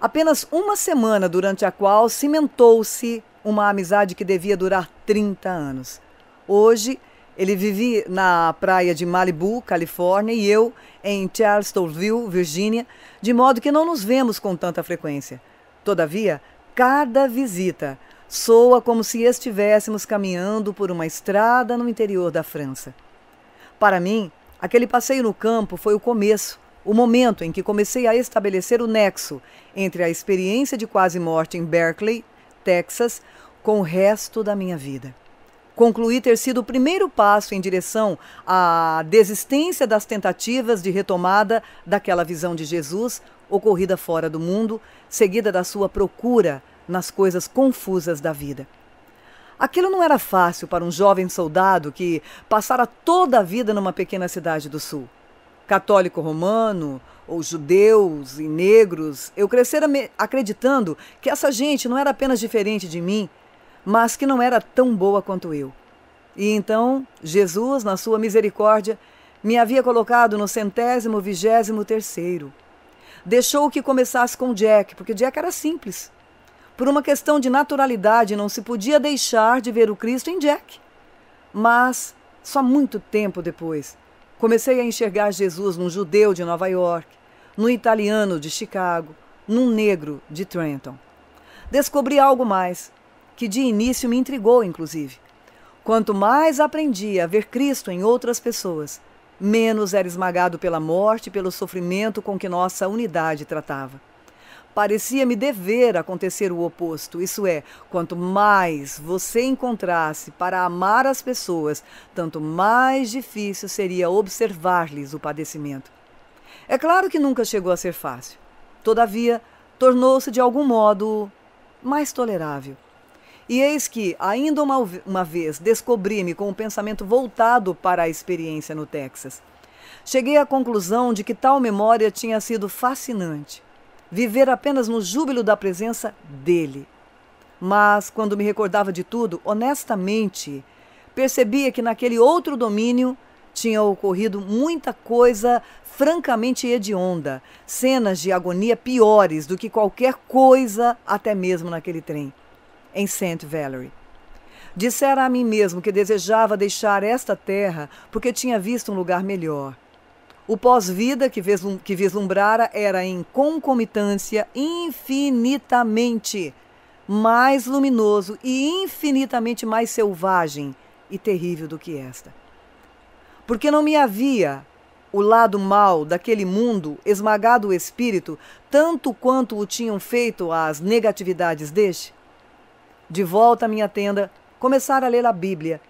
Apenas uma semana durante a qual cimentou-se uma amizade que devia durar 30 anos. Hoje, ele vive na praia de Malibu, Califórnia, e eu em Charlestonville, Virgínia, de modo que não nos vemos com tanta frequência. Todavia, cada visita Soa como se estivéssemos caminhando por uma estrada no interior da França. Para mim, aquele passeio no campo foi o começo, o momento em que comecei a estabelecer o nexo entre a experiência de quase morte em Berkeley, Texas, com o resto da minha vida concluí ter sido o primeiro passo em direção à desistência das tentativas de retomada daquela visão de Jesus ocorrida fora do mundo, seguida da sua procura nas coisas confusas da vida. Aquilo não era fácil para um jovem soldado que passara toda a vida numa pequena cidade do sul. Católico romano, ou judeus e negros, eu crescera acreditando que essa gente não era apenas diferente de mim, mas que não era tão boa quanto eu. E então, Jesus, na sua misericórdia, me havia colocado no centésimo vigésimo terceiro. Deixou que começasse com Jack, porque Jack era simples, por uma questão de naturalidade, não se podia deixar de ver o Cristo em Jack. Mas, só muito tempo depois, comecei a enxergar Jesus num judeu de Nova York, num italiano de Chicago, num negro de Trenton. Descobri algo mais, que de início me intrigou, inclusive. Quanto mais aprendia a ver Cristo em outras pessoas, menos era esmagado pela morte e pelo sofrimento com que nossa unidade tratava parecia-me dever acontecer o oposto. Isso é, quanto mais você encontrasse para amar as pessoas, tanto mais difícil seria observar-lhes o padecimento. É claro que nunca chegou a ser fácil. Todavia, tornou-se de algum modo mais tolerável. E eis que, ainda uma, uma vez, descobri-me com o um pensamento voltado para a experiência no Texas. Cheguei à conclusão de que tal memória tinha sido fascinante viver apenas no júbilo da presença dele. Mas, quando me recordava de tudo, honestamente, percebia que naquele outro domínio tinha ocorrido muita coisa francamente hedionda, cenas de agonia piores do que qualquer coisa, até mesmo naquele trem, em St. Valery. Dissera a mim mesmo que desejava deixar esta terra porque tinha visto um lugar melhor. O pós-vida que, vislumbrara era em concomitância infinitamente mais luminoso e infinitamente mais selvagem e terrível do que esta. Porque não me havia o lado mal daquele mundo esmagado o espírito tanto quanto o tinham feito as negatividades deste? De volta à minha tenda, começara a ler a Bíblia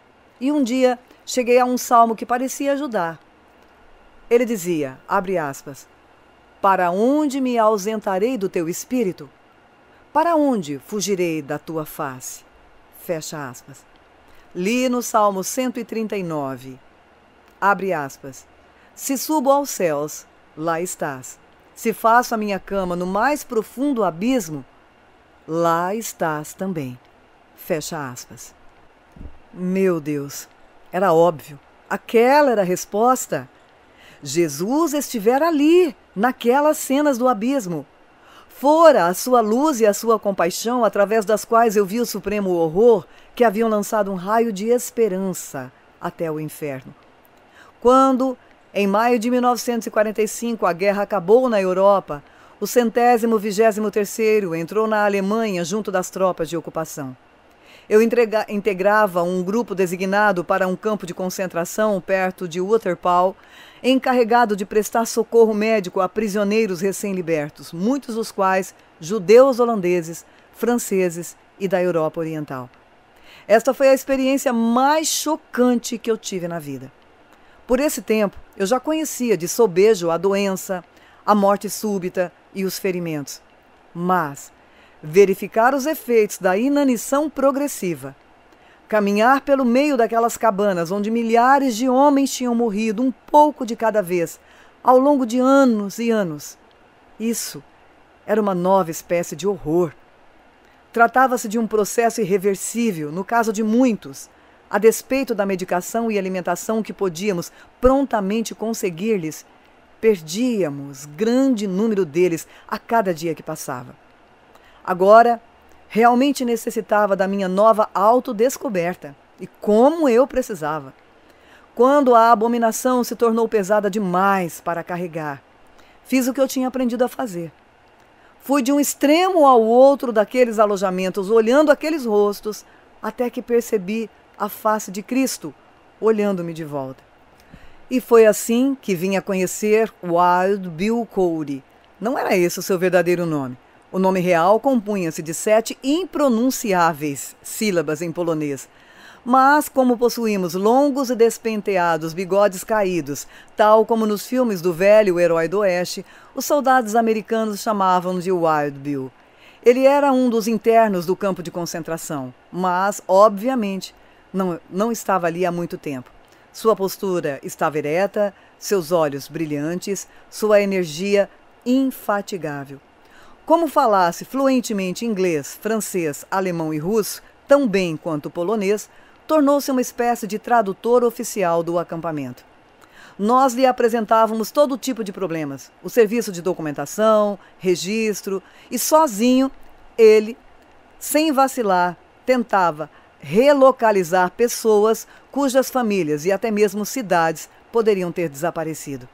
e um dia cheguei a um salmo que parecia ajudar. Ele dizia, abre aspas, Para onde me ausentarei do teu espírito? Para onde fugirei da tua face? Fecha aspas. Li no Salmo 139. Abre aspas. Se subo aos céus, lá estás. Se faço a minha cama no mais profundo abismo, lá estás também. Fecha aspas. Meu Deus, era óbvio. Aquela era a resposta. Jesus estivera ali, naquelas cenas do abismo. Fora a sua luz e a sua compaixão através das quais eu vi o supremo horror que haviam lançado um raio de esperança até o inferno. Quando, em maio de 1945, a guerra acabou na Europa, o centésimo vigésimo terceiro entrou na Alemanha junto das tropas de ocupação. Eu entrega, integrava um grupo designado para um campo de concentração perto de Wutterpau, encarregado de prestar socorro médico a prisioneiros recém-libertos, muitos dos quais judeus holandeses, franceses e da Europa Oriental. Esta foi a experiência mais chocante que eu tive na vida. Por esse tempo, eu já conhecia de sobejo a doença, a morte súbita e os ferimentos. Mas verificar os efeitos da inanição progressiva Caminhar pelo meio daquelas cabanas onde milhares de homens tinham morrido, um pouco de cada vez, ao longo de anos e anos. Isso era uma nova espécie de horror. Tratava-se de um processo irreversível, no caso de muitos, a despeito da medicação e alimentação que podíamos prontamente conseguir-lhes, perdíamos grande número deles a cada dia que passava. Agora, Realmente necessitava da minha nova autodescoberta. E como eu precisava. Quando a abominação se tornou pesada demais para carregar, fiz o que eu tinha aprendido a fazer. Fui de um extremo ao outro daqueles alojamentos, olhando aqueles rostos, até que percebi a face de Cristo olhando-me de volta. E foi assim que vim a conhecer Wild Bill Cody. Não era esse o seu verdadeiro nome. O nome real compunha-se de sete impronunciáveis sílabas em polonês. Mas, como possuímos longos e despenteados bigodes caídos, tal como nos filmes do velho herói do Oeste, os soldados americanos chamavam de Wild Bill. Ele era um dos internos do campo de concentração, mas, obviamente, não, não estava ali há muito tempo. Sua postura estava ereta, seus olhos brilhantes, sua energia infatigável. Como falasse fluentemente inglês, francês, alemão e russo, tão bem quanto polonês, tornou-se uma espécie de tradutor oficial do acampamento. Nós lhe apresentávamos todo tipo de problemas, o serviço de documentação, registro, e sozinho ele, sem vacilar, tentava relocalizar pessoas cujas famílias e até mesmo cidades poderiam ter desaparecido.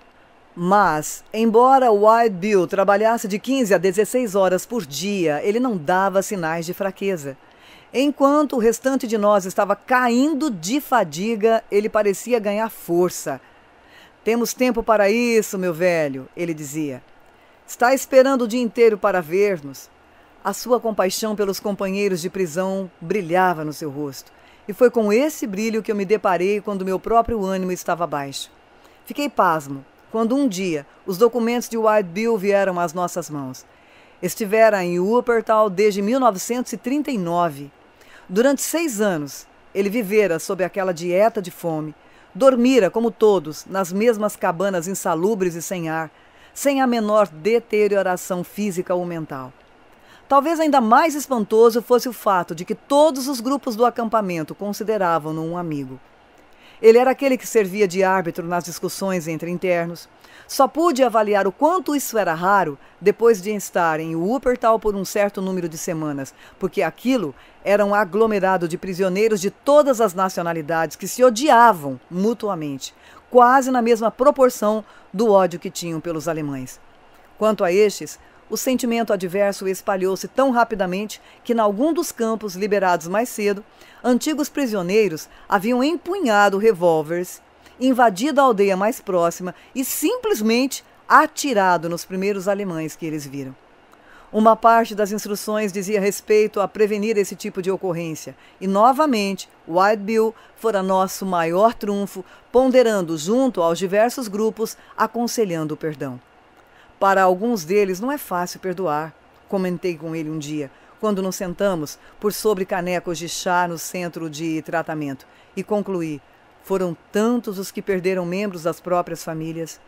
Mas, embora Wild Bill trabalhasse de 15 a 16 horas por dia, ele não dava sinais de fraqueza. Enquanto o restante de nós estava caindo de fadiga, ele parecia ganhar força. Temos tempo para isso, meu velho, ele dizia. Está esperando o dia inteiro para ver-nos. A sua compaixão pelos companheiros de prisão brilhava no seu rosto, e foi com esse brilho que eu me deparei quando meu próprio ânimo estava baixo. Fiquei pasmo quando um dia os documentos de White Bill vieram às nossas mãos. Estivera em Wuppertal desde 1939. Durante seis anos, ele vivera sob aquela dieta de fome. Dormira, como todos, nas mesmas cabanas insalubres e sem ar, sem a menor deterioração física ou mental. Talvez ainda mais espantoso fosse o fato de que todos os grupos do acampamento consideravam-no um amigo. Ele era aquele que servia de árbitro nas discussões entre internos. Só pude avaliar o quanto isso era raro depois de estar em Wuppertal por um certo número de semanas, porque aquilo era um aglomerado de prisioneiros de todas as nacionalidades que se odiavam mutuamente, quase na mesma proporção do ódio que tinham pelos alemães. Quanto a estes, o sentimento adverso espalhou-se tão rapidamente que, em algum dos campos liberados mais cedo, antigos prisioneiros haviam empunhado revólveres, invadido a aldeia mais próxima e simplesmente atirado nos primeiros alemães que eles viram. Uma parte das instruções dizia respeito a prevenir esse tipo de ocorrência, e novamente White Bill fora nosso maior trunfo, ponderando junto aos diversos grupos, aconselhando o perdão. Para alguns deles não é fácil perdoar, comentei com ele um dia, quando nos sentamos por sobre canecos de chá no centro de tratamento, e concluí: foram tantos os que perderam membros das próprias famílias.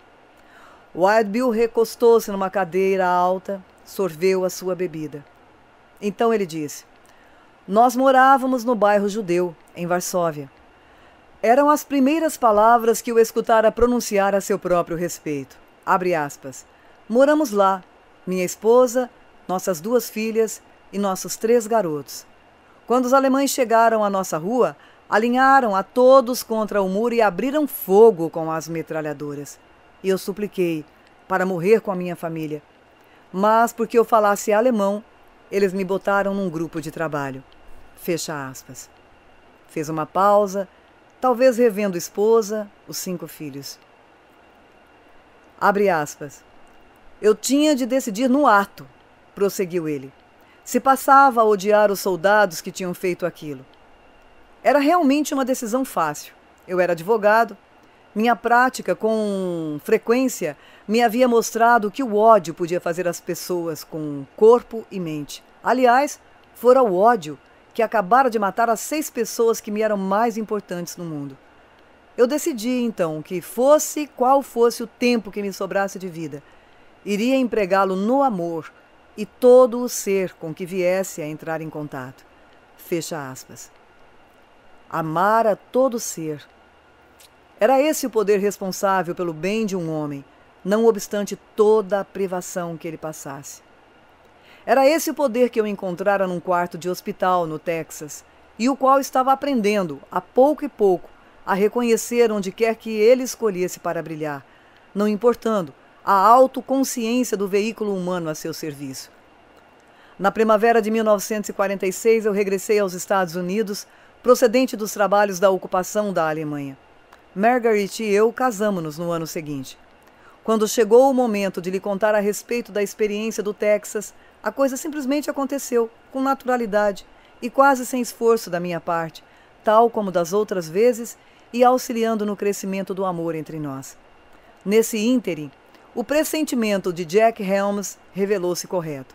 Wild Bill recostou-se numa cadeira alta, sorveu a sua bebida. Então ele disse: Nós morávamos no bairro judeu, em Varsóvia. Eram as primeiras palavras que o escutara pronunciar a seu próprio respeito. Abre aspas. Moramos lá, minha esposa, nossas duas filhas e nossos três garotos. Quando os alemães chegaram à nossa rua, alinharam a todos contra o muro e abriram fogo com as metralhadoras. E eu supliquei para morrer com a minha família. Mas porque eu falasse alemão, eles me botaram num grupo de trabalho. Fecha aspas. Fez uma pausa, talvez revendo esposa, os cinco filhos. Abre aspas. Eu tinha de decidir no ato, prosseguiu ele, se passava a odiar os soldados que tinham feito aquilo. Era realmente uma decisão fácil. Eu era advogado, minha prática com frequência me havia mostrado que o ódio podia fazer as pessoas com corpo e mente. Aliás, fora o ódio que acabara de matar as seis pessoas que me eram mais importantes no mundo. Eu decidi então que fosse qual fosse o tempo que me sobrasse de vida, iria empregá-lo no amor e todo o ser com que viesse a entrar em contato. Fecha aspas. Amar a todo ser. Era esse o poder responsável pelo bem de um homem, não obstante toda a privação que ele passasse. Era esse o poder que eu encontrara num quarto de hospital no Texas e o qual estava aprendendo, a pouco e pouco, a reconhecer onde quer que ele escolhesse para brilhar, não importando a autoconsciência do veículo humano a seu serviço. Na primavera de 1946, eu regressei aos Estados Unidos, procedente dos trabalhos da ocupação da Alemanha. Margaret e eu casamos-nos no ano seguinte. Quando chegou o momento de lhe contar a respeito da experiência do Texas, a coisa simplesmente aconteceu, com naturalidade e quase sem esforço da minha parte, tal como das outras vezes, e auxiliando no crescimento do amor entre nós. Nesse ínterim, o pressentimento de Jack Helms revelou-se correto.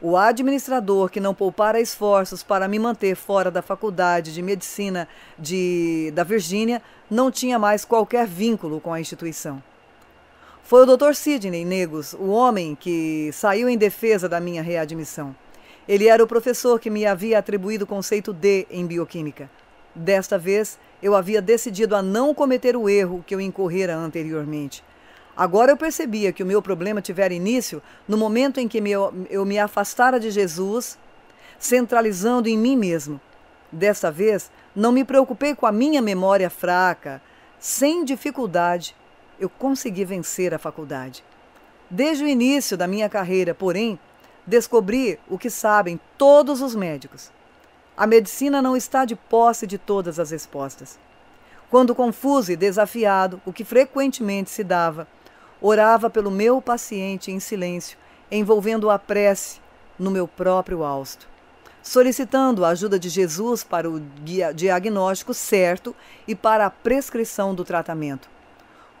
O administrador que não poupara esforços para me manter fora da faculdade de medicina de, da Virgínia não tinha mais qualquer vínculo com a instituição. Foi o Dr. Sidney Negos, o homem que saiu em defesa da minha readmissão. Ele era o professor que me havia atribuído o conceito D em bioquímica. Desta vez, eu havia decidido a não cometer o erro que eu incorrera anteriormente – Agora eu percebia que o meu problema tivera início no momento em que eu me afastara de Jesus, centralizando em mim mesmo. Dessa vez, não me preocupei com a minha memória fraca. Sem dificuldade, eu consegui vencer a faculdade. Desde o início da minha carreira, porém, descobri o que sabem todos os médicos. A medicina não está de posse de todas as respostas. Quando confuso e desafiado, o que frequentemente se dava, Orava pelo meu paciente em silêncio, envolvendo a prece no meu próprio hausto, solicitando a ajuda de Jesus para o diagnóstico certo e para a prescrição do tratamento.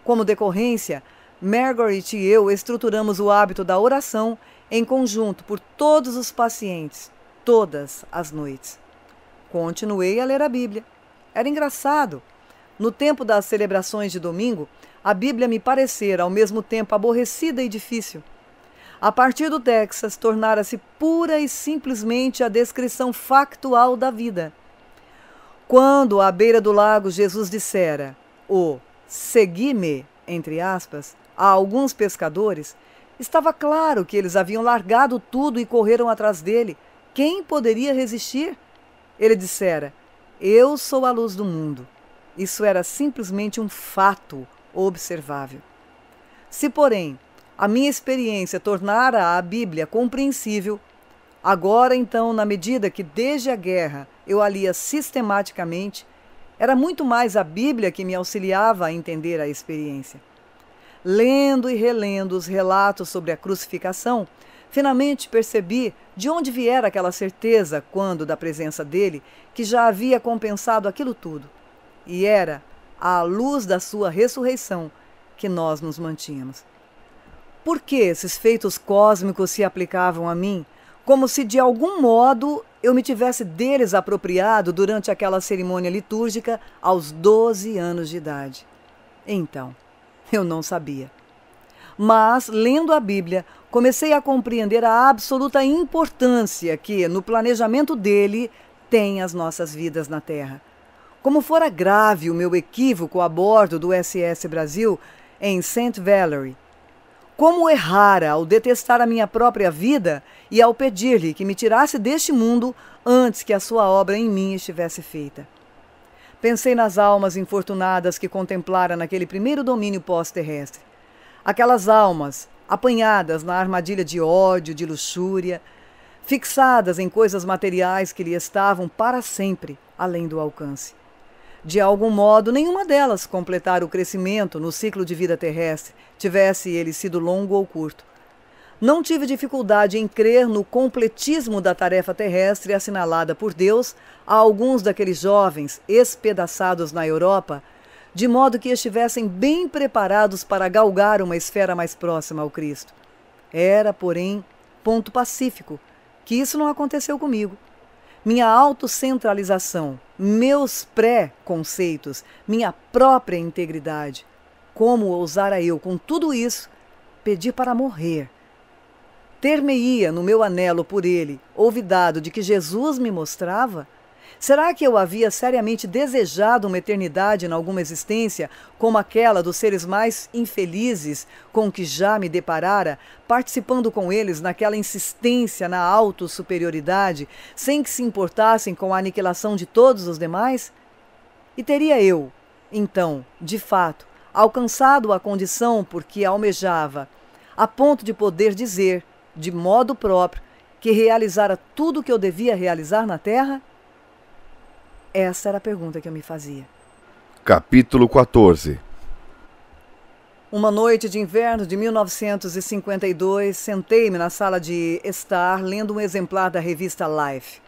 Como decorrência, Margaret e eu estruturamos o hábito da oração em conjunto por todos os pacientes, todas as noites. Continuei a ler a Bíblia. Era engraçado. No tempo das celebrações de domingo, a Bíblia me parecera ao mesmo tempo aborrecida e difícil. A partir do Texas, tornara-se pura e simplesmente a descrição factual da vida. Quando, à beira do lago, Jesus dissera o segui-me, entre aspas, a alguns pescadores, estava claro que eles haviam largado tudo e correram atrás dele. Quem poderia resistir? Ele dissera: Eu sou a luz do mundo. Isso era simplesmente um fato, observável. Se, porém, a minha experiência tornara a Bíblia compreensível, agora então, na medida que desde a guerra eu a lia sistematicamente, era muito mais a Bíblia que me auxiliava a entender a experiência. Lendo e relendo os relatos sobre a crucificação, finalmente percebi de onde viera aquela certeza quando da presença dele que já havia compensado aquilo tudo. E era à luz da sua ressurreição, que nós nos mantínhamos. Por que esses feitos cósmicos se aplicavam a mim, como se de algum modo eu me tivesse deles apropriado durante aquela cerimônia litúrgica aos 12 anos de idade? Então, eu não sabia. Mas, lendo a Bíblia, comecei a compreender a absoluta importância que, no planejamento dele, tem as nossas vidas na Terra. Como fora grave o meu equívoco a bordo do SS Brasil em St. Valery? Como errara ao detestar a minha própria vida e ao pedir-lhe que me tirasse deste mundo antes que a sua obra em mim estivesse feita. Pensei nas almas infortunadas que contemplara naquele primeiro domínio pós-terrestre. Aquelas almas apanhadas na armadilha de ódio, de luxúria, fixadas em coisas materiais que lhe estavam para sempre além do alcance. De algum modo, nenhuma delas completara o crescimento no ciclo de vida terrestre, tivesse ele sido longo ou curto. Não tive dificuldade em crer no completismo da tarefa terrestre assinalada por Deus a alguns daqueles jovens espedaçados na Europa, de modo que estivessem bem preparados para galgar uma esfera mais próxima ao Cristo. Era, porém, ponto pacífico que isso não aconteceu comigo minha autocentralização, meus pré-conceitos, minha própria integridade. Como ousara eu, com tudo isso, pedir para morrer? Ter-me-ia no meu anelo por ele, ouvidado de que Jesus me mostrava? Será que eu havia seriamente desejado uma eternidade em alguma existência, como aquela dos seres mais infelizes com que já me deparara, participando com eles naquela insistência na autossuperioridade, sem que se importassem com a aniquilação de todos os demais? E teria eu, então, de fato, alcançado a condição por que almejava, a ponto de poder dizer, de modo próprio, que realizara tudo o que eu devia realizar na Terra? Essa era a pergunta que eu me fazia.
Capítulo 14
Uma noite de inverno de 1952, sentei-me na sala de estar lendo um exemplar da revista Life.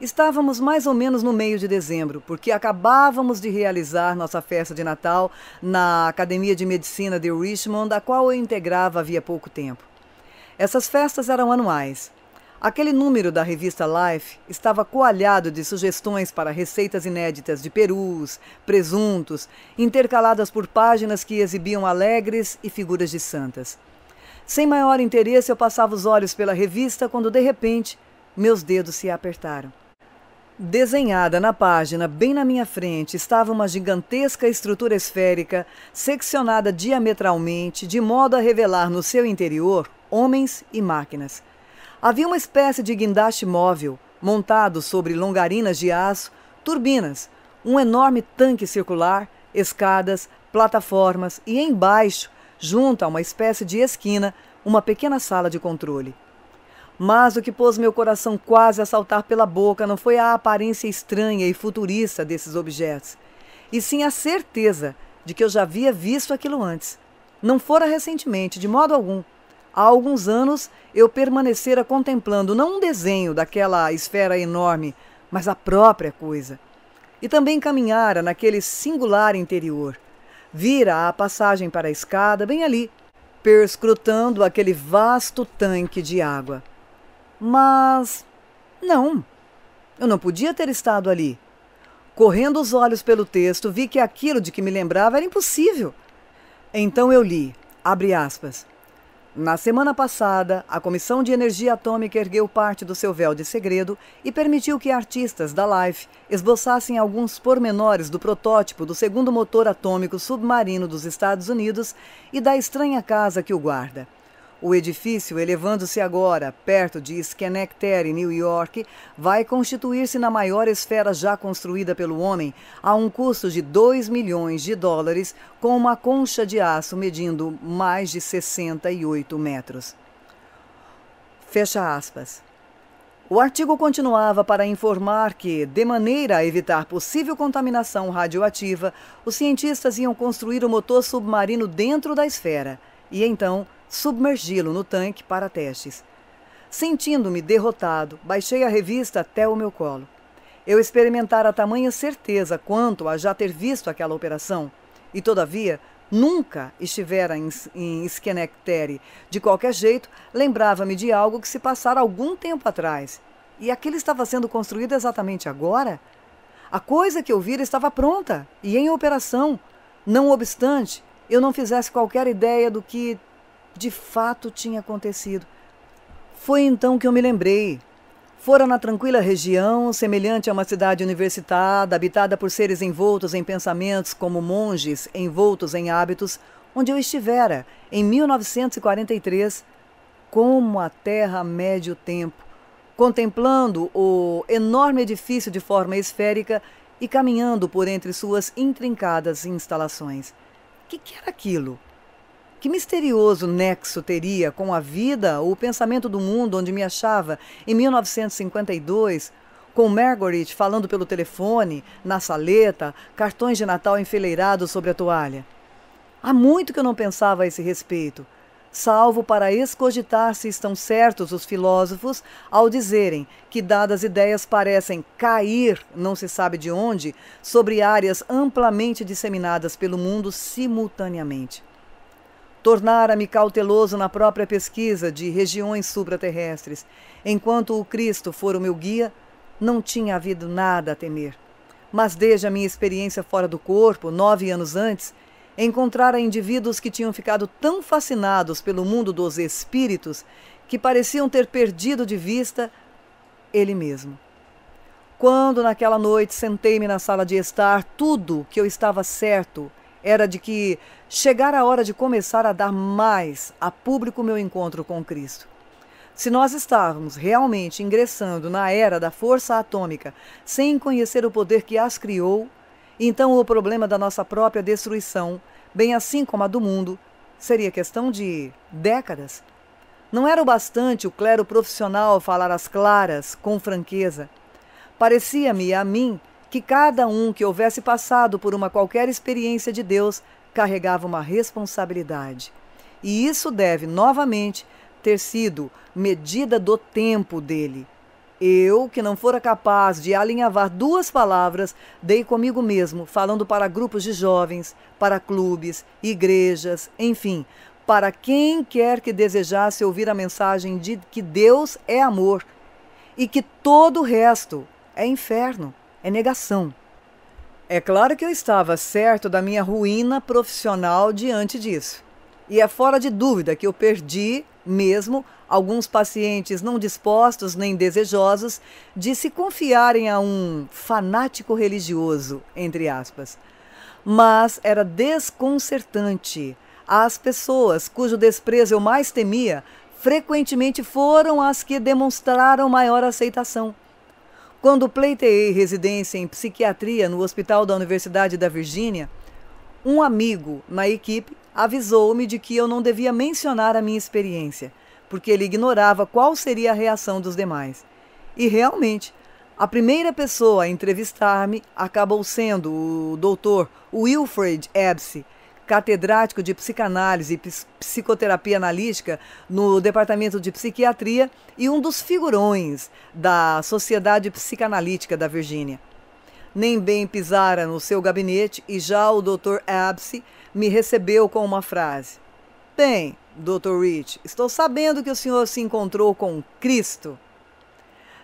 Estávamos mais ou menos no meio de dezembro, porque acabávamos de realizar nossa festa de Natal na Academia de Medicina de Richmond, a qual eu integrava havia pouco tempo. Essas festas eram anuais. Aquele número da revista Life estava coalhado de sugestões para receitas inéditas de perus, presuntos, intercaladas por páginas que exibiam alegres e figuras de santas. Sem maior interesse, eu passava os olhos pela revista quando, de repente, meus dedos se apertaram. Desenhada na página, bem na minha frente, estava uma gigantesca estrutura esférica, seccionada diametralmente, de modo a revelar no seu interior homens e máquinas. Havia uma espécie de guindaste móvel, montado sobre longarinas de aço, turbinas, um enorme tanque circular, escadas, plataformas e embaixo, junto a uma espécie de esquina, uma pequena sala de controle. Mas o que pôs meu coração quase a saltar pela boca não foi a aparência estranha e futurista desses objetos, e sim a certeza de que eu já havia visto aquilo antes. Não fora recentemente, de modo algum. Há alguns anos eu permanecera contemplando não um desenho daquela esfera enorme, mas a própria coisa. E também caminhara naquele singular interior. Vira a passagem para a escada, bem ali, perscrutando aquele vasto tanque de água. Mas. não, eu não podia ter estado ali. Correndo os olhos pelo texto, vi que aquilo de que me lembrava era impossível. Então eu li, abre aspas. Na semana passada, a Comissão de Energia Atômica ergueu parte do seu véu de segredo e permitiu que artistas da Life esboçassem alguns pormenores do protótipo do segundo motor atômico submarino dos Estados Unidos e da estranha casa que o guarda. O edifício, elevando-se agora perto de Schenectady, New York, vai constituir-se na maior esfera já construída pelo homem, a um custo de 2 milhões de dólares, com uma concha de aço medindo mais de 68 metros. Fecha aspas. O artigo continuava para informar que, de maneira a evitar possível contaminação radioativa, os cientistas iam construir o motor submarino dentro da esfera e então submergi-lo no tanque para testes. Sentindo-me derrotado, baixei a revista até o meu colo. Eu experimentara tamanha certeza quanto a já ter visto aquela operação, e todavia nunca estivera em, em Schenectady. De qualquer jeito, lembrava-me de algo que se passara algum tempo atrás. E aquilo estava sendo construído exatamente agora? A coisa que eu vira estava pronta e em operação. Não obstante, eu não fizesse qualquer ideia do que de fato tinha acontecido. Foi então que eu me lembrei. Fora na tranquila região, semelhante a uma cidade universitada, habitada por seres envoltos em pensamentos como monges envoltos em hábitos, onde eu estivera em 1943, como a terra mede o tempo, contemplando o enorme edifício de forma esférica e caminhando por entre suas intrincadas instalações. O que, que era aquilo? Que misterioso nexo teria com a vida ou o pensamento do mundo onde me achava em 1952, com Margaret falando pelo telefone, na saleta, cartões de Natal enfileirados sobre a toalha? Há muito que eu não pensava a esse respeito salvo para escogitar se estão certos os filósofos ao dizerem que dadas ideias parecem cair, não se sabe de onde, sobre áreas amplamente disseminadas pelo mundo simultaneamente tornara-me cauteloso na própria pesquisa de regiões supraterrestres. Enquanto o Cristo for o meu guia, não tinha havido nada a temer. Mas desde a minha experiência fora do corpo, nove anos antes, encontrara indivíduos que tinham ficado tão fascinados pelo mundo dos espíritos que pareciam ter perdido de vista ele mesmo. Quando naquela noite sentei-me na sala de estar, tudo que eu estava certo era de que chegar a hora de começar a dar mais a público meu encontro com Cristo. Se nós estávamos realmente ingressando na era da força atômica sem conhecer o poder que as criou, então o problema da nossa própria destruição, bem assim como a do mundo, seria questão de décadas. Não era o bastante o clero profissional falar as claras, com franqueza. Parecia-me a mim que cada um que houvesse passado por uma qualquer experiência de Deus carregava uma responsabilidade. E isso deve, novamente, ter sido medida do tempo dele. Eu, que não fora capaz de alinhavar duas palavras, dei comigo mesmo, falando para grupos de jovens, para clubes, igrejas, enfim, para quem quer que desejasse ouvir a mensagem de que Deus é amor e que todo o resto é inferno é negação. É claro que eu estava certo da minha ruína profissional diante disso. E é fora de dúvida que eu perdi, mesmo, alguns pacientes não dispostos nem desejosos de se confiarem a um fanático religioso, entre aspas. Mas era desconcertante. As pessoas cujo desprezo eu mais temia frequentemente foram as que demonstraram maior aceitação. Quando pleiteei residência em psiquiatria no hospital da Universidade da Virgínia, um amigo na equipe avisou-me de que eu não devia mencionar a minha experiência, porque ele ignorava qual seria a reação dos demais. E realmente, a primeira pessoa a entrevistar-me acabou sendo o Dr. Wilfred Ebse, catedrático de psicanálise e psicoterapia analítica no Departamento de Psiquiatria e um dos figurões da Sociedade Psicanalítica da Virgínia. Nem bem pisara no seu gabinete e já o Dr. Abse me recebeu com uma frase: Bem, Dr. Rich, estou sabendo que o senhor se encontrou com Cristo.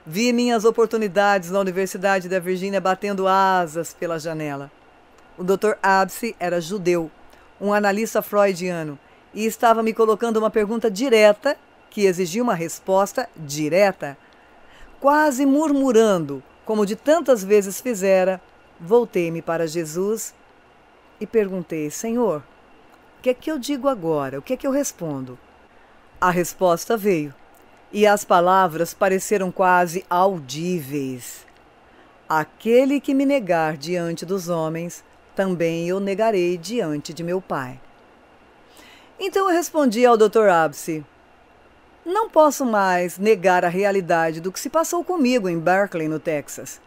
Vi minhas oportunidades na Universidade da Virgínia batendo asas pela janela. O Dr. Abse era judeu um analista freudiano, e estava me colocando uma pergunta direta que exigia uma resposta direta. Quase murmurando, como de tantas vezes fizera, voltei-me para Jesus e perguntei: Senhor, o que é que eu digo agora? O que é que eu respondo? A resposta veio, e as palavras pareceram quase audíveis. Aquele que me negar diante dos homens, também eu negarei diante de meu pai. Então eu respondi ao Dr. Abse: Não posso mais negar a realidade do que se passou comigo em Berkeley, no Texas.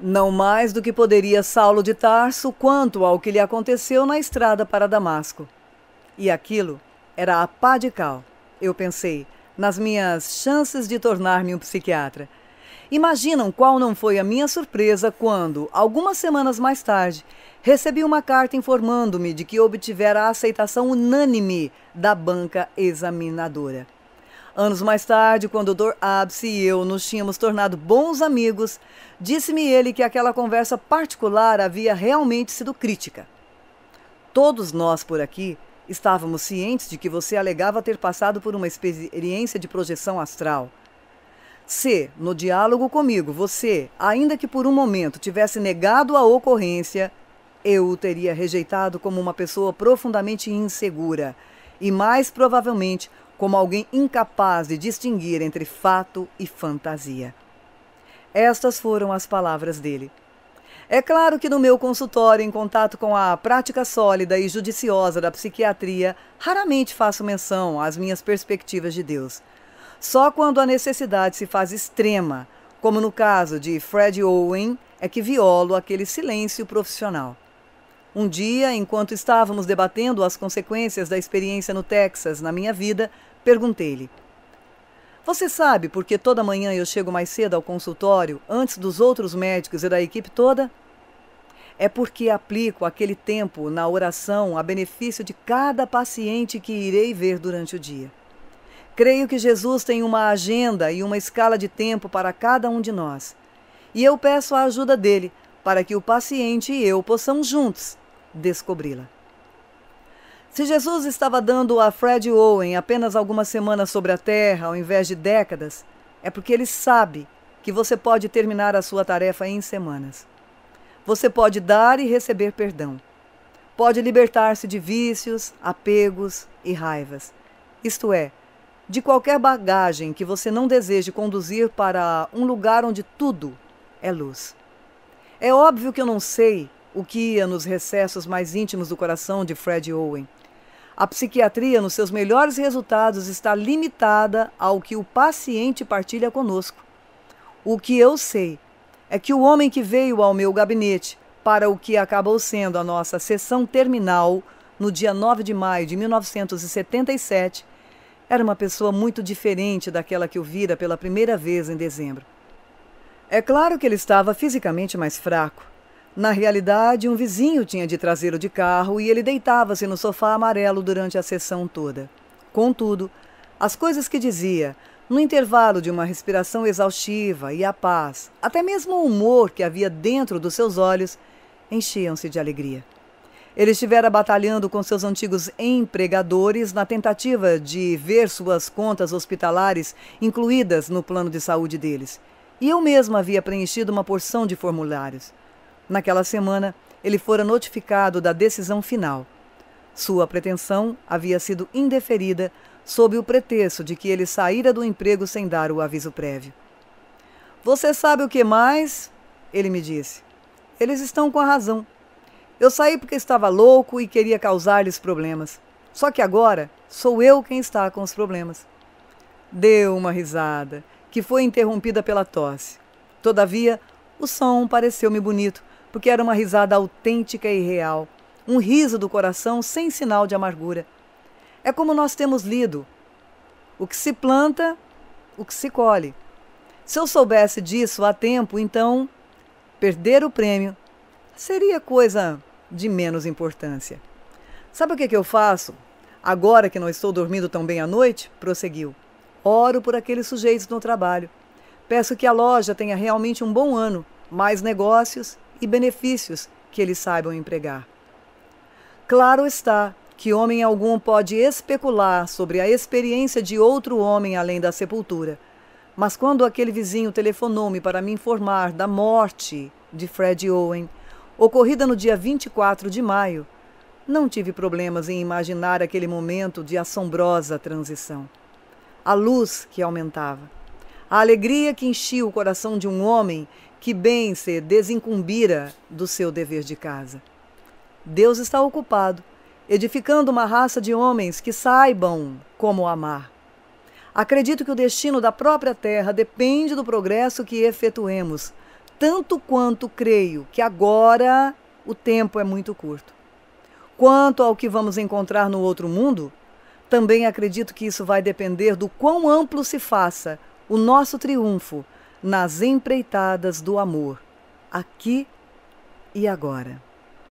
Não mais do que poderia Saulo de Tarso quanto ao que lhe aconteceu na estrada para Damasco. E aquilo era a pá de cal, eu pensei, nas minhas chances de tornar-me um psiquiatra. Imaginam qual não foi a minha surpresa quando, algumas semanas mais tarde, recebi uma carta informando-me de que obtivera a aceitação unânime da banca examinadora. Anos mais tarde, quando o Dr. Abse e eu nos tínhamos tornado bons amigos, disse-me ele que aquela conversa particular havia realmente sido crítica. Todos nós por aqui estávamos cientes de que você alegava ter passado por uma experiência de projeção astral. Se, no diálogo comigo, você, ainda que por um momento, tivesse negado a ocorrência, eu o teria rejeitado como uma pessoa profundamente insegura e, mais provavelmente, como alguém incapaz de distinguir entre fato e fantasia. Estas foram as palavras dele. É claro que no meu consultório, em contato com a prática sólida e judiciosa da psiquiatria, raramente faço menção às minhas perspectivas de Deus. Só quando a necessidade se faz extrema, como no caso de Fred Owen, é que violo aquele silêncio profissional. Um dia, enquanto estávamos debatendo as consequências da experiência no Texas na minha vida, perguntei-lhe: Você sabe por que toda manhã eu chego mais cedo ao consultório, antes dos outros médicos e da equipe toda? É porque aplico aquele tempo na oração a benefício de cada paciente que irei ver durante o dia. Creio que Jesus tem uma agenda e uma escala de tempo para cada um de nós. E eu peço a ajuda dele para que o paciente e eu possamos juntos descobri-la. Se Jesus estava dando a Fred Owen apenas algumas semanas sobre a Terra, ao invés de décadas, é porque ele sabe que você pode terminar a sua tarefa em semanas. Você pode dar e receber perdão. Pode libertar-se de vícios, apegos e raivas. Isto é, de qualquer bagagem que você não deseje conduzir para um lugar onde tudo é luz. É óbvio que eu não sei o que ia nos recessos mais íntimos do coração de Fred Owen. A psiquiatria, nos seus melhores resultados, está limitada ao que o paciente partilha conosco. O que eu sei é que o homem que veio ao meu gabinete para o que acabou sendo a nossa sessão terminal no dia 9 de maio de 1977 era uma pessoa muito diferente daquela que o vira pela primeira vez em dezembro. É claro que ele estava fisicamente mais fraco na realidade, um vizinho tinha de traseiro de carro e ele deitava-se no sofá amarelo durante a sessão toda. Contudo, as coisas que dizia, no intervalo de uma respiração exaustiva e a paz, até mesmo o humor que havia dentro dos seus olhos, enchiam-se de alegria. Ele estivera batalhando com seus antigos empregadores na tentativa de ver suas contas hospitalares incluídas no plano de saúde deles. E eu mesmo havia preenchido uma porção de formulários. Naquela semana, ele fora notificado da decisão final. Sua pretensão havia sido indeferida sob o pretexto de que ele saíra do emprego sem dar o aviso prévio. Você sabe o que mais? Ele me disse. Eles estão com a razão. Eu saí porque estava louco e queria causar-lhes problemas. Só que agora sou eu quem está com os problemas. Deu uma risada, que foi interrompida pela tosse. Todavia, o som pareceu-me bonito porque era uma risada autêntica e real, um riso do coração sem sinal de amargura. É como nós temos lido: o que se planta, o que se colhe. Se eu soubesse disso há tempo, então perder o prêmio seria coisa de menos importância. Sabe o que, que eu faço? Agora que não estou dormindo tão bem à noite, prosseguiu. Oro por aqueles sujeitos no trabalho. Peço que a loja tenha realmente um bom ano, mais negócios e benefícios que eles saibam empregar. Claro está que homem algum pode especular sobre a experiência de outro homem além da sepultura, mas quando aquele vizinho telefonou-me para me informar da morte de Fred Owen, ocorrida no dia 24 de maio, não tive problemas em imaginar aquele momento de assombrosa transição. A luz que aumentava, a alegria que enchia o coração de um homem que bem se desincumbira do seu dever de casa. Deus está ocupado, edificando uma raça de homens que saibam como amar. Acredito que o destino da própria terra depende do progresso que efetuemos, tanto quanto creio que agora o tempo é muito curto. Quanto ao que vamos encontrar no outro mundo, também acredito que isso vai depender do quão amplo se faça o nosso triunfo nas empreitadas do amor, aqui e agora.